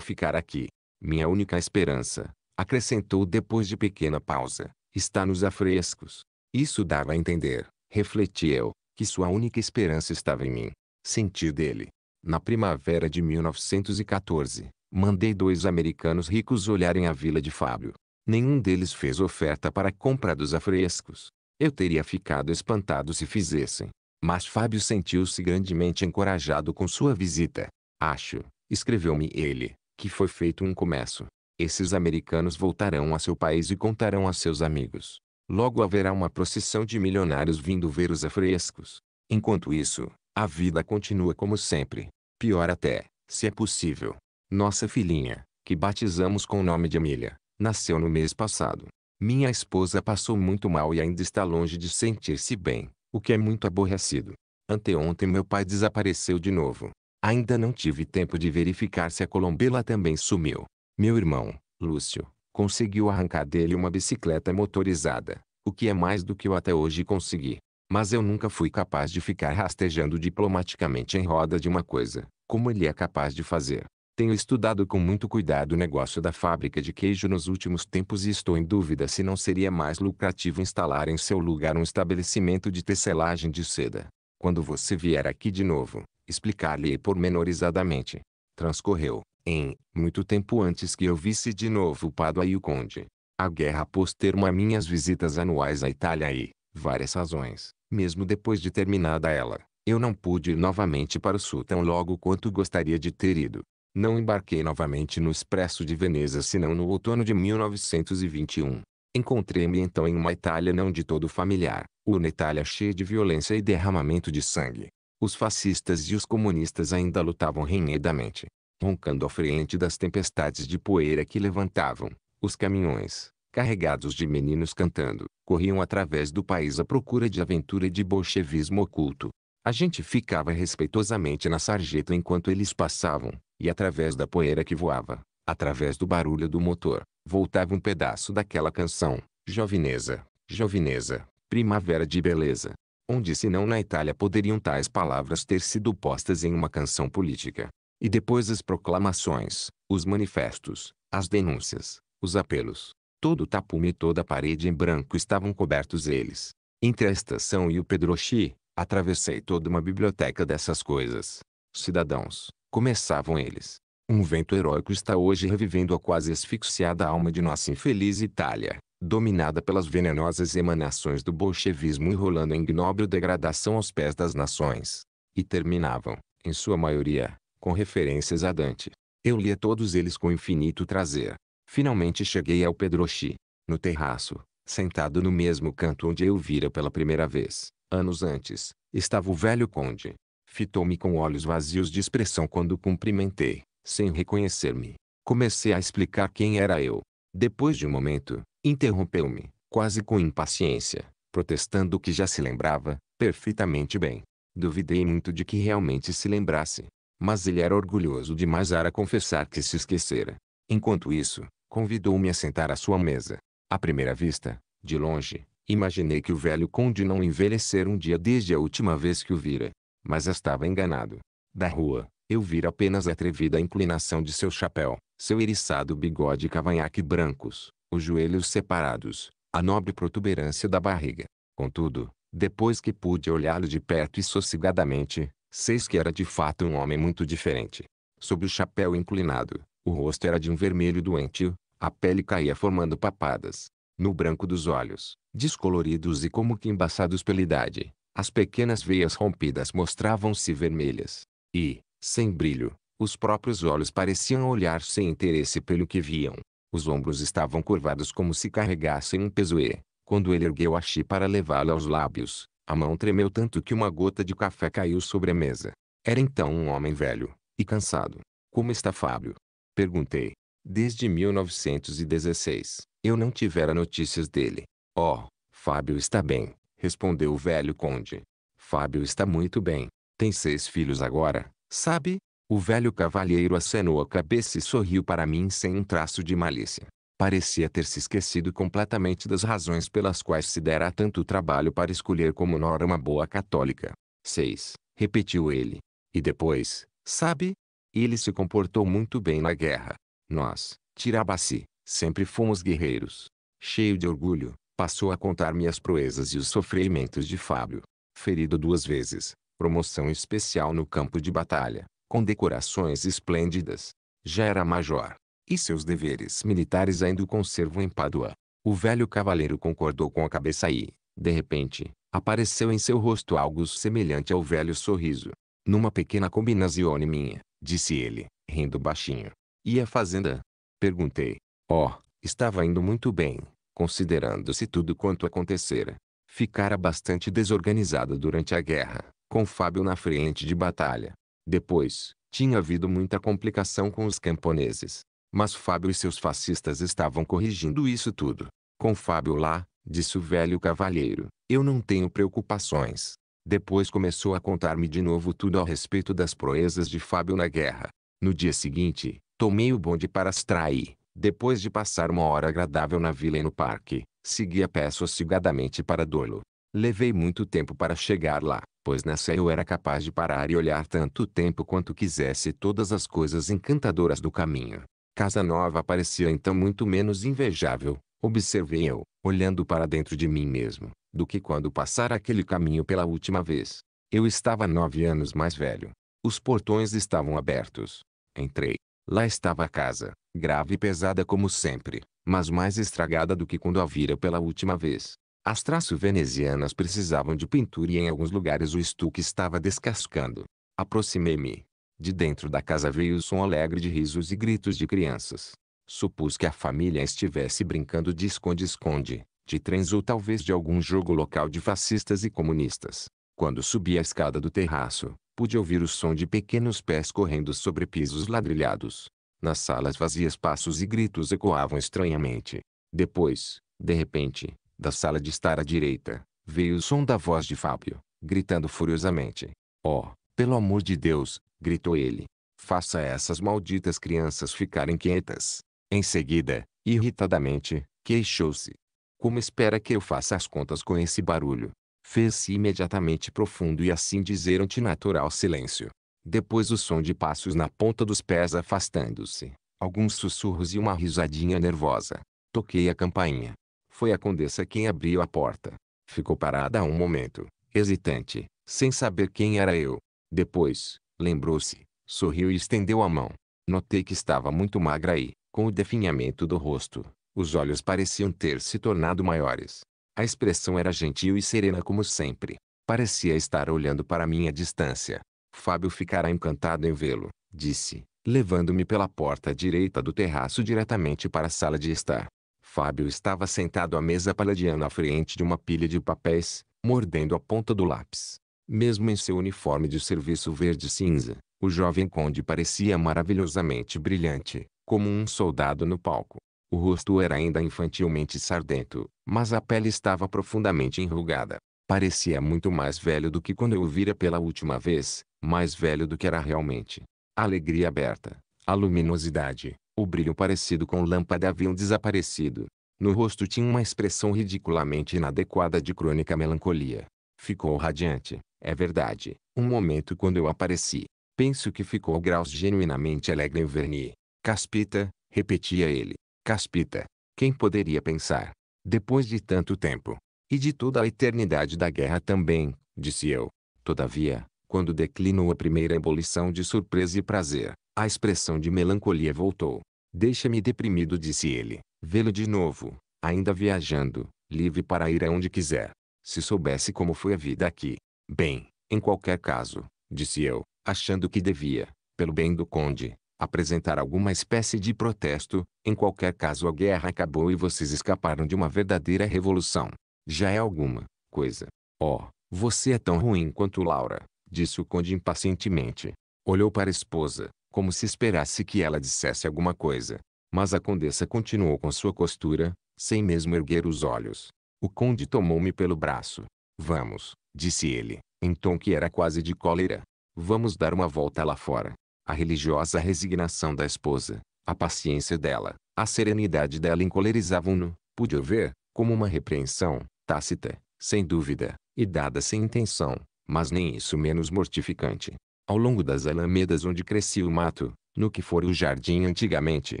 ficar aqui. Minha única esperança, acrescentou depois de pequena pausa, está nos afrescos. Isso dava a entender, refleti eu, que sua única esperança estava em mim. Senti dele. Na primavera de 1914, Mandei dois americanos ricos olharem a vila de Fábio. Nenhum deles fez oferta para a compra dos afrescos. Eu teria ficado espantado se fizessem. Mas Fábio sentiu-se grandemente encorajado com sua visita. Acho, escreveu-me ele, que foi feito um começo. Esses americanos voltarão a seu país e contarão a seus amigos. Logo haverá uma procissão de milionários vindo ver os afrescos. Enquanto isso, a vida continua como sempre. Pior até, se é possível. Nossa filhinha, que batizamos com o nome de Emília, nasceu no mês passado. Minha esposa passou muito mal e ainda está longe de sentir-se bem, o que é muito aborrecido. Anteontem meu pai desapareceu de novo. Ainda não tive tempo de verificar se a colombela também sumiu. Meu irmão, Lúcio, conseguiu arrancar dele uma bicicleta motorizada, o que é mais do que eu até hoje consegui. Mas eu nunca fui capaz de ficar rastejando diplomaticamente em roda de uma coisa, como ele é capaz de fazer. Tenho estudado com muito cuidado o negócio da fábrica de queijo nos últimos tempos e estou em dúvida se não seria mais lucrativo instalar em seu lugar um estabelecimento de tecelagem de seda. Quando você vier aqui de novo, explicar-lhe pormenorizadamente. Transcorreu, em, muito tempo antes que eu visse de novo Pádua e o Conde. A guerra pôs termo a minhas visitas anuais à Itália e, várias razões, mesmo depois de terminada ela, eu não pude ir novamente para o sul tão logo quanto gostaria de ter ido. Não embarquei novamente no Expresso de Veneza senão no outono de 1921. Encontrei-me então em uma Itália não de todo familiar, uma Itália cheia de violência e derramamento de sangue. Os fascistas e os comunistas ainda lutavam renhidamente, roncando à frente das tempestades de poeira que levantavam. Os caminhões, carregados de meninos cantando, corriam através do país à procura de aventura e de bolchevismo oculto. A gente ficava respeitosamente na sarjeta enquanto eles passavam, e através da poeira que voava, através do barulho do motor, voltava um pedaço daquela canção, jovineza, jovineza, primavera de beleza. Onde se não na Itália poderiam tais palavras ter sido postas em uma canção política. E depois as proclamações, os manifestos, as denúncias, os apelos. Todo o tapume e toda a parede em branco estavam cobertos eles. Entre a estação e o Pedrochi, atravessei toda uma biblioteca dessas coisas. Cidadãos, começavam eles. Um vento heróico está hoje revivendo a quase asfixiada alma de nossa infeliz Itália, dominada pelas venenosas emanações do bolchevismo enrolando em ignóbil degradação aos pés das nações. E terminavam, em sua maioria, com referências a Dante. Eu lia todos eles com infinito prazer. Finalmente cheguei ao Pedrochi, no terraço, sentado no mesmo canto onde eu vira pela primeira vez, anos antes, estava o velho conde, Fitou-me com olhos vazios de expressão quando cumprimentei, sem reconhecer-me. Comecei a explicar quem era eu. Depois de um momento, interrompeu-me, quase com impaciência, protestando que já se lembrava, perfeitamente bem. Duvidei muito de que realmente se lembrasse. Mas ele era orgulhoso demais para confessar que se esquecera. Enquanto isso, convidou-me a sentar à sua mesa. À primeira vista, de longe, imaginei que o velho conde não envelhecera um dia desde a última vez que o vira mas estava enganado. Da rua, eu vira apenas a atrevida inclinação de seu chapéu, seu eriçado bigode e cavanhaque brancos, os joelhos separados, a nobre protuberância da barriga. Contudo, depois que pude olhá-lo de perto e sossegadamente, seis que era de fato um homem muito diferente. Sob o chapéu inclinado, o rosto era de um vermelho doentio, a pele caía formando papadas. No branco dos olhos, descoloridos e como que embaçados pela idade, as pequenas veias rompidas mostravam-se vermelhas. E, sem brilho, os próprios olhos pareciam olhar sem interesse pelo que viam. Os ombros estavam curvados como se carregassem um peso e, quando ele ergueu a chi para levá-la aos lábios, a mão tremeu tanto que uma gota de café caiu sobre a mesa. Era então um homem velho, e cansado. Como está Fábio? Perguntei. Desde 1916, eu não tivera notícias dele. Oh, Fábio está bem respondeu o velho conde. Fábio está muito bem. Tem seis filhos agora, sabe? O velho cavalheiro acenou a cabeça e sorriu para mim sem um traço de malícia. Parecia ter se esquecido completamente das razões pelas quais se dera tanto trabalho para escolher como nora uma boa católica. Seis, repetiu ele. E depois, sabe? Ele se comportou muito bem na guerra. Nós, Tirabaci, sempre fomos guerreiros. Cheio de orgulho, Passou a contar-me as proezas e os sofrimentos de Fábio. Ferido duas vezes, promoção especial no campo de batalha, com decorações esplêndidas. Já era major. E seus deveres militares ainda o conservam em Pádua. O velho cavaleiro concordou com a cabeça e, de repente, apareceu em seu rosto algo semelhante ao velho sorriso. Numa pequena combinazione minha, disse ele, rindo baixinho. E a fazenda? Perguntei. Oh, estava indo muito bem, considerando-se tudo quanto acontecera, ficara bastante desorganizada durante a guerra, com Fábio na frente de batalha. Depois, tinha havido muita complicação com os camponeses, mas Fábio e seus fascistas estavam corrigindo isso tudo. Com Fábio lá, disse o velho cavalheiro, eu não tenho preocupações. Depois começou a contar-me de novo tudo a respeito das proezas de Fábio na guerra. No dia seguinte, tomei o bonde para Straí, depois de passar uma hora agradável na vila e no parque, segui a pé sossegadamente para Dolo. Levei muito tempo para chegar lá, pois nessa eu era capaz de parar e olhar tanto tempo quanto quisesse todas as coisas encantadoras do caminho. Casa Nova parecia então muito menos invejável, observei eu, olhando para dentro de mim mesmo, do que quando passara aquele caminho pela última vez. Eu estava nove anos mais velho. Os portões estavam abertos. Entrei. Lá estava a casa, grave e pesada como sempre, mas mais estragada do que quando a vira pela última vez. As traços venezianas precisavam de pintura e em alguns lugares o estuque estava descascando. Aproximei-me. De dentro da casa veio o som alegre de risos e gritos de crianças. Supus que a família estivesse brincando de esconde-esconde, de trens ou talvez de algum jogo local de fascistas e comunistas. Quando subi a escada do terraço, pude ouvir o som de pequenos pés correndo sobre pisos ladrilhados. Nas salas vazias passos e gritos ecoavam estranhamente. Depois, de repente, da sala de estar à direita, veio o som da voz de Fábio, gritando furiosamente. Oh, pelo amor de Deus, gritou ele. Faça essas malditas crianças ficarem quietas. Em seguida, irritadamente, queixou-se. Como espera que eu faça as contas com esse barulho? Fez-se imediatamente profundo e assim dizer antinatural silêncio. Depois o som de passos na ponta dos pés afastando-se. Alguns sussurros e uma risadinha nervosa. Toquei a campainha. Foi a condessa quem abriu a porta. Ficou parada um momento, hesitante, sem saber quem era eu. Depois, lembrou-se, sorriu e estendeu a mão. Notei que estava muito magra e, com o definhamento do rosto, os olhos pareciam ter se tornado maiores. A expressão era gentil e serena como sempre. Parecia estar olhando para minha distância. Fábio ficará encantado em vê-lo, disse, levando-me pela porta direita do terraço diretamente para a sala de estar. Fábio estava sentado à mesa paladiana à frente de uma pilha de papéis, mordendo a ponta do lápis. Mesmo em seu uniforme de serviço verde-cinza, o jovem conde parecia maravilhosamente brilhante, como um soldado no palco. O rosto era ainda infantilmente sardento, mas a pele estava profundamente enrugada. Parecia muito mais velho do que quando eu o vira pela última vez, mais velho do que era realmente. A alegria aberta, a luminosidade, o brilho parecido com lâmpada haviam desaparecido. No rosto tinha uma expressão ridiculamente inadequada de crônica melancolia. Ficou radiante, é verdade, um momento quando eu apareci. Penso que ficou graus genuinamente alegre em Verni. Caspita, repetia ele. Caspita. Quem poderia pensar? Depois de tanto tempo. E de toda a eternidade da guerra também, disse eu. Todavia, quando declinou a primeira ebulição de surpresa e prazer, a expressão de melancolia voltou. Deixa-me deprimido disse ele. Vê-lo de novo, ainda viajando, livre para ir aonde quiser. Se soubesse como foi a vida aqui. Bem, em qualquer caso, disse eu, achando que devia, pelo bem do conde, apresentar alguma espécie de protesto, em qualquer caso a guerra acabou e vocês escaparam de uma verdadeira revolução. Já é alguma coisa. Oh, você é tão ruim quanto Laura disse o conde impacientemente. Olhou para a esposa, como se esperasse que ela dissesse alguma coisa. Mas a condessa continuou com sua costura, sem mesmo erguer os olhos. O conde tomou-me pelo braço. Vamos, disse ele, em tom que era quase de cólera. Vamos dar uma volta lá fora. A religiosa resignação da esposa, a paciência dela, a serenidade dela encolerizavam-no, pude eu ver, como uma repreensão, tácita, sem dúvida, e dada sem intenção, mas nem isso menos mortificante. Ao longo das alamedas onde crescia o mato, no que fora o jardim antigamente,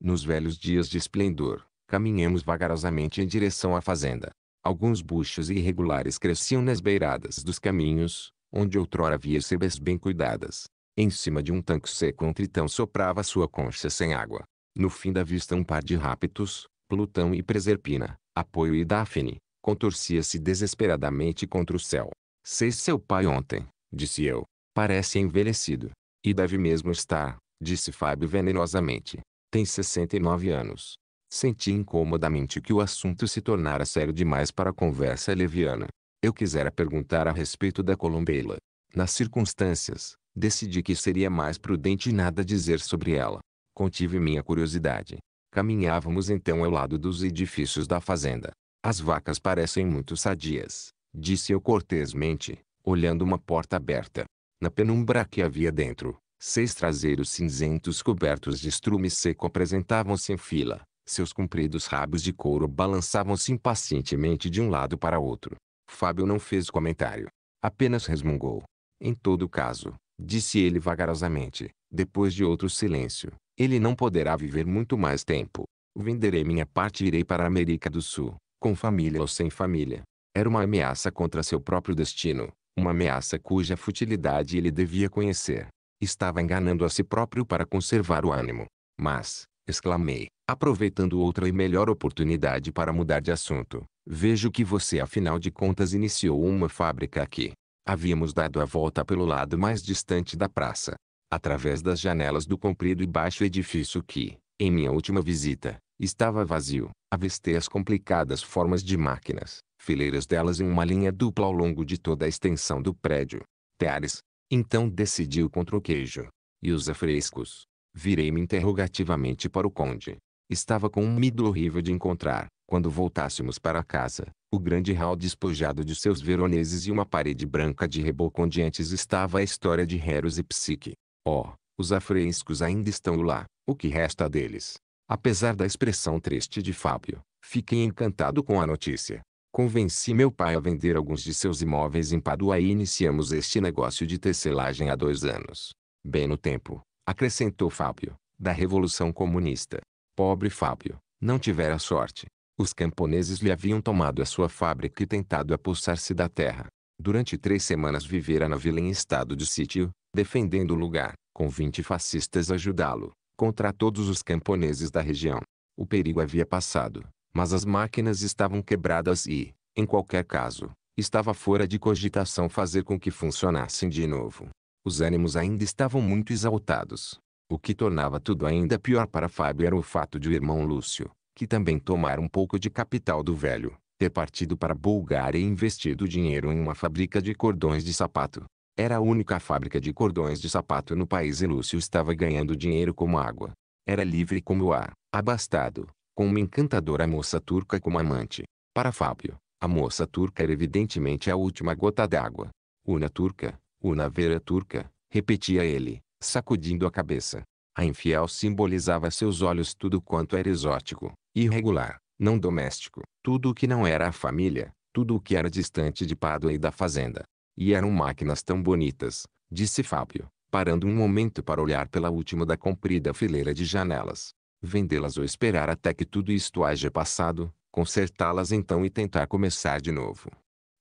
nos velhos dias de esplendor, caminhamos vagarosamente em direção à fazenda. Alguns buchos irregulares cresciam nas beiradas dos caminhos, onde outrora havia sebes bem cuidadas. Em cima de um tanque seco um tritão soprava sua concha sem água. No fim da vista um par de rápidos, Plutão e Preserpina, Apoio e Daphne, contorcia-se desesperadamente contra o céu. Seis seu pai ontem, disse eu. Parece envelhecido. E deve mesmo estar, disse Fábio venenosamente. Tem 69 anos. Senti incomodamente que o assunto se tornara sério demais para a conversa leviana. Eu quisera perguntar a respeito da colombela. Nas circunstâncias, decidi que seria mais prudente nada dizer sobre ela. Contive minha curiosidade. Caminhávamos então ao lado dos edifícios da fazenda. As vacas parecem muito sadias disse eu cortesmente, olhando uma porta aberta. Na penumbra que havia dentro, seis traseiros cinzentos cobertos de estrume seco apresentavam-se em fila. Seus compridos rabos de couro balançavam-se impacientemente de um lado para outro. Fábio não fez comentário. Apenas resmungou. Em todo caso, disse ele vagarosamente, depois de outro silêncio, ele não poderá viver muito mais tempo. Venderei minha parte e irei para a América do Sul, com família ou sem família. Era uma ameaça contra seu próprio destino, uma ameaça cuja futilidade ele devia conhecer. Estava enganando a si próprio para conservar o ânimo. Mas, exclamei, aproveitando outra e melhor oportunidade para mudar de assunto, vejo que você afinal de contas iniciou uma fábrica aqui. Havíamos dado a volta pelo lado mais distante da praça, através das janelas do comprido e baixo edifício que, em minha última visita, estava vazio. Avistei as complicadas formas de máquinas, fileiras delas em uma linha dupla ao longo de toda a extensão do prédio. Teares, então decidiu contra o queijo. E os afrescos? Virei-me interrogativamente para o conde. Estava com um medo horrível de encontrar, quando voltássemos para casa, o grande hall despojado de seus veroneses e uma parede branca de reboco onde antes estava a história de Heros e Psique. Oh, os afrescos ainda estão lá, o que resta deles? Apesar da expressão triste de Fábio, fiquei encantado com a notícia. Convenci meu pai a vender alguns de seus imóveis em Padua e iniciamos este negócio de tecelagem há dois anos. Bem no tempo, acrescentou Fábio, da Revolução Comunista. Pobre Fábio, não tivera sorte. Os camponeses lhe haviam tomado a sua fábrica e tentado apossar-se da terra. Durante três semanas vivera na vila em estado de sítio, defendendo o lugar, com 20 fascistas ajudá-lo, contra todos os camponeses da região. O perigo havia passado, mas as máquinas estavam quebradas e, em qualquer caso, estava fora de cogitação fazer com que funcionassem de novo. Os ânimos ainda estavam muito exaltados. O que tornava tudo ainda pior para Fábio era o fato de o irmão Lúcio, que também tomara um pouco de capital do velho, ter partido para Bulgária e investido dinheiro em uma fábrica de cordões de sapato. Era a única fábrica de cordões de sapato no país e Lúcio estava ganhando dinheiro como água. Era livre como o ar, abastado, com uma encantadora moça turca como amante. Para Fábio, a moça turca era evidentemente a última gota d'água. Una turca, una vera turca, repetia ele, sacudindo a cabeça. A infiel simbolizava a seus olhos tudo quanto era exótico, irregular, não doméstico, tudo o que não era a família, tudo o que era distante de Pádua e da fazenda. E eram máquinas tão bonitas, disse Fábio, parando um momento para olhar pela última da comprida fileira de janelas vendê-las ou esperar até que tudo isto haja passado, consertá-las então e tentar começar de novo.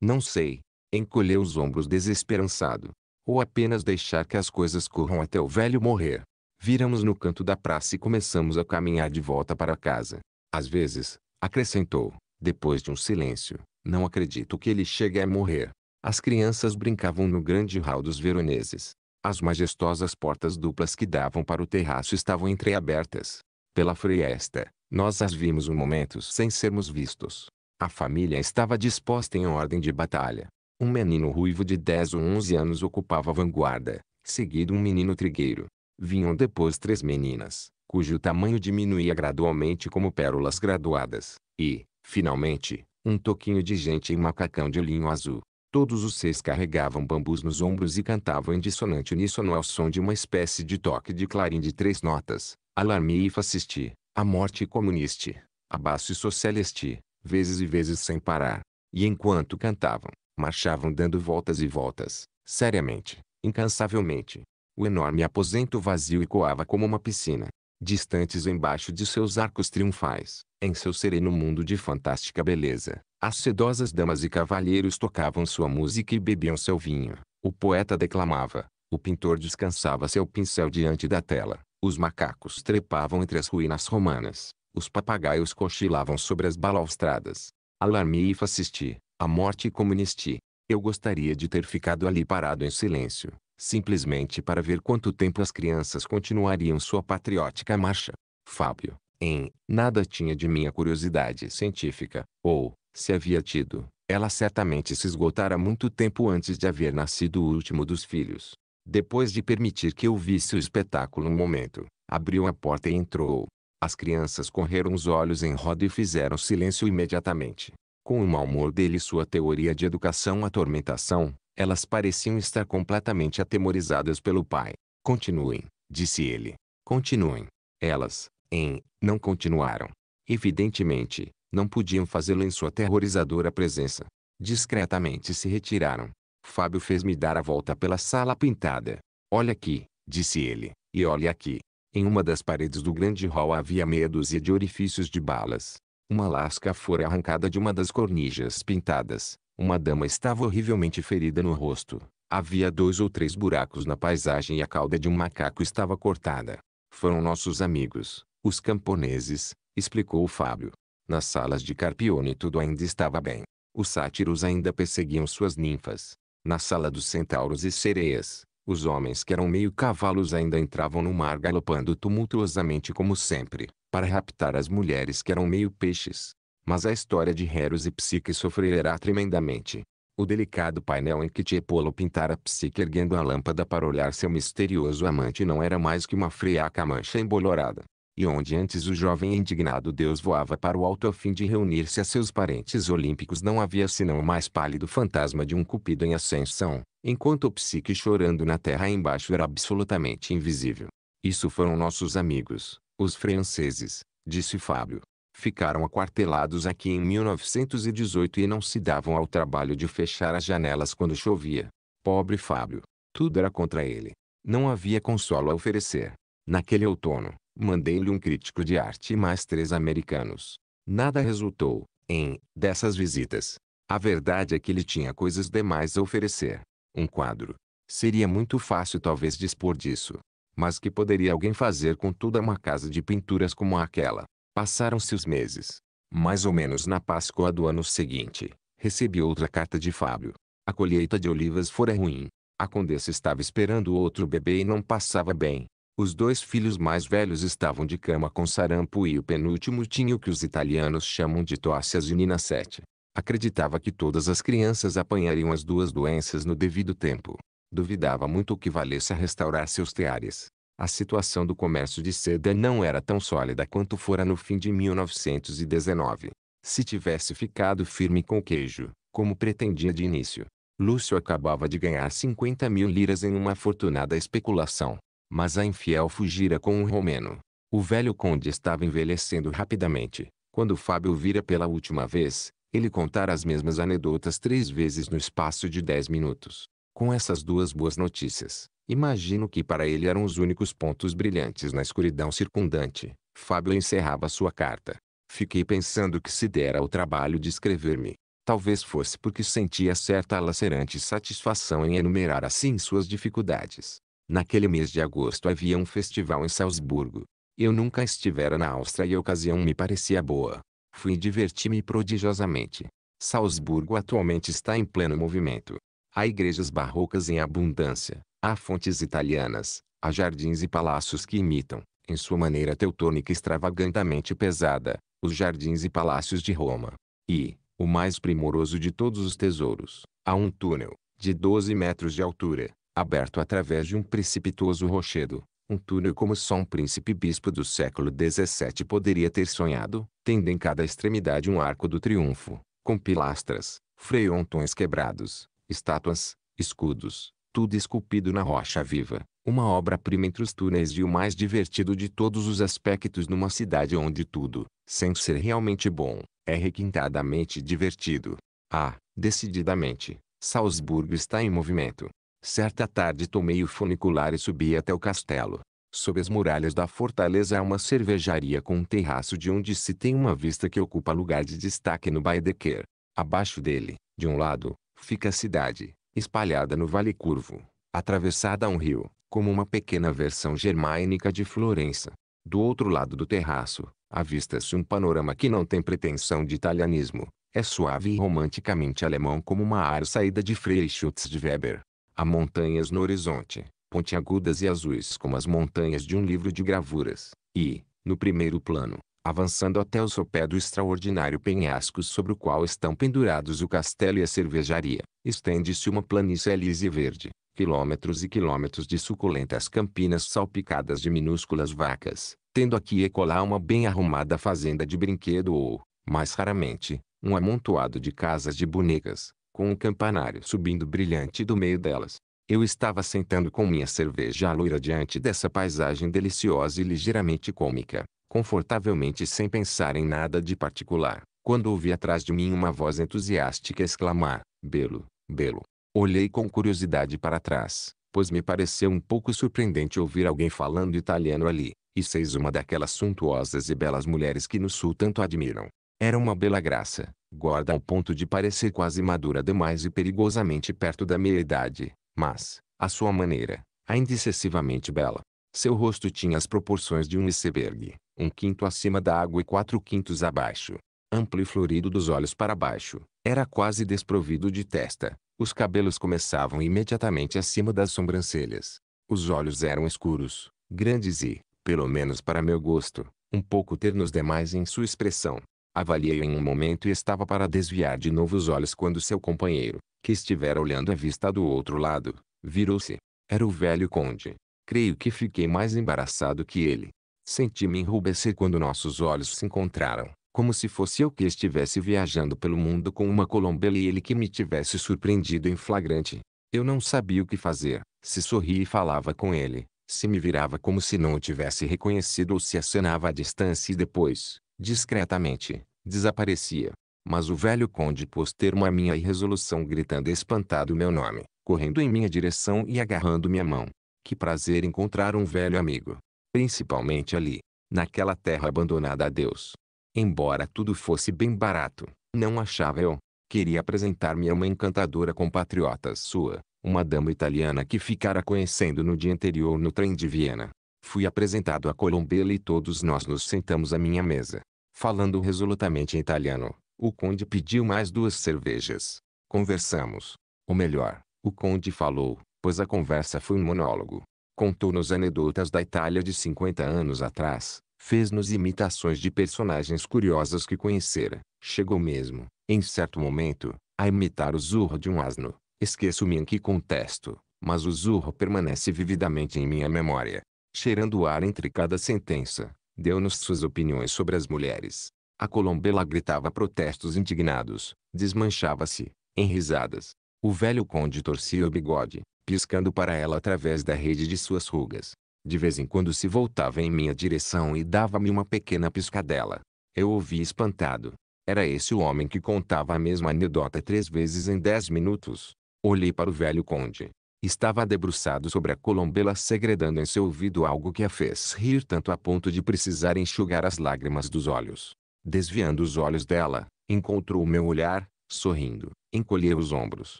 Não sei, Encolheu os ombros desesperançado, ou apenas deixar que as coisas corram até o velho morrer. Viramos no canto da praça e começamos a caminhar de volta para casa. Às vezes, acrescentou, depois de um silêncio, não acredito que ele chegue a morrer. As crianças brincavam no grande hall dos veroneses. As majestosas portas duplas que davam para o terraço estavam entreabertas. Pela fresta, nós as vimos um momento sem sermos vistos. A família estava disposta em ordem de batalha. Um menino ruivo de 10 ou 11 anos ocupava a vanguarda, seguido um menino trigueiro. Vinham depois três meninas, cujo tamanho diminuía gradualmente como pérolas graduadas, e, finalmente, um toquinho de gente em macacão de linho azul. Todos os seis carregavam bambus nos ombros e cantavam em dissonante uníssono ao som de uma espécie de toque de clarim de três notas, Alarme e fasciste, a morte comuniste, abaço e socialiste, vezes e vezes sem parar. E enquanto cantavam, marchavam dando voltas e voltas, seriamente, incansavelmente. O enorme aposento vazio ecoava como uma piscina. Distantes embaixo de seus arcos triunfais, em seu sereno mundo de fantástica beleza, as sedosas damas e cavalheiros tocavam sua música e bebiam seu vinho. O poeta declamava, o pintor descansava seu pincel diante da tela, os macacos trepavam entre as ruínas romanas. Os papagaios cochilavam sobre as balaustradas. alarmei e assisti, a morte comunisti. Eu gostaria de ter ficado ali parado em silêncio, simplesmente para ver quanto tempo as crianças continuariam sua patriótica marcha. Fábio, em, nada tinha de minha curiosidade científica, ou, se havia tido, ela certamente se esgotara muito tempo antes de haver nascido o último dos filhos. Depois de permitir que eu visse o espetáculo um momento, abriu a porta e entrou. As crianças correram os olhos em roda e fizeram silêncio imediatamente. Com o mau humor dele e sua teoria de educação atormentação, elas pareciam estar completamente atemorizadas pelo pai. Continuem, disse ele. Continuem. Elas, em, não continuaram. Evidentemente, não podiam fazê-lo em sua aterrorizadora presença. Discretamente se retiraram. Fábio fez-me dar a volta pela sala pintada. Olha aqui, disse ele, e olha aqui. Em uma das paredes do grande hall havia meia dúzia de orifícios de balas. Uma lasca fora arrancada de uma das cornijas pintadas. Uma dama estava horrivelmente ferida no rosto. Havia dois ou três buracos na paisagem e a cauda de um macaco estava cortada. Foram nossos amigos, os camponeses, explicou Fábio. Nas salas de Carpione tudo ainda estava bem. Os sátiros ainda perseguiam suas ninfas. Na sala dos centauros e sereias, os homens que eram meio cavalos ainda entravam no mar galopando tumultuosamente como sempre, para raptar as mulheres que eram meio peixes. Mas a história de Heros e Psique sofrerá tremendamente. O delicado painel em que Tiepolo pintara Psique erguendo a lâmpada para olhar seu misterioso amante não era mais que uma friaca mancha embolorada e onde antes o jovem indignado Deus voava para o alto a fim de reunir-se a seus parentes olímpicos não havia senão o mais pálido fantasma de um cupido em ascensão, enquanto o psique chorando na terra embaixo era absolutamente invisível. Isso foram nossos amigos, os franceses, disse Fábio. Ficaram aquartelados aqui em 1918 e não se davam ao trabalho de fechar as janelas quando chovia. Pobre Fábio. Tudo era contra ele. Não havia consolo a oferecer. Naquele outono, Mandei-lhe um crítico de arte e mais três americanos. Nada resultou, em, dessas visitas. A verdade é que ele tinha coisas demais a oferecer. Um quadro. Seria muito fácil talvez dispor disso. Mas que poderia alguém fazer com toda uma casa de pinturas como aquela? Passaram-se os meses. Mais ou menos na Páscoa do ano seguinte, recebi outra carta de Fábio. A colheita de olivas fora ruim. A condessa estava esperando outro bebê e não passava bem. Os dois filhos mais velhos estavam de cama com sarampo e o penúltimo tinha o que os italianos chamam de tosse azinina 7. Acreditava que todas as crianças apanhariam as duas doenças no devido tempo. Duvidava muito que valesse a restaurar seus teares. A situação do comércio de seda não era tão sólida quanto fora no fim de 1919. Se tivesse ficado firme com o queijo, como pretendia de início, Lúcio acabava de ganhar 50 mil liras em uma afortunada especulação. Mas a infiel fugira com um romeno. O velho conde estava envelhecendo rapidamente. Quando Fábio vira pela última vez, ele contara as mesmas anedotas três vezes no espaço de dez minutos. Com essas duas boas notícias, imagino que para ele eram os únicos pontos brilhantes na escuridão circundante. Fábio encerrava sua carta. Fiquei pensando que se dera ao trabalho de escrever-me. Talvez fosse porque sentia certa lacerante satisfação em enumerar assim suas dificuldades. Naquele mês de agosto havia um festival em Salzburgo. Eu nunca estivera na Áustria e a ocasião me parecia boa. Fui e diverti me prodigiosamente. Salzburgo atualmente está em pleno movimento. Há igrejas barrocas em abundância, há fontes italianas, há jardins e palácios que imitam, em sua maneira teutônica extravagantemente pesada, os jardins e palácios de Roma. E, o mais primoroso de todos os tesouros, há um túnel, de 12 metros de altura, aberto através de um precipitoso rochedo, um túnel como só um príncipe bispo do século XVII poderia ter sonhado, tendo em cada extremidade um arco do triunfo, com pilastras, freontões quebrados, estátuas, escudos, tudo esculpido na rocha viva. Uma obra-prima entre os túneis e o mais divertido de todos os aspectos numa cidade onde tudo, sem ser realmente bom, é requintadamente divertido. Ah, decididamente, Salzburgo está em movimento. Certa tarde tomei o funicular e subi até o castelo. Sob as muralhas da fortaleza há uma cervejaria com um terraço de onde se tem uma vista que ocupa lugar de destaque no Baidequer. Abaixo dele, de um lado, fica a cidade, espalhada no Vale Curvo, atravessada a um rio, como uma pequena versão germânica de Florença. Do outro lado do terraço, avista-se um panorama que não tem pretensão de italianismo. É suave e romanticamente alemão como uma ar saída de Freischutz de Weber. Há montanhas no horizonte, pontiagudas e azuis como as montanhas de um livro de gravuras, e, no primeiro plano, avançando até o sopé do extraordinário penhasco sobre o qual estão pendurados o castelo e a cervejaria, estende-se uma planície lisa e verde, quilômetros e quilômetros de suculentas campinas salpicadas de minúsculas vacas, tendo aqui e colar uma bem arrumada fazenda de brinquedo ou, mais raramente, um amontoado de casas de bonecas, com um campanário subindo brilhante do meio delas. Eu estava sentando com minha cerveja loira diante dessa paisagem deliciosa e ligeiramente cômica, confortavelmente sem pensar em nada de particular, quando ouvi atrás de mim uma voz entusiástica exclamar, Belo, Belo. Olhei com curiosidade para trás, pois me pareceu um pouco surpreendente ouvir alguém falando italiano ali, e seis uma daquelas suntuosas e belas mulheres que no sul tanto admiram. Era uma bela graça, Guarda ao ponto de parecer quase madura demais e perigosamente perto da meia-idade, mas, à sua maneira, ainda excessivamente bela. Seu rosto tinha as proporções de um iceberg, um quinto acima da água e quatro quintos abaixo. Amplo e florido dos olhos para baixo, era quase desprovido de testa. Os cabelos começavam imediatamente acima das sobrancelhas. Os olhos eram escuros, grandes e, pelo menos para meu gosto, um pouco ternos demais em sua expressão. Avaliei em um momento e estava para desviar de novo os olhos quando seu companheiro, que estivera olhando a vista do outro lado, virou-se. Era o velho conde. Creio que fiquei mais embaraçado que ele. Senti-me enrubescer quando nossos olhos se encontraram, como se fosse eu que estivesse viajando pelo mundo com uma colombela e ele que me tivesse surpreendido em flagrante. Eu não sabia o que fazer, se sorria e falava com ele, se me virava como se não o tivesse reconhecido ou se acenava à distância e depois, discretamente, desaparecia. Mas o velho conde pôs termo à minha irresolução gritando espantado meu nome, correndo em minha direção e agarrando minha mão. Que prazer encontrar um velho amigo. Principalmente ali, naquela terra abandonada a Deus. Embora tudo fosse bem barato, não achava eu. Queria apresentar-me a uma encantadora compatriota sua, uma dama italiana que ficara conhecendo no dia anterior no trem de Viena. Fui apresentado a Colombela e todos nós nos sentamos à minha mesa. Falando resolutamente em italiano, o conde pediu mais duas cervejas. Conversamos. Ou melhor, o conde falou, pois a conversa foi um monólogo. Contou-nos anedotas da Itália de 50 anos atrás, fez-nos imitações de personagens curiosas que conhecera. Chegou mesmo, em certo momento, a imitar o zurro de um asno. Esqueço-me em que contexto, mas o zurro permanece vividamente em minha memória, cheirando o ar entre cada sentença deu-nos suas opiniões sobre as mulheres. A colombela gritava protestos indignados, desmanchava-se, em risadas. O velho conde torcia o bigode, piscando para ela através da rede de suas rugas. De vez em quando se voltava em minha direção e dava-me uma pequena piscadela. Eu ouvi espantado. Era esse o homem que contava a mesma anedota três vezes em dez minutos. Olhei para o velho conde, Estava debruçado sobre a colombela segredando em seu ouvido algo que a fez rir tanto a ponto de precisar enxugar as lágrimas dos olhos. Desviando os olhos dela, encontrou o meu olhar, sorrindo, encolheu os ombros,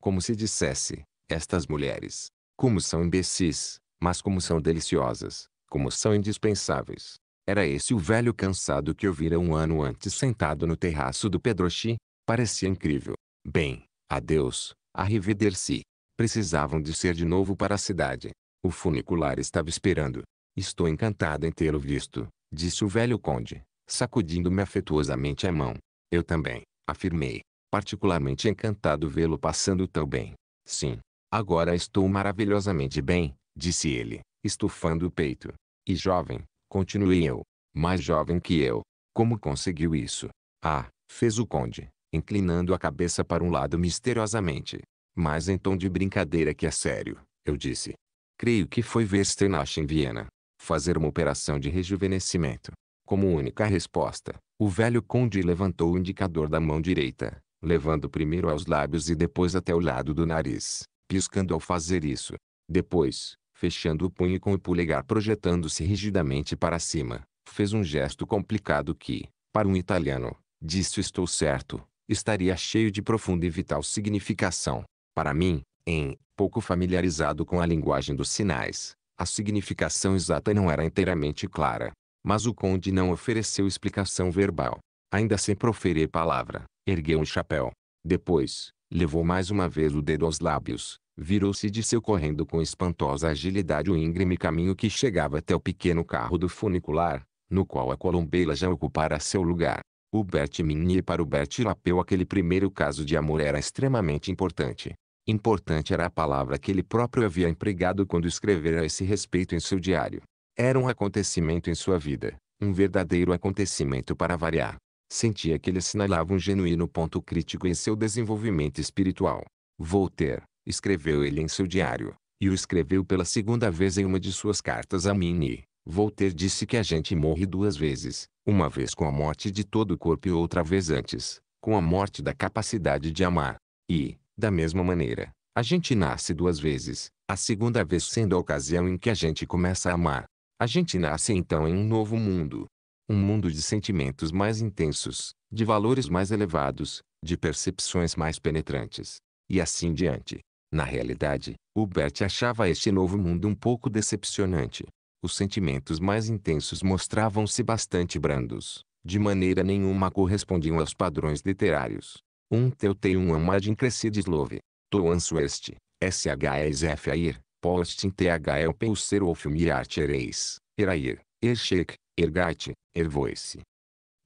como se dissesse, estas mulheres, como são imbecis, mas como são deliciosas, como são indispensáveis. Era esse o velho cansado que eu vira um ano antes sentado no terraço do Pedrochi. Parecia incrível. Bem, adeus, arrivederci precisavam de ser de novo para a cidade. O funicular estava esperando. Estou encantado em tê-lo visto, disse o velho conde, sacudindo-me afetuosamente a mão. Eu também, afirmei, particularmente encantado vê-lo passando tão bem. Sim, agora estou maravilhosamente bem, disse ele, estufando o peito. E jovem, continuei eu, mais jovem que eu. Como conseguiu isso? Ah, fez o conde, inclinando a cabeça para um lado misteriosamente. Mas em tom de brincadeira que é sério, eu disse. Creio que foi ver Sternach em Viena. Fazer uma operação de rejuvenescimento. Como única resposta, o velho conde levantou o indicador da mão direita, levando primeiro aos lábios e depois até o lado do nariz, piscando ao fazer isso. Depois, fechando o punho com o polegar projetando-se rigidamente para cima, fez um gesto complicado que, para um italiano, disso estou certo, estaria cheio de profunda e vital significação. Para mim, em pouco familiarizado com a linguagem dos sinais, a significação exata não era inteiramente clara. Mas o conde não ofereceu explicação verbal. Ainda sem proferir palavra, ergueu um chapéu. Depois, levou mais uma vez o dedo aos lábios, virou-se de seu correndo com espantosa agilidade o íngreme caminho que chegava até o pequeno carro do funicular, no qual a colombeira já ocupara seu lugar. O Bert Minnie para o Bert Lapeu aquele primeiro caso de amor era extremamente importante. Importante era a palavra que ele próprio havia empregado quando escrevera a esse respeito em seu diário. Era um acontecimento em sua vida, um verdadeiro acontecimento para variar. Sentia que ele assinalava um genuíno ponto crítico em seu desenvolvimento espiritual. Voltaire, escreveu ele em seu diário, e o escreveu pela segunda vez em uma de suas cartas a Minnie. Voltaire disse que a gente morre duas vezes, uma vez com a morte de todo o corpo e outra vez antes, com a morte da capacidade de amar. E, da mesma maneira, a gente nasce duas vezes, a segunda vez sendo a ocasião em que a gente começa a amar. A gente nasce então em um novo mundo. Um mundo de sentimentos mais intensos, de valores mais elevados, de percepções mais penetrantes. E assim diante. Na realidade, Hubert achava este novo mundo um pouco decepcionante. Os sentimentos mais intensos mostravam-se bastante brandos, de maneira nenhuma correspondiam aos padrões literários. Um teu tem um amagem é crescides love. Toan sueste, SHSF air, postin THLP o ser of mirat ereis, erair, erchec, ergate, ervoice.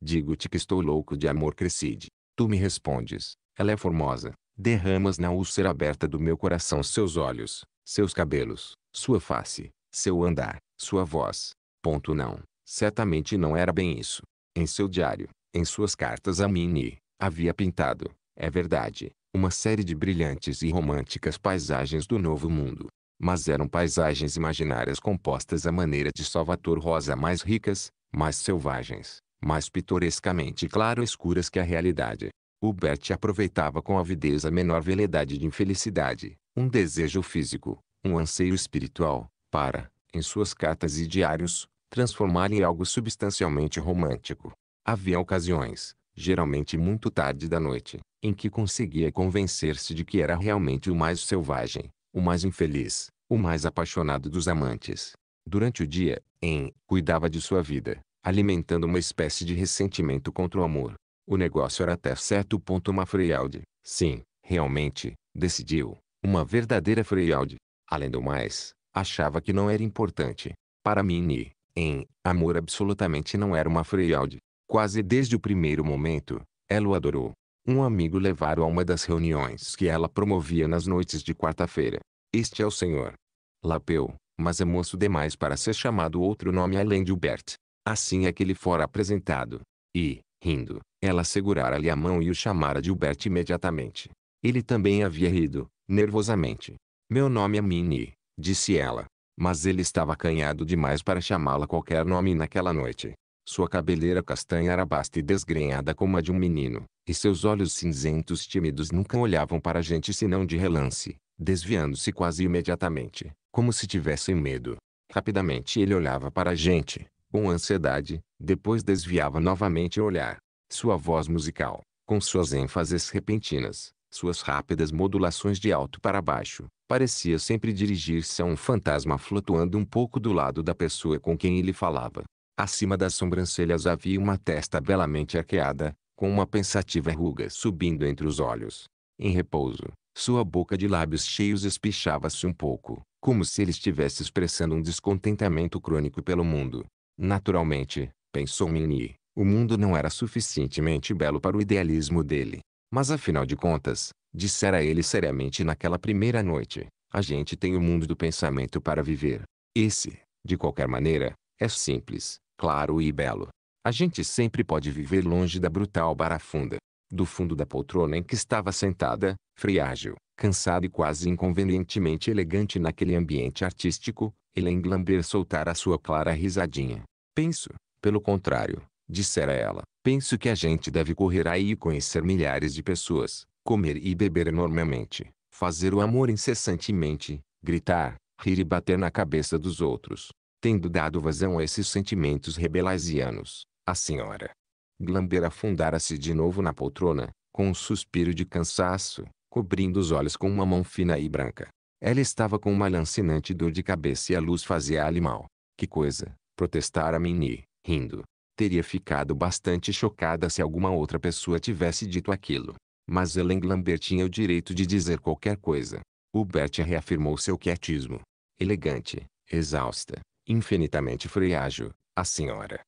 Digo-te que estou louco de amor crescide. Tu me respondes, ela é formosa, derramas na úlcera aberta do meu coração seus olhos, seus cabelos, sua face, seu andar, sua voz. Ponto não, certamente não era bem isso. Em seu diário, em suas cartas a Mini, havia pintado, é verdade, uma série de brilhantes e românticas paisagens do Novo Mundo. Mas eram paisagens imaginárias compostas à maneira de Salvator Rosa mais ricas, mais selvagens, mais pitorescamente claro-escuras que a realidade. Hubert aproveitava com avidez a menor veledade de infelicidade, um desejo físico, um anseio espiritual, para, em suas cartas e diários, transformar em algo substancialmente romântico. Havia ocasiões, geralmente muito tarde da noite, em que conseguia convencer-se de que era realmente o mais selvagem, o mais infeliz, o mais apaixonado dos amantes. Durante o dia, em, cuidava de sua vida, alimentando uma espécie de ressentimento contra o amor. O negócio era até certo ponto uma freude. Sim, realmente, decidiu, uma verdadeira freude. Além do mais, achava que não era importante. Para Minnie, em, amor absolutamente não era uma freude. Quase desde o primeiro momento, ela o adorou. Um amigo levara a uma das reuniões que ela promovia nas noites de quarta-feira. Este é o senhor. Lapeu, mas é moço demais para ser chamado outro nome além de Hubert. Assim é que ele fora apresentado. E, rindo, ela segurara-lhe a mão e o chamara de Hubert imediatamente. Ele também havia rido, nervosamente. Meu nome é Minnie, disse ela. Mas ele estava acanhado demais para chamá-la qualquer nome naquela noite. Sua cabeleira castanha era basta e desgrenhada como a de um menino, e seus olhos cinzentos tímidos nunca olhavam para a gente senão de relance, desviando-se quase imediatamente, como se tivessem medo. Rapidamente ele olhava para a gente, com ansiedade, depois desviava novamente o olhar. Sua voz musical, com suas ênfases repentinas, suas rápidas modulações de alto para baixo, parecia sempre dirigir-se a um fantasma flutuando um pouco do lado da pessoa com quem ele falava. Acima das sobrancelhas havia uma testa belamente arqueada, com uma pensativa ruga subindo entre os olhos. Em repouso, sua boca de lábios cheios espichava-se um pouco, como se ele estivesse expressando um descontentamento crônico pelo mundo. Naturalmente, pensou Minnie, o mundo não era suficientemente belo para o idealismo dele. Mas afinal de contas, dissera ele seriamente naquela primeira noite, a gente tem o mundo do pensamento para viver. Esse, de qualquer maneira, é simples, claro e belo. A gente sempre pode viver longe da brutal barafunda. Do fundo da poltrona em que estava sentada, friágil, cansada e quase inconvenientemente elegante naquele ambiente artístico, Helen Glamber soltara sua clara risadinha. Penso, pelo contrário, dissera ela, penso que a gente deve correr aí e conhecer milhares de pessoas, comer e beber enormemente, fazer o amor incessantemente, gritar, rir e bater na cabeça dos outros tendo dado vazão a esses sentimentos rebelazianos, a senhora Glamber afundara-se de novo na poltrona, com um suspiro de cansaço, cobrindo os olhos com uma mão fina e branca. Ela estava com uma lancinante dor de cabeça e a luz fazia-lhe mal. Que coisa, protestara Minnie, rindo. Teria ficado bastante chocada se alguma outra pessoa tivesse dito aquilo. Mas Ellen Glamber tinha o direito de dizer qualquer coisa. Hubert reafirmou seu quietismo. Elegante, exausta, infinitamente friágil, a senhora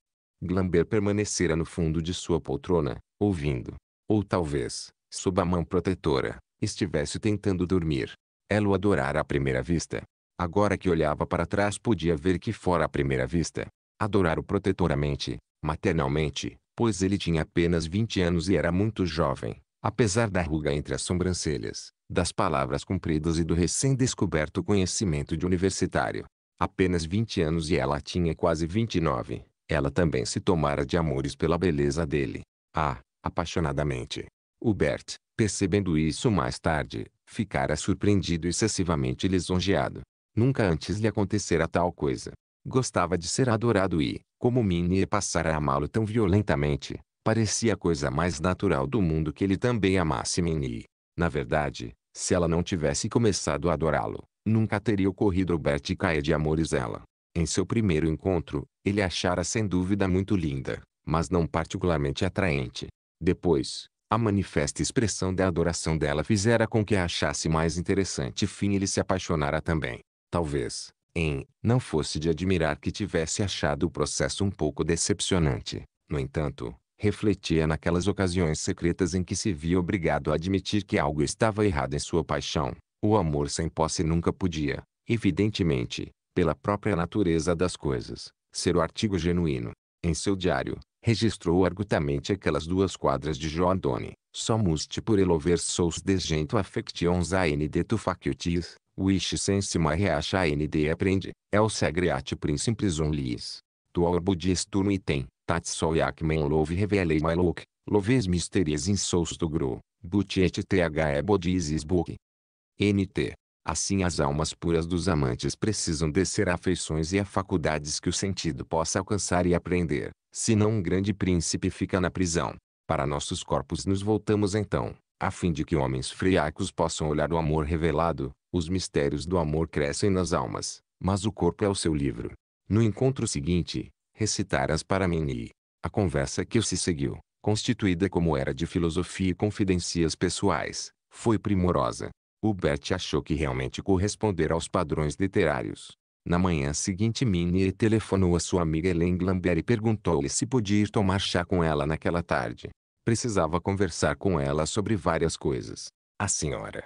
Glamber permanecera no fundo de sua poltrona, ouvindo. Ou talvez, sob a mão protetora, estivesse tentando dormir. Ela o adorara à primeira vista. Agora que olhava para trás podia ver que fora à primeira vista. adorar o protetoramente, maternalmente, pois ele tinha apenas 20 anos e era muito jovem, apesar da ruga entre as sobrancelhas, das palavras compridas e do recém-descoberto conhecimento de universitário apenas 20 anos e ela tinha quase 29, ela também se tomara de amores pela beleza dele. Ah, apaixonadamente. Hubert, percebendo isso mais tarde, ficara surpreendido e excessivamente lisonjeado. Nunca antes lhe acontecera tal coisa. Gostava de ser adorado e, como Minnie passara a amá-lo tão violentamente, parecia a coisa mais natural do mundo que ele também amasse Minnie. Na verdade, se ela não tivesse começado a adorá-lo, nunca teria ocorrido Albert cair é de amores ela. Em seu primeiro encontro, ele achara sem dúvida muito linda, mas não particularmente atraente. Depois, a manifesta expressão da adoração dela fizera com que a achasse mais interessante fim ele se apaixonara também. Talvez, em, não fosse de admirar que tivesse achado o processo um pouco decepcionante. No entanto, refletia naquelas ocasiões secretas em que se via obrigado a admitir que algo estava errado em sua paixão. O amor sem posse nunca podia, evidentemente, pela própria natureza das coisas, ser o artigo genuíno. Em seu diário, registrou argutamente aquelas duas quadras de Jordone. Somuste por elover sous desgento affections a n de tu faciutis, wish sensima reacha a n de aprende, el segreate principes on lis. Tu orbo dies tu no item, tat sol men love revelei my look, loves mysteries in sous tu gru, et th e is book, NT. Assim as almas puras dos amantes precisam descer a afeições e a faculdades que o sentido possa alcançar e aprender, senão um grande príncipe fica na prisão. Para nossos corpos nos voltamos então, a fim de que homens friacos possam olhar o amor revelado, os mistérios do amor crescem nas almas, mas o corpo é o seu livro. No encontro seguinte, recitarás para mim e a conversa que se seguiu, constituída como era de filosofia e confidências pessoais, foi primorosa. Hubbert achou que realmente corresponder aos padrões literários. Na manhã seguinte Minnie telefonou a sua amiga Hélène Glambert e perguntou-lhe se podia ir tomar chá com ela naquela tarde. Precisava conversar com ela sobre várias coisas. A senhora.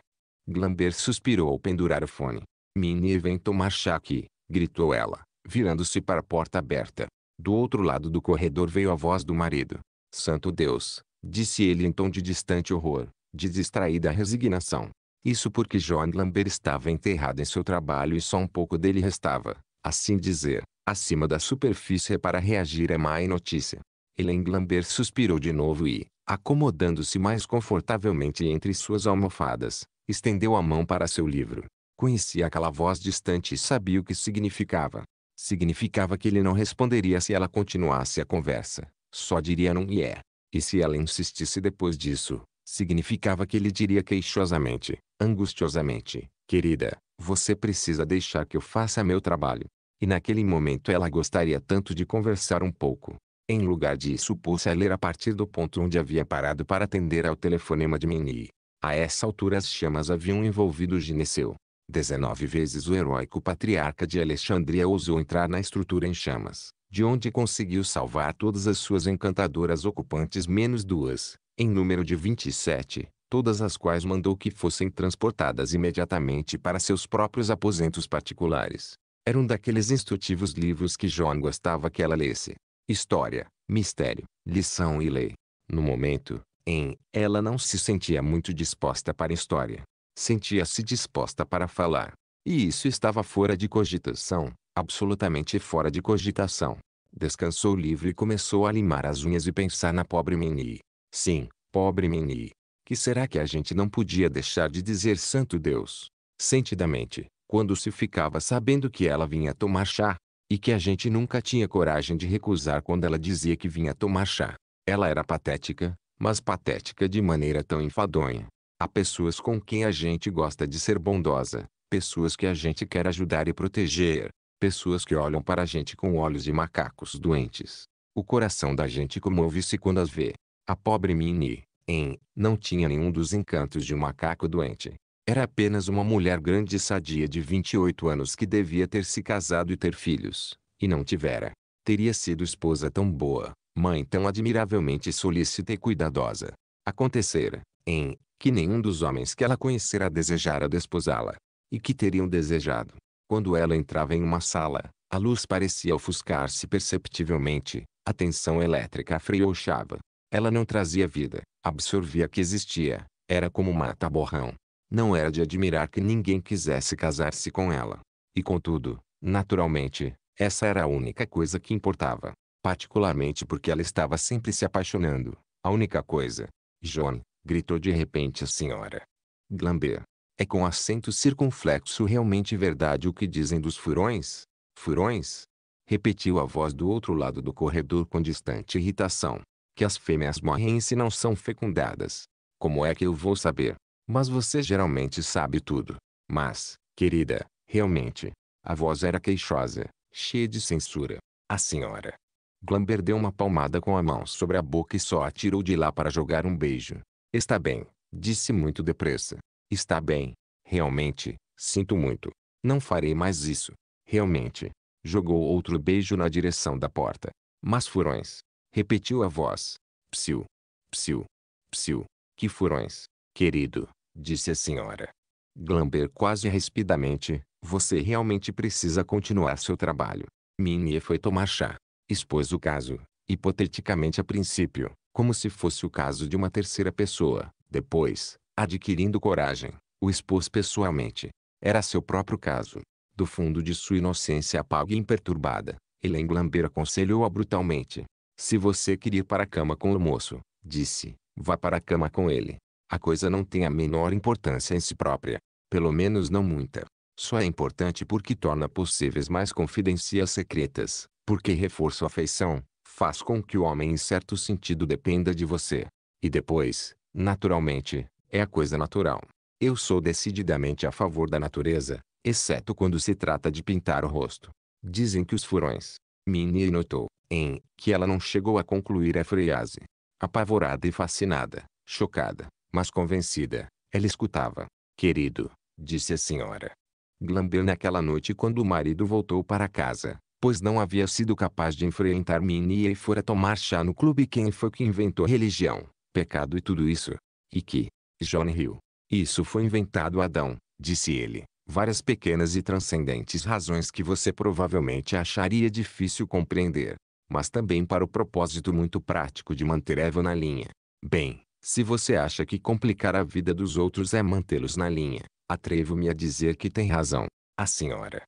Glambert suspirou ao pendurar o fone. Minnie vem tomar chá aqui, gritou ela, virando-se para a porta aberta. Do outro lado do corredor veio a voz do marido. Santo Deus, disse ele em tom de distante horror, de distraída resignação. Isso porque John Lambert estava enterrado em seu trabalho e só um pouco dele restava, assim dizer, acima da superfície para reagir à má notícia. Helen Lambert suspirou de novo e, acomodando-se mais confortavelmente entre suas almofadas, estendeu a mão para seu livro. Conhecia aquela voz distante e sabia o que significava. Significava que ele não responderia se ela continuasse a conversa. Só diria não e é. E se ela insistisse depois disso, significava que ele diria queixosamente: angustiosamente: Querida, você precisa deixar que eu faça meu trabalho. E naquele momento ela gostaria tanto de conversar um pouco. Em lugar disso, pôs-se a ler a partir do ponto onde havia parado para atender ao telefonema de Minnie. A essa altura as chamas haviam envolvido Gineceu. Dezenove vezes o heróico patriarca de Alexandria ousou entrar na estrutura em chamas, de onde conseguiu salvar todas as suas encantadoras ocupantes menos duas, em número de 27, todas as quais mandou que fossem transportadas imediatamente para seus próprios aposentos particulares. Era um daqueles instrutivos livros que John gostava que ela lesse. História, mistério, lição e lei. No momento, em, ela não se sentia muito disposta para história. Sentia-se disposta para falar. E isso estava fora de cogitação, absolutamente fora de cogitação. Descansou livre e começou a limar as unhas e pensar na pobre Meni. Sim, pobre Meni que será que a gente não podia deixar de dizer Santo Deus? Sentidamente, quando se ficava sabendo que ela vinha tomar chá, e que a gente nunca tinha coragem de recusar quando ela dizia que vinha tomar chá. Ela era patética, mas patética de maneira tão enfadonha. Há pessoas com quem a gente gosta de ser bondosa, pessoas que a gente quer ajudar e proteger, pessoas que olham para a gente com olhos de macacos doentes. O coração da gente comove-se quando as vê. A pobre Minnie, em, não tinha nenhum dos encantos de um macaco doente. Era apenas uma mulher grande e sadia de 28 anos que devia ter se casado e ter filhos, e não tivera. Teria sido esposa tão boa, mãe tão admiravelmente solícita e cuidadosa. Acontecera, em, que nenhum dos homens que ela conhecera desejara desposá-la. E que teriam desejado. Quando ela entrava em uma sala, a luz parecia ofuscar-se perceptivelmente, a tensão elétrica afrouxava, ela não trazia vida, absorvia que existia, era como mata-borrão. Não era de admirar que ninguém quisesse casar-se com ela. E contudo, naturalmente, essa era a única coisa que importava. Particularmente porque ela estava sempre se apaixonando. A única coisa. John, gritou de repente a senhora. Glamber. É com acento circunflexo realmente verdade o que dizem dos furões? Furões? Repetiu a voz do outro lado do corredor com distante irritação que as fêmeas morrem se não são fecundadas. Como é que eu vou saber? Mas você geralmente sabe tudo. Mas, querida, realmente. A voz era queixosa, cheia de censura. A senhora. Glamber deu uma palmada com a mão sobre a boca e só a tirou de lá para jogar um beijo. Está bem, disse muito depressa. Está bem. Realmente, sinto muito. Não farei mais isso. Realmente. Jogou outro beijo na direção da porta. Mas furões, repetiu a voz. Psiu, psiu, psiu. Que furões, querido, disse a senhora. Glamber quase rispidamente, você realmente precisa continuar seu trabalho. Minnie foi tomar chá. Expôs o caso, hipoteticamente a princípio, como se fosse o caso de uma terceira pessoa. Depois, adquirindo coragem, o expôs pessoalmente. Era seu próprio caso. Do fundo de sua inocência apaga e imperturbada, Helen Glamber aconselhou-a brutalmente. Se você quer ir para a cama com o moço, disse, vá para a cama com ele. A coisa não tem a menor importância em si própria. Pelo menos não muita. Só é importante porque torna possíveis mais confidências secretas, porque reforça a afeição, faz com que o homem em certo sentido dependa de você. E depois, naturalmente, é a coisa natural. Eu sou decididamente a favor da natureza, exceto quando se trata de pintar o rosto. Dizem que os furões. Minnie notou em que ela não chegou a concluir a frase. Apavorada e fascinada, chocada, mas convencida, ela escutava. Querido, disse a senhora. Glamber naquela noite quando o marido voltou para casa, pois não havia sido capaz de enfrentar Minnie e fora tomar chá no clube quem foi que inventou religião, pecado e tudo isso. E que, John riu. Isso foi inventado Adão, disse ele. Várias pequenas e transcendentes razões que você provavelmente acharia difícil compreender mas também para o propósito muito prático de manter Evel na linha. Bem, se você acha que complicar a vida dos outros é mantê-los na linha, atrevo-me a dizer que tem razão. A senhora.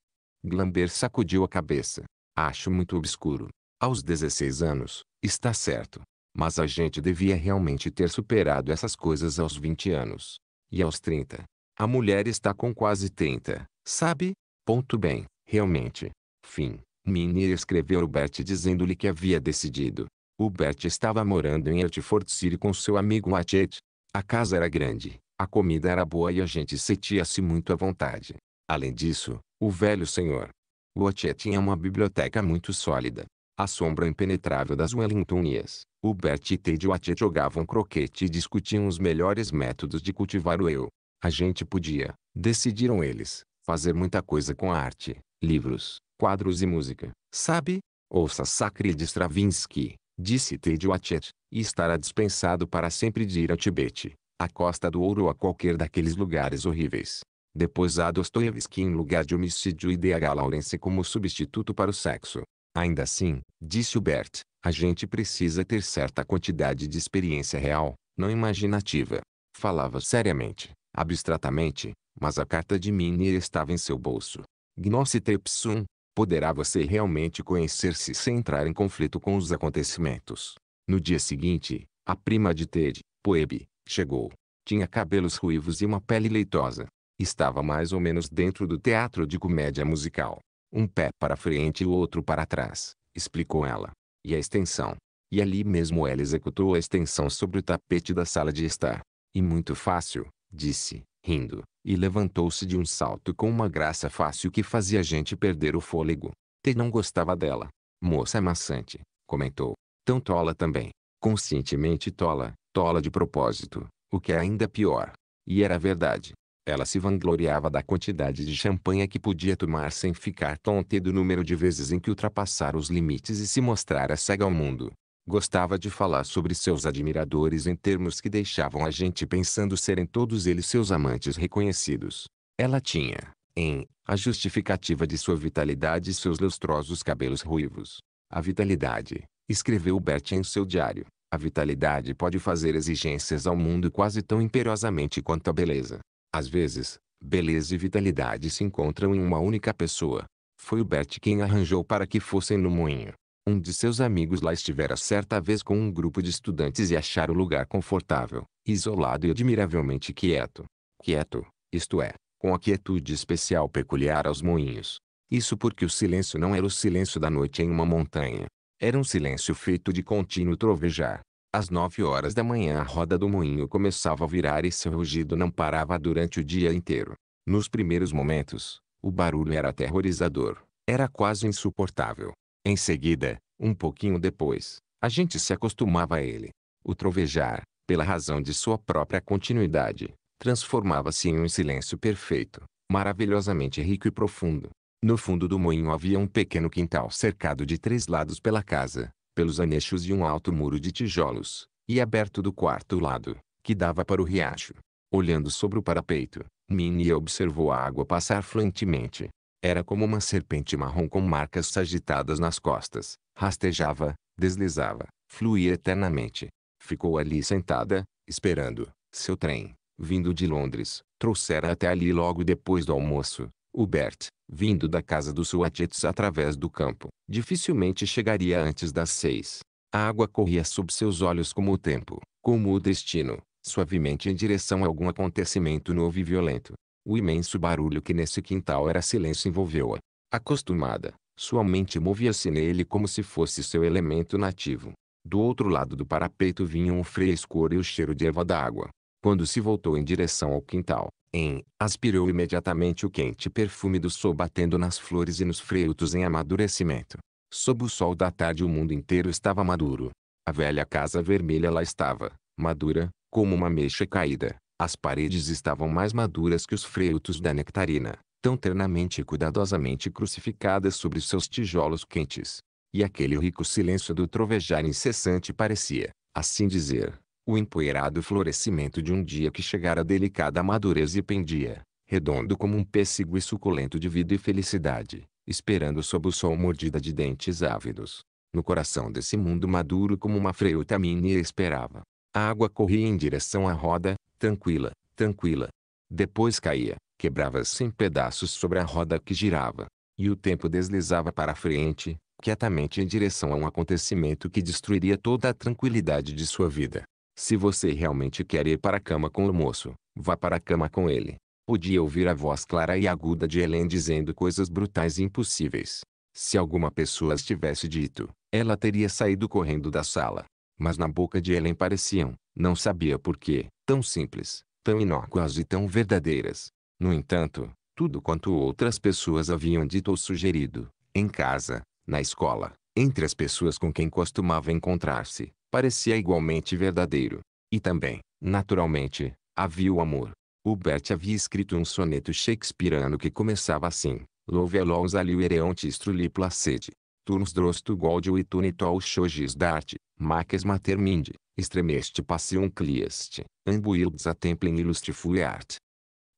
Glamber sacudiu a cabeça. Acho muito obscuro. Aos 16 anos, está certo. Mas a gente devia realmente ter superado essas coisas aos 20 anos. E aos 30. A mulher está com quase 30, sabe? Ponto bem, realmente. Fim. Minnie escreveu ao Bert dizendo-lhe que havia decidido. O Bert estava morando em Hertford City com seu amigo Hatchet. A casa era grande, a comida era boa e a gente sentia-se muito à vontade. Além disso, o velho senhor Watchet tinha uma biblioteca muito sólida. A sombra impenetrável das Wellingtonias, o Bert e Ted Watchet jogavam croquete e discutiam os melhores métodos de cultivar o eu. A gente podia, decidiram eles, fazer muita coisa com a arte livros, quadros e música, sabe? Ouça Sacre de Stravinsky, disse Teddy Watcher, e estará dispensado para sempre de ir ao Tibete, à Costa do Ouro ou a qualquer daqueles lugares horríveis. Depois há Dostoiévski em lugar de homicídio e D.H. Lawrence como substituto para o sexo. Ainda assim, disse Hubert, a gente precisa ter certa quantidade de experiência real, não imaginativa. Falava seriamente, abstratamente, mas a carta de Miner estava em seu bolso. Gnostitrepsum, poderá você realmente conhecer-se sem entrar em conflito com os acontecimentos. No dia seguinte, a prima de Ted, Poebe, chegou. Tinha cabelos ruivos e uma pele leitosa. Estava mais ou menos dentro do teatro de comédia musical. Um pé para frente e o outro para trás, explicou ela. E a extensão. E ali mesmo ela executou a extensão sobre o tapete da sala de estar. E muito fácil, disse, rindo, e levantou-se de um salto com uma graça fácil que fazia a gente perder o fôlego. T não gostava dela. Moça é maçante, comentou. Tão tola também. Conscientemente tola, tola de propósito, o que é ainda pior. E era verdade. Ela se vangloriava da quantidade de champanha que podia tomar sem ficar tonta e do número de vezes em que ultrapassara os limites e se mostrara cega ao mundo. Gostava de falar sobre seus admiradores em termos que deixavam a gente pensando serem todos eles seus amantes reconhecidos. Ela tinha, em, a justificativa de sua vitalidade e seus lustrosos cabelos ruivos. A vitalidade, escreveu Bert em seu diário, a vitalidade pode fazer exigências ao mundo quase tão imperiosamente quanto a beleza. Às vezes, beleza e vitalidade se encontram em uma única pessoa. Foi o Bert quem arranjou para que fossem no moinho. Um de seus amigos lá estivera certa vez com um grupo de estudantes e achara o lugar confortável, isolado e admiravelmente quieto. Quieto, isto é, com a quietude especial peculiar aos moinhos. Isso porque o silêncio não era o silêncio da noite em uma montanha. Era um silêncio feito de contínuo trovejar. Às nove horas da manhã a roda do moinho começava a virar e seu rugido não parava durante o dia inteiro. Nos primeiros momentos, o barulho era aterrorizador. Era quase insuportável. Em seguida, um pouquinho depois, a gente se acostumava a ele. O trovejar, pela razão de sua própria continuidade, transformava-se em um silêncio perfeito, maravilhosamente rico e profundo. No fundo do moinho havia um pequeno quintal cercado de três lados pela casa, pelos anexos e um alto muro de tijolos, e aberto do quarto lado, que dava para o riacho. Olhando sobre o parapeito, Minnie observou a água passar fluentemente, era como uma serpente marrom com marcas sagitadas nas costas. Rastejava, deslizava, fluía eternamente. Ficou ali sentada, esperando. Seu trem, vindo de Londres, trouxera até ali logo depois do almoço. Hubert, vindo da casa dos Suatets através do campo, dificilmente chegaria antes das seis. A água corria sob seus olhos como o tempo, como o destino, suavemente em direção a algum acontecimento novo e violento. O imenso barulho que nesse quintal era silêncio envolveu-a. Acostumada, sua mente movia-se nele como se fosse seu elemento nativo. Do outro lado do parapeito vinham o frescor e o cheiro de erva d'água. Quando se voltou em direção ao quintal, em, aspirou imediatamente o quente perfume do sol batendo nas flores e nos frutos em amadurecimento. Sob o sol da tarde o mundo inteiro estava maduro. A velha casa vermelha lá estava, madura, como uma mecha caída. As paredes estavam mais maduras que os frutos da nectarina, tão ternamente e cuidadosamente crucificadas sobre seus tijolos quentes. E aquele rico silêncio do trovejar incessante parecia, assim dizer, o empoeirado florescimento de um dia que chegara delicada madureza e pendia, redondo como um pêssego e suculento de vida e felicidade, esperando sob o sol mordida de dentes ávidos. No coração desse mundo maduro como uma mini esperava. A água corria em direção à roda, tranquila, tranquila. Depois caía, quebrava-se em pedaços sobre a roda que girava, e o tempo deslizava para a frente, quietamente em direção a um acontecimento que destruiria toda a tranquilidade de sua vida. Se você realmente quer ir para a cama com o moço, vá para a cama com ele. Podia ouvir a voz clara e aguda de Helen dizendo coisas brutais e impossíveis. Se alguma pessoa as tivesse dito, ela teria saído correndo da sala. Mas na boca de Helen pareciam, não sabia por quê, tão simples, tão inócuas e tão verdadeiras. No entanto, tudo quanto outras pessoas haviam dito ou sugerido, em casa, na escola, entre as pessoas com quem costumava encontrar-se, parecia igualmente verdadeiro. E também, naturalmente, havia o amor. Hubert havia escrito um soneto shakespearano que começava assim: Louve a l'eau aliu ereonte struli placede turnos drosto goldio e tunitol shogis darte, maques mater mindi, extremeste passion clieste, ambuilds a templem illustre fuiart.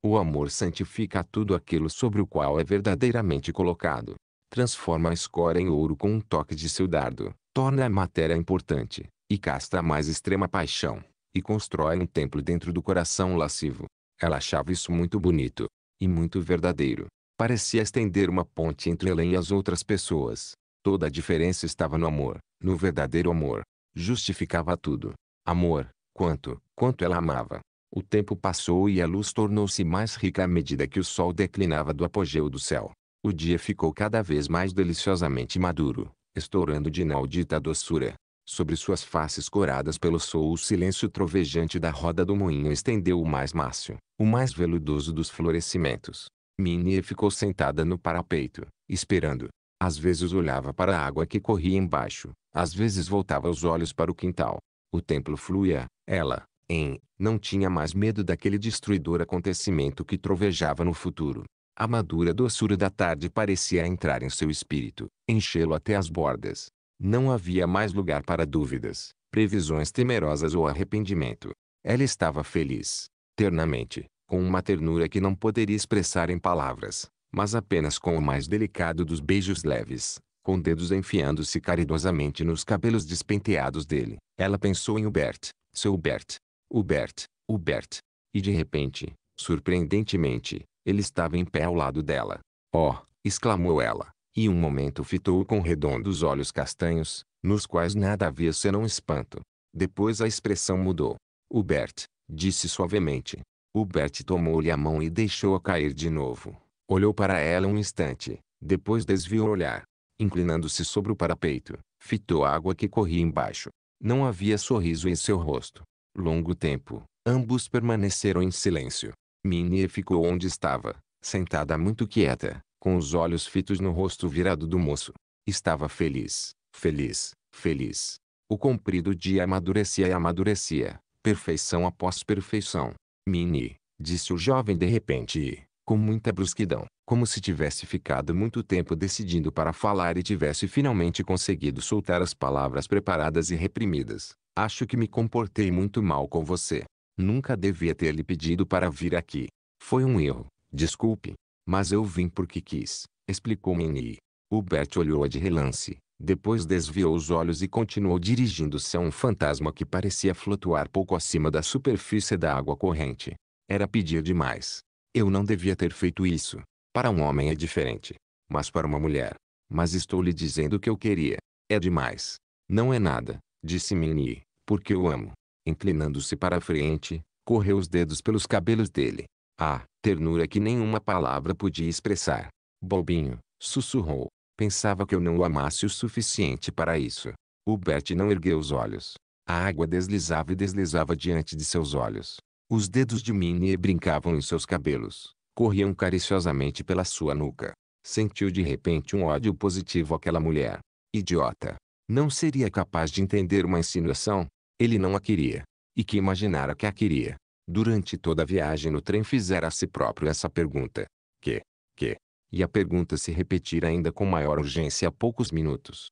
O amor santifica tudo aquilo sobre o qual é verdadeiramente colocado. Transforma a escória em ouro com um toque de seu dardo, torna a matéria importante, e casta a mais extrema paixão, e constrói um templo dentro do coração lascivo. Ela achava isso muito bonito, e muito verdadeiro. Parecia estender uma ponte entre ela e as outras pessoas, Toda a diferença estava no amor, no verdadeiro amor. Justificava tudo. Amor, quanto, quanto ela amava. O tempo passou e a luz tornou-se mais rica à medida que o sol declinava do apogeu do céu. O dia ficou cada vez mais deliciosamente maduro, estourando de inaudita doçura. Sobre suas faces coradas pelo sol o silêncio trovejante da roda do moinho estendeu o mais mácio, o mais veludoso dos florescimentos. Minnie ficou sentada no parapeito, esperando. Às vezes olhava para a água que corria embaixo, às vezes voltava os olhos para o quintal. O templo fluía, ela, em, não tinha mais medo daquele destruidor acontecimento que trovejava no futuro. A madura doçura da tarde parecia entrar em seu espírito, enchê-lo até as bordas. Não havia mais lugar para dúvidas, previsões temerosas ou arrependimento. Ela estava feliz, ternamente, com uma ternura que não poderia expressar em palavras mas apenas com o mais delicado dos beijos leves, com dedos enfiando-se caridosamente nos cabelos despenteados dele. Ela pensou em Hubert, seu Hubert, Hubert, Hubert. E de repente, surpreendentemente, ele estava em pé ao lado dela. Oh! exclamou ela, e um momento fitou-o com redondos olhos castanhos, nos quais nada havia senão espanto. Depois a expressão mudou. Hubert, disse suavemente. Hubert tomou-lhe a mão e deixou-a cair de novo. Olhou para ela um instante, depois desviou o olhar. Inclinando-se sobre o parapeito, fitou a água que corria embaixo. Não havia sorriso em seu rosto. Longo tempo, ambos permaneceram em silêncio. Minnie ficou onde estava, sentada muito quieta, com os olhos fitos no rosto virado do moço. Estava feliz, feliz, feliz. O comprido dia amadurecia e amadurecia, perfeição após perfeição. Minnie, disse o jovem de repente com muita brusquidão, como se tivesse ficado muito tempo decidindo para falar e tivesse finalmente conseguido soltar as palavras preparadas e reprimidas. Acho que me comportei muito mal com você. Nunca devia ter lhe pedido para vir aqui. Foi um erro. Desculpe. Mas eu vim porque quis, explicou Minnie. Hubert olhou-a de relance, depois desviou os olhos e continuou dirigindo-se a um fantasma que parecia flutuar pouco acima da superfície da água corrente. Era pedir demais. Eu não devia ter feito isso. Para um homem é diferente. Mas para uma mulher. Mas estou lhe dizendo o que eu queria. É demais. Não é nada, disse Minnie, porque eu amo. Inclinando-se para a frente, correu os dedos pelos cabelos dele. Ah, ternura que nenhuma palavra podia expressar. Bobinho, sussurrou. Pensava que eu não o amasse o suficiente para isso. O Bert não ergueu os olhos. A água deslizava e deslizava diante de seus olhos. Os dedos de Minnie brincavam em seus cabelos. Corriam cariciosamente pela sua nuca. Sentiu de repente um ódio positivo àquela mulher. Idiota. Não seria capaz de entender uma insinuação? Ele não a queria. E que imaginara que a queria. Durante toda a viagem no trem fizera a si próprio essa pergunta. Que? Que? E a pergunta se repetir ainda com maior urgência há poucos minutos.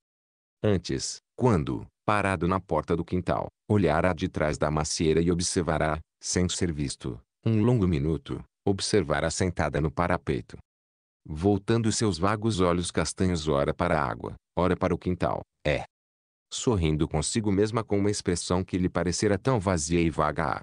Antes, quando, parado na porta do quintal, olhará de trás da macieira e observará, sem ser visto, um longo minuto, observara sentada no parapeito. Voltando seus vagos olhos castanhos ora para a água, ora para o quintal, é. Sorrindo consigo mesma com uma expressão que lhe parecera tão vazia e vaga a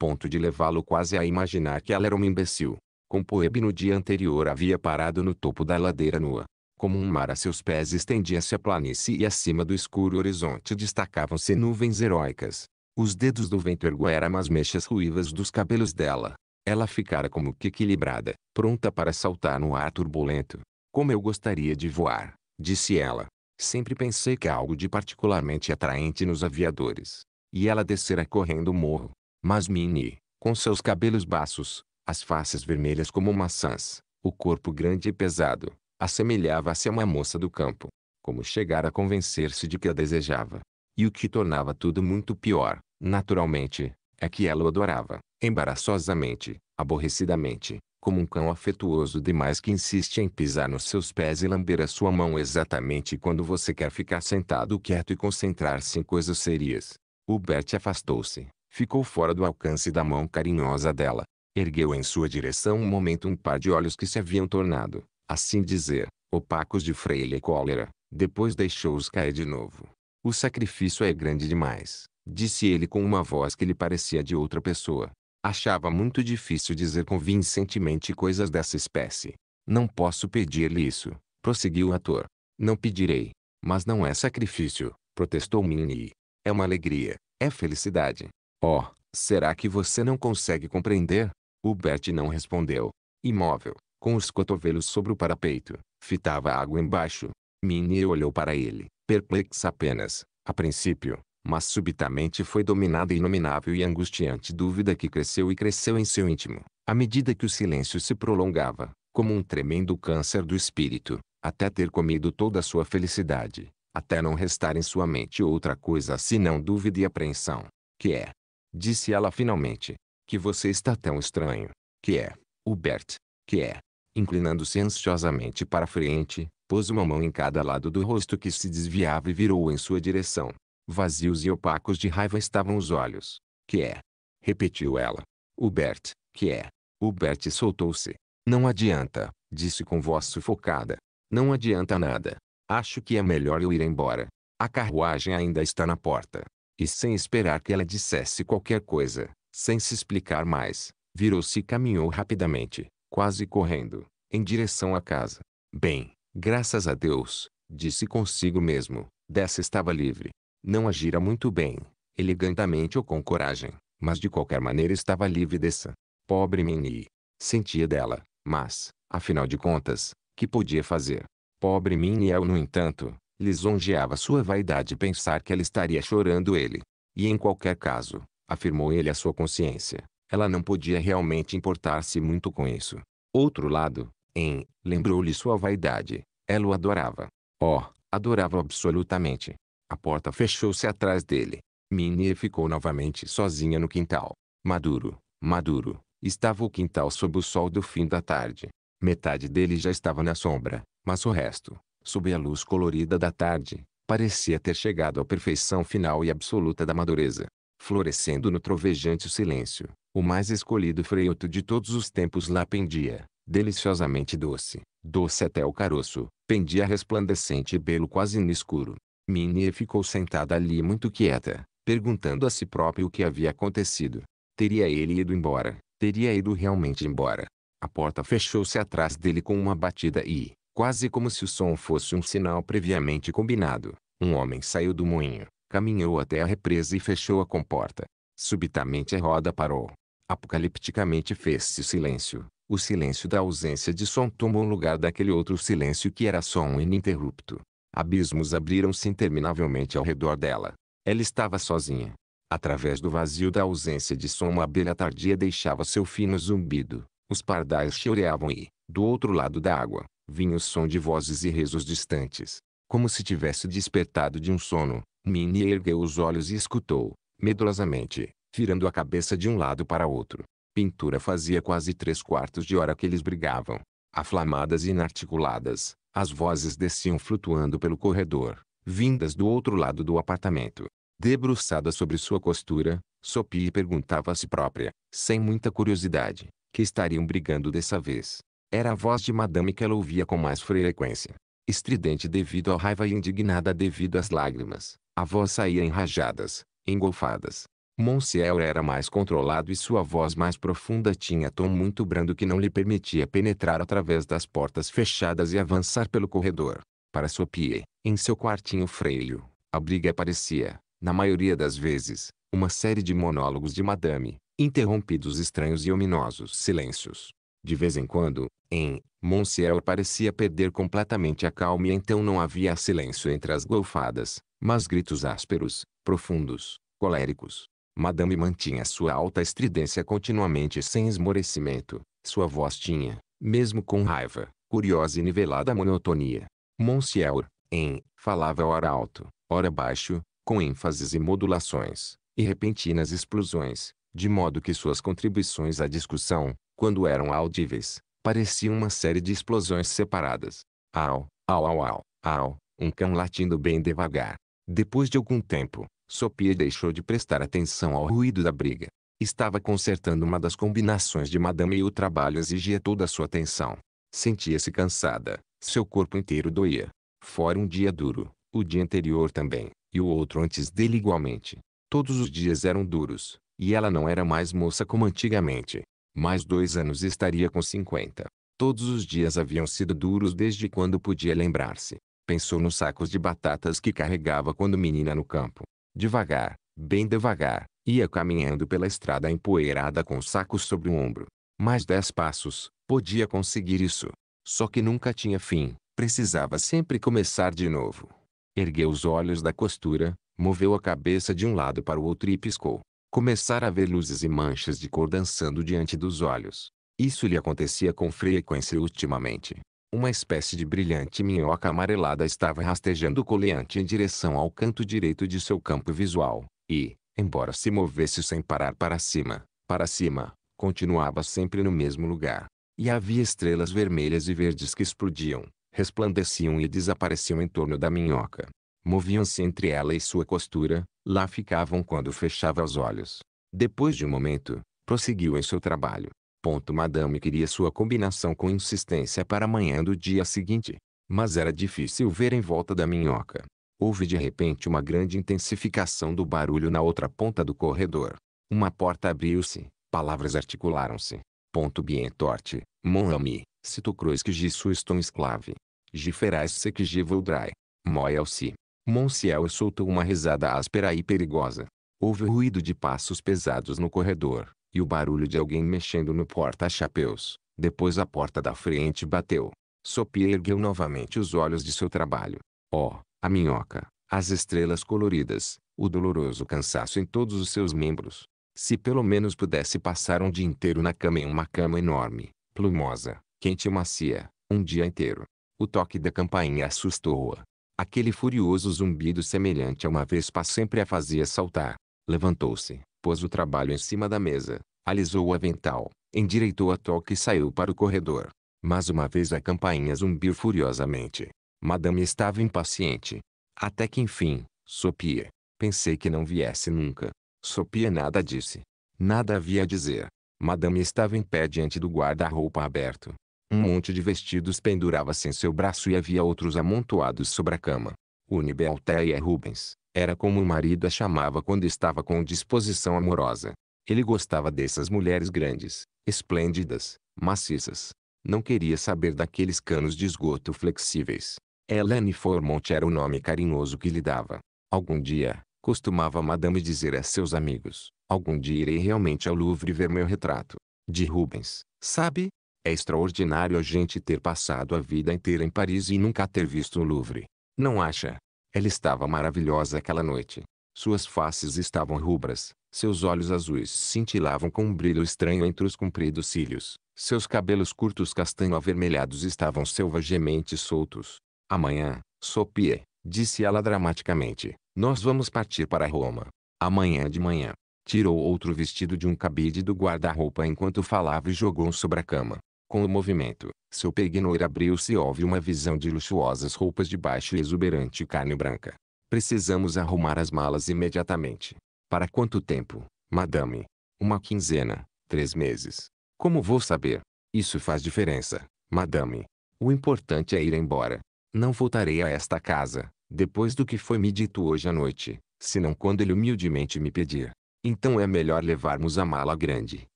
ponto de levá-lo quase a imaginar que ela era uma imbecil. Com Poeb no dia anterior havia parado no topo da ladeira nua. Como um mar a seus pés estendia-se a planície e acima do escuro horizonte destacavam-se nuvens heróicas, os dedos do vento ergueram as mechas ruivas dos cabelos dela. Ela ficara como que equilibrada, pronta para saltar no ar turbulento. Como eu gostaria de voar, disse ela. Sempre pensei que algo de particularmente atraente nos aviadores. E ela descera correndo o morro. Mas Minnie, com seus cabelos baços, as faces vermelhas como maçãs, o corpo grande e pesado, assemelhava-se a uma moça do campo. Como chegara a convencer-se de que a desejava. E o que tornava tudo muito pior, Naturalmente, é que ela o adorava, embaraçosamente, aborrecidamente, como um cão afetuoso demais que insiste em pisar nos seus pés e lamber a sua mão exatamente quando você quer ficar sentado quieto e concentrar-se em coisas sérias. Bert afastou-se, ficou fora do alcance da mão carinhosa dela. Ergueu em sua direção um momento um par de olhos que se haviam tornado, assim dizer, opacos de freira e cólera, depois deixou-os cair de novo. O sacrifício é grande demais, disse ele com uma voz que lhe parecia de outra pessoa. Achava muito difícil dizer convincentemente coisas dessa espécie. Não posso pedir-lhe isso, prosseguiu o ator. Não pedirei. Mas não é sacrifício, protestou Minnie. É uma alegria, é felicidade. Oh, será que você não consegue compreender? Hubert não respondeu. Imóvel, com os cotovelos sobre o parapeito, fitava a água embaixo. Minnie olhou para ele, perplexa apenas, a princípio, mas subitamente foi dominada a inominável e angustiante dúvida que cresceu e cresceu em seu íntimo, à medida que o silêncio se prolongava, como um tremendo câncer do espírito, até ter comido toda a sua felicidade, até não restar em sua mente outra coisa senão dúvida e apreensão, que é, disse ela finalmente, que você está tão estranho, que é, Hubert, que é, inclinando-se ansiosamente para frente, pôs uma mão em cada lado do rosto que se desviava e virou em sua direção, Vazios e opacos de raiva estavam os olhos. Que é? Repetiu ela. Hubert, que é? Hubert soltou-se. Não adianta, disse com voz sufocada. Não adianta nada. Acho que é melhor eu ir embora. A carruagem ainda está na porta. E sem esperar que ela dissesse qualquer coisa, sem se explicar mais, virou-se e caminhou rapidamente, quase correndo, em direção à casa. Bem, graças a Deus, disse consigo mesmo, dessa estava livre. Não agira muito bem, elegantemente ou com coragem, mas de qualquer maneira estava livre dessa. Pobre Minnie. Sentia dela, mas, afinal de contas, que podia fazer? Pobre Miniel, no entanto, lisonjeava sua vaidade pensar que ela estaria chorando ele. E em qualquer caso, afirmou ele à sua consciência, ela não podia realmente importar-se muito com isso. Outro lado, em, lembrou-lhe sua vaidade, ela o adorava. Oh, adorava absolutamente. A porta fechou-se atrás dele. Minnie ficou novamente sozinha no quintal. Maduro, maduro, estava o quintal sob o sol do fim da tarde. Metade dele já estava na sombra, mas o resto, sob a luz colorida da tarde, parecia ter chegado à perfeição final e absoluta da madureza. Florescendo no trovejante silêncio, o mais escolhido freiuto de todos os tempos lá pendia, deliciosamente doce, doce até o caroço, pendia resplandecente e belo quase no escuro. Minnie ficou sentada ali muito quieta, perguntando a si própria o que havia acontecido. Teria ele ido embora? Teria ido realmente embora? A porta fechou-se atrás dele com uma batida e, quase como se o som fosse um sinal previamente combinado, um homem saiu do moinho, caminhou até a represa e fechou a comporta. Subitamente a roda parou. Apocalipticamente fez-se silêncio. O silêncio da ausência de som tomou o lugar daquele outro silêncio que era som ininterrupto. Abismos abriram-se interminavelmente ao redor dela. Ela estava sozinha. Através do vazio da ausência de som uma abelha tardia deixava seu fino zumbido. Os pardais choreavam e, do outro lado da água, vinha o som de vozes e rezos distantes. Como se tivesse despertado de um sono, Minnie ergueu os olhos e escutou, medrosamente, virando a cabeça de um lado para outro. Pintura fazia quase três quartos de hora que eles brigavam. Aflamadas e inarticuladas, as vozes desciam flutuando pelo corredor, vindas do outro lado do apartamento. Debruçada sobre sua costura, Sophie perguntava a si própria, sem muita curiosidade, que estariam brigando dessa vez. Era a voz de madame que ela ouvia com mais frequência. Estridente devido à raiva e indignada devido às lágrimas, a voz saía em rajadas, engolfadas. Monsiel era mais controlado e sua voz mais profunda tinha tom muito brando que não lhe permitia penetrar através das portas fechadas e avançar pelo corredor. Para Sopie, em seu quartinho freio, a briga parecia, na maioria das vezes, uma série de monólogos de madame, interrompidos estranhos e ominosos silêncios. De vez em quando, em Monsiel parecia perder completamente a calma e então não havia silêncio entre as golfadas, mas gritos ásperos, profundos, coléricos. Madame mantinha sua alta estridência continuamente sem esmorecimento. Sua voz tinha, mesmo com raiva, curiosa e nivelada monotonia. Monsieur, em, falava ora alto, ora baixo, com ênfases e modulações, e repentinas explosões, de modo que suas contribuições à discussão, quando eram audíveis, pareciam uma série de explosões separadas. Au, au au au, au, um cão latindo bem devagar. Depois de algum tempo, Sophie deixou de prestar atenção ao ruído da briga. Estava consertando uma das combinações de madame e o trabalho exigia toda a sua atenção. Sentia-se cansada, seu corpo inteiro doía. Fora um dia duro, o dia anterior também, e o outro antes dele igualmente. Todos os dias eram duros, e ela não era mais moça como antigamente. Mais dois anos estaria com cinquenta. Todos os dias haviam sido duros desde quando podia lembrar-se. Pensou nos sacos de batatas que carregava quando menina no campo. Devagar, bem devagar, ia caminhando pela estrada empoeirada com o saco sobre o ombro. Mais dez passos, podia conseguir isso. Só que nunca tinha fim, precisava sempre começar de novo. Ergueu os olhos da costura, moveu a cabeça de um lado para o outro e piscou. Começar a ver luzes e manchas de cor dançando diante dos olhos. Isso lhe acontecia com frequência ultimamente. Uma espécie de brilhante minhoca amarelada estava rastejando coleante em direção ao canto direito de seu campo visual, e, embora se movesse sem parar para cima, para cima, continuava sempre no mesmo lugar. E havia estrelas vermelhas e verdes que explodiam, resplandeciam e desapareciam em torno da minhoca. Moviam-se entre ela e sua costura, lá ficavam quando fechava os olhos. Depois de um momento, prosseguiu em seu trabalho. Ponto Madame queria sua combinação com insistência para amanhã do dia seguinte. Mas era difícil ver em volta da minhoca. Houve de repente uma grande intensificação do barulho na outra ponta do corredor. Uma porta abriu-se, palavras articularam-se. Ponto Bientorte, mon ami, Cito crois que Jesus suis esclave. Giferais se que j'y voudrais. Moi aussi. Monsiel soltou uma risada áspera e perigosa. Houve ruído de passos pesados no corredor e o barulho de alguém mexendo no porta-chapéus. Depois a porta da frente bateu. Sophie ergueu novamente os olhos de seu trabalho. Oh, a minhoca, as estrelas coloridas, o doloroso cansaço em todos os seus membros. Se pelo menos pudesse passar um dia inteiro na cama em uma cama enorme, plumosa, quente e macia, um dia inteiro. O toque da campainha assustou-a. Aquele furioso zumbido semelhante a uma vespa sempre a fazia saltar. Levantou-se, pôs o trabalho em cima da mesa, alisou o avental, endireitou a toca e saiu para o corredor. Mas uma vez a campainha zumbiu furiosamente. Madame estava impaciente. Até que enfim, sopia. Pensei que não viesse nunca. Sopia nada disse. Nada havia a dizer. Madame estava em pé diante do guarda-roupa aberto. Um monte de vestidos pendurava-se em seu braço e havia outros amontoados sobre a cama. e Rubens, era como o marido a chamava quando estava com disposição amorosa. Ele gostava dessas mulheres grandes, esplêndidas, maciças. Não queria saber daqueles canos de esgoto flexíveis. Helene Formont era o nome carinhoso que lhe dava. Algum dia, costumava Madame dizer a seus amigos, algum dia irei realmente ao Louvre ver meu retrato. De Rubens, sabe? É extraordinário a gente ter passado a vida inteira em Paris e nunca ter visto o Louvre. Não acha? Ela estava maravilhosa aquela noite. Suas faces estavam rubras, seus olhos azuis cintilavam com um brilho estranho entre os compridos cílios, seus cabelos curtos castanho avermelhados estavam selvagemente soltos. Amanhã, Sopie, disse ela dramaticamente, nós vamos partir para Roma. Amanhã de manhã. Tirou outro vestido de um cabide do guarda-roupa enquanto falava e jogou sobre a cama. Com o movimento, seu peignoir abriu-se e houve uma visão de luxuosas roupas de baixo e exuberante carne branca. Precisamos arrumar as malas imediatamente. Para quanto tempo, madame? Uma quinzena, três meses. Como vou saber? Isso faz diferença, madame. O importante é ir embora. Não voltarei a esta casa, depois do que foi me dito hoje à noite, senão quando ele humildemente me pedir. Então é melhor levarmos a mala grande,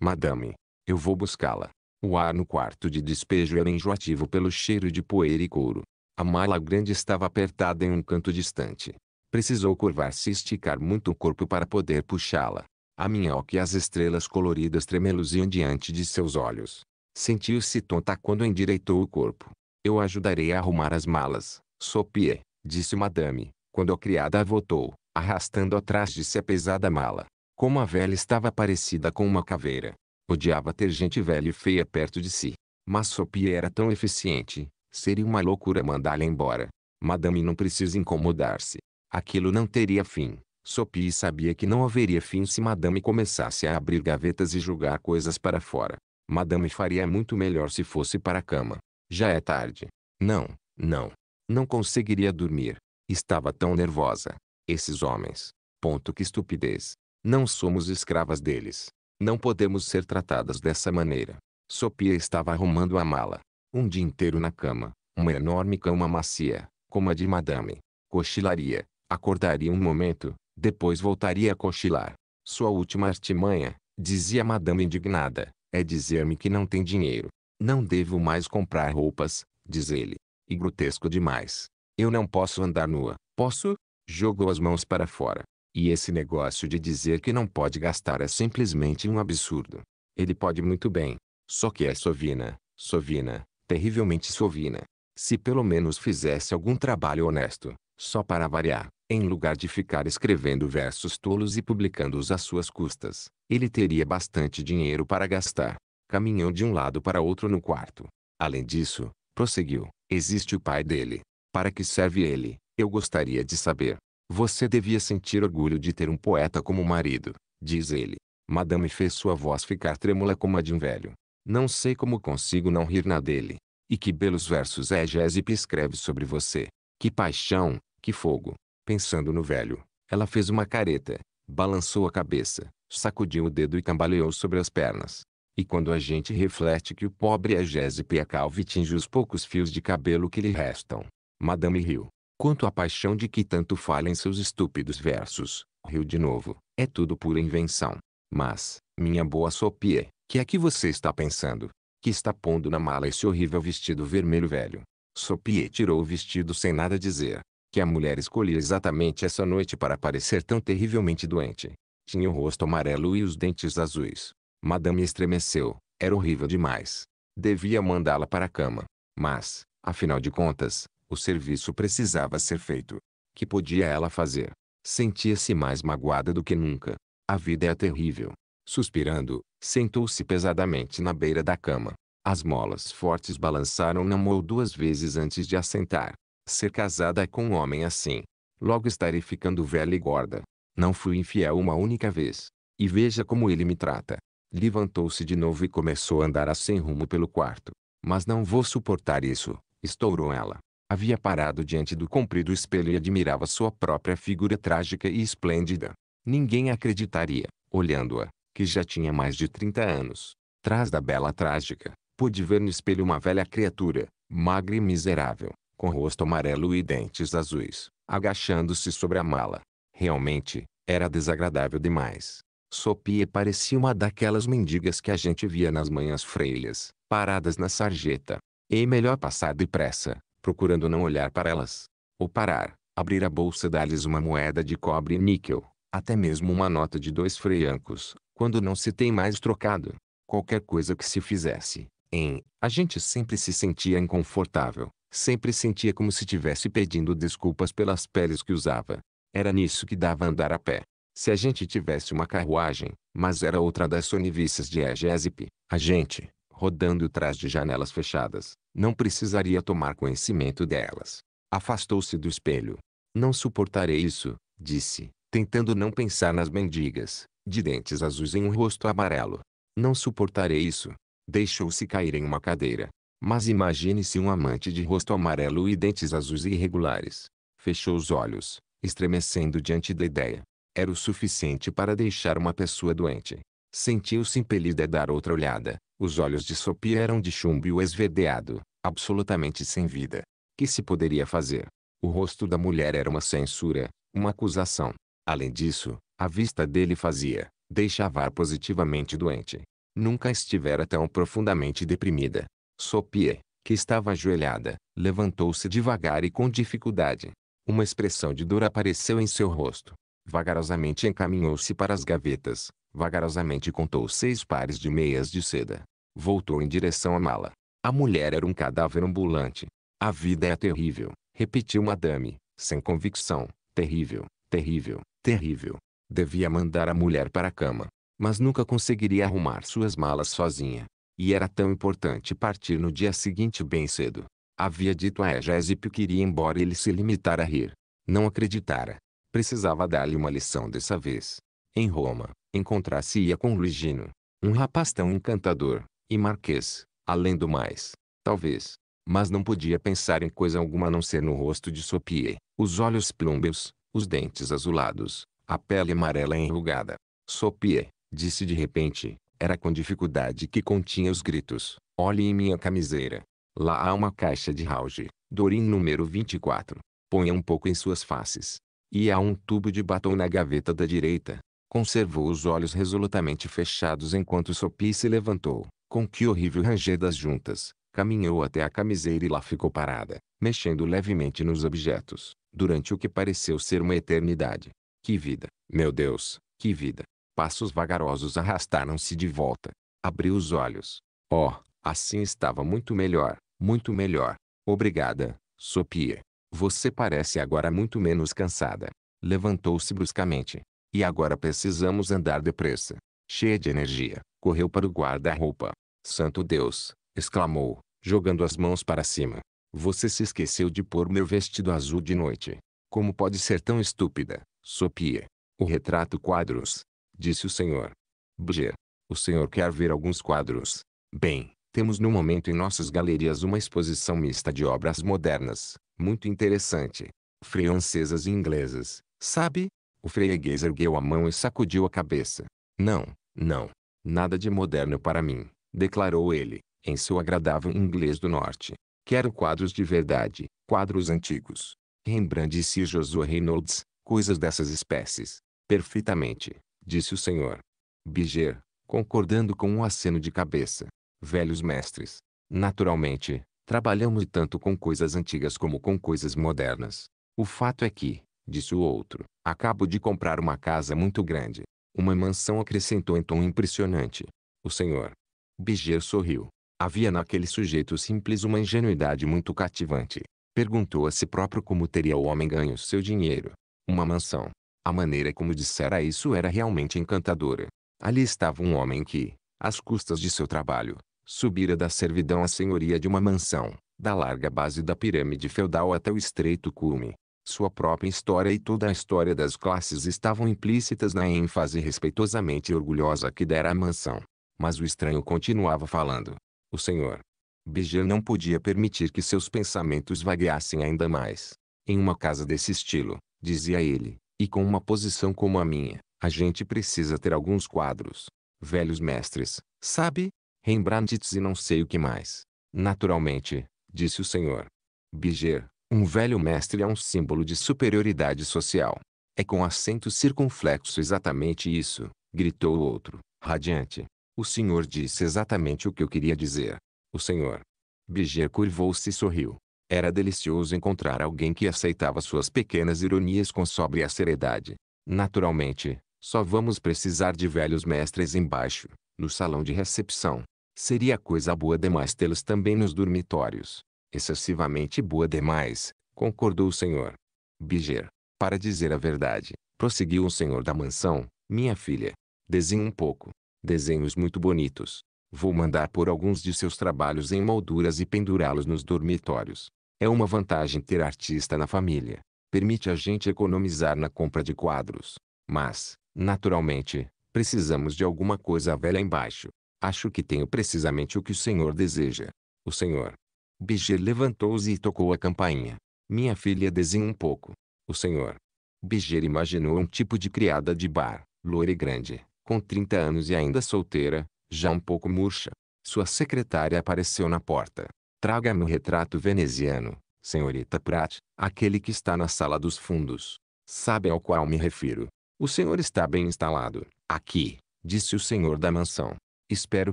madame. Eu vou buscá-la. O ar no quarto de despejo era enjoativo pelo cheiro de poeira e couro. A mala grande estava apertada em um canto distante. Precisou curvar-se e esticar muito o corpo para poder puxá-la. A minhoca e as estrelas coloridas tremeluziam diante de seus olhos. Sentiu-se tonta quando endireitou o corpo. Eu ajudarei a arrumar as malas, Sopie, disse madame, quando a criada voltou, arrastando atrás de si a pesada mala. Como a velha estava parecida com uma caveira, Odiava ter gente velha e feia perto de si. Mas Sophie era tão eficiente, seria uma loucura mandá-la embora. Madame não precisa incomodar-se. Aquilo não teria fim. Sophie sabia que não haveria fim se Madame começasse a abrir gavetas e julgar coisas para fora. Madame faria muito melhor se fosse para a cama. Já é tarde. Não, não. Não conseguiria dormir. Estava tão nervosa. Esses homens. Ponto que estupidez. Não somos escravas deles. Não podemos ser tratadas dessa maneira. Sopia estava arrumando a mala. Um dia inteiro na cama, uma enorme cama macia, como a de madame. Cochilaria, acordaria um momento, depois voltaria a cochilar. Sua última artimanha, dizia madame indignada, é dizer-me que não tem dinheiro. Não devo mais comprar roupas, diz ele. E grotesco demais. Eu não posso andar nua, posso? Jogou as mãos para fora. E esse negócio de dizer que não pode gastar é simplesmente um absurdo. Ele pode muito bem, só que é sovina, sovina, terrivelmente sovina. Se pelo menos fizesse algum trabalho honesto, só para variar, em lugar de ficar escrevendo versos tolos e publicando-os às suas custas, ele teria bastante dinheiro para gastar. Caminhou de um lado para outro no quarto. Além disso, prosseguiu, existe o pai dele. Para que serve ele? Eu gostaria de saber. Você devia sentir orgulho de ter um poeta como marido, diz ele. Madame fez sua voz ficar trêmula como a de um velho. Não sei como consigo não rir na dele. E que belos versos é Egésip escreve sobre você. Que paixão, que fogo. Pensando no velho, ela fez uma careta, balançou a cabeça, sacudiu o dedo e cambaleou sobre as pernas. E quando a gente reflete que o pobre Egésip é calvo e tinge os poucos fios de cabelo que lhe restam, Madame riu. Quanto à paixão de que tanto falha em seus estúpidos versos, riu de novo, é tudo pura invenção. Mas, minha boa Sopie, que é que você está pensando? Que está pondo na mala esse horrível vestido vermelho velho? Sopie tirou o vestido sem nada dizer. Que a mulher escolhia exatamente essa noite para parecer tão terrivelmente doente. Tinha o rosto amarelo e os dentes azuis. Madame estremeceu. Era horrível demais. Devia mandá-la para a cama. Mas, afinal de contas, o serviço precisava ser feito. Que podia ela fazer? Sentia-se mais magoada do que nunca. A vida é terrível. Suspirando, sentou-se pesadamente na beira da cama. As molas fortes balançaram na uma ou duas vezes antes de assentar. Ser casada com um homem assim. Logo estarei ficando velha e gorda. Não fui infiel uma única vez. E veja como ele me trata. Levantou-se de novo e começou a andar a sem rumo pelo quarto. Mas não vou suportar isso, estourou ela havia parado diante do comprido espelho e admirava sua própria figura trágica e esplêndida. Ninguém acreditaria, olhando-a, que já tinha mais de 30 anos. Trás da bela trágica, pôde ver no espelho uma velha criatura, magra e miserável, com rosto amarelo e dentes azuis, agachando-se sobre a mala. Realmente, era desagradável demais. Sopia parecia uma daquelas mendigas que a gente via nas manhãs freilhas, paradas na sarjeta. É melhor passar depressa, procurando não olhar para elas. Ou parar, abrir a bolsa e dar-lhes uma moeda de cobre e níquel, até mesmo uma nota de dois freiancos, quando não se tem mais trocado. Qualquer coisa que se fizesse, em, a gente sempre se sentia inconfortável, sempre sentia como se tivesse pedindo desculpas pelas peles que usava. Era nisso que dava andar a pé. Se a gente tivesse uma carruagem, mas era outra das sonivices de Egésipe, a gente, rodando atrás de janelas fechadas, não precisaria tomar conhecimento delas. Afastou-se do espelho. Não suportarei isso, disse, tentando não pensar nas mendigas, de dentes azuis em um rosto amarelo. Não suportarei isso. Deixou-se cair em uma cadeira. Mas imagine-se um amante de rosto amarelo e dentes azuis irregulares. Fechou os olhos, estremecendo diante da ideia. Era o suficiente para deixar uma pessoa doente. Sentiu-se impelida a dar outra olhada, os olhos de Sopie eram de chumbo esverdeado, absolutamente sem vida. Que se poderia fazer? O rosto da mulher era uma censura, uma acusação. Além disso, a vista dele fazia, deixava positivamente doente. Nunca estivera tão profundamente deprimida. Sopie, que estava ajoelhada, levantou-se devagar e com dificuldade. Uma expressão de dor apareceu em seu rosto. Vagarosamente encaminhou-se para as gavetas, Vagarosamente contou seis pares de meias de seda. Voltou em direção à mala. A mulher era um cadáver ambulante. A vida é terrível, repetiu Madame, sem convicção. Terrível, terrível, terrível. Devia mandar a mulher para a cama, mas nunca conseguiria arrumar suas malas sozinha. E era tão importante partir no dia seguinte bem cedo. Havia dito a Egésip que iria embora e ele se limitara a rir. Não acreditara. Precisava dar-lhe uma lição dessa vez. Em Roma, encontrar-se-ia com Luigino, um rapaz tão encantador, e marquês, além do mais, talvez, mas não podia pensar em coisa alguma a não ser no rosto de Sopie, os olhos plúmbeos, os dentes azulados, a pele amarela enrugada. Sopie, disse de repente, era com dificuldade que continha os gritos. Olhe em minha camiseira. Lá há uma caixa de rauge, Dorin número 24. Ponha um pouco em suas faces. E há um tubo de batom na gaveta da direita. Conservou os olhos resolutamente fechados enquanto Sopi se levantou, com que horrível ranger das juntas, caminhou até a camiseira e lá ficou parada, mexendo levemente nos objetos, durante o que pareceu ser uma eternidade. Que vida, meu Deus, que vida! Passos vagarosos arrastaram-se de volta. Abriu os olhos. Oh, assim estava muito melhor, muito melhor. Obrigada, Sopia. Você parece agora muito menos cansada. Levantou-se bruscamente, e agora precisamos andar depressa. Cheia de energia, correu para o guarda-roupa. Santo Deus! exclamou, jogando as mãos para cima. Você se esqueceu de pôr meu vestido azul de noite. Como pode ser tão estúpida, Sopia? O retrato quadros, disse o senhor. Bger, o senhor quer ver alguns quadros? Bem, temos no momento em nossas galerias uma exposição mista de obras modernas, muito interessante. Francesas e inglesas, sabe? O freguês ergueu a mão e sacudiu a cabeça. Não, não. Nada de moderno para mim, declarou ele, em seu agradável inglês do norte. Quero quadros de verdade, quadros antigos. Rembrandt e Sir Josué Reynolds, coisas dessas espécies. Perfeitamente, disse o senhor. Biger, concordando com um aceno de cabeça. Velhos mestres. Naturalmente, trabalhamos tanto com coisas antigas como com coisas modernas. O fato é que, disse o outro. Acabo de comprar uma casa muito grande. Uma mansão acrescentou em tom impressionante. O senhor. Biger sorriu. Havia naquele sujeito simples uma ingenuidade muito cativante. Perguntou a si próprio como teria o homem ganho seu dinheiro. Uma mansão. A maneira como dissera isso era realmente encantadora. Ali estava um homem que, às custas de seu trabalho, subira da servidão à senhoria de uma mansão, da larga base da pirâmide feudal até o estreito cume, sua própria história e toda a história das classes estavam implícitas na ênfase respeitosamente orgulhosa que dera à mansão. Mas o estranho continuava falando. O senhor Bejer não podia permitir que seus pensamentos vagueassem ainda mais. Em uma casa desse estilo, dizia ele, e com uma posição como a minha, a gente precisa ter alguns quadros. Velhos mestres, sabe? Rembrandts e não sei o que mais. Naturalmente, disse o senhor. Biger, um velho mestre é um símbolo de superioridade social. É com acento circunflexo exatamente isso, gritou o outro, radiante. O senhor disse exatamente o que eu queria dizer. O senhor. Biger curvou-se e sorriu. Era delicioso encontrar alguém que aceitava suas pequenas ironias com sóbria seriedade. Naturalmente, só vamos precisar de velhos mestres embaixo, no salão de recepção. Seria coisa boa demais tê-los também nos dormitórios excessivamente boa demais, concordou o senhor. Biger, para dizer a verdade, prosseguiu o senhor da mansão, minha filha. Desenhe um pouco. Desenhos muito bonitos. Vou mandar por alguns de seus trabalhos em molduras e pendurá-los nos dormitórios. É uma vantagem ter artista na família. Permite a gente economizar na compra de quadros. Mas, naturalmente, precisamos de alguma coisa velha embaixo. Acho que tenho precisamente o que o senhor deseja. O senhor, Biger levantou-se e tocou a campainha. Minha filha desenha um pouco. O senhor. Beger imaginou um tipo de criada de bar, loira e grande, com 30 anos e ainda solteira, já um pouco murcha. Sua secretária apareceu na porta. Traga-me o retrato veneziano, senhorita Pratt, aquele que está na sala dos fundos. Sabe ao qual me refiro. O senhor está bem instalado, aqui, disse o senhor da mansão. Espero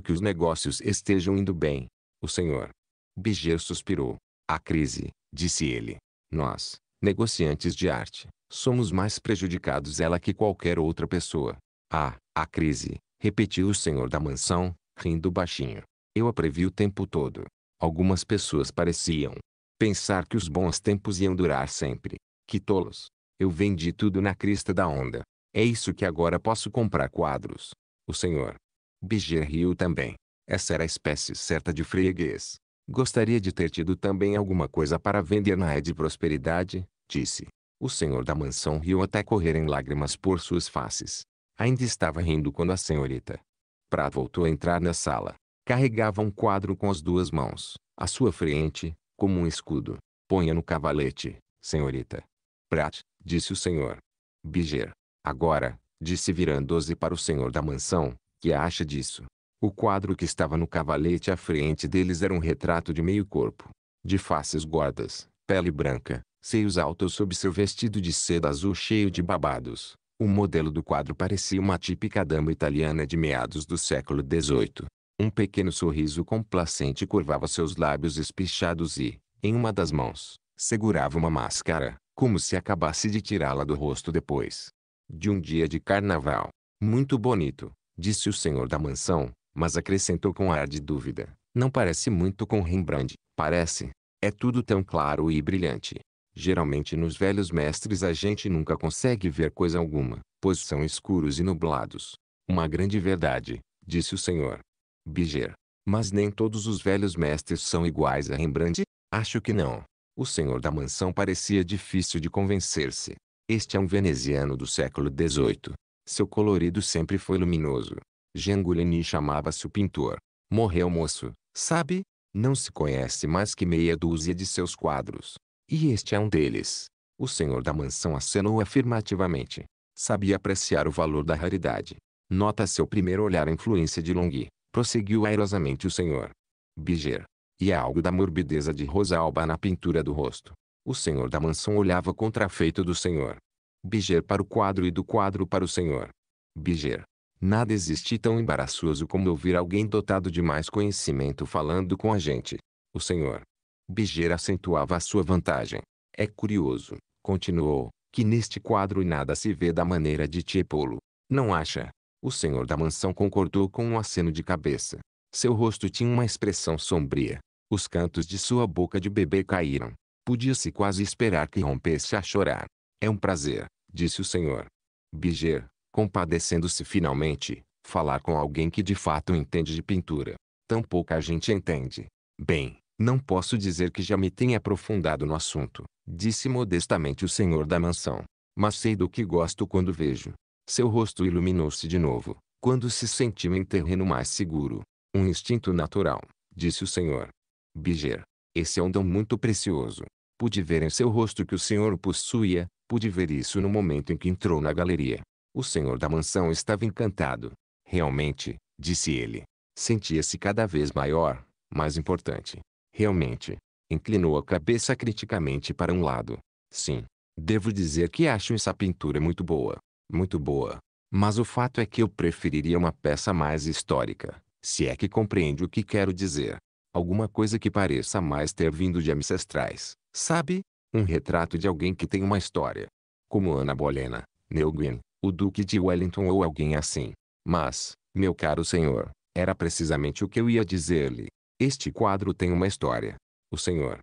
que os negócios estejam indo bem. O senhor, Biger suspirou. A crise, disse ele. Nós, negociantes de arte, somos mais prejudicados ela que qualquer outra pessoa. Ah, a crise, repetiu o senhor da mansão, rindo baixinho. Eu a previ o tempo todo. Algumas pessoas pareciam pensar que os bons tempos iam durar sempre. Que tolos! Eu vendi tudo na crista da onda. É isso que agora posso comprar quadros. O senhor. Biger riu também. Essa era a espécie certa de freguês. Gostaria de ter tido também alguma coisa para vender na Ed Prosperidade, disse. O senhor da mansão riu até em lágrimas por suas faces. Ainda estava rindo quando a senhorita Prat voltou a entrar na sala. Carregava um quadro com as duas mãos, à sua frente, como um escudo. Ponha no cavalete, senhorita. Prat, disse o senhor. Biger. Agora, disse virando-se para o senhor da mansão, que acha disso? O quadro que estava no cavalete à frente deles era um retrato de meio corpo, de faces gordas, pele branca, seios altos sob seu vestido de seda azul cheio de babados. O modelo do quadro parecia uma típica dama italiana de meados do século XVIII. Um pequeno sorriso complacente curvava seus lábios espichados e, em uma das mãos, segurava uma máscara, como se acabasse de tirá-la do rosto depois de um dia de carnaval. Muito bonito, disse o senhor da mansão, mas acrescentou com ar de dúvida. Não parece muito com Rembrandt, parece. É tudo tão claro e brilhante. Geralmente nos velhos mestres a gente nunca consegue ver coisa alguma, pois são escuros e nublados. Uma grande verdade, disse o senhor. Biger. Mas nem todos os velhos mestres são iguais a Rembrandt? Acho que não. O senhor da mansão parecia difícil de convencer-se. Este é um veneziano do século XVIII. Seu colorido sempre foi luminoso, Gengulini chamava-se o pintor. Morreu moço, sabe? Não se conhece mais que meia dúzia de seus quadros. E este é um deles. O senhor da mansão acenou afirmativamente. Sabia apreciar o valor da raridade. Nota seu primeiro olhar a influência de Longhi, prosseguiu airosamente o senhor. Biger. E há é algo da morbideza de Rosalba na pintura do rosto. O senhor da mansão olhava contrafeito do senhor. Biger para o quadro e do quadro para o senhor. Biger. Nada existe tão embaraçoso como ouvir alguém dotado de mais conhecimento falando com a gente. O senhor Bigeira acentuava a sua vantagem. É curioso, continuou, que neste quadro nada se vê da maneira de Tiepolo. Não acha? O senhor da mansão concordou com um aceno de cabeça. Seu rosto tinha uma expressão sombria. Os cantos de sua boca de bebê caíram. Podia-se quase esperar que rompesse a chorar. É um prazer, disse o senhor. Biger, compadecendo-se finalmente, falar com alguém que de fato entende de pintura. Tão pouca gente entende. Bem, não posso dizer que já me tenha aprofundado no assunto, disse modestamente o senhor da mansão. Mas sei do que gosto quando vejo. Seu rosto iluminou-se de novo, quando se sentiu em terreno mais seguro. Um instinto natural, disse o senhor. Biger, esse é um dom muito precioso. Pude ver em seu rosto que o senhor o possuía, pude ver isso no momento em que entrou na galeria. O senhor da mansão estava encantado. Realmente, disse ele. Sentia-se cada vez maior, mais importante. Realmente. Inclinou a cabeça criticamente para um lado. Sim. Devo dizer que acho essa pintura muito boa. Muito boa. Mas o fato é que eu preferiria uma peça mais histórica, se é que compreende o que quero dizer. Alguma coisa que pareça mais ter vindo de ancestrais, sabe? Um retrato de alguém que tem uma história. Como Ana Bolena, Neuguin, o Duque de Wellington ou alguém assim. Mas, meu caro senhor, era precisamente o que eu ia dizer-lhe. Este quadro tem uma história. O senhor.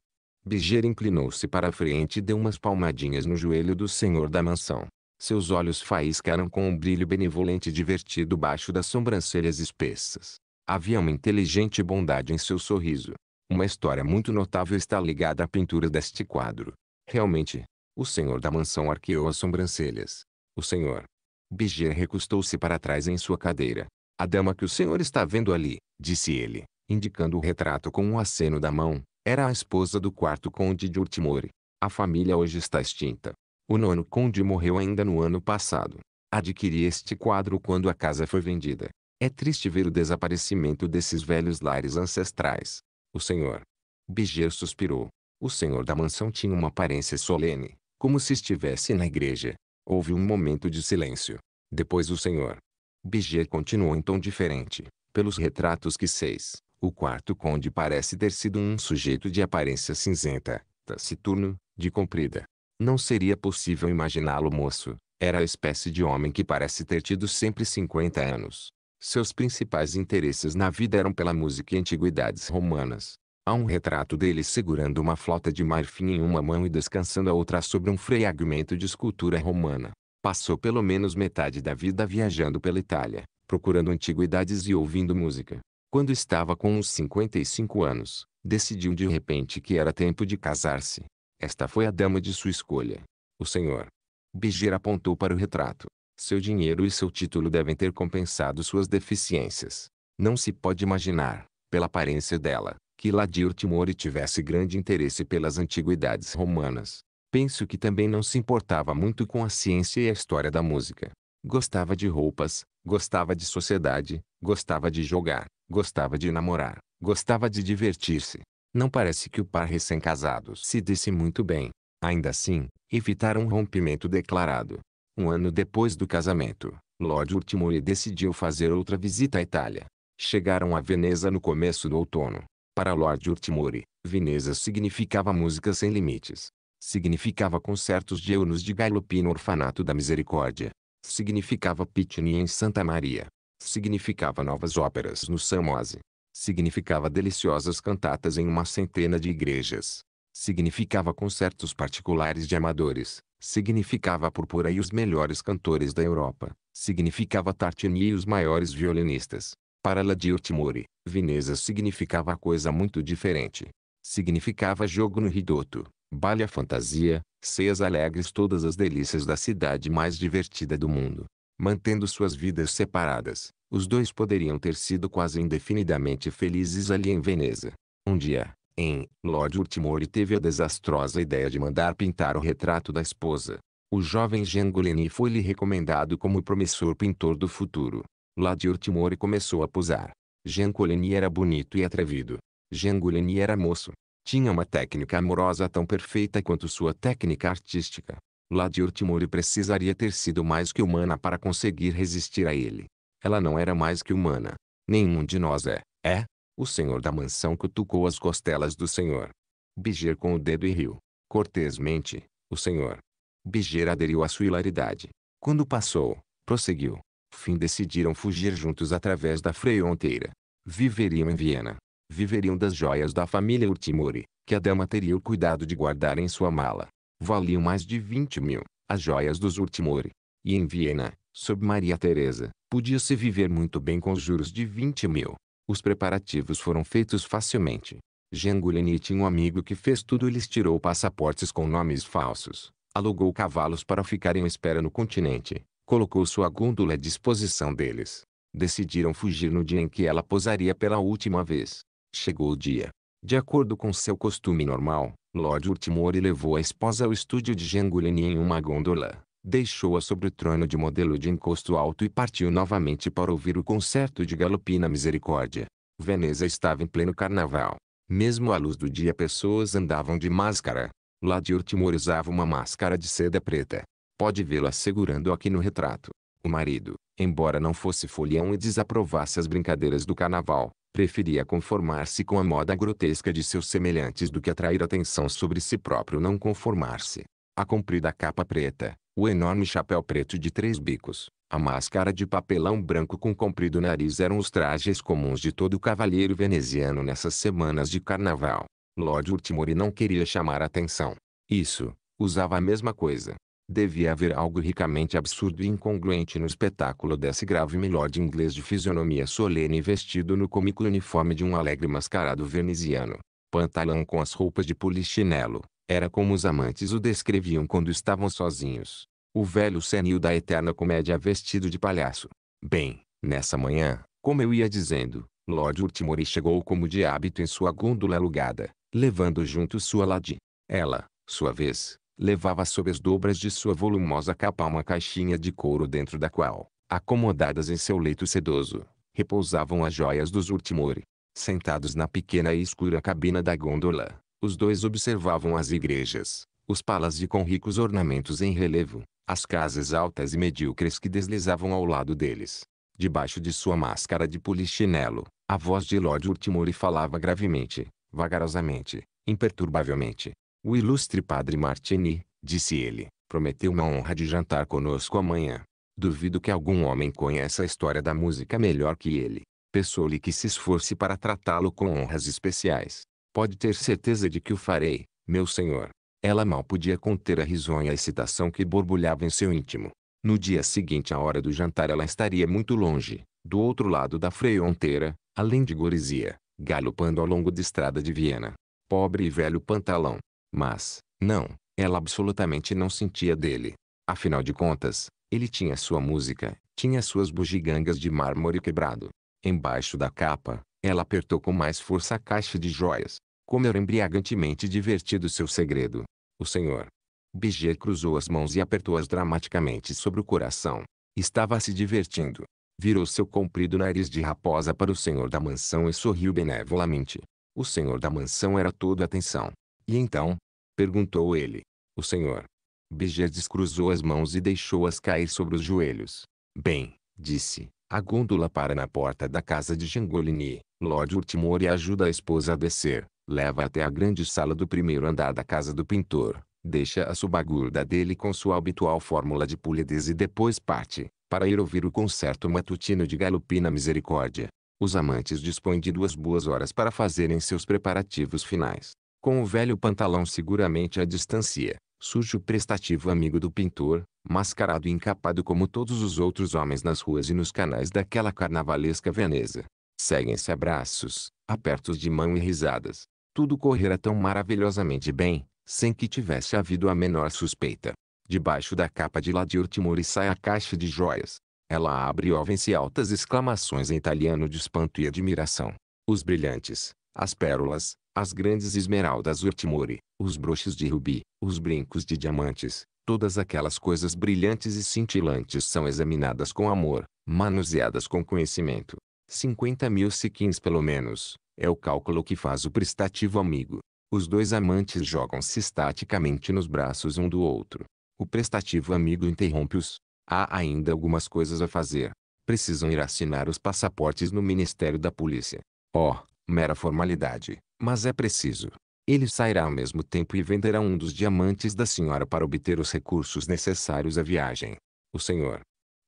Biger inclinou-se para a frente e deu umas palmadinhas no joelho do senhor da mansão. Seus olhos faiscaram com um brilho benevolente e divertido baixo das sobrancelhas espessas. Havia uma inteligente bondade em seu sorriso. Uma história muito notável está ligada à pintura deste quadro. Realmente, o senhor da mansão arqueou as sobrancelhas. O senhor, Begier recostou-se para trás em sua cadeira. A dama que o senhor está vendo ali, disse ele, indicando o retrato com um aceno da mão, era a esposa do quarto conde de Urtimori. A família hoje está extinta. O nono conde morreu ainda no ano passado. Adquiri este quadro quando a casa foi vendida. É triste ver o desaparecimento desses velhos lares ancestrais. O senhor. Biger suspirou. O senhor da mansão tinha uma aparência solene, como se estivesse na igreja. Houve um momento de silêncio. Depois o senhor Biger continuou em tom diferente. Pelos retratos que seis, o quarto conde parece ter sido um sujeito de aparência cinzenta, taciturno, de comprida. Não seria possível imaginá-lo moço. Era a espécie de homem que parece ter tido sempre 50 anos. Seus principais interesses na vida eram pela música e antiguidades romanas. Há um retrato dele segurando uma flauta de marfim em uma mão e descansando a outra sobre um fragmento de escultura romana. Passou pelo menos metade da vida viajando pela Itália, procurando antiguidades e ouvindo música. Quando estava com uns 55 anos, decidiu de repente que era tempo de casar-se. Esta foi a dama de sua escolha. O senhor. Beger apontou para o retrato. Seu dinheiro e seu título devem ter compensado suas deficiências. Não se pode imaginar, pela aparência dela, que Ladirte Mori tivesse grande interesse pelas antiguidades romanas. Penso que também não se importava muito com a ciência e a história da música. Gostava de roupas, gostava de sociedade, gostava de jogar, gostava de namorar, gostava de divertir-se. Não parece que o par recém-casado se desse muito bem. Ainda assim, evitaram um rompimento declarado. Um ano depois do casamento, Lord Urtimori decidiu fazer outra visita à Itália. Chegaram a Veneza no começo do outono. Para Lord Urtimori, Veneza significava música sem limites. Significava concertos de eunos de Galopi no Orfanato da Misericórdia. Significava Pitney em Santa Maria. Significava novas óperas no Samose. Significava deliciosas cantatas em uma centena de igrejas. Significava concertos particulares de amadores. Significava a purpura e os melhores cantores da Europa. Significava Tartini e os maiores violinistas para Ladiurtimuri, Veneza significava coisa muito diferente. Significava jogo no ridoto, baile à fantasia, ceias alegres todas as delícias da cidade mais divertida do mundo. Mantendo suas vidas separadas, os dois poderiam ter sido quase indefinidamente felizes ali em Veneza. Um dia, em Lord Urtimori teve a desastrosa ideia de mandar pintar o retrato da esposa. O jovem Gengolini foi lhe recomendado como promissor pintor do futuro. Ladir Timore começou a posar. Jean Coligny era bonito e atrevido. Jean Coligny era moço. Tinha uma técnica amorosa tão perfeita quanto sua técnica artística. Ladir Timore precisaria ter sido mais que humana para conseguir resistir a ele. Ela não era mais que humana. Nenhum de nós é. É? O senhor da mansão cutucou as costelas do senhor. Biger com o dedo e riu. Cortesmente, o senhor. Biger aderiu à sua hilaridade. Quando passou, prosseguiu fim decidiram fugir juntos através da fronteira. Viveriam em Viena. Viveriam das joias da família Urtimori, que a dama teria o cuidado de guardar em sua mala. Valiam mais de 20 mil, as joias dos Urtimori. E em Viena, sob Maria Teresa, podia-se viver muito bem com os juros de 20 mil. Os preparativos foram feitos facilmente. Giangulini tinha um amigo que fez tudo e lhes tirou passaportes com nomes falsos, alugou cavalos para ficarem à espera no continente, colocou sua gôndola à disposição deles. Decidiram fugir no dia em que ela posaria pela última vez. Chegou o dia. De acordo com seu costume normal, Lord Urtimore levou a esposa ao estúdio de Jangulini em uma gôndola, deixou-a sobre o trono de modelo de encosto alto e partiu novamente para ouvir o concerto de Galopina Misericórdia. Veneza estava em pleno carnaval. Mesmo à luz do dia pessoas andavam de máscara. Lord Timor usava uma máscara de seda preta, Pode vê-la segurando aqui no retrato. O marido, embora não fosse folião e desaprovasse as brincadeiras do carnaval, preferia conformar-se com a moda grotesca de seus semelhantes do que atrair atenção sobre si próprio não conformar-se. A comprida capa preta, o enorme chapéu preto de três bicos, a máscara de papelão branco com comprido nariz eram os trajes comuns de todo cavalheiro veneziano nessas semanas de carnaval. Lord Urtimori não queria chamar atenção. Isso, usava a mesma coisa, Devia haver algo ricamente absurdo e incongruente no espetáculo desse grave milord inglês de fisionomia solene vestido no cômico uniforme de um alegre mascarado veneziano, Pantalão com as roupas de polichinelo, era como os amantes o descreviam quando estavam sozinhos. O velho senil da eterna comédia vestido de palhaço. Bem, nessa manhã, como eu ia dizendo, Lord Urtimori chegou como de hábito em sua gôndola alugada, levando junto sua Ladi. Ela, sua vez, levava sob as dobras de sua volumosa capa uma caixinha de couro dentro da qual, acomodadas em seu leito sedoso, repousavam as joias dos Urtimori. Sentados na pequena e escura cabina da gôndola, os dois observavam as igrejas, os palácios com ricos ornamentos em relevo, as casas altas e medíocres que deslizavam ao lado deles. Debaixo de sua máscara de polichinelo, a voz de Lord Urtimori falava gravemente, vagarosamente, imperturbavelmente. O ilustre padre Martini, disse ele, prometeu uma honra de jantar conosco amanhã. Duvido que algum homem conheça a história da música melhor que ele. Peço-lhe que se esforce para tratá-lo com honras especiais. Pode ter certeza de que o farei, meu senhor. Ela mal podia conter a risonha excitação que borbulhava em seu íntimo. No dia seguinte à hora do jantar ela estaria muito longe, do outro lado da fronteira, além de Gorizia, galopando ao longo da estrada de Viena. Pobre e velho pantalão. Mas, não, ela absolutamente não sentia dele. Afinal de contas, ele tinha sua música, tinha suas bugigangas de mármore quebrado. Embaixo da capa, ela apertou com mais força a caixa de joias. Como era embriagantemente divertido seu segredo. O senhor. Biger cruzou as mãos e apertou-as dramaticamente sobre o coração. Estava se divertindo. Virou seu comprido nariz de raposa para o senhor da mansão e sorriu benevolamente. O senhor da mansão era todo atenção. E então? Perguntou ele. O senhor. Bigedes cruzou as mãos e deixou-as cair sobre os joelhos. Bem, disse, a gôndola para na porta da casa de Jangolini. Lord Urtimore ajuda a esposa a descer, leva até a grande sala do primeiro andar da casa do pintor, deixa a subagurda dele com sua habitual fórmula de polidez e depois parte, para ir ouvir o concerto matutino de Galopina Misericórdia. Os amantes dispõem de duas boas horas para fazerem seus preparativos finais. Com o velho pantalão seguramente à distância, surge o prestativo amigo do pintor, mascarado e encapado como todos os outros homens nas ruas e nos canais daquela carnavalesca Veneza. Seguem-se abraços, apertos de mão e risadas. Tudo correra tão maravilhosamente bem, sem que tivesse havido a menor suspeita. Debaixo da capa de Ladir Timori sai a caixa de joias. Ela abre e ouvem-se altas exclamações em italiano de espanto e admiração. Os brilhantes, as pérolas, as grandes esmeraldas Urtimori, os broches de rubi, os brincos de diamantes, todas aquelas coisas brilhantes e cintilantes são examinadas com amor, manuseadas com conhecimento. 50 mil sequins pelo menos, é o cálculo que faz o prestativo amigo. Os dois amantes jogam-se estaticamente nos braços um do outro. O prestativo amigo interrompe-os. Há ainda algumas coisas a fazer. Precisam ir assinar os passaportes no Ministério da Polícia. Oh, mera formalidade, mas é preciso. Ele sairá ao mesmo tempo e venderá um dos diamantes da senhora para obter os recursos necessários à viagem. O senhor.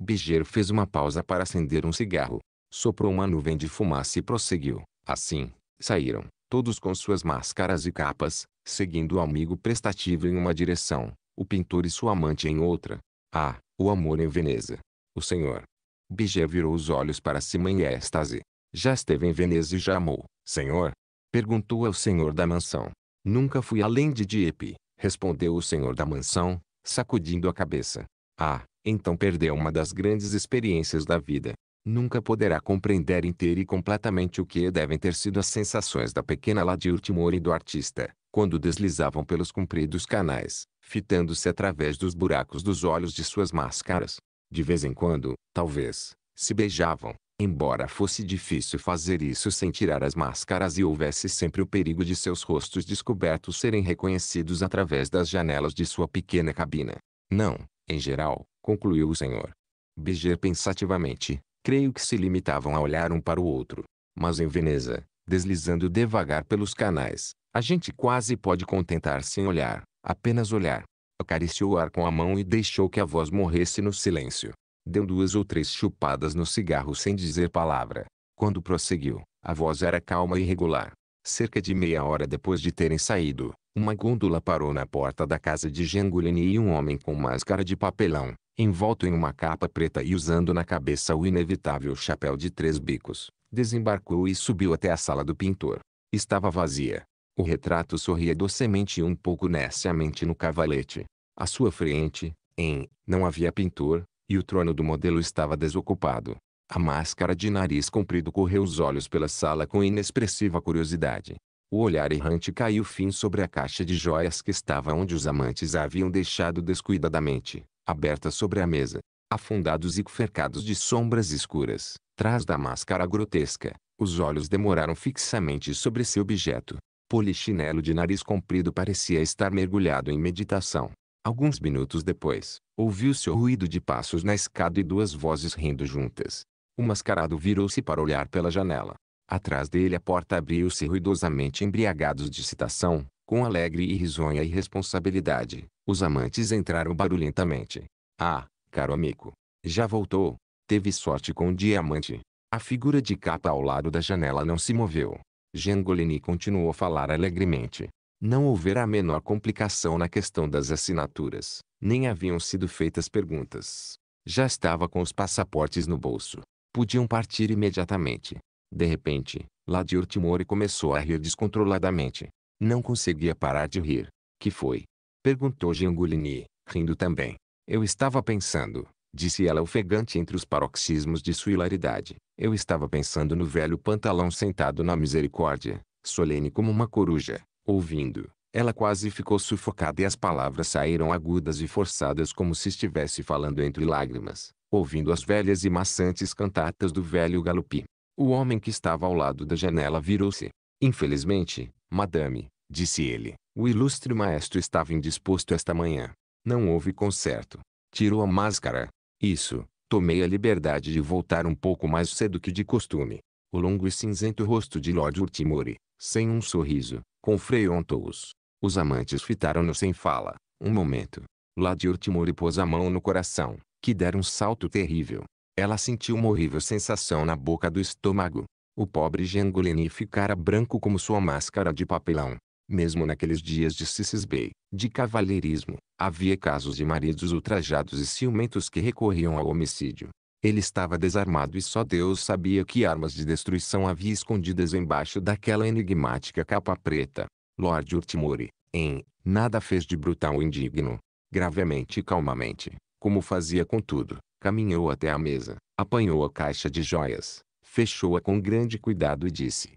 Biger fez uma pausa para acender um cigarro. Soprou uma nuvem de fumaça e prosseguiu. Assim, saíram, todos com suas máscaras e capas, seguindo o amigo prestativo em uma direção, o pintor e sua amante em outra. Ah, o amor em Veneza. O senhor. Biger virou os olhos para cima em êxtase. Já esteve em Veneza e já amou, senhor, Perguntou ao senhor da mansão. Nunca fui além de Dieppe, respondeu o senhor da mansão, sacudindo a cabeça. Ah, então perdeu uma das grandes experiências da vida. Nunca poderá compreender inteiramente e completamente o que devem ter sido as sensações da pequena Ladir Timor e do artista, quando deslizavam pelos compridos canais, fitando-se através dos buracos dos olhos de suas máscaras. De vez em quando, talvez, se beijavam, Embora fosse difícil fazer isso sem tirar as máscaras e houvesse sempre o perigo de seus rostos descobertos serem reconhecidos através das janelas de sua pequena cabina. Não, em geral, concluiu o senhor. Beger pensativamente, creio que se limitavam a olhar um para o outro. Mas em Veneza, deslizando devagar pelos canais, a gente quase pode contentar-se em olhar, apenas olhar. Acariciou o ar com a mão e deixou que a voz morresse no silêncio. Deu duas ou três chupadas no cigarro sem dizer palavra. Quando prosseguiu, a voz era calma e regular. Cerca de meia hora depois de terem saído, uma gôndola parou na porta da casa de Jangulini e um homem com máscara de papelão, envolto em uma capa preta e usando na cabeça o inevitável chapéu de três bicos, desembarcou e subiu até a sala do pintor. Estava vazia. O retrato sorria docemente e um pouco nesciamente no cavalete. À sua frente, em, não havia pintor, e o trono do modelo estava desocupado. A máscara de nariz comprido correu os olhos pela sala com inexpressiva curiosidade. O olhar errante caiu fim sobre a caixa de joias que estava onde os amantes a haviam deixado descuidadamente, aberta sobre a mesa. Afundados e cercados de sombras escuras, trás da máscara grotesca, os olhos demoraram fixamente sobre seu objeto. Polichinelo de nariz comprido parecia estar mergulhado em meditação. Alguns minutos depois, Ouviu-se o ruído de passos na escada e duas vozes rindo juntas. O mascarado virou-se para olhar pela janela. Atrás dele a porta abriu-se ruidosamente embriagados de citação, com alegre e risonha irresponsabilidade. Os amantes entraram barulhentamente. Ah, caro amigo. Já voltou. Teve sorte com o diamante. A figura de capa ao lado da janela não se moveu. Gengolini continuou a falar alegremente. Não houverá a menor complicação na questão das assinaturas. Nem haviam sido feitas perguntas. Já estava com os passaportes no bolso. Podiam partir imediatamente. De repente, Ladir Timore começou a rir descontroladamente. Não conseguia parar de rir. Que foi? Perguntou Giangulini, rindo também. Eu estava pensando, disse ela ofegante entre os paroxismos de sua hilaridade. Eu estava pensando no velho pantalão sentado na misericórdia, solene como uma coruja, Ouvindo, ela quase ficou sufocada e as palavras saíram agudas e forçadas como se estivesse falando entre lágrimas, ouvindo as velhas e maçantes cantatas do velho Galupi. O homem que estava ao lado da janela virou-se. Infelizmente, madame, disse ele, o ilustre maestro estava indisposto esta manhã. Não houve concerto. Tirou a máscara. Isso, tomei a liberdade de voltar um pouco mais cedo que de costume. O longo e cinzento rosto de Lord Urtimori, sem um sorriso, com os Os amantes fitaram-no sem fala, um momento. Ladior Timori pôs a mão no coração, que dera um salto terrível. Ela sentiu uma horrível sensação na boca do estômago. O pobre Gengolini ficara branco como sua máscara de papelão. Mesmo naqueles dias de Cissis de cavalheirismo, havia casos de maridos ultrajados e ciumentos que recorriam ao homicídio. Ele estava desarmado e só Deus sabia que armas de destruição havia escondidas embaixo daquela enigmática capa preta. Lord Urtimori, em, nada fez de brutal ou indigno. Gravemente e calmamente, como fazia contudo, caminhou até a mesa, apanhou a caixa de joias, fechou-a com grande cuidado e disse: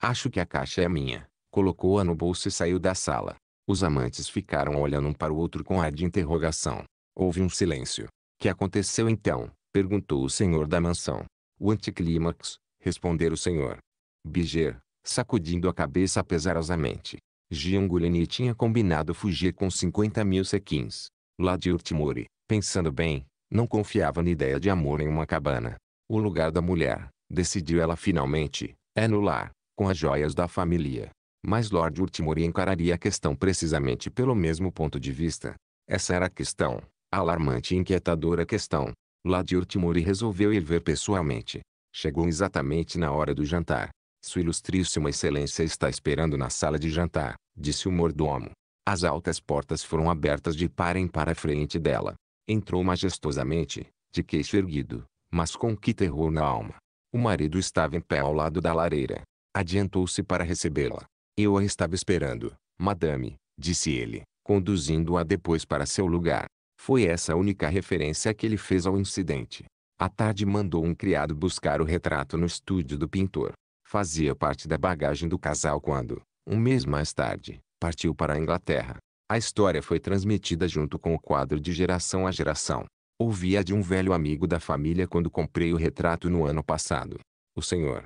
Acho que a caixa é minha. Colocou-a no bolso e saiu da sala. Os amantes ficaram olhando um para o outro com ar de interrogação. Houve um silêncio. Que aconteceu então? Perguntou o senhor da mansão. O anticlímax, responder o senhor. Biger, sacudindo a cabeça pesarosamente. Giangulini tinha combinado fugir com 50 mil sequins. Lá de Urtimori, pensando bem, não confiava na ideia de amor em uma cabana. O lugar da mulher, decidiu ela finalmente, é no lar, com as joias da família. Mas Lord Urtimori encararia a questão precisamente pelo mesmo ponto de vista. Essa era a questão, a alarmante e inquietadora questão, Ladir Timori resolveu ir ver pessoalmente. Chegou exatamente na hora do jantar. Sua ilustríssima excelência está esperando na sala de jantar, disse o mordomo. As altas portas foram abertas de par em par à frente dela. Entrou majestosamente, de queixo erguido, mas com que terror na alma. O marido estava em pé ao lado da lareira. Adiantou-se para recebê-la. Eu a estava esperando, madame, disse ele, conduzindo-a depois para seu lugar. Foi essa a única referência que ele fez ao incidente. À tarde mandou um criado buscar o retrato no estúdio do pintor. Fazia parte da bagagem do casal quando, um mês mais tarde, partiu para a Inglaterra. A história foi transmitida junto com o quadro de geração a geração. Ouvi a de um velho amigo da família quando comprei o retrato no ano passado. O senhor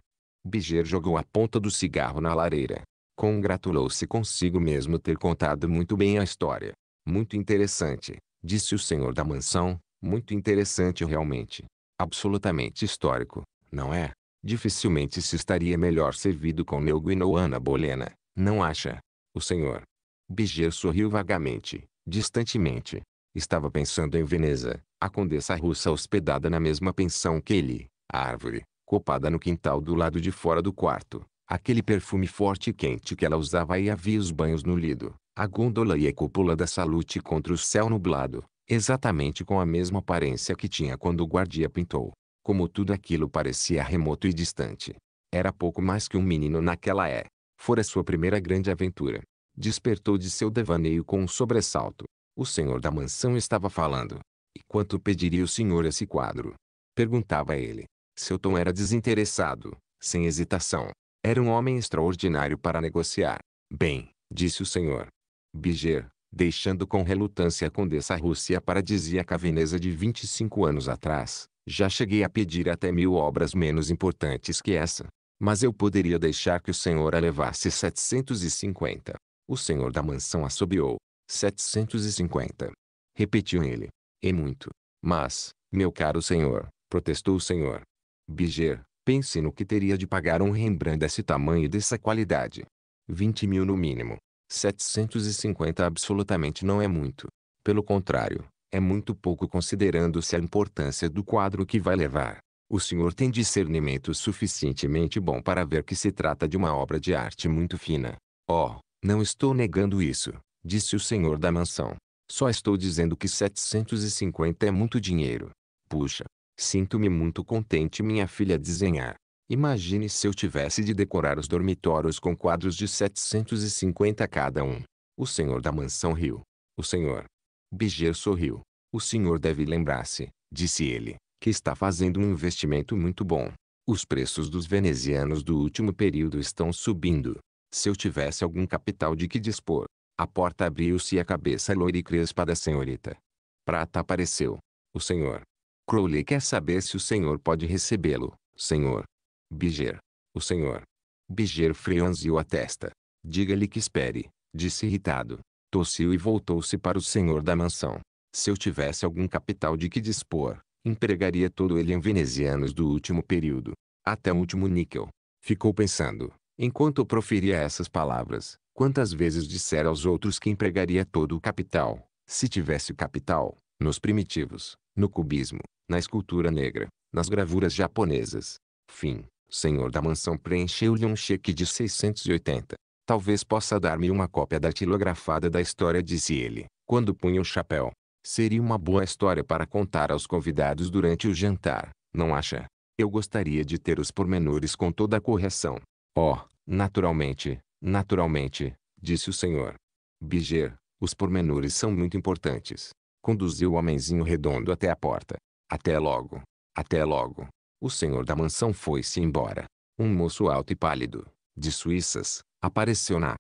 Biger jogou a ponta do cigarro na lareira. Congratulou-se consigo mesmo ter contado muito bem a história. Muito interessante, disse o senhor da mansão, muito interessante realmente. Absolutamente histórico, não é? Dificilmente se estaria melhor servido com Neuguin ou Ana Bolena, não acha? O senhor. Biger sorriu vagamente, distantemente. Estava pensando em Veneza, a condessa russa hospedada na mesma pensão que ele, a árvore, copada no quintal do lado de fora do quarto, aquele perfume forte e quente que ela usava e havia os banhos no lido, a gôndola e a cúpula da Salute contra o céu nublado, exatamente com a mesma aparência que tinha quando o guardia pintou. Como tudo aquilo parecia remoto e distante. Era pouco mais que um menino naquela é. Fora sua primeira grande aventura. Despertou de seu devaneio com um sobressalto. O senhor da mansão estava falando. E quanto pediria o senhor esse quadro? Perguntava ele. Seu tom era desinteressado, sem hesitação. Era um homem extraordinário para negociar. Bem, disse o senhor. Biger, deixando com relutância a condessa Rússia paradisíaca veneza de 25 anos atrás, já cheguei a pedir até mil obras menos importantes que essa. Mas eu poderia deixar que o senhor a levasse 750. O senhor da mansão assobiou. 750. Repetiu ele. É muito. Mas, meu caro senhor, protestou o senhor. Biger, pense no que teria de pagar um Rembrandt desse tamanho e dessa qualidade. 20 mil no mínimo. 750 absolutamente não é muito. Pelo contrário, é muito pouco considerando-se a importância do quadro que vai levar. O senhor tem discernimento suficientemente bom para ver que se trata de uma obra de arte muito fina. Oh, não estou negando isso, disse o senhor da mansão. Só estou dizendo que 750 é muito dinheiro. Puxa, sinto-me muito contente minha filha desenhar. Imagine se eu tivesse de decorar os dormitórios com quadros de 750 cada um. O senhor da mansão riu. O senhor. Biger sorriu. O senhor deve lembrar-se, disse ele, que está fazendo um investimento muito bom. Os preços dos venezianos do último período estão subindo. Se eu tivesse algum capital de que dispor. A porta abriu-se e a cabeça loira e crespa da senhorita. Prata apareceu. O senhor. Crowley quer saber se o senhor pode recebê-lo, senhor. Biger. O senhor. Biger franziu a testa. Diga-lhe que espere, disse irritado. Tossiu e voltou-se para o senhor da mansão. Se eu tivesse algum capital de que dispor, empregaria todo ele em venezianos do último período. Até o último níquel. Ficou pensando, enquanto proferia essas palavras, quantas vezes dissera aos outros que empregaria todo o capital, se tivesse capital, nos primitivos, no cubismo, na escultura negra, nas gravuras japonesas. Fim senhor da mansão preencheu-lhe um cheque de 680. Talvez possa dar-me uma cópia datilografada da história disse ele, quando punha o chapéu. Seria uma boa história para contar aos convidados durante o jantar, não acha? Eu gostaria de ter os pormenores com toda a correção. Oh, naturalmente, naturalmente, disse o senhor. Biger, os pormenores são muito importantes. Conduziu o homenzinho redondo até a porta. Até logo. Até logo. O senhor da mansão foi-se embora. Um moço alto e pálido, de Suíças, apareceu na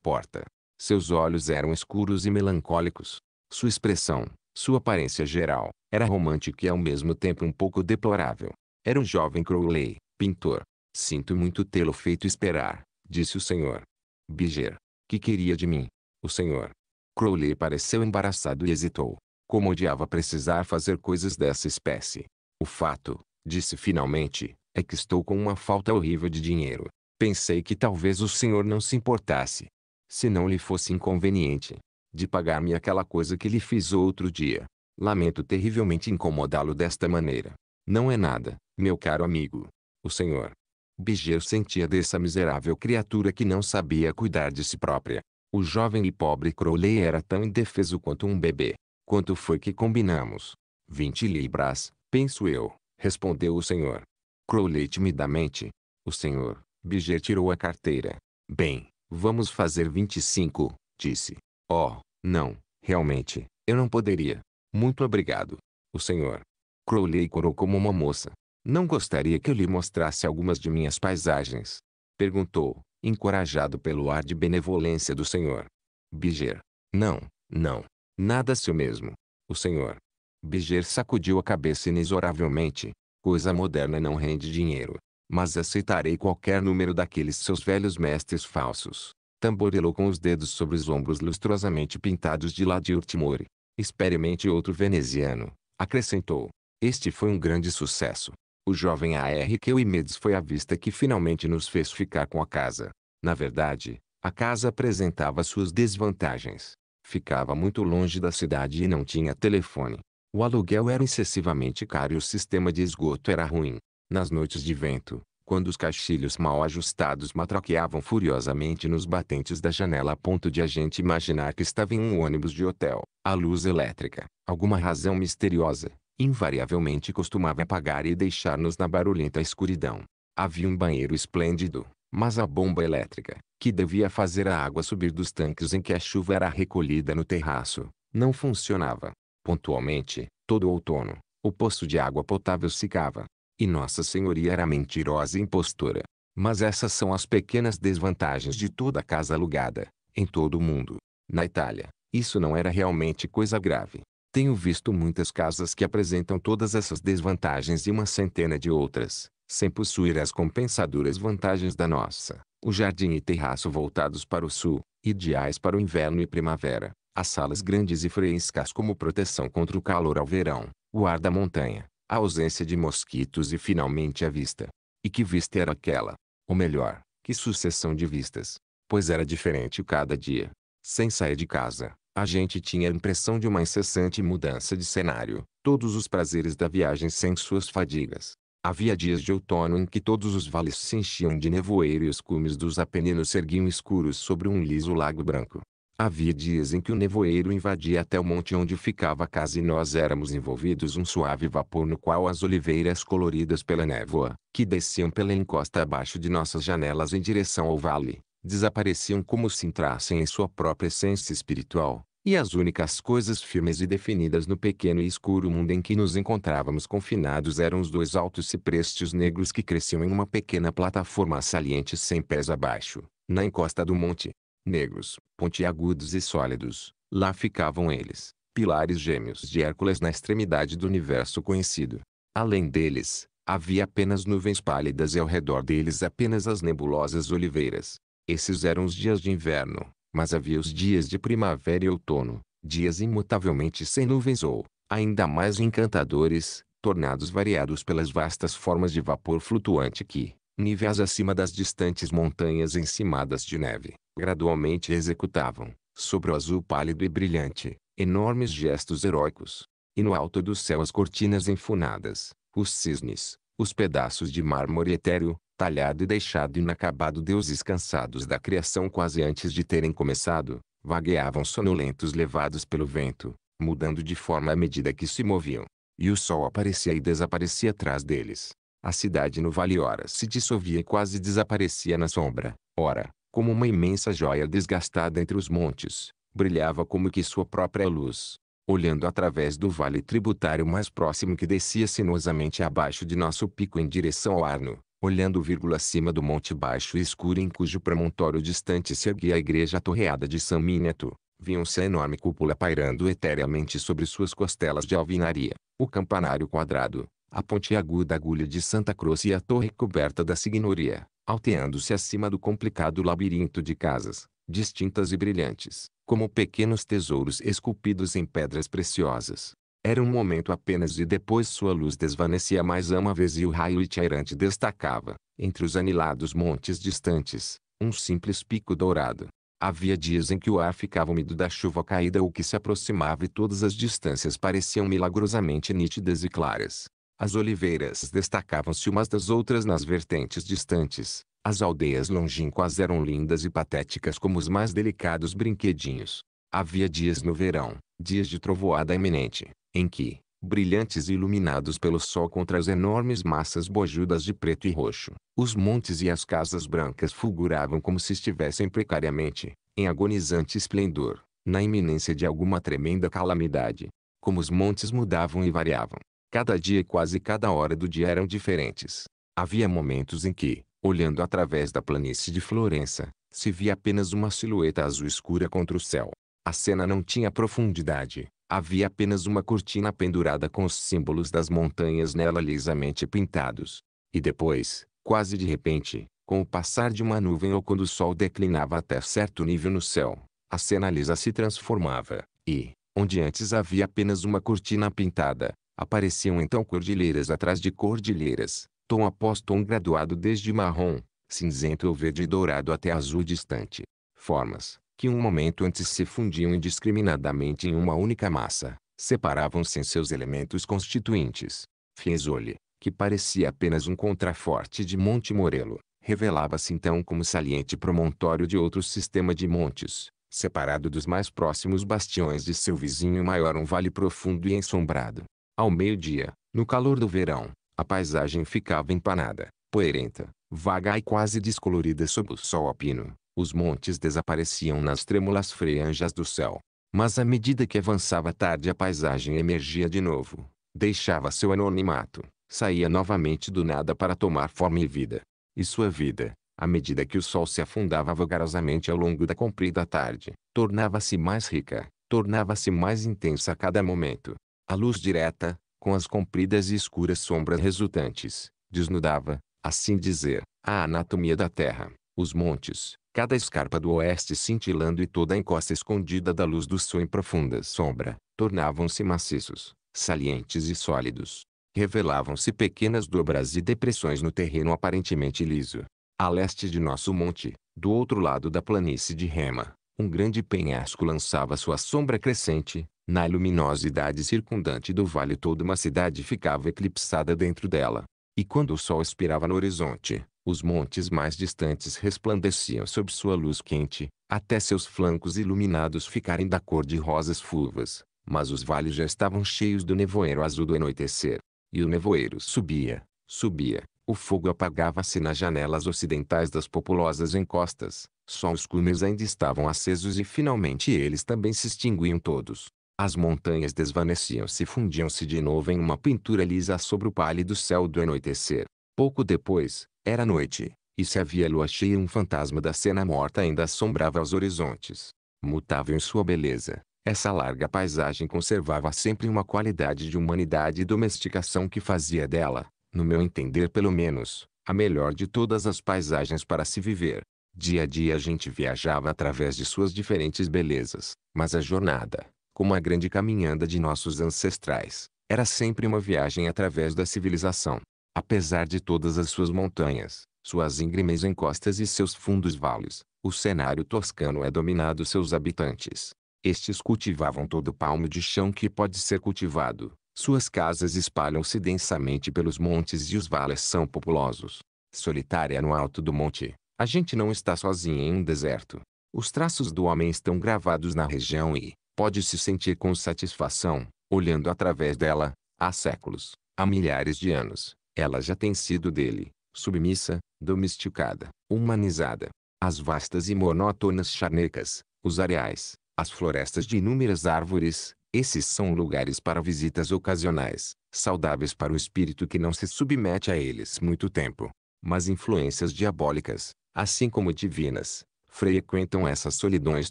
porta. Seus olhos eram escuros e melancólicos. Sua expressão, sua aparência geral, era romântica e ao mesmo tempo um pouco deplorável. Era um jovem Crowley, pintor. Sinto muito tê-lo feito esperar, disse o senhor. Biger, que queria de mim? O senhor. Crowley pareceu embaraçado e hesitou. Como odiava precisar fazer coisas dessa espécie. O fato, Disse finalmente, é que estou com uma falta horrível de dinheiro. Pensei que talvez o senhor não se importasse. Se não lhe fosse inconveniente. De pagar-me aquela coisa que lhe fiz outro dia. Lamento terrivelmente incomodá-lo desta maneira. Não é nada, meu caro amigo. O senhor. Biger sentia dessa miserável criatura que não sabia cuidar de si própria. O jovem e pobre Crowley era tão indefeso quanto um bebê. Quanto foi que combinamos? Vinte libras, penso eu respondeu o senhor. Crowley timidamente. O senhor, Biger tirou a carteira. Bem, vamos fazer 25, disse. Oh, não, realmente, eu não poderia. Muito obrigado. O senhor. Crowley corou como uma moça. Não gostaria que eu lhe mostrasse algumas de minhas paisagens? Perguntou, encorajado pelo ar de benevolência do senhor. Biger. Não, não. Nada seu mesmo. O senhor. Biger sacudiu a cabeça inexoravelmente. Coisa moderna não rende dinheiro. Mas aceitarei qualquer número daqueles seus velhos mestres falsos. Tamborilou com os dedos sobre os ombros lustrosamente pintados de Ladir Timore. Experimente outro veneziano. Acrescentou. Este foi um grande sucesso. O jovem A.R. Eumedes foi a vista que finalmente nos fez ficar com a casa. Na verdade, a casa apresentava suas desvantagens. Ficava muito longe da cidade e não tinha telefone. O aluguel era excessivamente caro e o sistema de esgoto era ruim. Nas noites de vento, quando os caixilhos mal ajustados matraqueavam furiosamente nos batentes da janela a ponto de a gente imaginar que estava em um ônibus de hotel, a luz elétrica, alguma razão misteriosa, invariavelmente costumava apagar e deixar-nos na barulhenta escuridão. Havia um banheiro esplêndido, mas a bomba elétrica, que devia fazer a água subir dos tanques em que a chuva era recolhida no terraço, não funcionava. Pontualmente, todo outono, o poço de água potável secava. E Nossa Senhoria era mentirosa e impostora. Mas essas são as pequenas desvantagens de toda casa alugada, em todo o mundo. Na Itália, isso não era realmente coisa grave. Tenho visto muitas casas que apresentam todas essas desvantagens e uma centena de outras, sem possuir as compensadoras vantagens da nossa. O jardim e terraço voltados para o sul, ideais para o inverno e primavera. As salas grandes e frescas como proteção contra o calor ao verão, o ar da montanha, a ausência de mosquitos e finalmente a vista. E que vista era aquela? Ou melhor, que sucessão de vistas, pois era diferente cada dia. Sem sair de casa, a gente tinha a impressão de uma incessante mudança de cenário, todos os prazeres da viagem sem suas fadigas. Havia dias de outono em que todos os vales se enchiam de nevoeiro e os cumes dos apeninos se erguiam escuros sobre um liso lago branco. Havia dias em que o nevoeiro invadia até o monte onde ficava a casa e nós éramos envolvidos um suave vapor no qual as oliveiras coloridas pela névoa, que desciam pela encosta abaixo de nossas janelas em direção ao vale, desapareciam como se entrassem em sua própria essência espiritual, e as únicas coisas firmes e definidas no pequeno e escuro mundo em que nos encontrávamos confinados eram os dois altos ciprestes negros que cresciam em uma pequena plataforma saliente sem pés abaixo, na encosta do monte negros, pontiagudos e sólidos, lá ficavam eles, pilares gêmeos de Hércules na extremidade do universo conhecido. Além deles, havia apenas nuvens pálidas e ao redor deles apenas as nebulosas oliveiras. Esses eram os dias de inverno, mas havia os dias de primavera e outono, dias imutavelmente sem nuvens ou, ainda mais encantadores, tornados variados pelas vastas formas de vapor flutuante que, níveis acima das distantes montanhas encimadas de neve, gradualmente executavam, sobre o azul pálido e brilhante, enormes gestos heróicos. E no alto do céu as cortinas enfunadas, os cisnes, os pedaços de mármore etéreo, talhado e deixado inacabado deuses cansados da criação quase antes de terem começado, vagueavam sonolentos levados pelo vento, mudando de forma à medida que se moviam. E o sol aparecia e desaparecia atrás deles. A cidade no vale ora se dissolvia e quase desaparecia na sombra, ora, como uma imensa joia desgastada entre os montes, brilhava como que sua própria luz. Olhando através do vale tributário mais próximo que descia sinuosamente abaixo de nosso pico em direção ao Arno, olhando vírgula acima do monte baixo e escuro em cujo promontório distante se erguia a igreja torreada de São Mineto, viam-se a enorme cúpula pairando etereamente sobre suas costelas de alvinaria, o campanário quadrado, a pontiaguda agulha de Santa Cruz e a torre coberta da signoria, alteando-se acima do complicado labirinto de casas, distintas e brilhantes, como pequenos tesouros esculpidos em pedras preciosas. Era um momento apenas e depois sua luz desvanecia mais uma vez e o raio itinerante destacava, entre os anilados montes distantes, um simples pico dourado. Havia dias em que o ar ficava úmido da chuva caída ou que se aproximava e todas as distâncias pareciam milagrosamente nítidas e claras. As oliveiras destacavam-se umas das outras nas vertentes distantes. As aldeias longínquas eram lindas e patéticas como os mais delicados brinquedinhos. Havia dias no verão, dias de trovoada iminente, em que, brilhantes e iluminados pelo sol contra as enormes massas bojudas de preto e roxo. Os montes e as casas brancas fulguravam como se estivessem precariamente, em agonizante esplendor, na iminência de alguma tremenda calamidade. Como os montes mudavam e variavam, Cada dia e quase cada hora do dia eram diferentes. Havia momentos em que, olhando através da planície de Florença, se via apenas uma silhueta azul escura contra o céu. A cena não tinha profundidade. Havia apenas uma cortina pendurada com os símbolos das montanhas nela lisamente pintados. E depois, quase de repente, com o passar de uma nuvem ou quando o sol declinava até certo nível no céu, a cena lisa se transformava, e, onde antes havia apenas uma cortina pintada, Apareciam então cordilheiras atrás de cordilheiras, tom após tom graduado desde marrom, cinzento ou verde dourado até azul distante. Formas, que um momento antes se fundiam indiscriminadamente em uma única massa, separavam-se em seus elementos constituintes. Fiesole, que parecia apenas um contraforte de Monte Morelo, revelava-se então como saliente promontório de outro sistema de montes, separado dos mais próximos bastiões de seu vizinho maior um vale profundo e ensombrado, ao meio-dia, no calor do verão, a paisagem ficava empanada, poeirenta, vaga e quase descolorida sob o sol alpino. Os montes desapareciam nas trêmulas franjas do céu. Mas à medida que avançava a tarde a paisagem emergia de novo, deixava seu anonimato, saía novamente do nada para tomar forma e vida. E sua vida, à medida que o sol se afundava vagarosamente ao longo da comprida tarde, tornava-se mais rica, tornava-se mais intensa a cada momento. A luz direta, com as compridas e escuras sombras resultantes, desnudava, assim dizer, a anatomia da terra, os montes, cada escarpa do oeste cintilando e toda a encosta escondida da luz do sol em profunda sombra, tornavam-se maciços, salientes e sólidos. Revelavam-se pequenas dobras e depressões no terreno aparentemente liso. A leste de nosso monte, do outro lado da planície de Rema, um grande penhasco lançava sua sombra crescente, na luminosidade circundante do vale toda uma cidade ficava eclipsada dentro dela. E quando o sol expirava no horizonte, os montes mais distantes resplandeciam sob sua luz quente, até seus flancos iluminados ficarem da cor de rosas fulvas. Mas os vales já estavam cheios do nevoeiro azul do anoitecer. E o nevoeiro subia, subia. O fogo apagava-se nas janelas ocidentais das populosas encostas. Só os cumes ainda estavam acesos e finalmente eles também se extinguiam todos. As montanhas desvaneciam-se e fundiam-se de novo em uma pintura lisa sobre o pálido céu do anoitecer. Pouco depois, era noite, e se havia lua cheia um fantasma da cena morta ainda assombrava os horizontes. Mutável em sua beleza, essa larga paisagem conservava sempre uma qualidade de humanidade e domesticação que fazia dela, no meu entender pelo menos, a melhor de todas as paisagens para se viver. Dia a dia a gente viajava através de suas diferentes belezas, mas a jornada, como a grande caminhada de nossos ancestrais, era sempre uma viagem através da civilização. Apesar de todas as suas montanhas, suas íngremes encostas e seus fundos vales, o cenário toscano é dominado seus habitantes. Estes cultivavam todo palmo de chão que pode ser cultivado. Suas casas espalham-se densamente pelos montes e os vales são populosos. Solitária no alto do monte, a gente não está sozinha em um deserto. Os traços do homem estão gravados na região e, pode se sentir com satisfação, olhando através dela, há séculos, há milhares de anos, ela já tem sido dele, submissa, domesticada, humanizada. As vastas e monótonas charnecas, os areais, as florestas de inúmeras árvores, esses são lugares para visitas ocasionais, saudáveis para o espírito que não se submete a eles muito tempo. Mas influências diabólicas, assim como divinas, frequentam essas solidões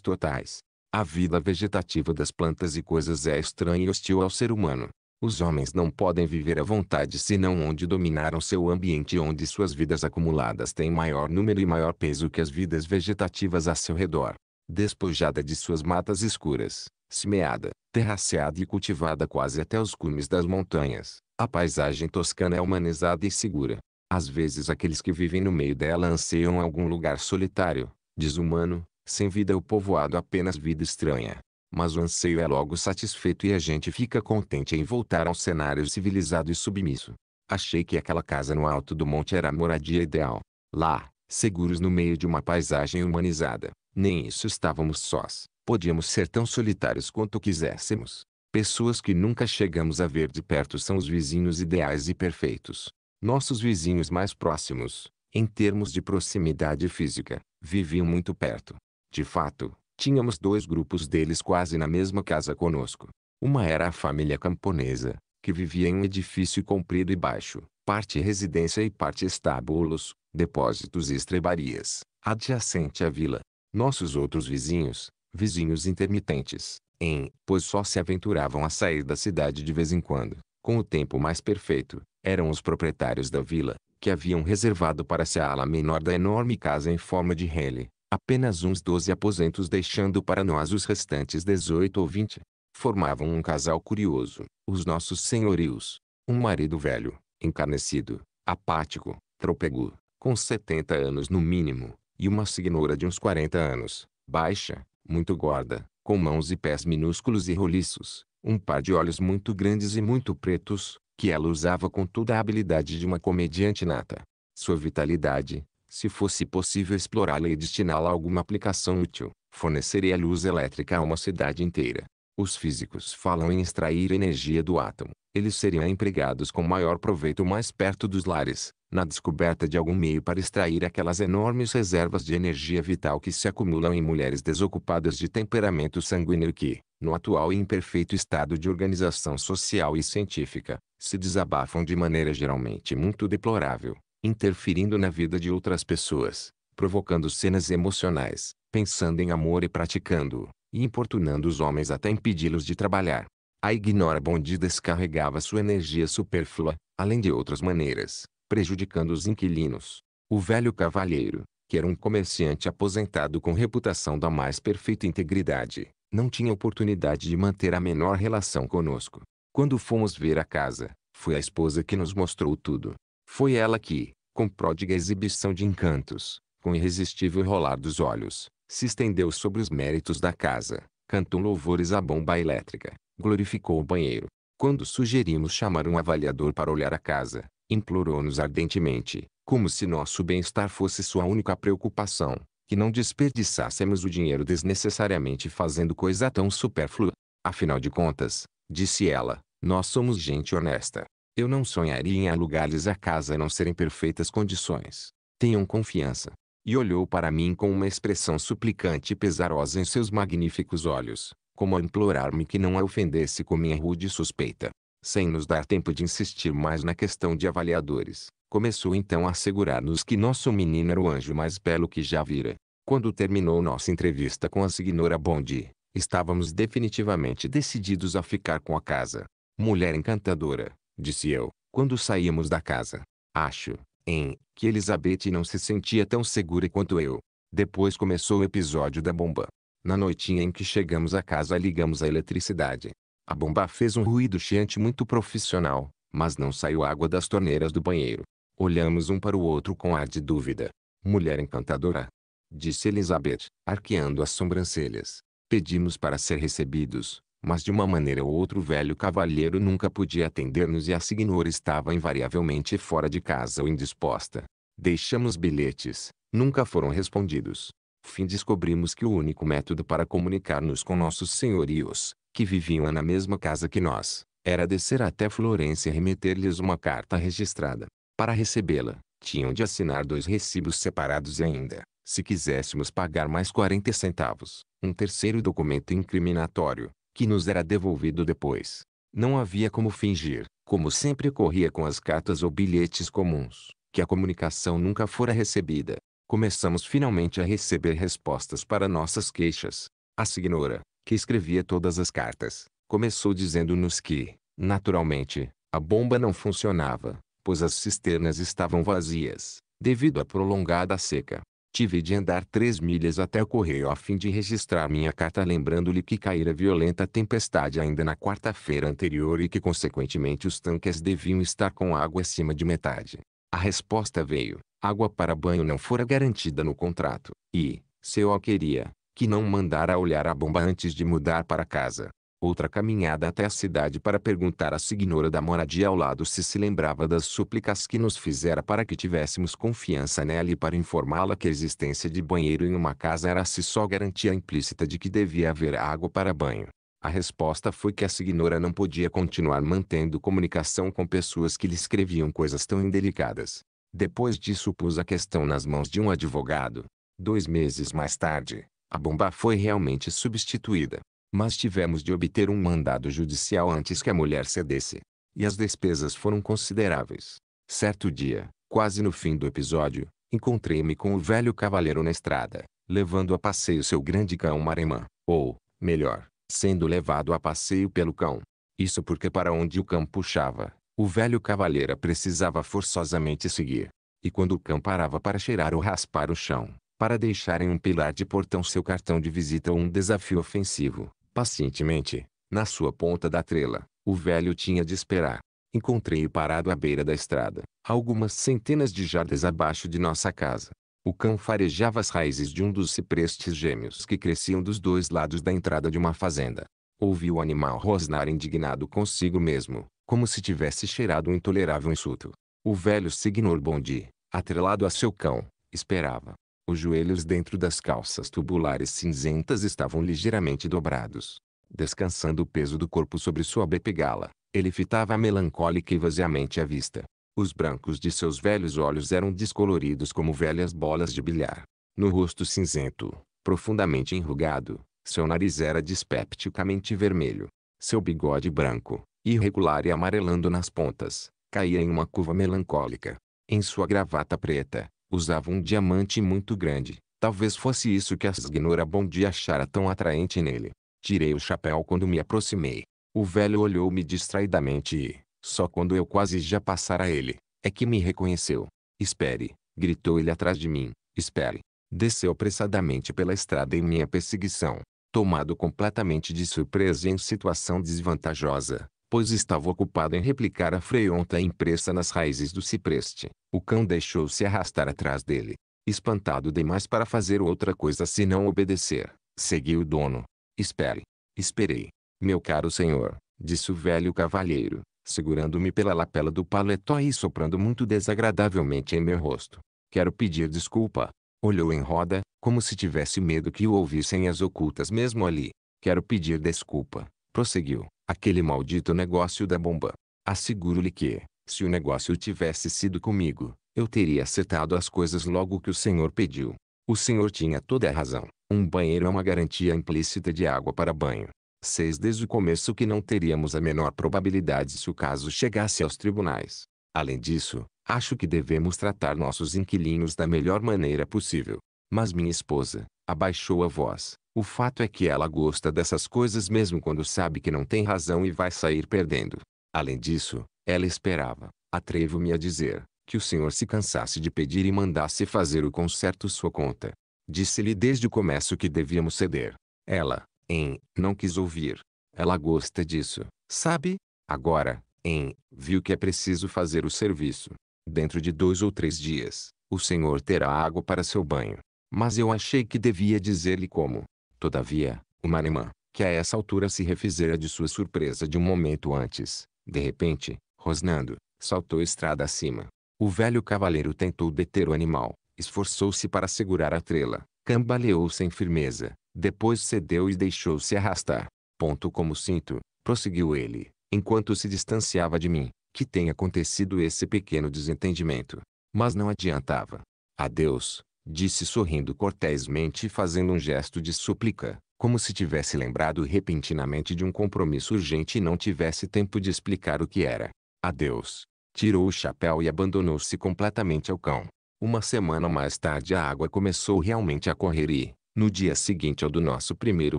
totais, a vida vegetativa das plantas e coisas é estranha e hostil ao ser humano. Os homens não podem viver à vontade senão onde dominaram seu ambiente e onde suas vidas acumuladas têm maior número e maior peso que as vidas vegetativas a seu redor. Despojada de suas matas escuras, semeada, terraceada e cultivada quase até os cumes das montanhas, a paisagem toscana é humanizada e segura. Às vezes aqueles que vivem no meio dela anseiam algum lugar solitário, desumano, sem vida o povoado apenas vida estranha. Mas o anseio é logo satisfeito e a gente fica contente em voltar ao cenário civilizado e submisso. Achei que aquela casa no alto do monte era a moradia ideal. Lá, seguros no meio de uma paisagem humanizada, nem isso estávamos sós. Podíamos ser tão solitários quanto quiséssemos. Pessoas que nunca chegamos a ver de perto são os vizinhos ideais e perfeitos. Nossos vizinhos mais próximos, em termos de proximidade física, viviam muito perto. De fato, tínhamos dois grupos deles quase na mesma casa conosco. Uma era a família camponesa, que vivia em um edifício comprido e baixo, parte residência e parte estábulos, depósitos e estrebarias, adjacente à vila. Nossos outros vizinhos, vizinhos intermitentes, em, pois só se aventuravam a sair da cidade de vez em quando, com o tempo mais perfeito, eram os proprietários da vila, que haviam reservado para si a ala menor da enorme casa em forma de rele, Apenas uns doze aposentos deixando para nós os restantes dezoito ou vinte. Formavam um casal curioso, os nossos senhorios. Um marido velho, encarnecido, apático, tropego, com setenta anos no mínimo, e uma senhora de uns quarenta anos, baixa, muito gorda, com mãos e pés minúsculos e roliços, um par de olhos muito grandes e muito pretos, que ela usava com toda a habilidade de uma comediante nata. Sua vitalidade, se fosse possível explorá-la e destiná-la a alguma aplicação útil, forneceria luz elétrica a uma cidade inteira. Os físicos falam em extrair energia do átomo. Eles seriam empregados com maior proveito mais perto dos lares, na descoberta de algum meio para extrair aquelas enormes reservas de energia vital que se acumulam em mulheres desocupadas de temperamento sanguíneo que, no atual e imperfeito estado de organização social e científica, se desabafam de maneira geralmente muito deplorável interferindo na vida de outras pessoas, provocando cenas emocionais, pensando em amor e praticando-o, e importunando os homens até impedi-los de trabalhar. A Ignora Bondi descarregava sua energia supérflua, além de outras maneiras, prejudicando os inquilinos. O velho cavalheiro, que era um comerciante aposentado com reputação da mais perfeita integridade, não tinha oportunidade de manter a menor relação conosco. Quando fomos ver a casa, foi a esposa que nos mostrou tudo. Foi ela que, com pródiga exibição de encantos, com irresistível rolar dos olhos, se estendeu sobre os méritos da casa, cantou louvores à bomba elétrica, glorificou o banheiro. Quando sugerimos chamar um avaliador para olhar a casa, implorou-nos ardentemente, como se nosso bem-estar fosse sua única preocupação, que não desperdiçássemos o dinheiro desnecessariamente fazendo coisa tão supérflua. Afinal de contas, disse ela, nós somos gente honesta. Eu não sonharia em alugar-lhes a casa a não ser em perfeitas condições. Tenham confiança. E olhou para mim com uma expressão suplicante e pesarosa em seus magníficos olhos, como a implorar-me que não a ofendesse com minha rude suspeita. Sem nos dar tempo de insistir mais na questão de avaliadores, começou então a assegurar-nos que nosso menino era o anjo mais belo que já vira. Quando terminou nossa entrevista com a Signora Bondi, estávamos definitivamente decididos a ficar com a casa. Mulher encantadora, disse eu, quando saímos da casa. Acho, em, que Elizabeth não se sentia tão segura quanto eu. Depois começou o episódio da bomba. Na noitinha em que chegamos à casa ligamos a eletricidade. A bomba fez um ruído chiante muito profissional, mas não saiu água das torneiras do banheiro. Olhamos um para o outro com ar de dúvida. Mulher encantadora. Disse Elizabeth, arqueando as sobrancelhas. Pedimos para ser recebidos, mas de uma maneira ou outra o velho cavalheiro nunca podia atender-nos e a signora estava invariavelmente fora de casa ou indisposta. Deixamos bilhetes, nunca foram respondidos. Fim descobrimos que o único método para comunicar-nos com nossos senhorios, que viviam na mesma casa que nós, era descer até Florença e remeter-lhes uma carta registrada. Para recebê-la, tinham de assinar dois recibos separados e ainda, se quiséssemos pagar mais 40 centavos, um terceiro documento incriminatório, que nos era devolvido depois. Não havia como fingir, como sempre ocorria com as cartas ou bilhetes comuns, que a comunicação nunca fora recebida. Começamos finalmente a receber respostas para nossas queixas. A senhora, que escrevia todas as cartas, começou dizendo-nos que, naturalmente, a bomba não funcionava, pois as cisternas estavam vazias, devido à prolongada seca. Tive de andar três milhas até o correio a fim de registrar minha carta lembrando-lhe que caíra violenta tempestade ainda na quarta-feira anterior e que consequentemente os tanques deviam estar com água acima de metade. A resposta veio, água para banho não fora garantida no contrato, e, se eu a queria, que não mandara olhar a bomba antes de mudar para casa outra caminhada até a cidade para perguntar à signora da moradia ao lado se se lembrava das súplicas que nos fizera para que tivéssemos confiança nela e para informá-la que a existência de banheiro em uma casa era-se só garantia implícita de que devia haver água para banho. A resposta foi que a signora não podia continuar mantendo comunicação com pessoas que lhe escreviam coisas tão indelicadas. Depois disso pus a questão nas mãos de um advogado. Dois meses mais tarde, a bomba foi realmente substituída mas tivemos de obter um mandado judicial antes que a mulher cedesse. E as despesas foram consideráveis. Certo dia, quase no fim do episódio, encontrei-me com o velho cavaleiro na estrada, levando a passeio seu grande cão Maremã, ou, melhor, sendo levado a passeio pelo cão. Isso porque para onde o cão puxava, o velho cavaleiro precisava forçosamente seguir. E quando o cão parava para cheirar ou raspar o chão, para deixar em um pilar de portão seu cartão de visita ou um desafio ofensivo, Pacientemente, na sua ponta da trela, o velho tinha de esperar. Encontrei-o parado à beira da estrada, algumas centenas de jardas abaixo de nossa casa. O cão farejava as raízes de um dos ciprestes gêmeos que cresciam dos dois lados da entrada de uma fazenda. Ouvi o animal rosnar indignado consigo mesmo, como se tivesse cheirado um intolerável insulto. O velho Signor Bondi, atrelado a seu cão, esperava. Os joelhos dentro das calças tubulares cinzentas estavam ligeiramente dobrados. Descansando o peso do corpo sobre sua bepegala, ele fitava melancólica e vaziamente a vista. Os brancos de seus velhos olhos eram descoloridos como velhas bolas de bilhar. No rosto cinzento, profundamente enrugado, seu nariz era dispepticamente vermelho. Seu bigode branco, irregular e amarelando nas pontas, caía em uma curva melancólica. Em sua gravata preta, usava um diamante muito grande. Talvez fosse isso que a Signora Bondi achara tão atraente nele. Tirei o chapéu quando me aproximei. O velho olhou-me distraidamente e, só quando eu quase já passara ele, é que me reconheceu. Espere, gritou ele atrás de mim. Espere. Desceu apressadamente pela estrada em minha perseguição, tomado completamente de surpresa e em situação desvantajosa, pois estava ocupado em replicar a freonta impressa nas raízes do cipreste. O cão deixou-se arrastar atrás dele, espantado demais para fazer outra coisa senão obedecer. Segui o dono. Espere. Esperei. Meu caro senhor, disse o velho cavalheiro, segurando-me pela lapela do paletó e soprando muito desagradavelmente em meu rosto. Quero pedir desculpa. Olhou em roda, como se tivesse medo que o ouvissem as ocultas mesmo ali. Quero pedir desculpa, prosseguiu. Aquele maldito negócio da bomba. Asseguro-lhe que, se o negócio tivesse sido comigo, eu teria acertado as coisas logo que o senhor pediu. O senhor tinha toda a razão. Um banheiro é uma garantia implícita de água para banho. Sei Desde o começo que não teríamos a menor probabilidade se o caso chegasse aos tribunais. Além disso, acho que devemos tratar nossos inquilinos da melhor maneira possível. Mas minha esposa, abaixou a voz. O fato é que ela gosta dessas coisas mesmo quando sabe que não tem razão e vai sair perdendo. Além disso, ela esperava, atrevo-me a dizer, que o senhor se cansasse de pedir e mandasse fazer o conserto sua conta. Disse-lhe desde o começo que devíamos ceder. Ela, em, não quis ouvir. Ela gosta disso, sabe? Agora, em, viu que é preciso fazer o serviço. Dentro de dois ou três dias, o senhor terá água para seu banho. Mas eu achei que devia dizer-lhe como. Todavia, o irmã, que a essa altura se refizera de sua surpresa de um momento antes, de repente, rosnando, saltou estrada acima. O velho cavaleiro tentou deter o animal, esforçou-se para segurar a trela, cambaleou sem firmeza, depois cedeu e deixou-se arrastar. Ponto como sinto, prosseguiu ele, enquanto se distanciava de mim, que tenha acontecido esse pequeno desentendimento. Mas não adiantava. Adeus, disse sorrindo cortésmente e fazendo um gesto de súplica, como se tivesse lembrado repentinamente de um compromisso urgente e não tivesse tempo de explicar o que era. Adeus. Tirou o chapéu e abandonou-se completamente ao cão. Uma semana mais tarde a água começou realmente a correr e, no dia seguinte ao do nosso primeiro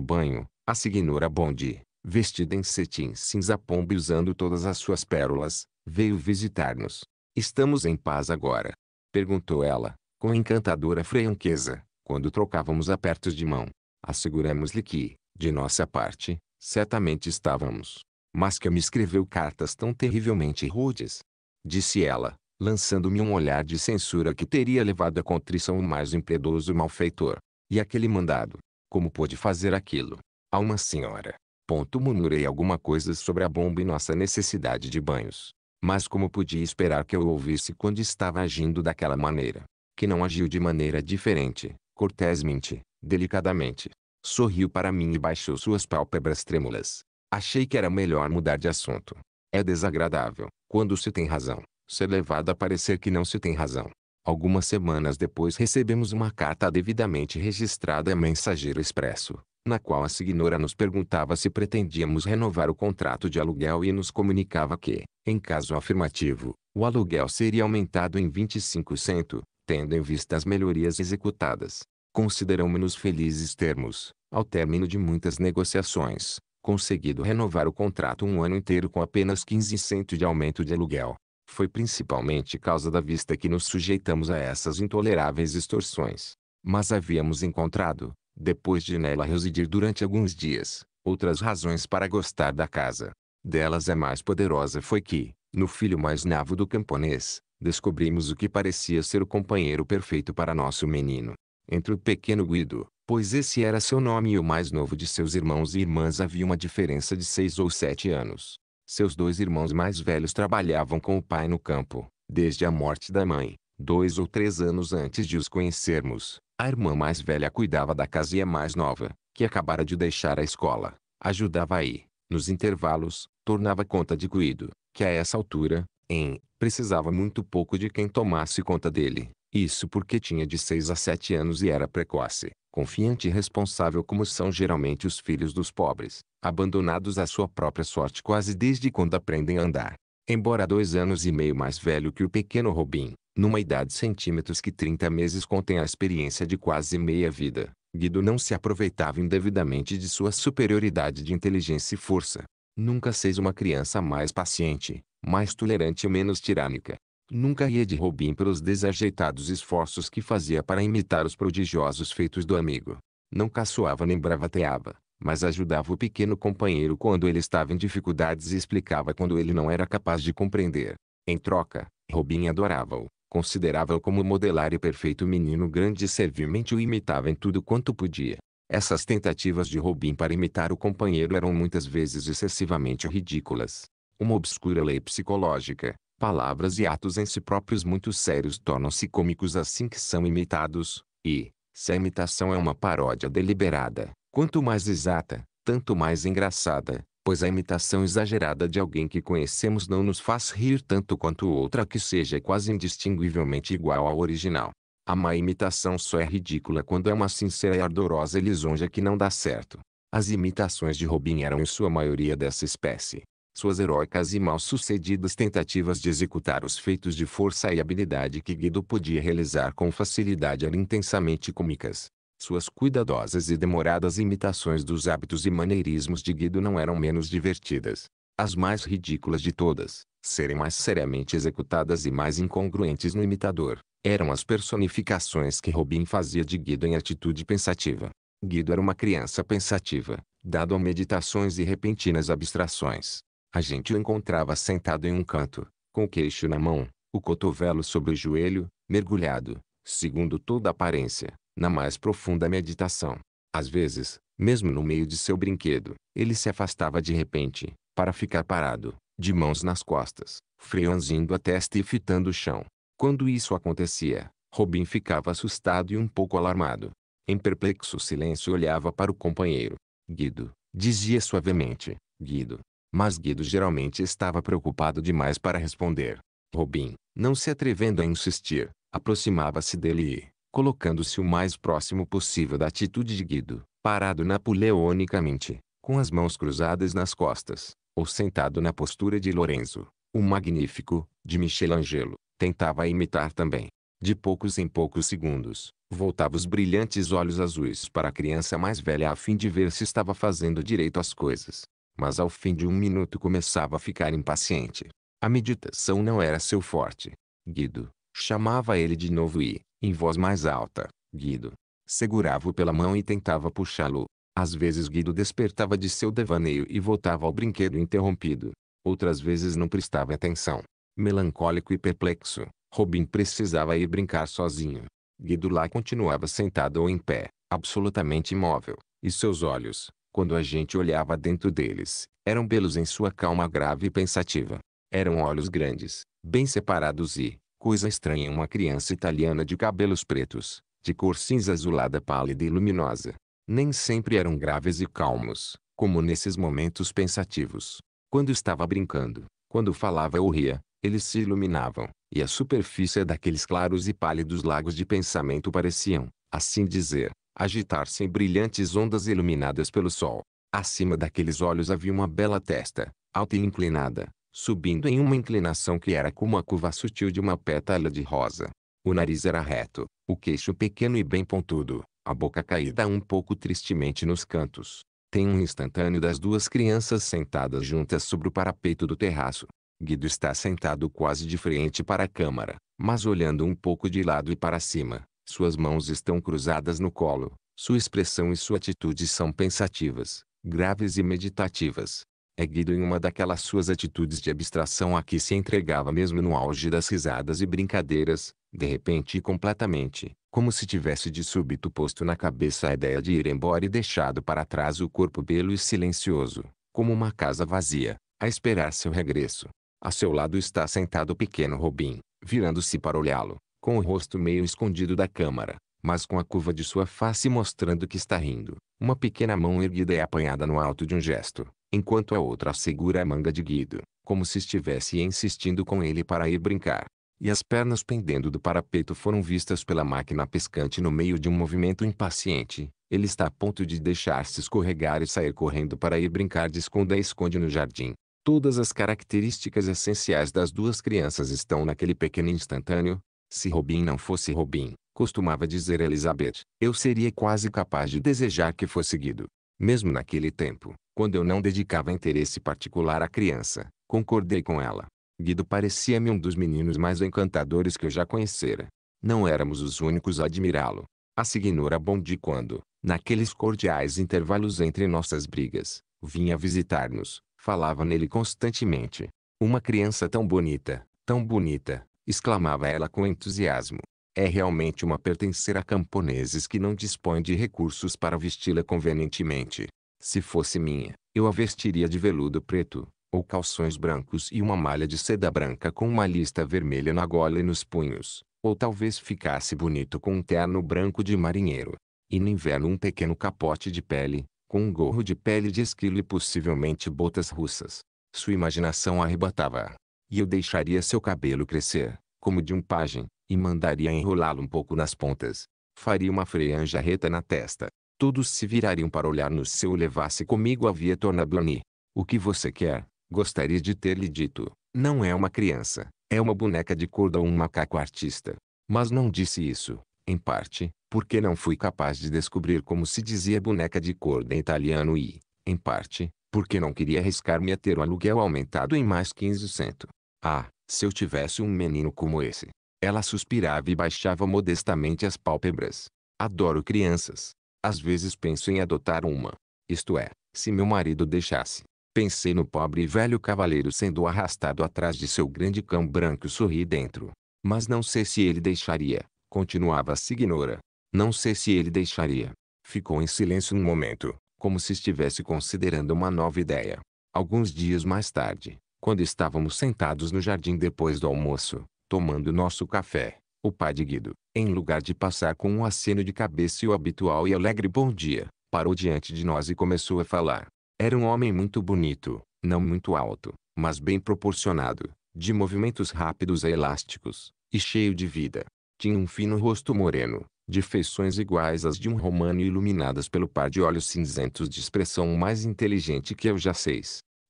banho, a signora Bond, vestida em cetim cinza pombo e usando todas as suas pérolas, veio visitar-nos. Estamos em paz agora? Perguntou ela, com encantadora franqueza, quando trocávamos apertos de mão. Asseguramos-lhe que, de nossa parte, certamente estávamos mas que me escreveu cartas tão terrivelmente rudes. Disse ela, lançando-me um olhar de censura que teria levado à contrição o mais impiedoso malfeitor. E aquele mandado? Como pôde fazer aquilo? A uma senhora. Ponto murmurei alguma coisa sobre a bomba e nossa necessidade de banhos. Mas como podia esperar que eu ouvisse quando estava agindo daquela maneira? Que não agiu de maneira diferente, cortesmente, delicadamente. Sorriu para mim e baixou suas pálpebras trêmulas. Achei que era melhor mudar de assunto. É desagradável, quando se tem razão, ser levado a parecer que não se tem razão. Algumas semanas depois recebemos uma carta devidamente registrada a Mensageiro Expresso, na qual a signora nos perguntava se pretendíamos renovar o contrato de aluguel e nos comunicava que, em caso afirmativo, o aluguel seria aumentado em 25%, tendo em vista as melhorias executadas. Consideramos-nos felizes termos, ao término de muitas negociações, conseguido renovar o contrato um ano inteiro com apenas 15% de aumento de aluguel. Foi principalmente causa da vista que nos sujeitamos a essas intoleráveis extorsões. Mas havíamos encontrado, depois de nela residir durante alguns dias, outras razões para gostar da casa. Delas a mais poderosa foi que, no filho mais navo do camponês, descobrimos o que parecia ser o companheiro perfeito para nosso menino. Entre o pequeno Guido, pois esse era seu nome e o mais novo de seus irmãos e irmãs havia uma diferença de seis ou sete anos. Seus dois irmãos mais velhos trabalhavam com o pai no campo, desde a morte da mãe, dois ou três anos antes de os conhecermos. A irmã mais velha cuidava da casa e a mais nova, que acabara de deixar a escola, ajudava aí, nos intervalos, tornava conta de cuido, que a essa altura, em, precisava muito pouco de quem tomasse conta dele. Isso porque tinha de seis a sete anos e era precoce confiante e responsável como são geralmente os filhos dos pobres, abandonados à sua própria sorte quase desde quando aprendem a andar. Embora dois anos e meio mais velho que o pequeno Robin, numa idade centímetros que 30 meses contém a experiência de quase meia vida, Guido não se aproveitava indevidamente de sua superioridade de inteligência e força. Nunca seis uma criança mais paciente, mais tolerante e menos tirânica. Nunca ria de Robin pelos desajeitados esforços que fazia para imitar os prodigiosos feitos do amigo. Não caçoava nem bravateava, mas ajudava o pequeno companheiro quando ele estava em dificuldades e explicava quando ele não era capaz de compreender. Em troca, Robin adorava-o, considerava-o como modelar e perfeito menino grande e servilmente o imitava em tudo quanto podia. Essas tentativas de Robin para imitar o companheiro eram muitas vezes excessivamente ridículas. Uma obscura lei psicológica, palavras e atos em si próprios muito sérios tornam-se cômicos assim que são imitados, e, se a imitação é uma paródia deliberada, quanto mais exata, tanto mais engraçada, pois a imitação exagerada de alguém que conhecemos não nos faz rir tanto quanto outra que seja quase indistinguivelmente igual ao original. A má imitação só é ridícula quando é uma sincera e ardorosa lisonja que não dá certo. As imitações de Robin eram em sua maioria dessa espécie suas heróicas e mal-sucedidas tentativas de executar os feitos de força e habilidade que Guido podia realizar com facilidade eram intensamente cômicas. Suas cuidadosas e demoradas imitações dos hábitos e maneirismos de Guido não eram menos divertidas. As mais ridículas de todas, serem mais seriamente executadas e mais incongruentes no imitador, eram as personificações que Robin fazia de Guido em atitude pensativa. Guido era uma criança pensativa, dado a meditações e repentinas abstrações. A gente o encontrava sentado em um canto, com o queixo na mão, o cotovelo sobre o joelho, mergulhado, segundo toda aparência, na mais profunda meditação. Às vezes, mesmo no meio de seu brinquedo, ele se afastava de repente, para ficar parado, de mãos nas costas, franzindo a testa e fitando o chão. Quando isso acontecia, Robin ficava assustado e um pouco alarmado. Em perplexo silêncio olhava para o companheiro. Guido, dizia suavemente, Guido, mas Guido geralmente estava preocupado demais para responder. Robin, não se atrevendo a insistir, aproximava-se dele e, colocando-se o mais próximo possível da atitude de Guido, parado napoleonicamente, com as mãos cruzadas nas costas, ou sentado na postura de Lorenzo, o magnífico, de Michelangelo, tentava imitar também. De poucos em poucos segundos, voltava os brilhantes olhos azuis para a criança mais velha a fim de ver se estava fazendo direito às coisas mas ao fim de um minuto começava a ficar impaciente. A meditação não era seu forte. Guido, chamava ele de novo e, em voz mais alta, Guido, segurava-o pela mão e tentava puxá-lo. Às vezes Guido despertava de seu devaneio e voltava ao brinquedo interrompido. Outras vezes não prestava atenção. Melancólico e perplexo, Robin precisava ir brincar sozinho. Guido lá continuava sentado ou em pé, absolutamente imóvel, e seus olhos, quando a gente olhava dentro deles, eram belos em sua calma grave e pensativa. Eram olhos grandes, bem separados e, coisa estranha em uma criança italiana de cabelos pretos, de cor cinza azulada pálida e luminosa. Nem sempre eram graves e calmos, como nesses momentos pensativos. Quando estava brincando, quando falava ou ria, eles se iluminavam, e a superfície daqueles claros e pálidos lagos de pensamento pareciam, assim dizer, agitar-se em brilhantes ondas iluminadas pelo sol. Acima daqueles olhos havia uma bela testa, alta e inclinada, subindo em uma inclinação que era como a curva sutil de uma pétala de rosa. O nariz era reto, o queixo pequeno e bem pontudo, a boca caída um pouco tristemente nos cantos. Tem um instantâneo das duas crianças sentadas juntas sobre o parapeito do terraço. Guido está sentado quase de frente para a câmara, mas olhando um pouco de lado e para cima. Suas mãos estão cruzadas no colo. Sua expressão e sua atitude são pensativas, graves e meditativas. É Guido em uma daquelas suas atitudes de abstração a que se entregava mesmo no auge das risadas e brincadeiras, de repente e completamente, como se tivesse de súbito posto na cabeça a ideia de ir embora e deixado para trás o corpo belo e silencioso, como uma casa vazia, a esperar seu regresso. A seu lado está sentado o pequeno Robin, virando-se para olhá-lo com o rosto meio escondido da câmara, mas com a curva de sua face mostrando que está rindo. Uma pequena mão erguida é apanhada no alto de um gesto, enquanto a outra segura a manga de Guido, como se estivesse insistindo com ele para ir brincar. E as pernas pendendo do parapeito foram vistas pela máquina pescante no meio de um movimento impaciente. Ele está a ponto de deixar-se escorregar e sair correndo para ir brincar de esconda-esconde no jardim. Todas as características essenciais das duas crianças estão naquele pequeno instantâneo, se Robin não fosse Robin, costumava dizer Elizabeth, eu seria quase capaz de desejar que fosse Guido. Mesmo naquele tempo, quando eu não dedicava interesse particular à criança, concordei com ela. Guido parecia-me um dos meninos mais encantadores que eu já conhecera. Não éramos os únicos a admirá-lo. A signora Bondi quando, naqueles cordiais intervalos entre nossas brigas, vinha visitar-nos, falava nele constantemente. Uma criança tão bonita, tão bonita, exclamava ela com entusiasmo. É realmente uma pertencer a camponeses que não dispõem de recursos para vesti-la convenientemente. Se fosse minha, eu a vestiria de veludo preto, ou calções brancos e uma malha de seda branca com uma lista vermelha na gola e nos punhos, ou talvez ficasse bonito com um terno branco de marinheiro. E no inverno um pequeno capote de pele, com um gorro de pele de esquilo e possivelmente botas russas. Sua imaginação arrebatava e eu deixaria seu cabelo crescer, como de um pajem, e mandaria enrolá-lo um pouco nas pontas. Faria uma franja reta na testa. Todos se virariam para olhar no seu e levasse comigo a via Tornablani. O que você quer, gostaria de ter lhe dito. Não é uma criança, é uma boneca de corda ou um macaco artista. Mas não disse isso, em parte, porque não fui capaz de descobrir como se dizia boneca de corda em italiano e, em parte, porque não queria arriscar-me a ter o aluguel aumentado em mais 15%. Ah, se eu tivesse um menino como esse! Ela suspirava e baixava modestamente as pálpebras. Adoro crianças. Às vezes penso em adotar uma. Isto é, se meu marido deixasse. Pensei no pobre e velho cavaleiro sendo arrastado atrás de seu grande cão branco sorri dentro. Mas não sei se ele deixaria. Continuava a signora. Não sei se ele deixaria. Ficou em silêncio um momento, como se estivesse considerando uma nova ideia. Alguns dias mais tarde, quando estávamos sentados no jardim depois do almoço, tomando nosso café, o pai de Guido, em lugar de passar com um aceno de cabeça e o habitual e alegre bom dia, parou diante de nós e começou a falar. Era um homem muito bonito, não muito alto, mas bem proporcionado, de movimentos rápidos e elásticos, e cheio de vida. Tinha um fino rosto moreno, de feições iguais às de um romano iluminadas pelo par de olhos cinzentos de expressão mais inteligente que eu já sei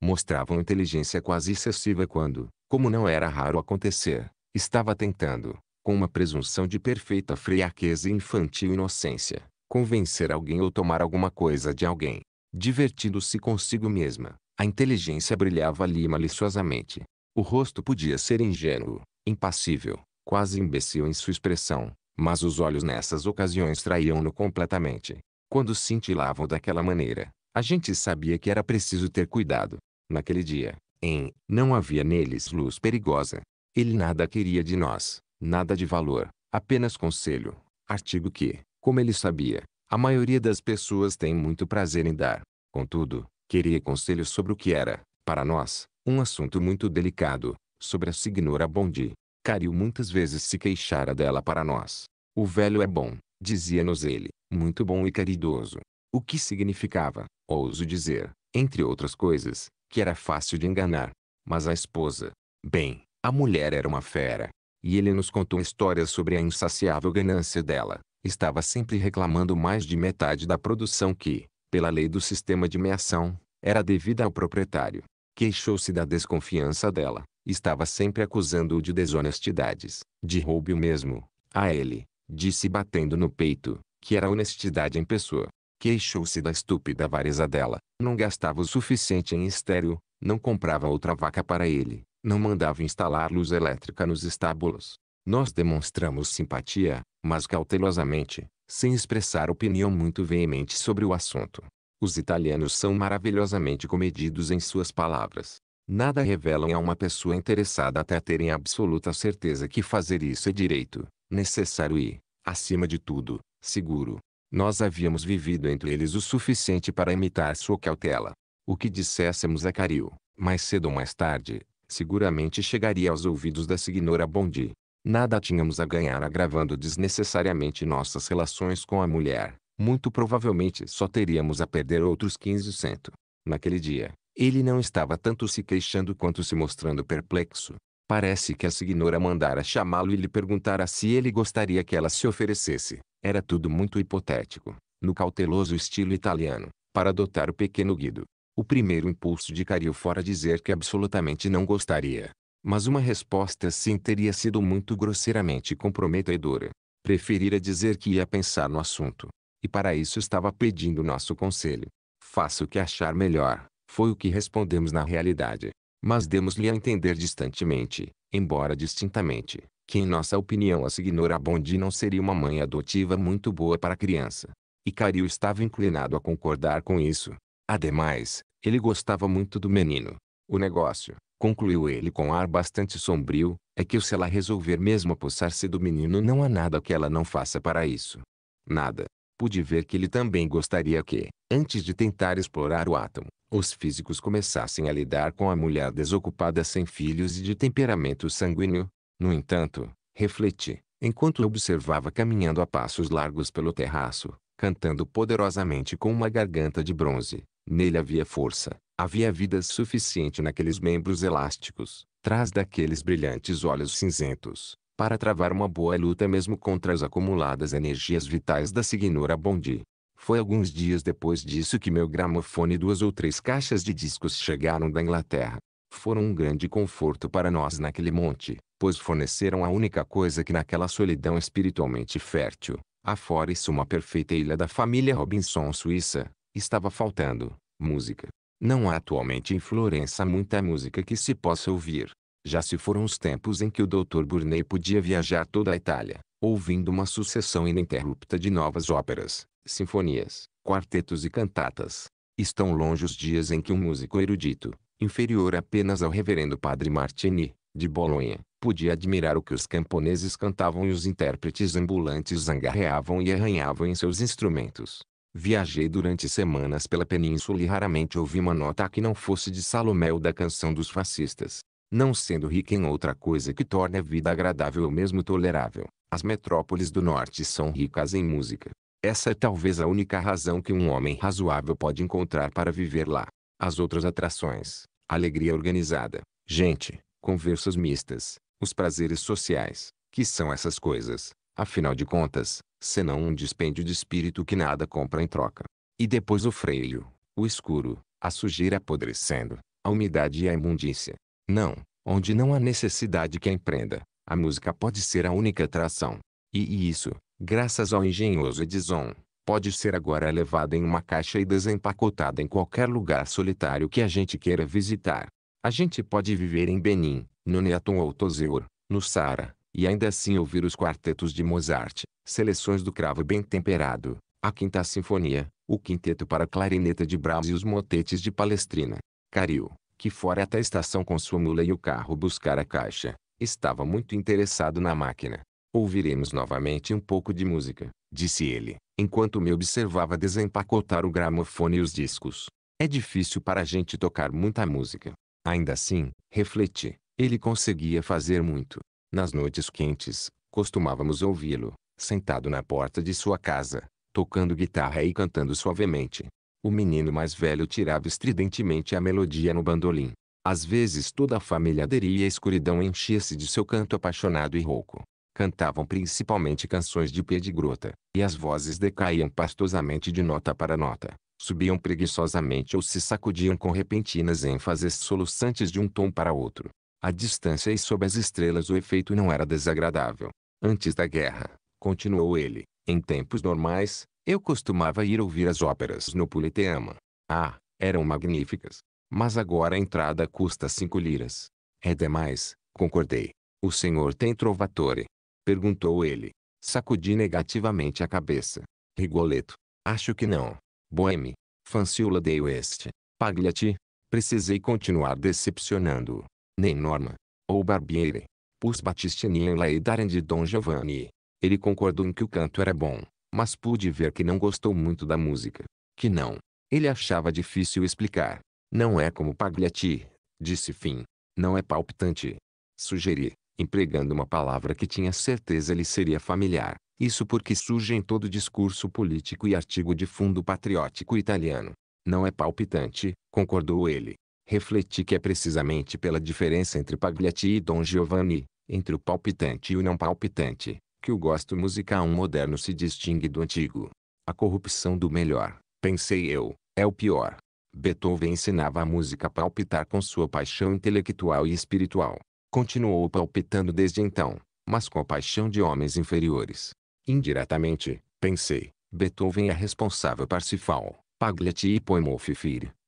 mostravam inteligência quase excessiva quando, como não era raro acontecer, estava tentando, com uma presunção de perfeita friaqueza e infantil inocência, convencer alguém ou tomar alguma coisa de alguém. Divertindo-se consigo mesma, a inteligência brilhava ali maliciosamente. O rosto podia ser ingênuo, impassível, quase imbecil em sua expressão, mas os olhos nessas ocasiões traíam-no completamente. Quando cintilavam daquela maneira, a gente sabia que era preciso ter cuidado naquele dia, em não havia neles luz perigosa. Ele nada queria de nós, nada de valor, apenas conselho, artigo que, como ele sabia, a maioria das pessoas tem muito prazer em dar. Contudo, queria conselho sobre o que era, para nós, um assunto muito delicado, sobre a signora Bondi. Cario muitas vezes se queixara dela para nós. O velho é bom, dizia-nos ele, muito bom e caridoso. O que significava, ouso dizer, entre outras coisas, que era fácil de enganar. Mas a esposa, bem, a mulher era uma fera. E ele nos contou histórias sobre a insaciável ganância dela. Estava sempre reclamando mais de metade da produção que, pela lei do sistema de meação, era devida ao proprietário. Queixou-se da desconfiança dela. Estava sempre acusando-o de desonestidades, de roubo mesmo. A ele, disse batendo no peito, que era honestidade em pessoa. Queixou-se da estúpida avareza dela. Não gastava o suficiente em estéreo, não comprava outra vaca para ele, não mandava instalar luz elétrica nos estábulos. Nós demonstramos simpatia, mas cautelosamente, sem expressar opinião muito veemente sobre o assunto. Os italianos são maravilhosamente comedidos em suas palavras. Nada revelam a uma pessoa interessada até terem absoluta certeza que fazer isso é direito, necessário e, acima de tudo, seguro. Nós havíamos vivido entre eles o suficiente para imitar sua cautela. O que disséssemos a Caril, mais cedo ou mais tarde, seguramente chegaria aos ouvidos da signora Bondi. Nada tínhamos a ganhar agravando desnecessariamente nossas relações com a mulher. Muito provavelmente só teríamos a perder outros 15%. Naquele dia, ele não estava tanto se queixando quanto se mostrando perplexo. Parece que a signora mandara chamá-lo e lhe perguntara se ele gostaria que ela se oferecesse. Era tudo muito hipotético, no cauteloso estilo italiano, para adotar o pequeno Guido. O primeiro impulso de Cario fora dizer que absolutamente não gostaria. Mas uma resposta sim teria sido muito grosseiramente comprometedora. Preferira dizer que ia pensar no assunto. E para isso estava pedindo nosso conselho. Faça o que achar melhor, foi o que respondemos na realidade mas demos-lhe a entender distantemente, embora distintamente, que em nossa opinião a Signora Bondi não seria uma mãe adotiva muito boa para a criança. E Cario estava inclinado a concordar com isso. Ademais, ele gostava muito do menino. O negócio, concluiu ele com ar bastante sombrio, é que se ela resolver mesmo apossar-se do menino não há nada que ela não faça para isso. Nada pude ver que ele também gostaria que, antes de tentar explorar o átomo, os físicos começassem a lidar com a mulher desocupada sem filhos e de temperamento sanguíneo. No entanto, refleti, enquanto observava caminhando a passos largos pelo terraço, cantando poderosamente com uma garganta de bronze. Nele havia força, havia vida suficiente naqueles membros elásticos, trás daqueles brilhantes olhos cinzentos, para travar uma boa luta mesmo contra as acumuladas energias vitais da signora Bondi. Foi alguns dias depois disso que meu gramofone e duas ou três caixas de discos chegaram da Inglaterra. Foram um grande conforto para nós naquele monte, pois forneceram a única coisa que naquela solidão espiritualmente fértil, afora isso uma perfeita ilha da família Robinson Suíça, estava faltando, música. Não há atualmente em Florença muita música que se possa ouvir, já se foram os tempos em que o Dr. Burney podia viajar toda a Itália, ouvindo uma sucessão ininterrupta de novas óperas, sinfonias, quartetos e cantatas. Estão longe os dias em que um músico erudito, inferior apenas ao reverendo padre Martini, de Bolonha, podia admirar o que os camponeses cantavam e os intérpretes ambulantes zangarreavam e arranhavam em seus instrumentos. Viajei durante semanas pela península e raramente ouvi uma nota que não fosse de Salomé ou da canção dos fascistas não sendo rica em outra coisa que torne a vida agradável ou mesmo tolerável. As metrópoles do norte são ricas em música. Essa é talvez a única razão que um homem razoável pode encontrar para viver lá. As outras atrações, alegria organizada, gente, conversas mistas, os prazeres sociais, que são essas coisas, afinal de contas, senão um dispêndio de espírito que nada compra em troca. E depois o freio, o escuro, a sujeira apodrecendo, a umidade e a imundícia. Não, onde não há necessidade que a empreenda, a música pode ser a única atração. E isso, graças ao engenhoso Edison, pode ser agora levada em uma caixa e desempacotada em qualquer lugar solitário que a gente queira visitar. A gente pode viver em Benin, no Neaton ou Tozeuro, no Sara, e ainda assim ouvir os quartetos de Mozart, seleções do cravo bem temperado, a Quinta Sinfonia, o Quinteto para Clarineta de Brahms e os motetes de Palestrina. Caril que fora até a estação com sua mula e o carro buscar a caixa. Estava muito interessado na máquina. Ouviremos novamente um pouco de música, disse ele, enquanto me observava desempacotar o gramofone e os discos. É difícil para a gente tocar muita música. Ainda assim, refleti, ele conseguia fazer muito. Nas noites quentes, costumávamos ouvi-lo, sentado na porta de sua casa, tocando guitarra e cantando suavemente. O menino mais velho tirava estridentemente a melodia no bandolim. Às vezes toda a família aderia e a escuridão enchia-se de seu canto apaixonado e rouco. Cantavam principalmente canções de pé de grota, e as vozes decaíam pastosamente de nota para nota, subiam preguiçosamente ou se sacudiam com repentinas ênfases soluçantes de um tom para outro. A distância e sob as estrelas o efeito não era desagradável. Antes da guerra, continuou ele, em tempos normais, eu costumava ir ouvir as óperas no Politeama. Ah, eram magníficas. Mas agora a entrada custa cinco liras. É demais, concordei. O senhor tem trovatore? Perguntou ele. Sacudi negativamente a cabeça. Rigoletto. Acho que não. Boheme. Fanciulla de Oeste. Pagliati. Precisei continuar decepcionando-o. Nem Norma. Ou Barbieri. Pus Battistini em La e Darem de Don Giovanni. Ele concordou em que o canto era bom mas pude ver que não gostou muito da música. Que não. Ele achava difícil explicar. Não é como Pagliati, disse Fim. Não é palpitante. Sugeri, empregando uma palavra que tinha certeza lhe seria familiar. Isso porque surge em todo discurso político e artigo de fundo patriótico italiano. Não é palpitante, concordou ele. Refleti que é precisamente pela diferença entre Pagliati e Dom Giovanni, entre o palpitante e o não palpitante, que o gosto musical moderno se distingue do antigo. A corrupção do melhor, pensei eu, é o pior. Beethoven ensinava a música a palpitar com sua paixão intelectual e espiritual. Continuou palpitando desde então, mas com a paixão de homens inferiores. Indiretamente, pensei, Beethoven é responsável Parsifal, Pagliatti e Poemo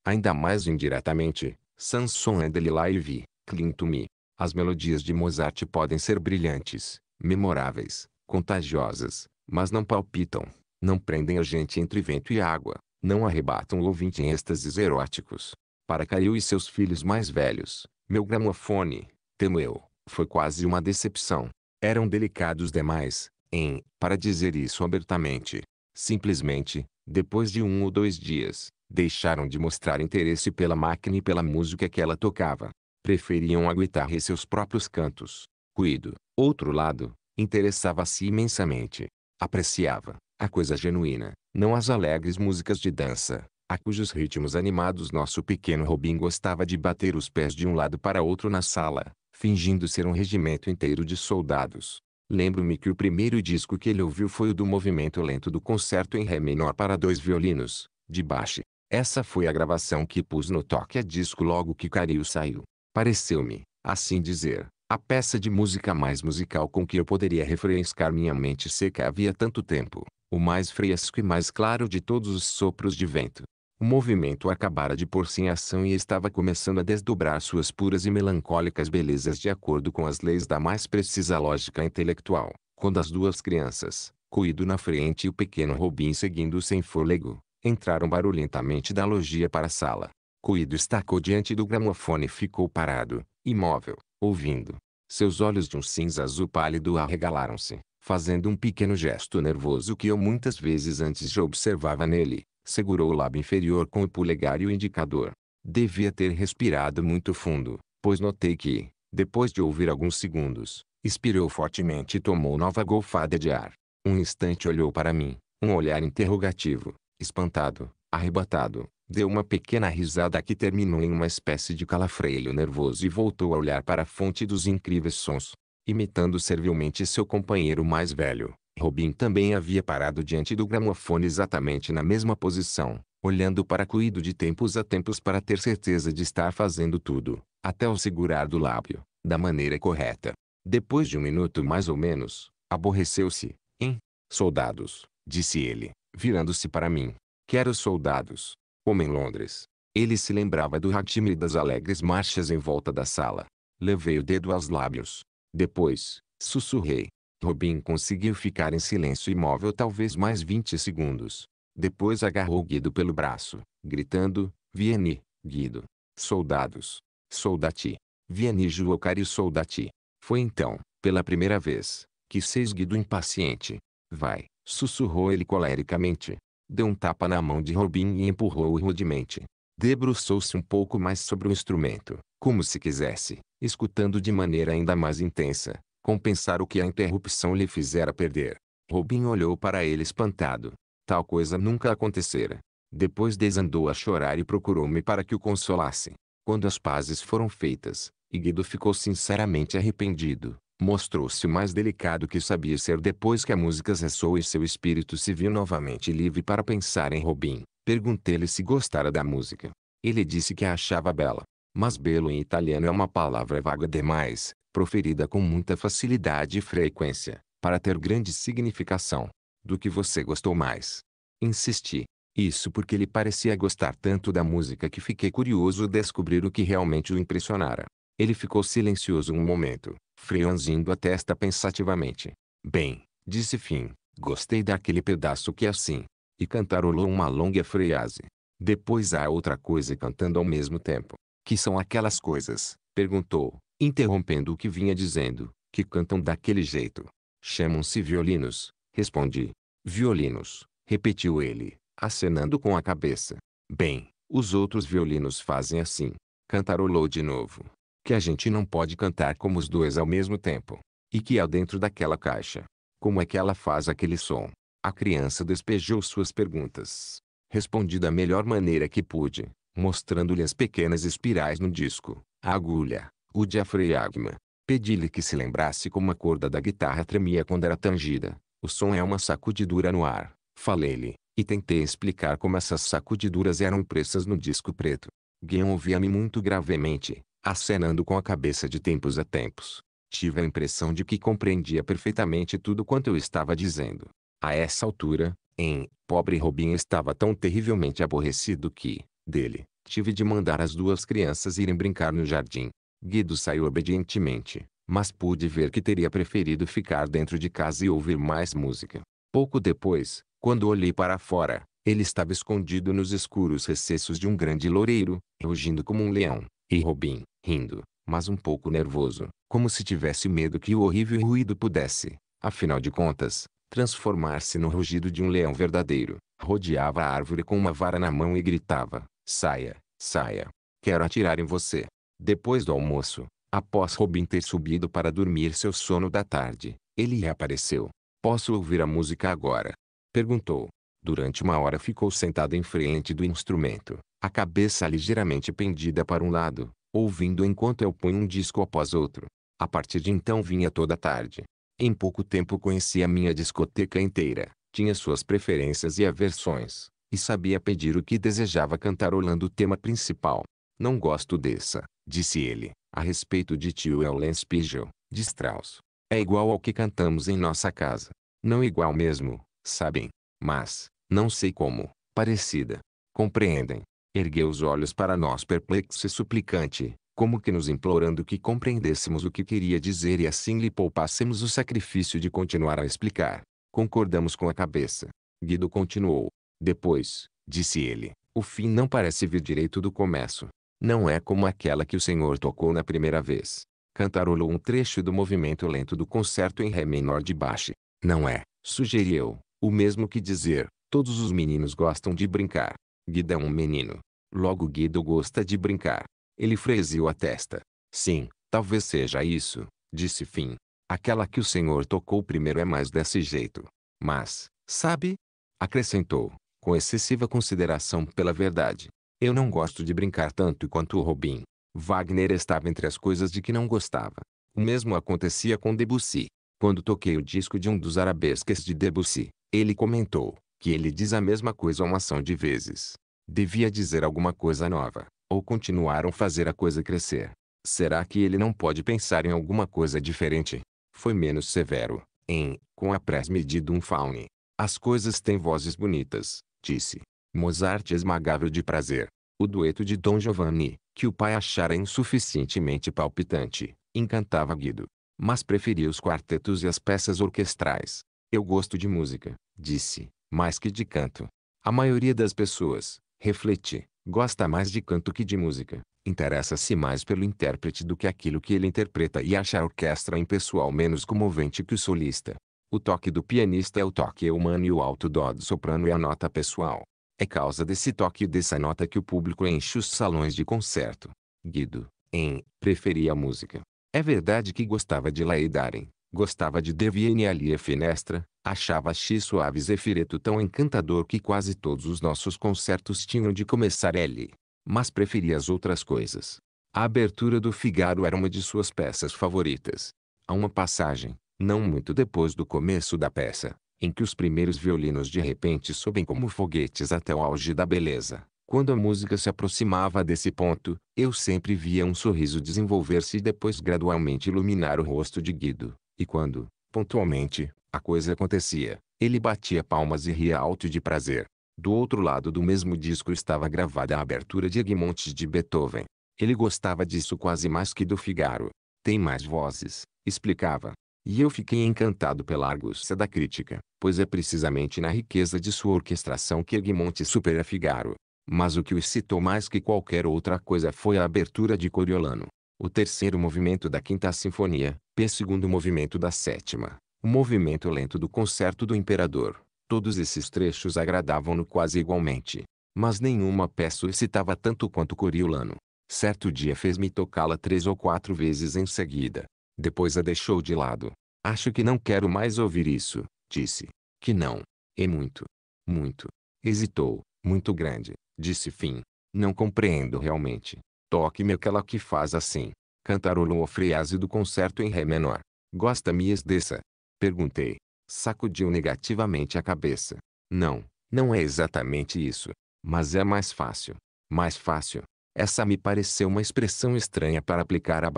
Ainda mais indiretamente, Sanson Adelila é e Vi, Clintumi. As melodias de Mozart podem ser brilhantes, memoráveis, contagiosas, mas não palpitam, não prendem a gente entre vento e água, não arrebatam o ouvinte em êxtases eróticos. Para Calil e seus filhos mais velhos, meu gramofone, temo eu, foi quase uma decepção. Eram delicados demais, em, para dizer isso abertamente. Simplesmente, depois de um ou dois dias, deixaram de mostrar interesse pela máquina e pela música que ela tocava. Preferiam a guitarra e seus próprios cantos cuido. Outro lado, interessava-se imensamente. Apreciava a coisa genuína, não as alegres músicas de dança, a cujos ritmos animados nosso pequeno Robin gostava de bater os pés de um lado para outro na sala, fingindo ser um regimento inteiro de soldados. Lembro-me que o primeiro disco que ele ouviu foi o do movimento lento do concerto em Ré menor para dois violinos, de Bach. Essa foi a gravação que pus no toque a disco logo que Cario saiu. Pareceu-me, assim dizer, a peça de música mais musical com que eu poderia refrescar minha mente seca havia tanto tempo. O mais fresco e mais claro de todos os sopros de vento. O movimento acabara de pôr-se em ação e estava começando a desdobrar suas puras e melancólicas belezas de acordo com as leis da mais precisa lógica intelectual. Quando as duas crianças, Cuido na frente e o pequeno Robin seguindo sem fôlego, entraram barulhentamente da lojia para a sala. Cuido estacou diante do gramofone e ficou parado, imóvel, ouvindo. Seus olhos de um cinza azul pálido arregalaram-se, fazendo um pequeno gesto nervoso que eu muitas vezes antes já observava nele. Segurou o lábio inferior com o polegar e o indicador. Devia ter respirado muito fundo, pois notei que, depois de ouvir alguns segundos, expirou fortemente e tomou nova golfada de ar. Um instante olhou para mim, um olhar interrogativo, espantado, arrebatado, Deu uma pequena risada que terminou em uma espécie de calafreio nervoso e voltou a olhar para a fonte dos incríveis sons, imitando servilmente seu companheiro mais velho. Robin também havia parado diante do gramofone exatamente na mesma posição, olhando para Cuido de tempos a tempos para ter certeza de estar fazendo tudo, até o segurar do lábio, da maneira correta. Depois de um minuto mais ou menos, aborreceu-se. Hein? Soldados, disse ele, virando-se para mim. Quero soldados como em Londres. Ele se lembrava do Hatim e das alegres marchas em volta da sala. Levei o dedo aos lábios. Depois, sussurrei. Robin conseguiu ficar em silêncio imóvel talvez mais 20 segundos. Depois agarrou Guido pelo braço, gritando, Vieni, Guido. Soldados. Soldati. Vieni Juocari Soldati. Foi então, pela primeira vez, que seis Guido impaciente. Vai, sussurrou ele colericamente deu um tapa na mão de Robin e empurrou-o rudemente. Debruçou-se um pouco mais sobre o instrumento, como se quisesse, escutando de maneira ainda mais intensa, compensar o que a interrupção lhe fizera perder. Robin olhou para ele espantado. Tal coisa nunca acontecera. Depois desandou a chorar e procurou-me para que o consolasse. Quando as pazes foram feitas, Guido ficou sinceramente arrependido, mostrou-se o mais delicado que sabia ser depois que a música cessou e seu espírito se viu novamente livre para pensar em Robin. Perguntei-lhe se gostara da música. Ele disse que a achava bela. Mas belo em italiano é uma palavra vaga demais, proferida com muita facilidade e frequência, para ter grande significação. Do que você gostou mais? Insisti. Isso porque ele parecia gostar tanto da música que fiquei curioso descobrir o que realmente o impressionara. Ele ficou silencioso um momento, franzindo a testa pensativamente. Bem, disse Fim, gostei daquele pedaço que é assim. E cantarolou uma longa frase. Depois há outra coisa cantando ao mesmo tempo. Que são aquelas coisas? Perguntou, interrompendo o que vinha dizendo, que cantam daquele jeito. Chamam-se violinos, respondi. Violinos, repetiu ele, acenando com a cabeça. Bem, os outros violinos fazem assim. Cantarolou de novo que a gente não pode cantar como os dois ao mesmo tempo. E que é dentro daquela caixa. Como é que ela faz aquele som? A criança despejou suas perguntas. Respondi da melhor maneira que pude, mostrando-lhe as pequenas espirais no disco, a agulha, o diafragma. Pedi-lhe que se lembrasse como a corda da guitarra tremia quando era tangida. O som é uma sacudidura no ar, falei-lhe, e tentei explicar como essas sacudiduras eram impressas no disco preto. Guion ouvia-me muito gravemente, acenando com a cabeça de tempos a tempos. Tive a impressão de que compreendia perfeitamente tudo quanto eu estava dizendo. A essa altura, em, pobre Robin estava tão terrivelmente aborrecido que, dele, tive de mandar as duas crianças irem brincar no jardim. Guido saiu obedientemente, mas pude ver que teria preferido ficar dentro de casa e ouvir mais música. Pouco depois, quando olhei para fora, ele estava escondido nos escuros recessos de um grande loureiro, rugindo como um leão, e Robin, rindo, mas um pouco nervoso, como se tivesse medo que o horrível ruído pudesse, afinal de contas, transformar-se no rugido de um leão verdadeiro. Rodeava a árvore com uma vara na mão e gritava: Saia, saia, quero atirar em você. Depois do almoço, após Robin ter subido para dormir seu sono da tarde, ele reapareceu. Posso ouvir a música agora? perguntou. Durante uma hora ficou sentado em frente do instrumento, a cabeça ligeiramente pendida para um lado, ouvindo enquanto eu punho um disco após outro. A partir de então vinha toda tarde. Em pouco tempo conhecia a minha discoteca inteira, tinha suas preferências e aversões, e sabia pedir o que desejava cantarolando o tema principal. Não gosto dessa, disse ele, a respeito de Tio Eulens Pigel, de Strauss. É igual ao que cantamos em nossa casa. Não igual mesmo, sabem, mas, não sei como, parecida. Compreendem? ergueu os olhos para nós perplexo e suplicante, como que nos implorando que compreendêssemos o que queria dizer e assim lhe poupássemos o sacrifício de continuar a explicar. Concordamos com a cabeça. Guido continuou. Depois, disse ele, o fim não parece vir direito do começo. Não é como aquela que o senhor tocou na primeira vez. Cantarolou um trecho do movimento lento do concerto em ré menor de baixo. Não é, sugeri eu, o mesmo que dizer, todos os meninos gostam de brincar. Guido é um menino. Logo Guido gosta de brincar. Ele franziu a testa. Sim, talvez seja isso, disse Fim. Aquela que o senhor tocou primeiro é mais desse jeito. Mas, sabe? Acrescentou, com excessiva consideração pela verdade. Eu não gosto de brincar tanto quanto o Robin. Wagner estava entre as coisas de que não gostava. O mesmo acontecia com Debussy. Quando toquei o disco de um dos arabesques de Debussy, ele comentou que ele diz a mesma coisa uma ação de vezes. Devia dizer alguma coisa nova, ou continuaram fazer a coisa crescer. Será que ele não pode pensar em alguma coisa diferente? Foi menos severo, em, com a medido um faune. As coisas têm vozes bonitas, disse. Mozart esmagável de prazer. O dueto de Dom Giovanni, que o pai achara insuficientemente palpitante, encantava Guido. Mas preferia os quartetos e as peças orquestrais. Eu gosto de música, disse, mais que de canto. A maioria das pessoas, reflete, gosta mais de canto que de música, interessa-se mais pelo intérprete do que aquilo que ele interpreta e acha a orquestra impessoal menos comovente que o solista. O toque do pianista é o toque humano e o alto dó do soprano é a nota pessoal. É causa desse toque e dessa nota que o público enche os salões de concerto. Guido, em Preferia a Música. É verdade que gostava de Laidaren, Gostava de Devienne ali e Finestra, achava X suave Zefireto tão encantador que quase todos os nossos concertos tinham de começar L. Mas preferia as outras coisas. A abertura do Figaro era uma de suas peças favoritas. Há uma passagem, não muito depois do começo da peça, em que os primeiros violinos de repente sobem como foguetes até o auge da beleza. Quando a música se aproximava desse ponto, eu sempre via um sorriso desenvolver-se e depois gradualmente iluminar o rosto de Guido. E quando, pontualmente, a coisa acontecia, ele batia palmas e ria alto de prazer. Do outro lado do mesmo disco estava gravada a abertura de Egmont de Beethoven. Ele gostava disso quase mais que do Figaro. Tem mais vozes, explicava. E eu fiquei encantado pela argúcia da crítica, pois é precisamente na riqueza de sua orquestração que Egmont supera Figaro. Mas o que o excitou mais que qualquer outra coisa foi a abertura de Coriolano. O terceiro movimento da Quinta Sinfonia, P. Segundo movimento da sétima, o movimento lento do concerto do imperador. Todos esses trechos agradavam-no quase igualmente. Mas nenhuma peça o excitava tanto quanto Coriolano. Certo dia fez-me tocá-la três ou quatro vezes em seguida. Depois a deixou de lado. Acho que não quero mais ouvir isso, disse. Que não. É muito. Muito. Hesitou. Muito grande, disse Fim. Não compreendo realmente. Toque-me aquela que faz assim. Cantarolou o frase do concerto em ré menor. Gosta-me dessa? Perguntei. Sacudiu negativamente a cabeça. Não, não é exatamente isso. Mas é mais fácil. Mais fácil. Essa me pareceu uma expressão estranha para aplicar a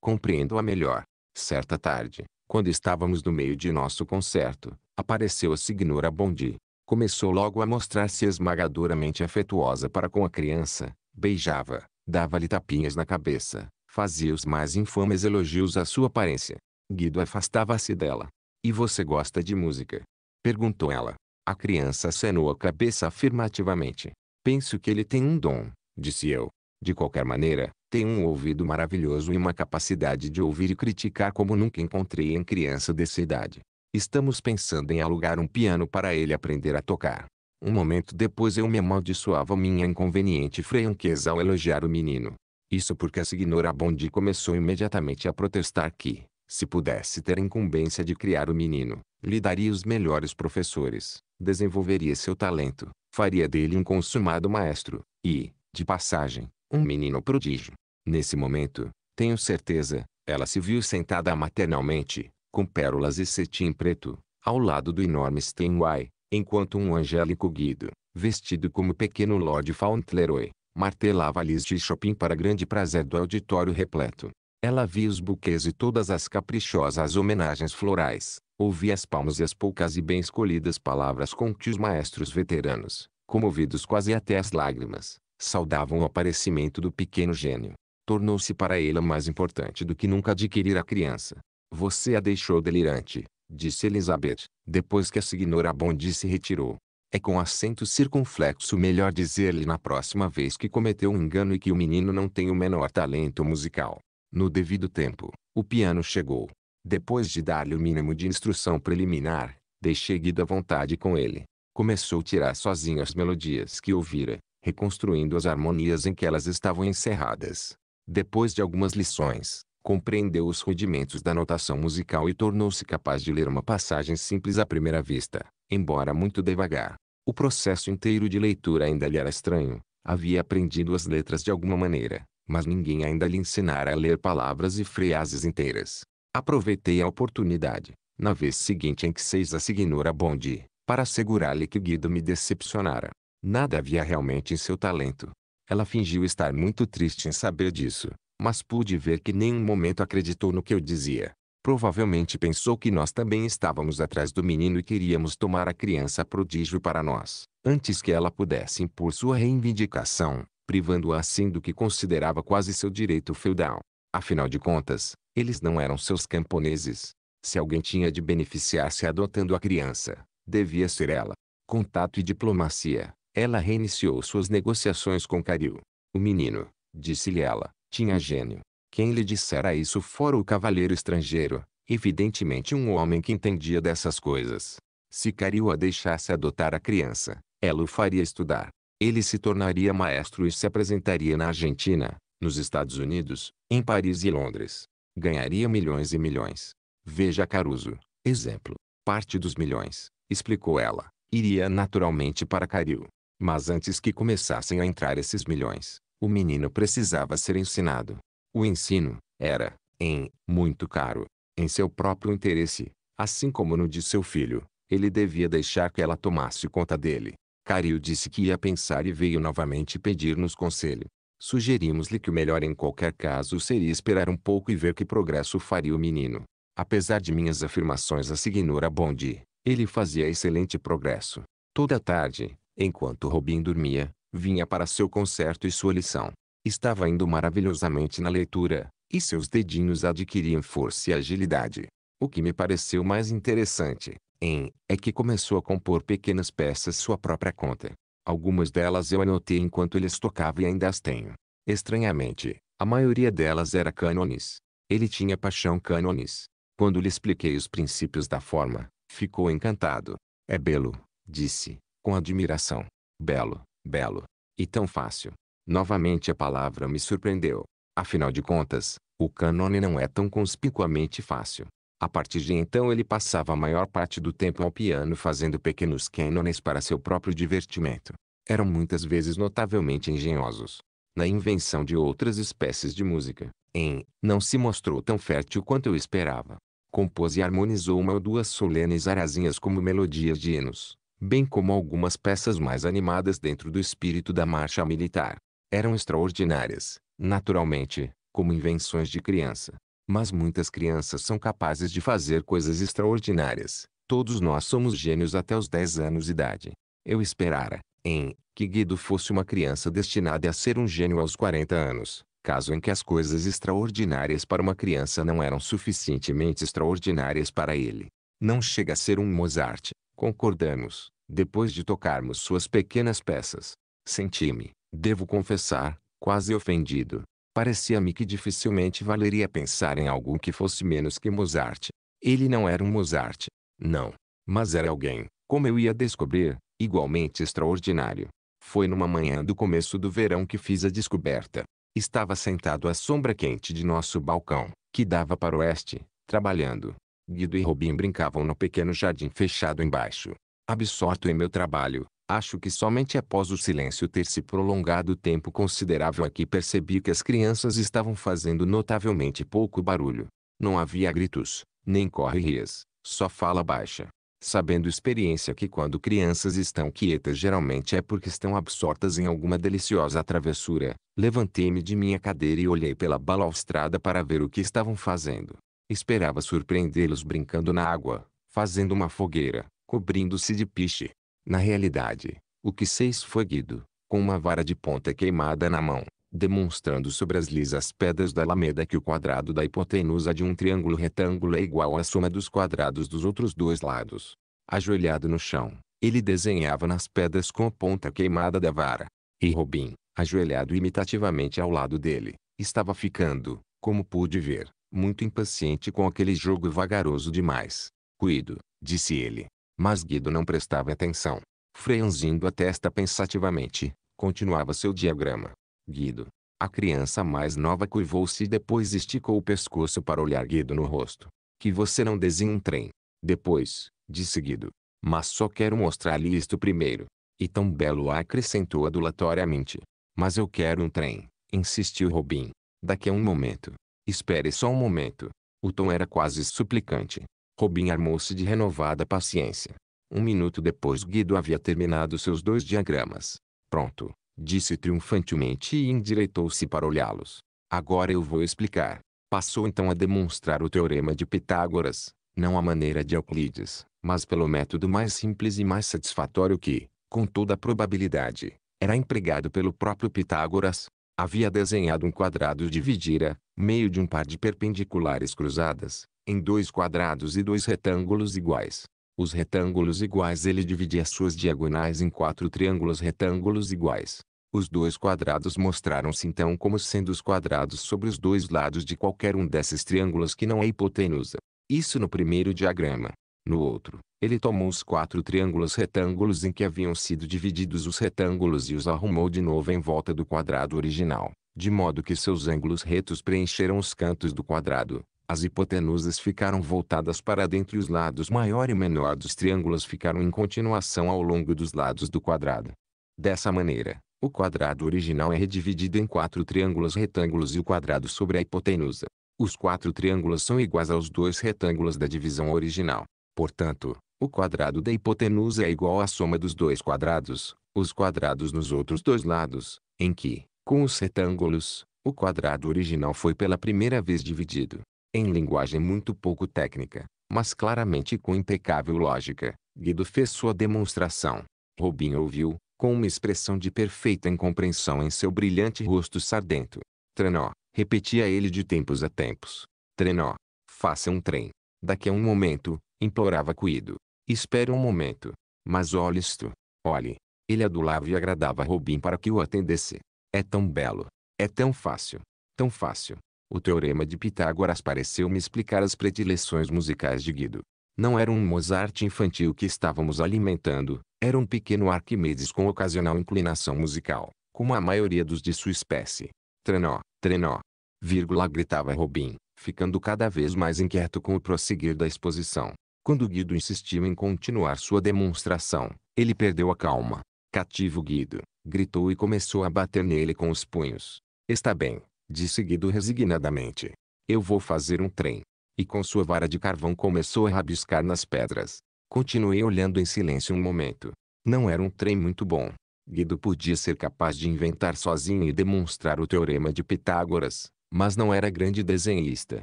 Compreendo-a melhor. Certa tarde, quando estávamos no meio de nosso concerto, apareceu a signora Bondi. Começou logo a mostrar-se esmagadoramente afetuosa para com a criança, beijava, dava-lhe tapinhas na cabeça, Fazia os mais infames elogios à sua aparência. Guido afastava-se dela. E você gosta de música? Perguntou ela. A criança acenou a cabeça afirmativamente. Penso que ele tem um dom, disse eu. De qualquer maneira, tem um ouvido maravilhoso e uma capacidade de ouvir e criticar como nunca encontrei em criança dessa idade. Estamos pensando em alugar um piano para ele aprender a tocar. Um momento depois eu me amaldiçoava minha inconveniente franqueza ao elogiar o menino. Isso porque a Bondi começou imediatamente a protestar que, se pudesse ter a incumbência de criar o menino, lhe daria os melhores professores, desenvolveria seu talento, faria dele um consumado maestro, e, de passagem, um menino prodígio. Nesse momento, tenho certeza, ela se viu sentada maternalmente, com pérolas e cetim preto, ao lado do enorme Steinway, enquanto um angélico guido, vestido como pequeno Lord Fauntleroy, martelava-lhes de Chopin para grande prazer do auditório repleto. Ela via os buquês e todas as caprichosas homenagens florais, ouvia as palmas e as poucas e bem escolhidas palavras com que os maestros veteranos, comovidos quase até às lágrimas, saudavam o aparecimento do pequeno gênio. Tornou-se para ela mais importante do que nunca adquirir a criança. Você a deixou delirante, disse Elizabeth, depois que a Signora signorabonde se retirou. É com acento circunflexo melhor dizer-lhe na próxima vez que cometeu um engano e que o menino não tem o menor talento musical. No devido tempo, o piano chegou. Depois de dar-lhe o mínimo de instrução preliminar, deixei Guido à vontade com ele. Começou a tirar sozinho as melodias que ouvira, reconstruindo as harmonias em que elas estavam encerradas. Depois de algumas lições, compreendeu os rudimentos da notação musical e tornou-se capaz de ler uma passagem simples à primeira vista, embora muito devagar. O processo inteiro de leitura ainda lhe era estranho. Havia aprendido as letras de alguma maneira, mas ninguém ainda lhe ensinara a ler palavras e frases inteiras. Aproveitei a oportunidade, na vez seguinte em que seis signou a Bondi, para assegurar-lhe que Guido me decepcionara. Nada havia realmente em seu talento. Ela fingiu estar muito triste em saber disso, mas pude ver que nenhum momento acreditou no que eu dizia. Provavelmente pensou que nós também estávamos atrás do menino e queríamos tomar a criança prodígio para nós, antes que ela pudesse impor sua reivindicação, privando-a assim do que considerava quase seu direito feudal. Afinal de contas, eles não eram seus camponeses. Se alguém tinha de beneficiar-se adotando a criança, devia ser ela. Contato e diplomacia. Ela reiniciou suas negociações com Caril. O menino, disse-lhe ela, tinha gênio. Quem lhe dissera isso fora o cavalheiro estrangeiro, evidentemente um homem que entendia dessas coisas. Se Cario a deixasse adotar a criança, ela o faria estudar. Ele se tornaria maestro e se apresentaria na Argentina, nos Estados Unidos, em Paris e Londres. Ganharia milhões e milhões. Veja Caruso, exemplo. Parte dos milhões, explicou ela, iria naturalmente para Cario, Mas antes que começassem a entrar esses milhões, o menino precisava ser ensinado. O ensino, era, em, muito caro, em seu próprio interesse, assim como no de seu filho. Ele devia deixar que ela tomasse conta dele. Cario disse que ia pensar e veio novamente pedir-nos conselho. Sugerimos-lhe que o melhor em qualquer caso seria esperar um pouco e ver que progresso faria o menino. Apesar de minhas afirmações a Signora Bondi, ele fazia excelente progresso. Toda tarde, enquanto Robin dormia, vinha para seu concerto e sua lição. Estava indo maravilhosamente na leitura, e seus dedinhos adquiriam força e agilidade. O que me pareceu mais interessante, em, é que começou a compor pequenas peças sua própria conta. Algumas delas eu anotei enquanto eles tocavam e ainda as tenho. Estranhamente, a maioria delas era cânones. Ele tinha paixão cânones. Quando lhe expliquei os princípios da forma, ficou encantado. É belo, disse, com admiração. Belo, belo e tão fácil. Novamente a palavra me surpreendeu. Afinal de contas, o cânone não é tão conspicuamente fácil. A partir de então ele passava a maior parte do tempo ao piano fazendo pequenos cânones para seu próprio divertimento. Eram muitas vezes notavelmente engenhosos. Na invenção de outras espécies de música, em Não se mostrou tão fértil quanto eu esperava. Compôs e harmonizou uma ou duas solenes arazinhas como melodias de hinos bem como algumas peças mais animadas dentro do espírito da marcha militar. Eram extraordinárias, naturalmente, como invenções de criança. Mas muitas crianças são capazes de fazer coisas extraordinárias. Todos nós somos gênios até os 10 anos de idade. Eu esperara, em, que Guido fosse uma criança destinada a ser um gênio aos 40 anos, caso em que as coisas extraordinárias para uma criança não eram suficientemente extraordinárias para ele. Não chega a ser um Mozart, Concordamos, depois de tocarmos suas pequenas peças. Senti-me, devo confessar, quase ofendido. Parecia-me que dificilmente valeria pensar em algo que fosse menos que Mozart. Ele não era um Mozart. Não. Mas era alguém, como eu ia descobrir, igualmente extraordinário. Foi numa manhã do começo do verão que fiz a descoberta. Estava sentado à sombra quente de nosso balcão, que dava para o oeste, trabalhando. Guido e Robin brincavam no pequeno jardim fechado embaixo. Absorto em meu trabalho, acho que somente após o silêncio ter se prolongado tempo considerável aqui percebi que as crianças estavam fazendo notavelmente pouco barulho. Não havia gritos, nem corre-rias, só fala baixa. Sabendo experiência que quando crianças estão quietas geralmente é porque estão absortas em alguma deliciosa travessura, levantei-me de minha cadeira e olhei pela balaustrada para ver o que estavam fazendo. Esperava surpreendê-los brincando na água, fazendo uma fogueira, cobrindo-se de piche. Na realidade, o que seis foi Guido, com uma vara de ponta queimada na mão, demonstrando sobre as lisas pedras da alameda que o quadrado da hipotenusa de um triângulo retângulo é igual à soma dos quadrados dos outros dois lados. Ajoelhado no chão, ele desenhava nas pedras com a ponta queimada da vara. E Robin, ajoelhado imitativamente ao lado dele, estava ficando, como pude ver, muito impaciente com aquele jogo vagaroso demais. Cuido, disse ele. Mas Guido não prestava atenção. Franzindo a testa pensativamente, continuava seu diagrama. Guido. A criança mais nova curvou-se e depois esticou o pescoço para olhar Guido no rosto. Que você não desenhe um trem. Depois, disse Guido. Mas só quero mostrar-lhe isto primeiro. E tão belo acrescentou adulatoriamente. Mas eu quero um trem, insistiu Robin. Daqui a um momento. Espere só um momento. O tom era quase suplicante. Robin armou-se de renovada paciência. Um minuto depois Guido havia terminado seus dois diagramas. Pronto, disse triunfantemente e endireitou-se para olhá-los. Agora eu vou explicar. Passou então a demonstrar o teorema de Pitágoras, não à maneira de Euclides, mas pelo método mais simples e mais satisfatório que, com toda a probabilidade, era empregado pelo próprio Pitágoras, Havia desenhado um quadrado e dividira, meio de um par de perpendiculares cruzadas, em dois quadrados e dois retângulos iguais. Os retângulos iguais ele dividia suas diagonais em quatro triângulos retângulos iguais. Os dois quadrados mostraram-se então como sendo os quadrados sobre os dois lados de qualquer um desses triângulos que não é hipotenusa. Isso no primeiro diagrama. No outro, ele tomou os quatro triângulos retângulos em que haviam sido divididos os retângulos e os arrumou de novo em volta do quadrado original, de modo que seus ângulos retos preencheram os cantos do quadrado. As hipotenusas ficaram voltadas para dentro e os lados maior e menor dos triângulos ficaram em continuação ao longo dos lados do quadrado. Dessa maneira, o quadrado original é redividido em quatro triângulos retângulos e o quadrado sobre a hipotenusa. Os quatro triângulos são iguais aos dois retângulos da divisão original. Portanto, o quadrado da hipotenusa é igual à soma dos dois quadrados, os quadrados nos outros dois lados, em que, com os retângulos, o quadrado original foi pela primeira vez dividido. Em linguagem muito pouco técnica, mas claramente com impecável lógica, Guido fez sua demonstração. Robin ouviu, com uma expressão de perfeita incompreensão em seu brilhante rosto sardento. Trenó, repetia ele de tempos a tempos. Trenó, faça um trem. Daqui a um momento, implorava Cuido. Espere um momento. Mas olhe isto. Olhe. Ele adulava e agradava Robin para que o atendesse. É tão belo. É tão fácil. Tão fácil. O teorema de Pitágoras pareceu-me explicar as predileções musicais de Guido. Não era um Mozart infantil que estávamos alimentando, era um pequeno Arquimedes com ocasional inclinação musical, como a maioria dos de sua espécie. Trenó, trenó, vírgula gritava Robin, ficando cada vez mais inquieto com o prosseguir da exposição. Quando Guido insistiu em continuar sua demonstração, ele perdeu a calma. Cativo Guido, gritou e começou a bater nele com os punhos. Está bem, disse Guido resignadamente. Eu vou fazer um trem. E com sua vara de carvão começou a rabiscar nas pedras. Continuei olhando em silêncio um momento. Não era um trem muito bom. Guido podia ser capaz de inventar sozinho e demonstrar o teorema de Pitágoras, mas não era grande desenhista.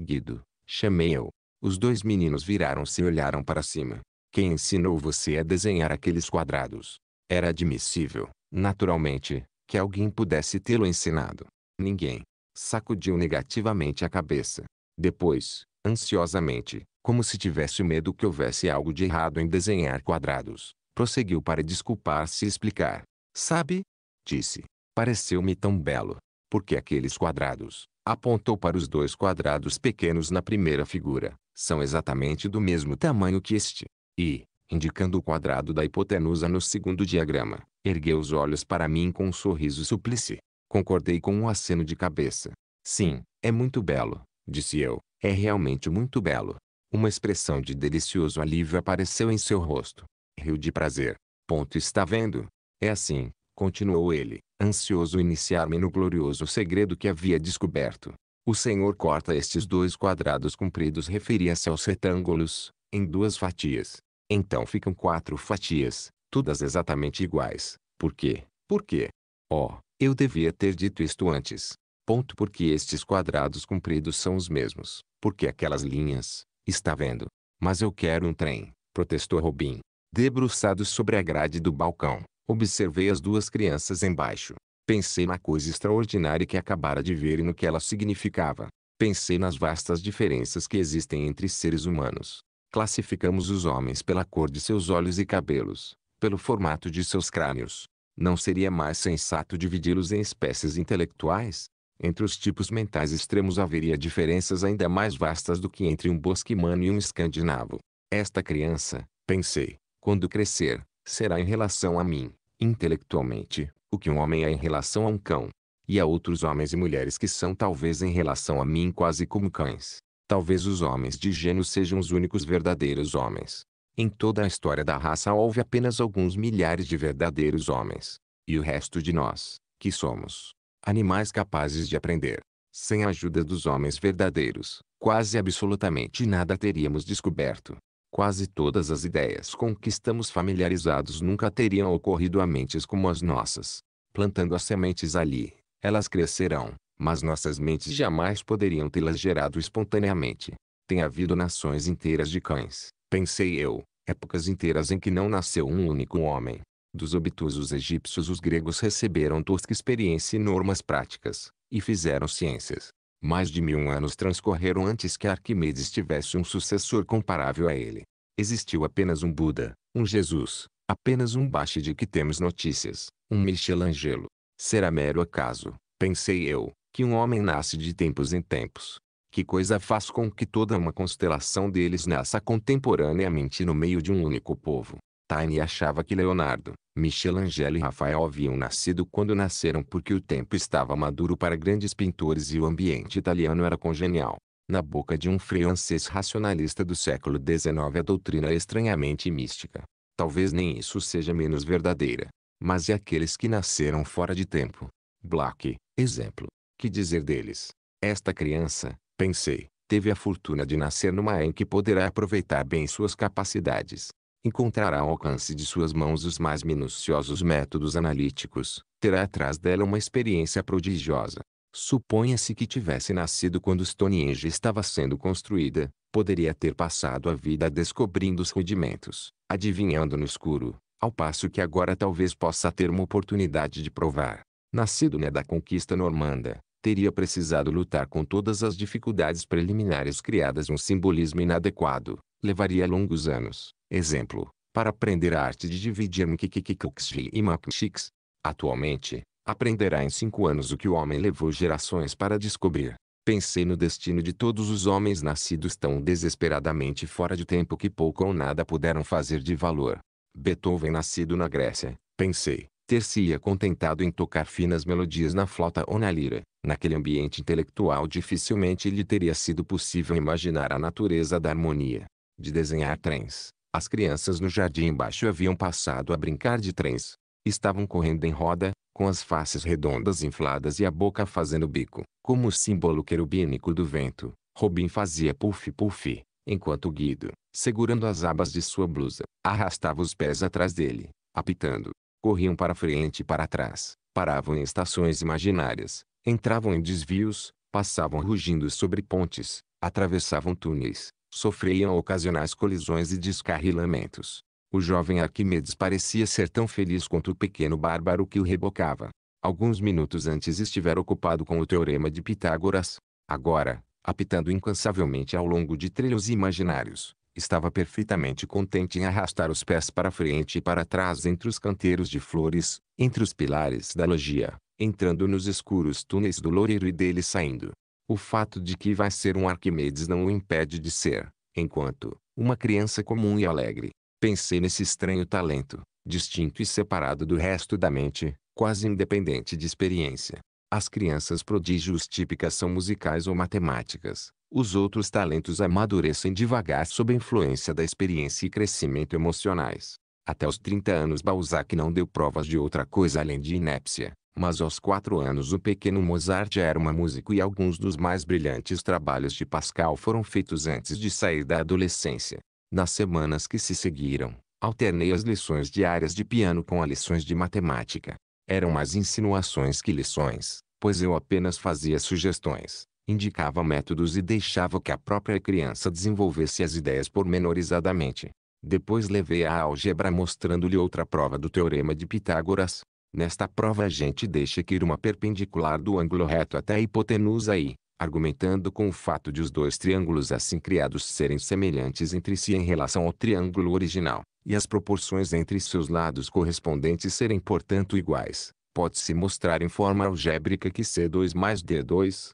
Guido, chamei eu. Os dois meninos viraram-se e olharam para cima. Quem ensinou você a desenhar aqueles quadrados? Era admissível, naturalmente, que alguém pudesse tê-lo ensinado. Ninguém. Sacudiu negativamente a cabeça. Depois, ansiosamente, como se tivesse medo que houvesse algo de errado em desenhar quadrados, prosseguiu para desculpar-se e explicar. Sabe? Disse. Pareceu-me tão belo. Porque aqueles quadrados, apontou para os dois quadrados pequenos na primeira figura, são exatamente do mesmo tamanho que este. E, indicando o quadrado da hipotenusa no segundo diagrama, ergueu os olhos para mim com um sorriso suplice. Concordei com um aceno de cabeça. Sim, é muito belo, disse eu. É realmente muito belo. Uma expressão de delicioso alívio apareceu em seu rosto. Riu de prazer. Ponto está vendo? É assim, continuou ele, ansioso iniciar-me no glorioso segredo que havia descoberto. O Senhor corta estes dois quadrados compridos referia-se aos retângulos, em duas fatias. Então ficam quatro fatias, todas exatamente iguais. Por quê? Por quê? Oh, eu devia ter dito isto antes. Ponto porque estes quadrados compridos são os mesmos, porque aquelas linhas, está vendo? Mas eu quero um trem, protestou Robin. Debruçados sobre a grade do balcão, observei as duas crianças embaixo. Pensei na coisa extraordinária que acabara de ver e no que ela significava. Pensei nas vastas diferenças que existem entre seres humanos. Classificamos os homens pela cor de seus olhos e cabelos, pelo formato de seus crânios. Não seria mais sensato dividi-los em espécies intelectuais? Entre os tipos mentais extremos haveria diferenças ainda mais vastas do que entre um bosquimano e um escandinavo. Esta criança, pensei, quando crescer, será em relação a mim, intelectualmente, o que um homem é em relação a um cão. E a outros homens e mulheres que são talvez em relação a mim quase como cães. Talvez os homens de gênio sejam os únicos verdadeiros homens. Em toda a história da raça houve apenas alguns milhares de verdadeiros homens. E o resto de nós, que somos animais capazes de aprender. Sem a ajuda dos homens verdadeiros, quase absolutamente nada teríamos descoberto. Quase todas as ideias com que estamos familiarizados nunca teriam ocorrido a mentes como as nossas. Plantando as sementes ali, elas crescerão, mas nossas mentes jamais poderiam tê-las gerado espontaneamente. Tem havido nações inteiras de cães, pensei eu, épocas inteiras em que não nasceu um único homem. Dos obtusos egípcios os gregos receberam tosca experiência e normas práticas, e fizeram ciências. Mais de mil anos transcorreram antes que Arquimedes tivesse um sucessor comparável a ele. Existiu apenas um Buda, um Jesus, apenas um Bache de que temos notícias, um Michelangelo. Será mero acaso, pensei eu, que um homem nasce de tempos em tempos. Que coisa faz com que toda uma constelação deles nasça contemporaneamente no meio de um único povo? Time achava que Leonardo, Michelangelo e Rafael haviam nascido quando nasceram porque o tempo estava maduro para grandes pintores e o ambiente italiano era congenial. Na boca de um francês racionalista do século XIX a doutrina é estranhamente mística. Talvez nem isso seja menos verdadeira. Mas e é aqueles que nasceram fora de tempo? Black, exemplo. Que dizer deles? Esta criança, pensei, teve a fortuna de nascer numa em que poderá aproveitar bem suas capacidades encontrará ao alcance de suas mãos os mais minuciosos métodos analíticos, terá atrás dela uma experiência prodigiosa. Suponha-se que tivesse nascido quando Stonehenge estava sendo construída, poderia ter passado a vida descobrindo os rudimentos, adivinhando no escuro, ao passo que agora talvez possa ter uma oportunidade de provar. Nascido na né, da conquista normanda, teria precisado lutar com todas as dificuldades preliminares criadas um simbolismo inadequado, levaria longos anos, Exemplo, para aprender a arte de dividir Mkikikikuxi e Makshix. Atualmente, aprenderá em cinco anos o que o homem levou gerações para descobrir. Pensei no destino de todos os homens nascidos tão desesperadamente fora de tempo que pouco ou nada puderam fazer de valor. Beethoven nascido na Grécia, pensei, ter-se-ia contentado em tocar finas melodias na flauta ou na lira. Naquele ambiente intelectual dificilmente lhe teria sido possível imaginar a natureza da harmonia. De desenhar trens, as crianças no jardim embaixo haviam passado a brincar de trens. Estavam correndo em roda, com as faces redondas infladas e a boca fazendo bico, como o símbolo querubínico do vento. Robin fazia puff-puff, enquanto Guido, segurando as abas de sua blusa, arrastava os pés atrás dele, apitando. Corriam para frente e para trás, paravam em estações imaginárias, entravam em desvios, passavam rugindo sobre pontes, atravessavam túneis, sofriam ocasionais colisões e descarrilamentos. O jovem Arquimedes parecia ser tão feliz quanto o pequeno bárbaro que o rebocava. Alguns minutos antes estivera ocupado com o teorema de Pitágoras. Agora, apitando incansavelmente ao longo de trilhos imaginários, estava perfeitamente contente em arrastar os pés para frente e para trás entre os canteiros de flores, entre os pilares da logia, entrando nos escuros túneis do loureiro e dele saindo. O fato de que vai ser um Arquimedes não o impede de ser, enquanto, uma criança comum e alegre. Pensei nesse estranho talento, distinto e separado do resto da mente, quase independente de experiência. As crianças prodígios típicas são musicais ou matemáticas. Os outros talentos amadurecem devagar sob influência da experiência e crescimento emocionais. Até os 30 anos Balzac não deu provas de outra coisa além de inépcia. Mas aos quatro anos o pequeno Mozart era uma músico e alguns dos mais brilhantes trabalhos de Pascal foram feitos antes de sair da adolescência. Nas semanas que se seguiram, alternei as lições diárias de piano com as lições de matemática. Eram mais insinuações que lições, pois eu apenas fazia sugestões, indicava métodos e deixava que a própria criança desenvolvesse as ideias pormenorizadamente. Depois levei a álgebra mostrando-lhe outra prova do teorema de Pitágoras, Nesta prova a gente deixa que ir uma perpendicular do ângulo reto até a hipotenusa e, argumentando com o fato de os dois triângulos assim criados serem semelhantes entre si em relação ao triângulo original, e as proporções entre seus lados correspondentes serem portanto iguais, pode-se mostrar em forma algébrica que C2 mais D2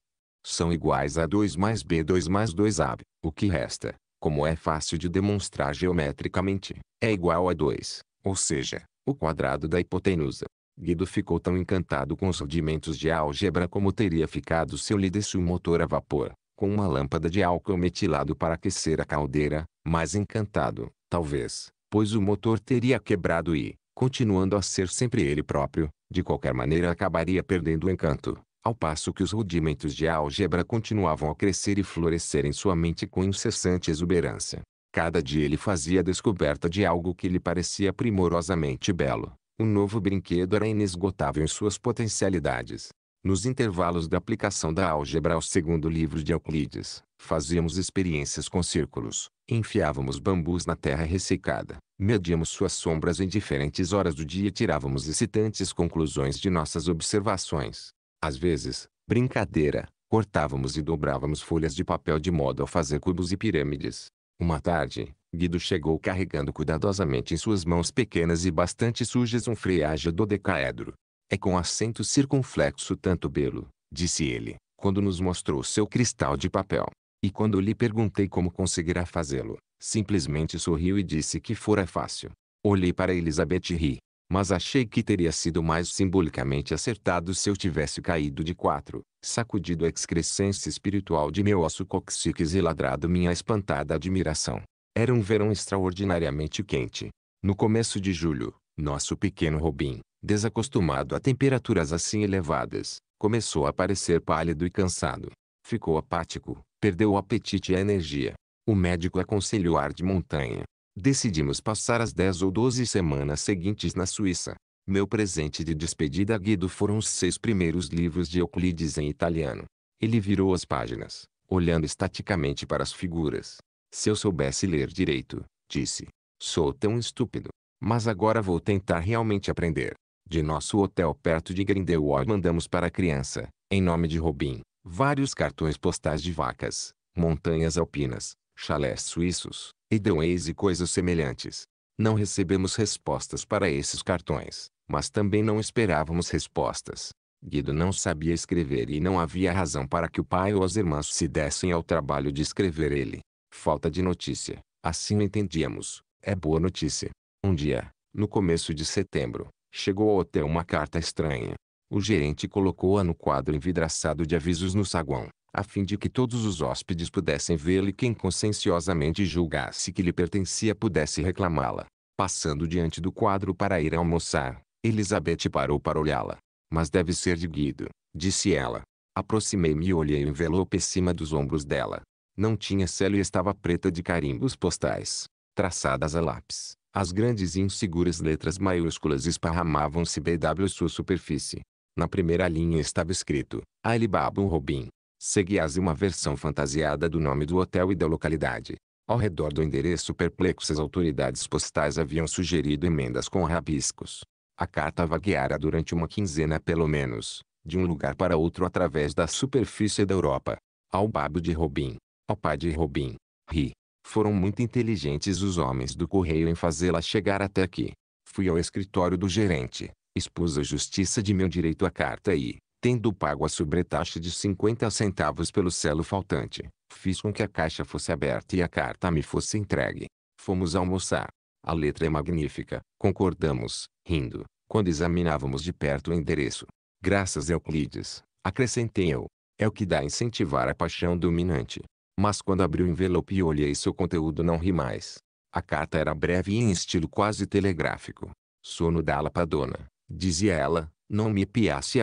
são iguais a 2 mais B2 mais 2AB, o que resta, como é fácil de demonstrar geometricamente, é igual a 2, ou seja, o quadrado da hipotenusa. Guido ficou tão encantado com os rudimentos de álgebra como teria ficado se eu lhe desse um motor a vapor, com uma lâmpada de álcool metilado para aquecer a caldeira, mais encantado, talvez, pois o motor teria quebrado e, continuando a ser sempre ele próprio, de qualquer maneira acabaria perdendo o encanto, ao passo que os rudimentos de álgebra continuavam a crescer e florescer em sua mente com incessante exuberância. Cada dia ele fazia a descoberta de algo que lhe parecia primorosamente belo, o novo brinquedo era inesgotável em suas potencialidades. Nos intervalos da aplicação da álgebra ao segundo livro de Euclides, fazíamos experiências com círculos, enfiávamos bambus na terra ressecada, medíamos suas sombras em diferentes horas do dia e tirávamos excitantes conclusões de nossas observações. Às vezes, brincadeira, cortávamos e dobrávamos folhas de papel de modo a fazer cubos e pirâmides. Uma tarde, Guido chegou carregando cuidadosamente em suas mãos pequenas e bastante sujas um freágio do decaedro. É com acento circunflexo tanto belo, disse ele, quando nos mostrou seu cristal de papel. E quando lhe perguntei como conseguirá fazê-lo, simplesmente sorriu e disse que fora fácil. Olhei para Elizabeth e ri mas achei que teria sido mais simbolicamente acertado se eu tivesse caído de quatro, sacudido a excrescência espiritual de meu osso coccyx e ladrado minha espantada admiração. Era um verão extraordinariamente quente. No começo de julho, nosso pequeno Robin, desacostumado a temperaturas assim elevadas, começou a parecer pálido e cansado. Ficou apático, perdeu o apetite e a energia. O médico aconselhou ar de montanha, Decidimos passar as 10 ou 12 semanas seguintes na Suíça. Meu presente de despedida a Guido foram os seis primeiros livros de Euclides em italiano. Ele virou as páginas, olhando estaticamente para as figuras. Se eu soubesse ler direito, disse, sou tão estúpido. Mas agora vou tentar realmente aprender. De nosso hotel perto de Grindelwald mandamos para a criança, em nome de Robin, vários cartões postais de vacas, montanhas alpinas, chalés suíços, Edelweiss e coisas semelhantes. Não recebemos respostas para esses cartões, mas também não esperávamos respostas. Guido não sabia escrever e não havia razão para que o pai ou as irmãs se dessem ao trabalho de escrever ele. Falta de notícia, assim o entendíamos, é boa notícia. Um dia, no começo de setembro, chegou ao hotel uma carta estranha. O gerente colocou-a no quadro envidraçado de avisos no saguão a fim de que todos os hóspedes pudessem vê-lo e quem conscienciosamente julgasse que lhe pertencia pudesse reclamá-la. Passando diante do quadro para ir almoçar, Elizabeth parou para olhá-la. Mas deve ser de Guido, disse ela. Aproximei-me e olhei o envelope cima dos ombros dela. Não tinha selo e estava preta de carimbos postais, traçadas a lápis. As grandes e inseguras letras maiúsculas esparramavam-se BW sua superfície. Na primeira linha estava escrito, Alibaba Robin. Seguia-se uma versão fantasiada do nome do hotel e da localidade. Ao redor do endereço perplexo as autoridades postais haviam sugerido emendas com rabiscos. A carta vagueara durante uma quinzena pelo menos, de um lugar para outro através da superfície da Europa. Ao babo de Robin, ao pai de Robin, ri. Foram muito inteligentes os homens do correio em fazê-la chegar até aqui. Fui ao escritório do gerente, expus a justiça de meu direito à carta e, tendo pago a sobretaxa de 50 centavos pelo selo faltante, fiz com que a caixa fosse aberta e a carta me fosse entregue. Fomos almoçar. A letra é magnífica, concordamos, rindo, quando examinávamos de perto o endereço. Graças a Euclides, acrescentei eu. É o que dá a incentivar a paixão dominante. Mas quando abri o envelope e olhei seu conteúdo não ri mais. A carta era breve e em estilo quase telegráfico. Sono da lapadona, dizia ela, não me piasse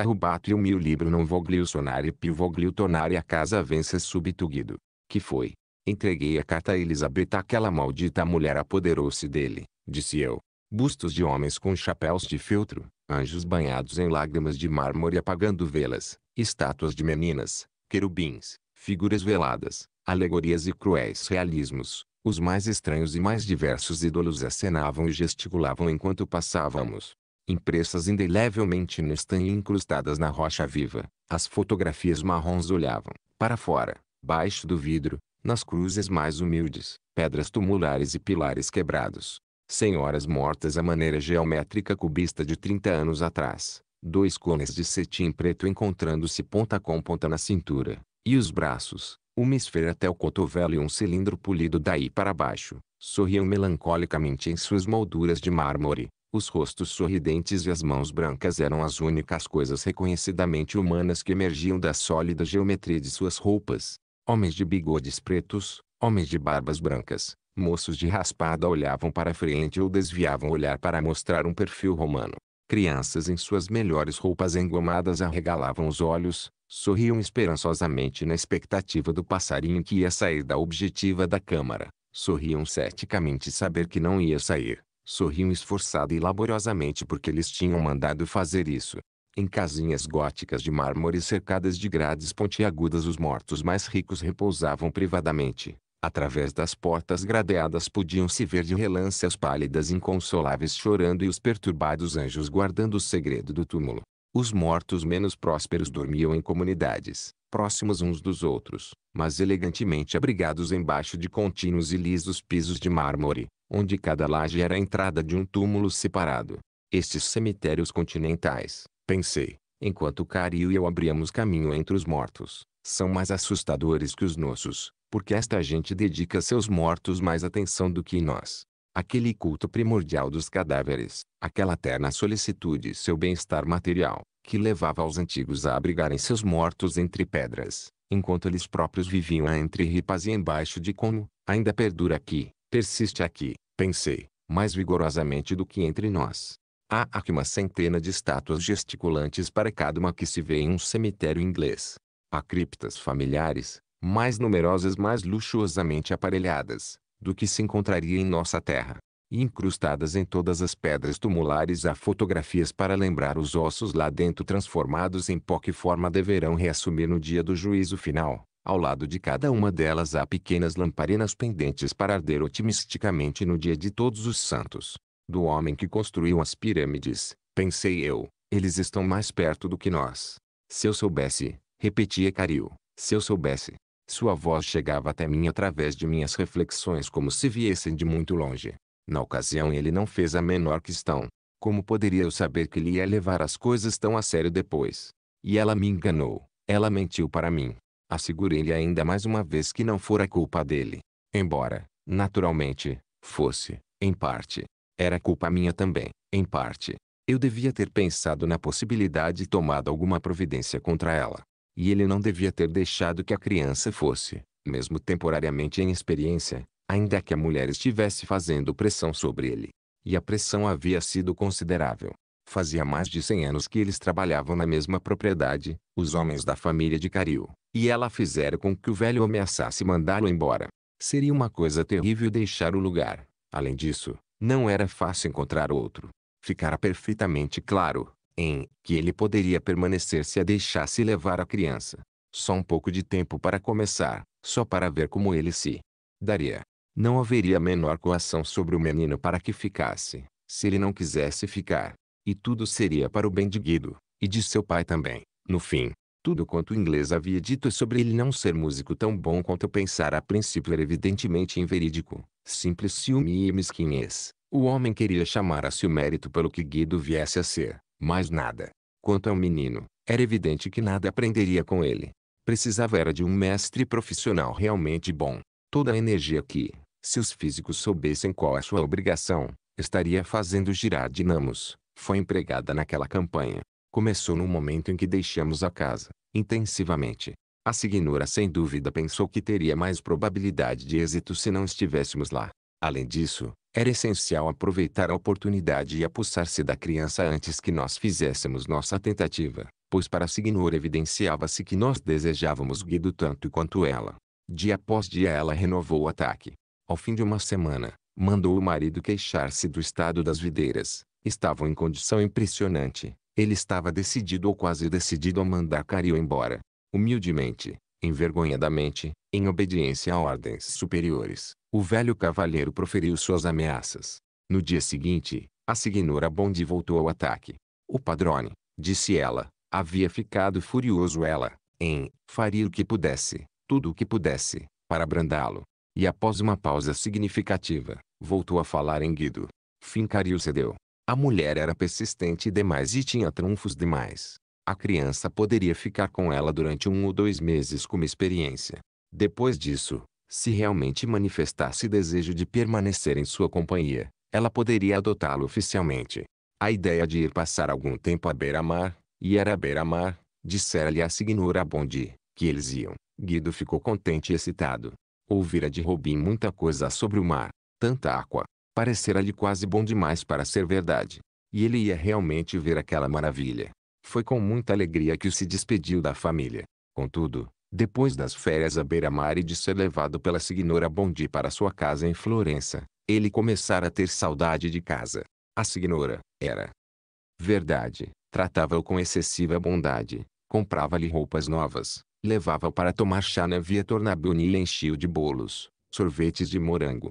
o meu livro não vogliosonário e a casa vença subtugido. Que foi? Entreguei a carta a Elizabeth aquela maldita mulher apoderou-se dele, disse eu. Bustos de homens com chapéus de feltro, anjos banhados em lágrimas de mármore apagando velas, estátuas de meninas, querubins, figuras veladas, alegorias e cruéis realismos. Os mais estranhos e mais diversos ídolos acenavam e gesticulavam enquanto passávamos impressas indelevelmente no estanho e incrustadas na rocha viva. As fotografias marrons olhavam, para fora, baixo do vidro, nas cruzes mais humildes, pedras tumulares e pilares quebrados. Senhoras mortas à maneira geométrica cubista de 30 anos atrás, dois cones de cetim preto encontrando-se ponta com ponta na cintura, e os braços, uma esfera até o cotovelo e um cilindro polido daí para baixo, sorriam melancolicamente em suas molduras de mármore, os rostos sorridentes e as mãos brancas eram as únicas coisas reconhecidamente humanas que emergiam da sólida geometria de suas roupas. Homens de bigodes pretos, homens de barbas brancas, moços de raspada olhavam para frente ou desviavam o olhar para mostrar um perfil romano. Crianças em suas melhores roupas engomadas arregalavam os olhos, sorriam esperançosamente na expectativa do passarinho que ia sair da objetiva da câmara. Sorriam ceticamente saber que não ia sair sorriam esforçada e laboriosamente porque lhes tinham mandado fazer isso. Em casinhas góticas de mármore cercadas de grades pontiagudas os mortos mais ricos repousavam privadamente. Através das portas gradeadas podiam-se ver de relance as pálidas inconsoláveis chorando e os perturbados anjos guardando o segredo do túmulo. Os mortos menos prósperos dormiam em comunidades, próximos uns dos outros, mas elegantemente abrigados embaixo de contínuos e lisos pisos de mármore onde cada laje era a entrada de um túmulo separado. Estes cemitérios continentais, pensei, enquanto Cario e eu abríamos caminho entre os mortos, são mais assustadores que os nossos, porque esta gente dedica seus mortos mais atenção do que nós. Aquele culto primordial dos cadáveres, aquela terna solicitude e seu bem-estar material, que levava os antigos a abrigarem seus mortos entre pedras, enquanto eles próprios viviam entre ripas e embaixo de como, ainda perdura aqui persiste aqui, pensei, mais vigorosamente do que entre nós. Há aqui uma centena de estátuas gesticulantes para cada uma que se vê em um cemitério inglês. Há criptas familiares, mais numerosas mais luxuosamente aparelhadas, do que se encontraria em nossa terra. E incrustadas em todas as pedras tumulares há fotografias para lembrar os ossos lá dentro transformados em pó que forma deverão reassumir no dia do juízo final. Ao lado de cada uma delas há pequenas lamparinas pendentes para arder otimisticamente no dia de todos os santos. Do homem que construiu as pirâmides, pensei eu, eles estão mais perto do que nós. Se eu soubesse, repetia Caril, se eu soubesse. Sua voz chegava até mim através de minhas reflexões como se viessem de muito longe. Na ocasião ele não fez a menor questão. Como poderia eu saber que ele ia levar as coisas tão a sério depois? E ela me enganou. Ela mentiu para mim. Assegurei-lhe ainda mais uma vez que não fora culpa dele. Embora, naturalmente, fosse, em parte. Era culpa minha também, em parte. Eu devia ter pensado na possibilidade e tomado alguma providência contra ela. E ele não devia ter deixado que a criança fosse, mesmo temporariamente em experiência, ainda que a mulher estivesse fazendo pressão sobre ele. E a pressão havia sido considerável. Fazia mais de cem anos que eles trabalhavam na mesma propriedade, os homens da família de Caril, e ela fizera com que o velho ameaçasse mandá-lo embora. Seria uma coisa terrível deixar o lugar. Além disso, não era fácil encontrar outro. Ficara perfeitamente claro, em, que ele poderia permanecer se a deixasse levar a criança. Só um pouco de tempo para começar, só para ver como ele se daria. Não haveria a menor coação sobre o menino para que ficasse, se ele não quisesse ficar. E tudo seria para o bem de Guido, e de seu pai também. No fim, tudo quanto o inglês havia dito sobre ele não ser músico tão bom quanto eu pensara a princípio era evidentemente inverídico. Simples ciúme e mesquinhez. O homem queria chamar si o mérito pelo que Guido viesse a ser, mais nada. Quanto ao menino, era evidente que nada aprenderia com ele. Precisava era de um mestre profissional realmente bom. Toda a energia que, se os físicos soubessem qual é sua obrigação, estaria fazendo girar dinamos, foi empregada naquela campanha. Começou no momento em que deixamos a casa, intensivamente. A Signora sem dúvida pensou que teria mais probabilidade de êxito se não estivéssemos lá. Além disso, era essencial aproveitar a oportunidade e apossar-se da criança antes que nós fizéssemos nossa tentativa, pois para a Signora evidenciava-se que nós desejávamos Guido tanto quanto ela. Dia após dia ela renovou o ataque. Ao fim de uma semana, mandou o marido queixar-se do estado das videiras, estavam em condição impressionante. Ele estava decidido ou quase decidido a mandar Cario embora. Humildemente, envergonhadamente, em obediência a ordens superiores, o velho cavalheiro proferiu suas ameaças. No dia seguinte, a signora Bondi voltou ao ataque. O padrone, disse ela, havia ficado furioso ela, em, faria o que pudesse, tudo o que pudesse, para abrandá-lo. E após uma pausa significativa, voltou a falar em Guido. Cario cedeu. A mulher era persistente demais e tinha trunfos demais. A criança poderia ficar com ela durante um ou dois meses como experiência. Depois disso, se realmente manifestasse desejo de permanecer em sua companhia, ela poderia adotá-lo oficialmente. A ideia de ir passar algum tempo à beira-mar, e era beira-mar, dissera-lhe a signora Bondi, que eles iam. Guido ficou contente e excitado. Ouvira de Robin muita coisa sobre o mar, tanta água, Parecera-lhe quase bom demais para ser verdade. E ele ia realmente ver aquela maravilha. Foi com muita alegria que se despediu da família. Contudo, depois das férias à beira-mar e de ser levado pela Signora Bondi para sua casa em Florença, ele começara a ter saudade de casa. A Signora, era verdade, tratava-o com excessiva bondade, comprava-lhe roupas novas, levava-o para tomar chá na Via Tornabuni e enchia-o de bolos, sorvetes de morango,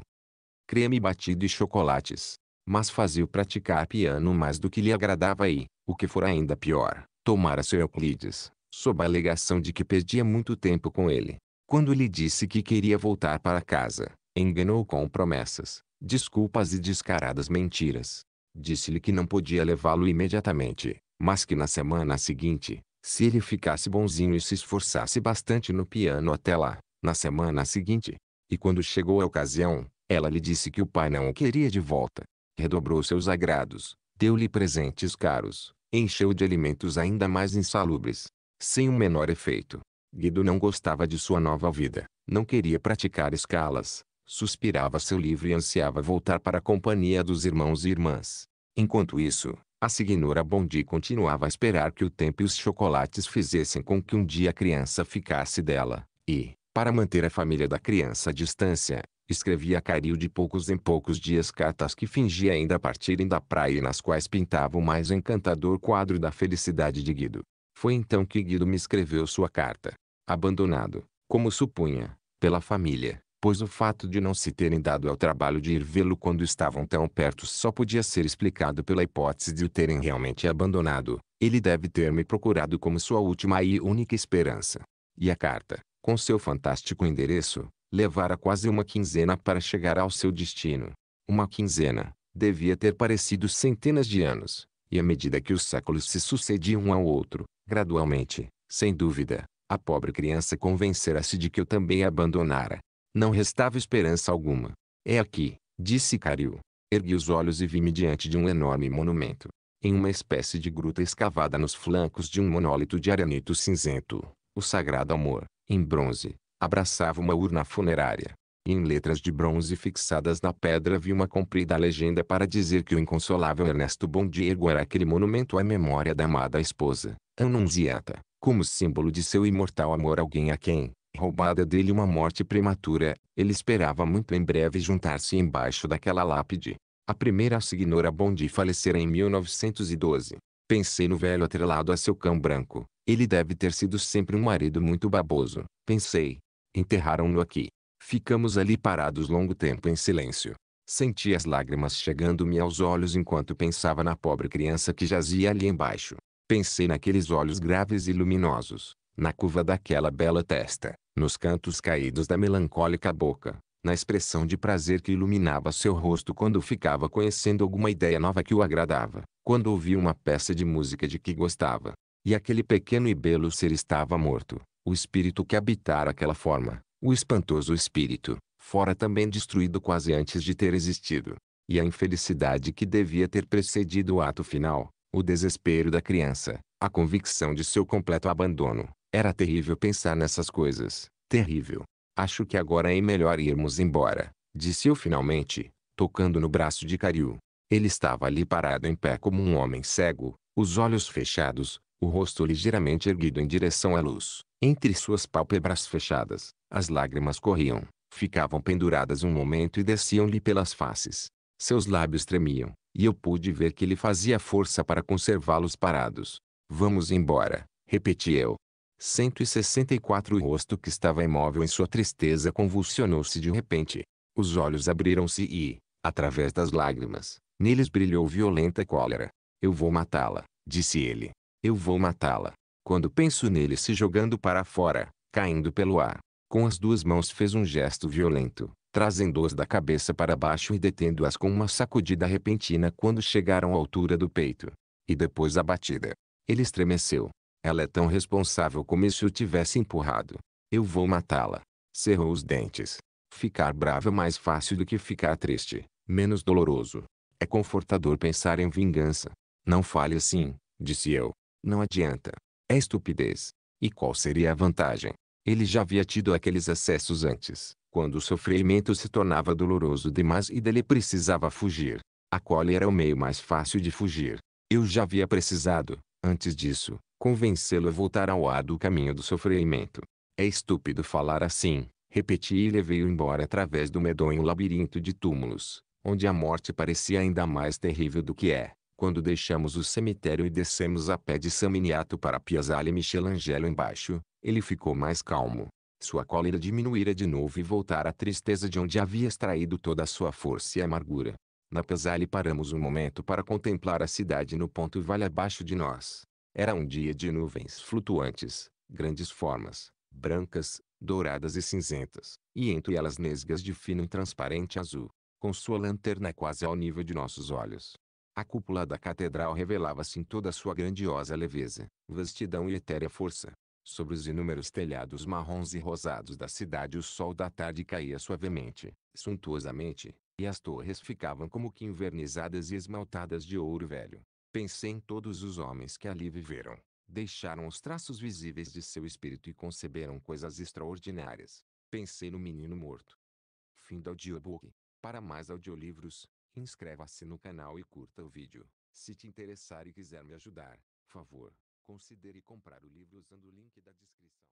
creme batido e chocolates. Mas fazia-o praticar piano mais do que lhe agradava e, o que for ainda pior, tomara seu Euclides, sob a alegação de que perdia muito tempo com ele. Quando lhe disse que queria voltar para casa, enganou com promessas, desculpas e descaradas mentiras. Disse-lhe que não podia levá-lo imediatamente, mas que na semana seguinte, se ele ficasse bonzinho e se esforçasse bastante no piano até lá, na semana seguinte. E quando chegou a ocasião, ela lhe disse que o pai não o queria de volta. Redobrou seus agrados, deu-lhe presentes caros, encheu de alimentos ainda mais insalubres. Sem o um menor efeito. Guido não gostava de sua nova vida, não queria praticar escalas, suspirava seu livro e ansiava voltar para a companhia dos irmãos e irmãs. Enquanto isso, a signora Bondi continuava a esperar que o tempo e os chocolates fizessem com que um dia a criança ficasse dela, e, para manter a família da criança à distância, Escrevia Caril de poucos em poucos dias cartas que fingia ainda partirem da praia e nas quais pintava o mais encantador quadro da felicidade de Guido. Foi então que Guido me escreveu sua carta. Abandonado, como supunha, pela família, pois o fato de não se terem dado ao trabalho de ir vê-lo quando estavam tão perto só podia ser explicado pela hipótese de o terem realmente abandonado. Ele deve ter me procurado como sua última e única esperança. E a carta, com seu fantástico endereço, levara quase uma quinzena para chegar ao seu destino. Uma quinzena, devia ter parecido centenas de anos, e à medida que os séculos se sucediam um ao outro, gradualmente, sem dúvida, a pobre criança convencera-se de que eu também a abandonara. Não restava esperança alguma. É aqui, disse Cario, Ergui os olhos e vi-me diante de um enorme monumento. Em uma espécie de gruta escavada nos flancos de um monólito de arenito cinzento, o Sagrado Amor, em bronze, abraçava uma urna funerária. E em letras de bronze fixadas na pedra vi uma comprida legenda para dizer que o inconsolável Ernesto Bon Diego era aquele monumento à memória da amada esposa, Annunziata, como símbolo de seu imortal amor alguém a quem, roubada dele uma morte prematura, ele esperava muito em breve juntar-se embaixo daquela lápide. A primeira signora Bondi falecera em 1912. Pensei no velho atrelado a seu cão branco. Ele deve ter sido sempre um marido muito baboso, pensei, Enterraram-no aqui. Ficamos ali parados longo tempo em silêncio. Senti as lágrimas chegando-me aos olhos enquanto pensava na pobre criança que jazia ali embaixo. Pensei naqueles olhos graves e luminosos, na curva daquela bela testa, nos cantos caídos da melancólica boca, na expressão de prazer que iluminava seu rosto quando ficava conhecendo alguma ideia nova que o agradava, quando ouvia uma peça de música de que gostava. E aquele pequeno e belo ser estava morto, o espírito que habitar aquela forma, o espantoso espírito, fora também destruído quase antes de ter existido. E a infelicidade que devia ter precedido o ato final, o desespero da criança, a convicção de seu completo abandono. Era terrível pensar nessas coisas, terrível. Acho que agora é melhor irmos embora, disse eu finalmente, tocando no braço de Cariu. Ele estava ali parado em pé como um homem cego, os olhos fechados, o rosto ligeiramente erguido em direção à luz. Entre suas pálpebras fechadas, as lágrimas corriam, ficavam penduradas um momento e desciam-lhe pelas faces. Seus lábios tremiam, e eu pude ver que ele fazia força para conservá-los parados. Vamos embora, repeti eu. 164 O rosto que estava imóvel em sua tristeza convulsionou-se de repente. Os olhos abriram-se e, através das lágrimas, neles brilhou violenta cólera. Eu vou matá-la, disse ele. Eu vou matá-la. Quando penso nele se jogando para fora, caindo pelo ar. Com as duas mãos fez um gesto violento, trazendo-as da cabeça para baixo e detendo-as com uma sacudida repentina quando chegaram à altura do peito. E depois a batida. Ele estremeceu. Ela é tão responsável como se o tivesse empurrado. Eu vou matá-la. Cerrou os dentes. Ficar bravo é mais fácil do que ficar triste, menos doloroso. É confortador pensar em vingança. Não fale assim, disse eu. Não adianta. É estupidez. E qual seria a vantagem? Ele já havia tido aqueles acessos antes, quando o sofrimento se tornava doloroso demais e dele precisava fugir. A cólera era o meio mais fácil de fugir. Eu já havia precisado, antes disso, convencê-lo a voltar ao ar do caminho do sofrimento. É estúpido falar assim, repeti e levei-o embora através do medonho labirinto de túmulos, onde a morte parecia ainda mais terrível do que é quando deixamos o cemitério e descemos a pé de Miniato para Piazzale Michelangelo embaixo, ele ficou mais calmo. Sua cólera diminuíra de novo e voltara a tristeza de onde havia extraído toda a sua força e amargura. Na Piazzale paramos um momento para contemplar a cidade no ponto vale abaixo de nós. Era um dia de nuvens flutuantes, grandes formas, brancas, douradas e cinzentas, e entre elas nesgas de fino e transparente azul, com sua lanterna quase ao nível de nossos olhos. A cúpula da catedral revelava-se em toda sua grandiosa leveza, vastidão e etérea força. Sobre os inúmeros telhados marrons e rosados da cidade o sol da tarde caía suavemente, suntuosamente, e as torres ficavam como que invernizadas e esmaltadas de ouro velho. Pensei em todos os homens que ali viveram, deixaram os traços visíveis de seu espírito e conceberam coisas extraordinárias. Pensei no menino morto. Fim do audiobook. Para mais audiolivros, Inscreva-se no canal e curta o vídeo. Se te interessar e quiser me ajudar, favor, considere comprar o livro usando o link da descrição.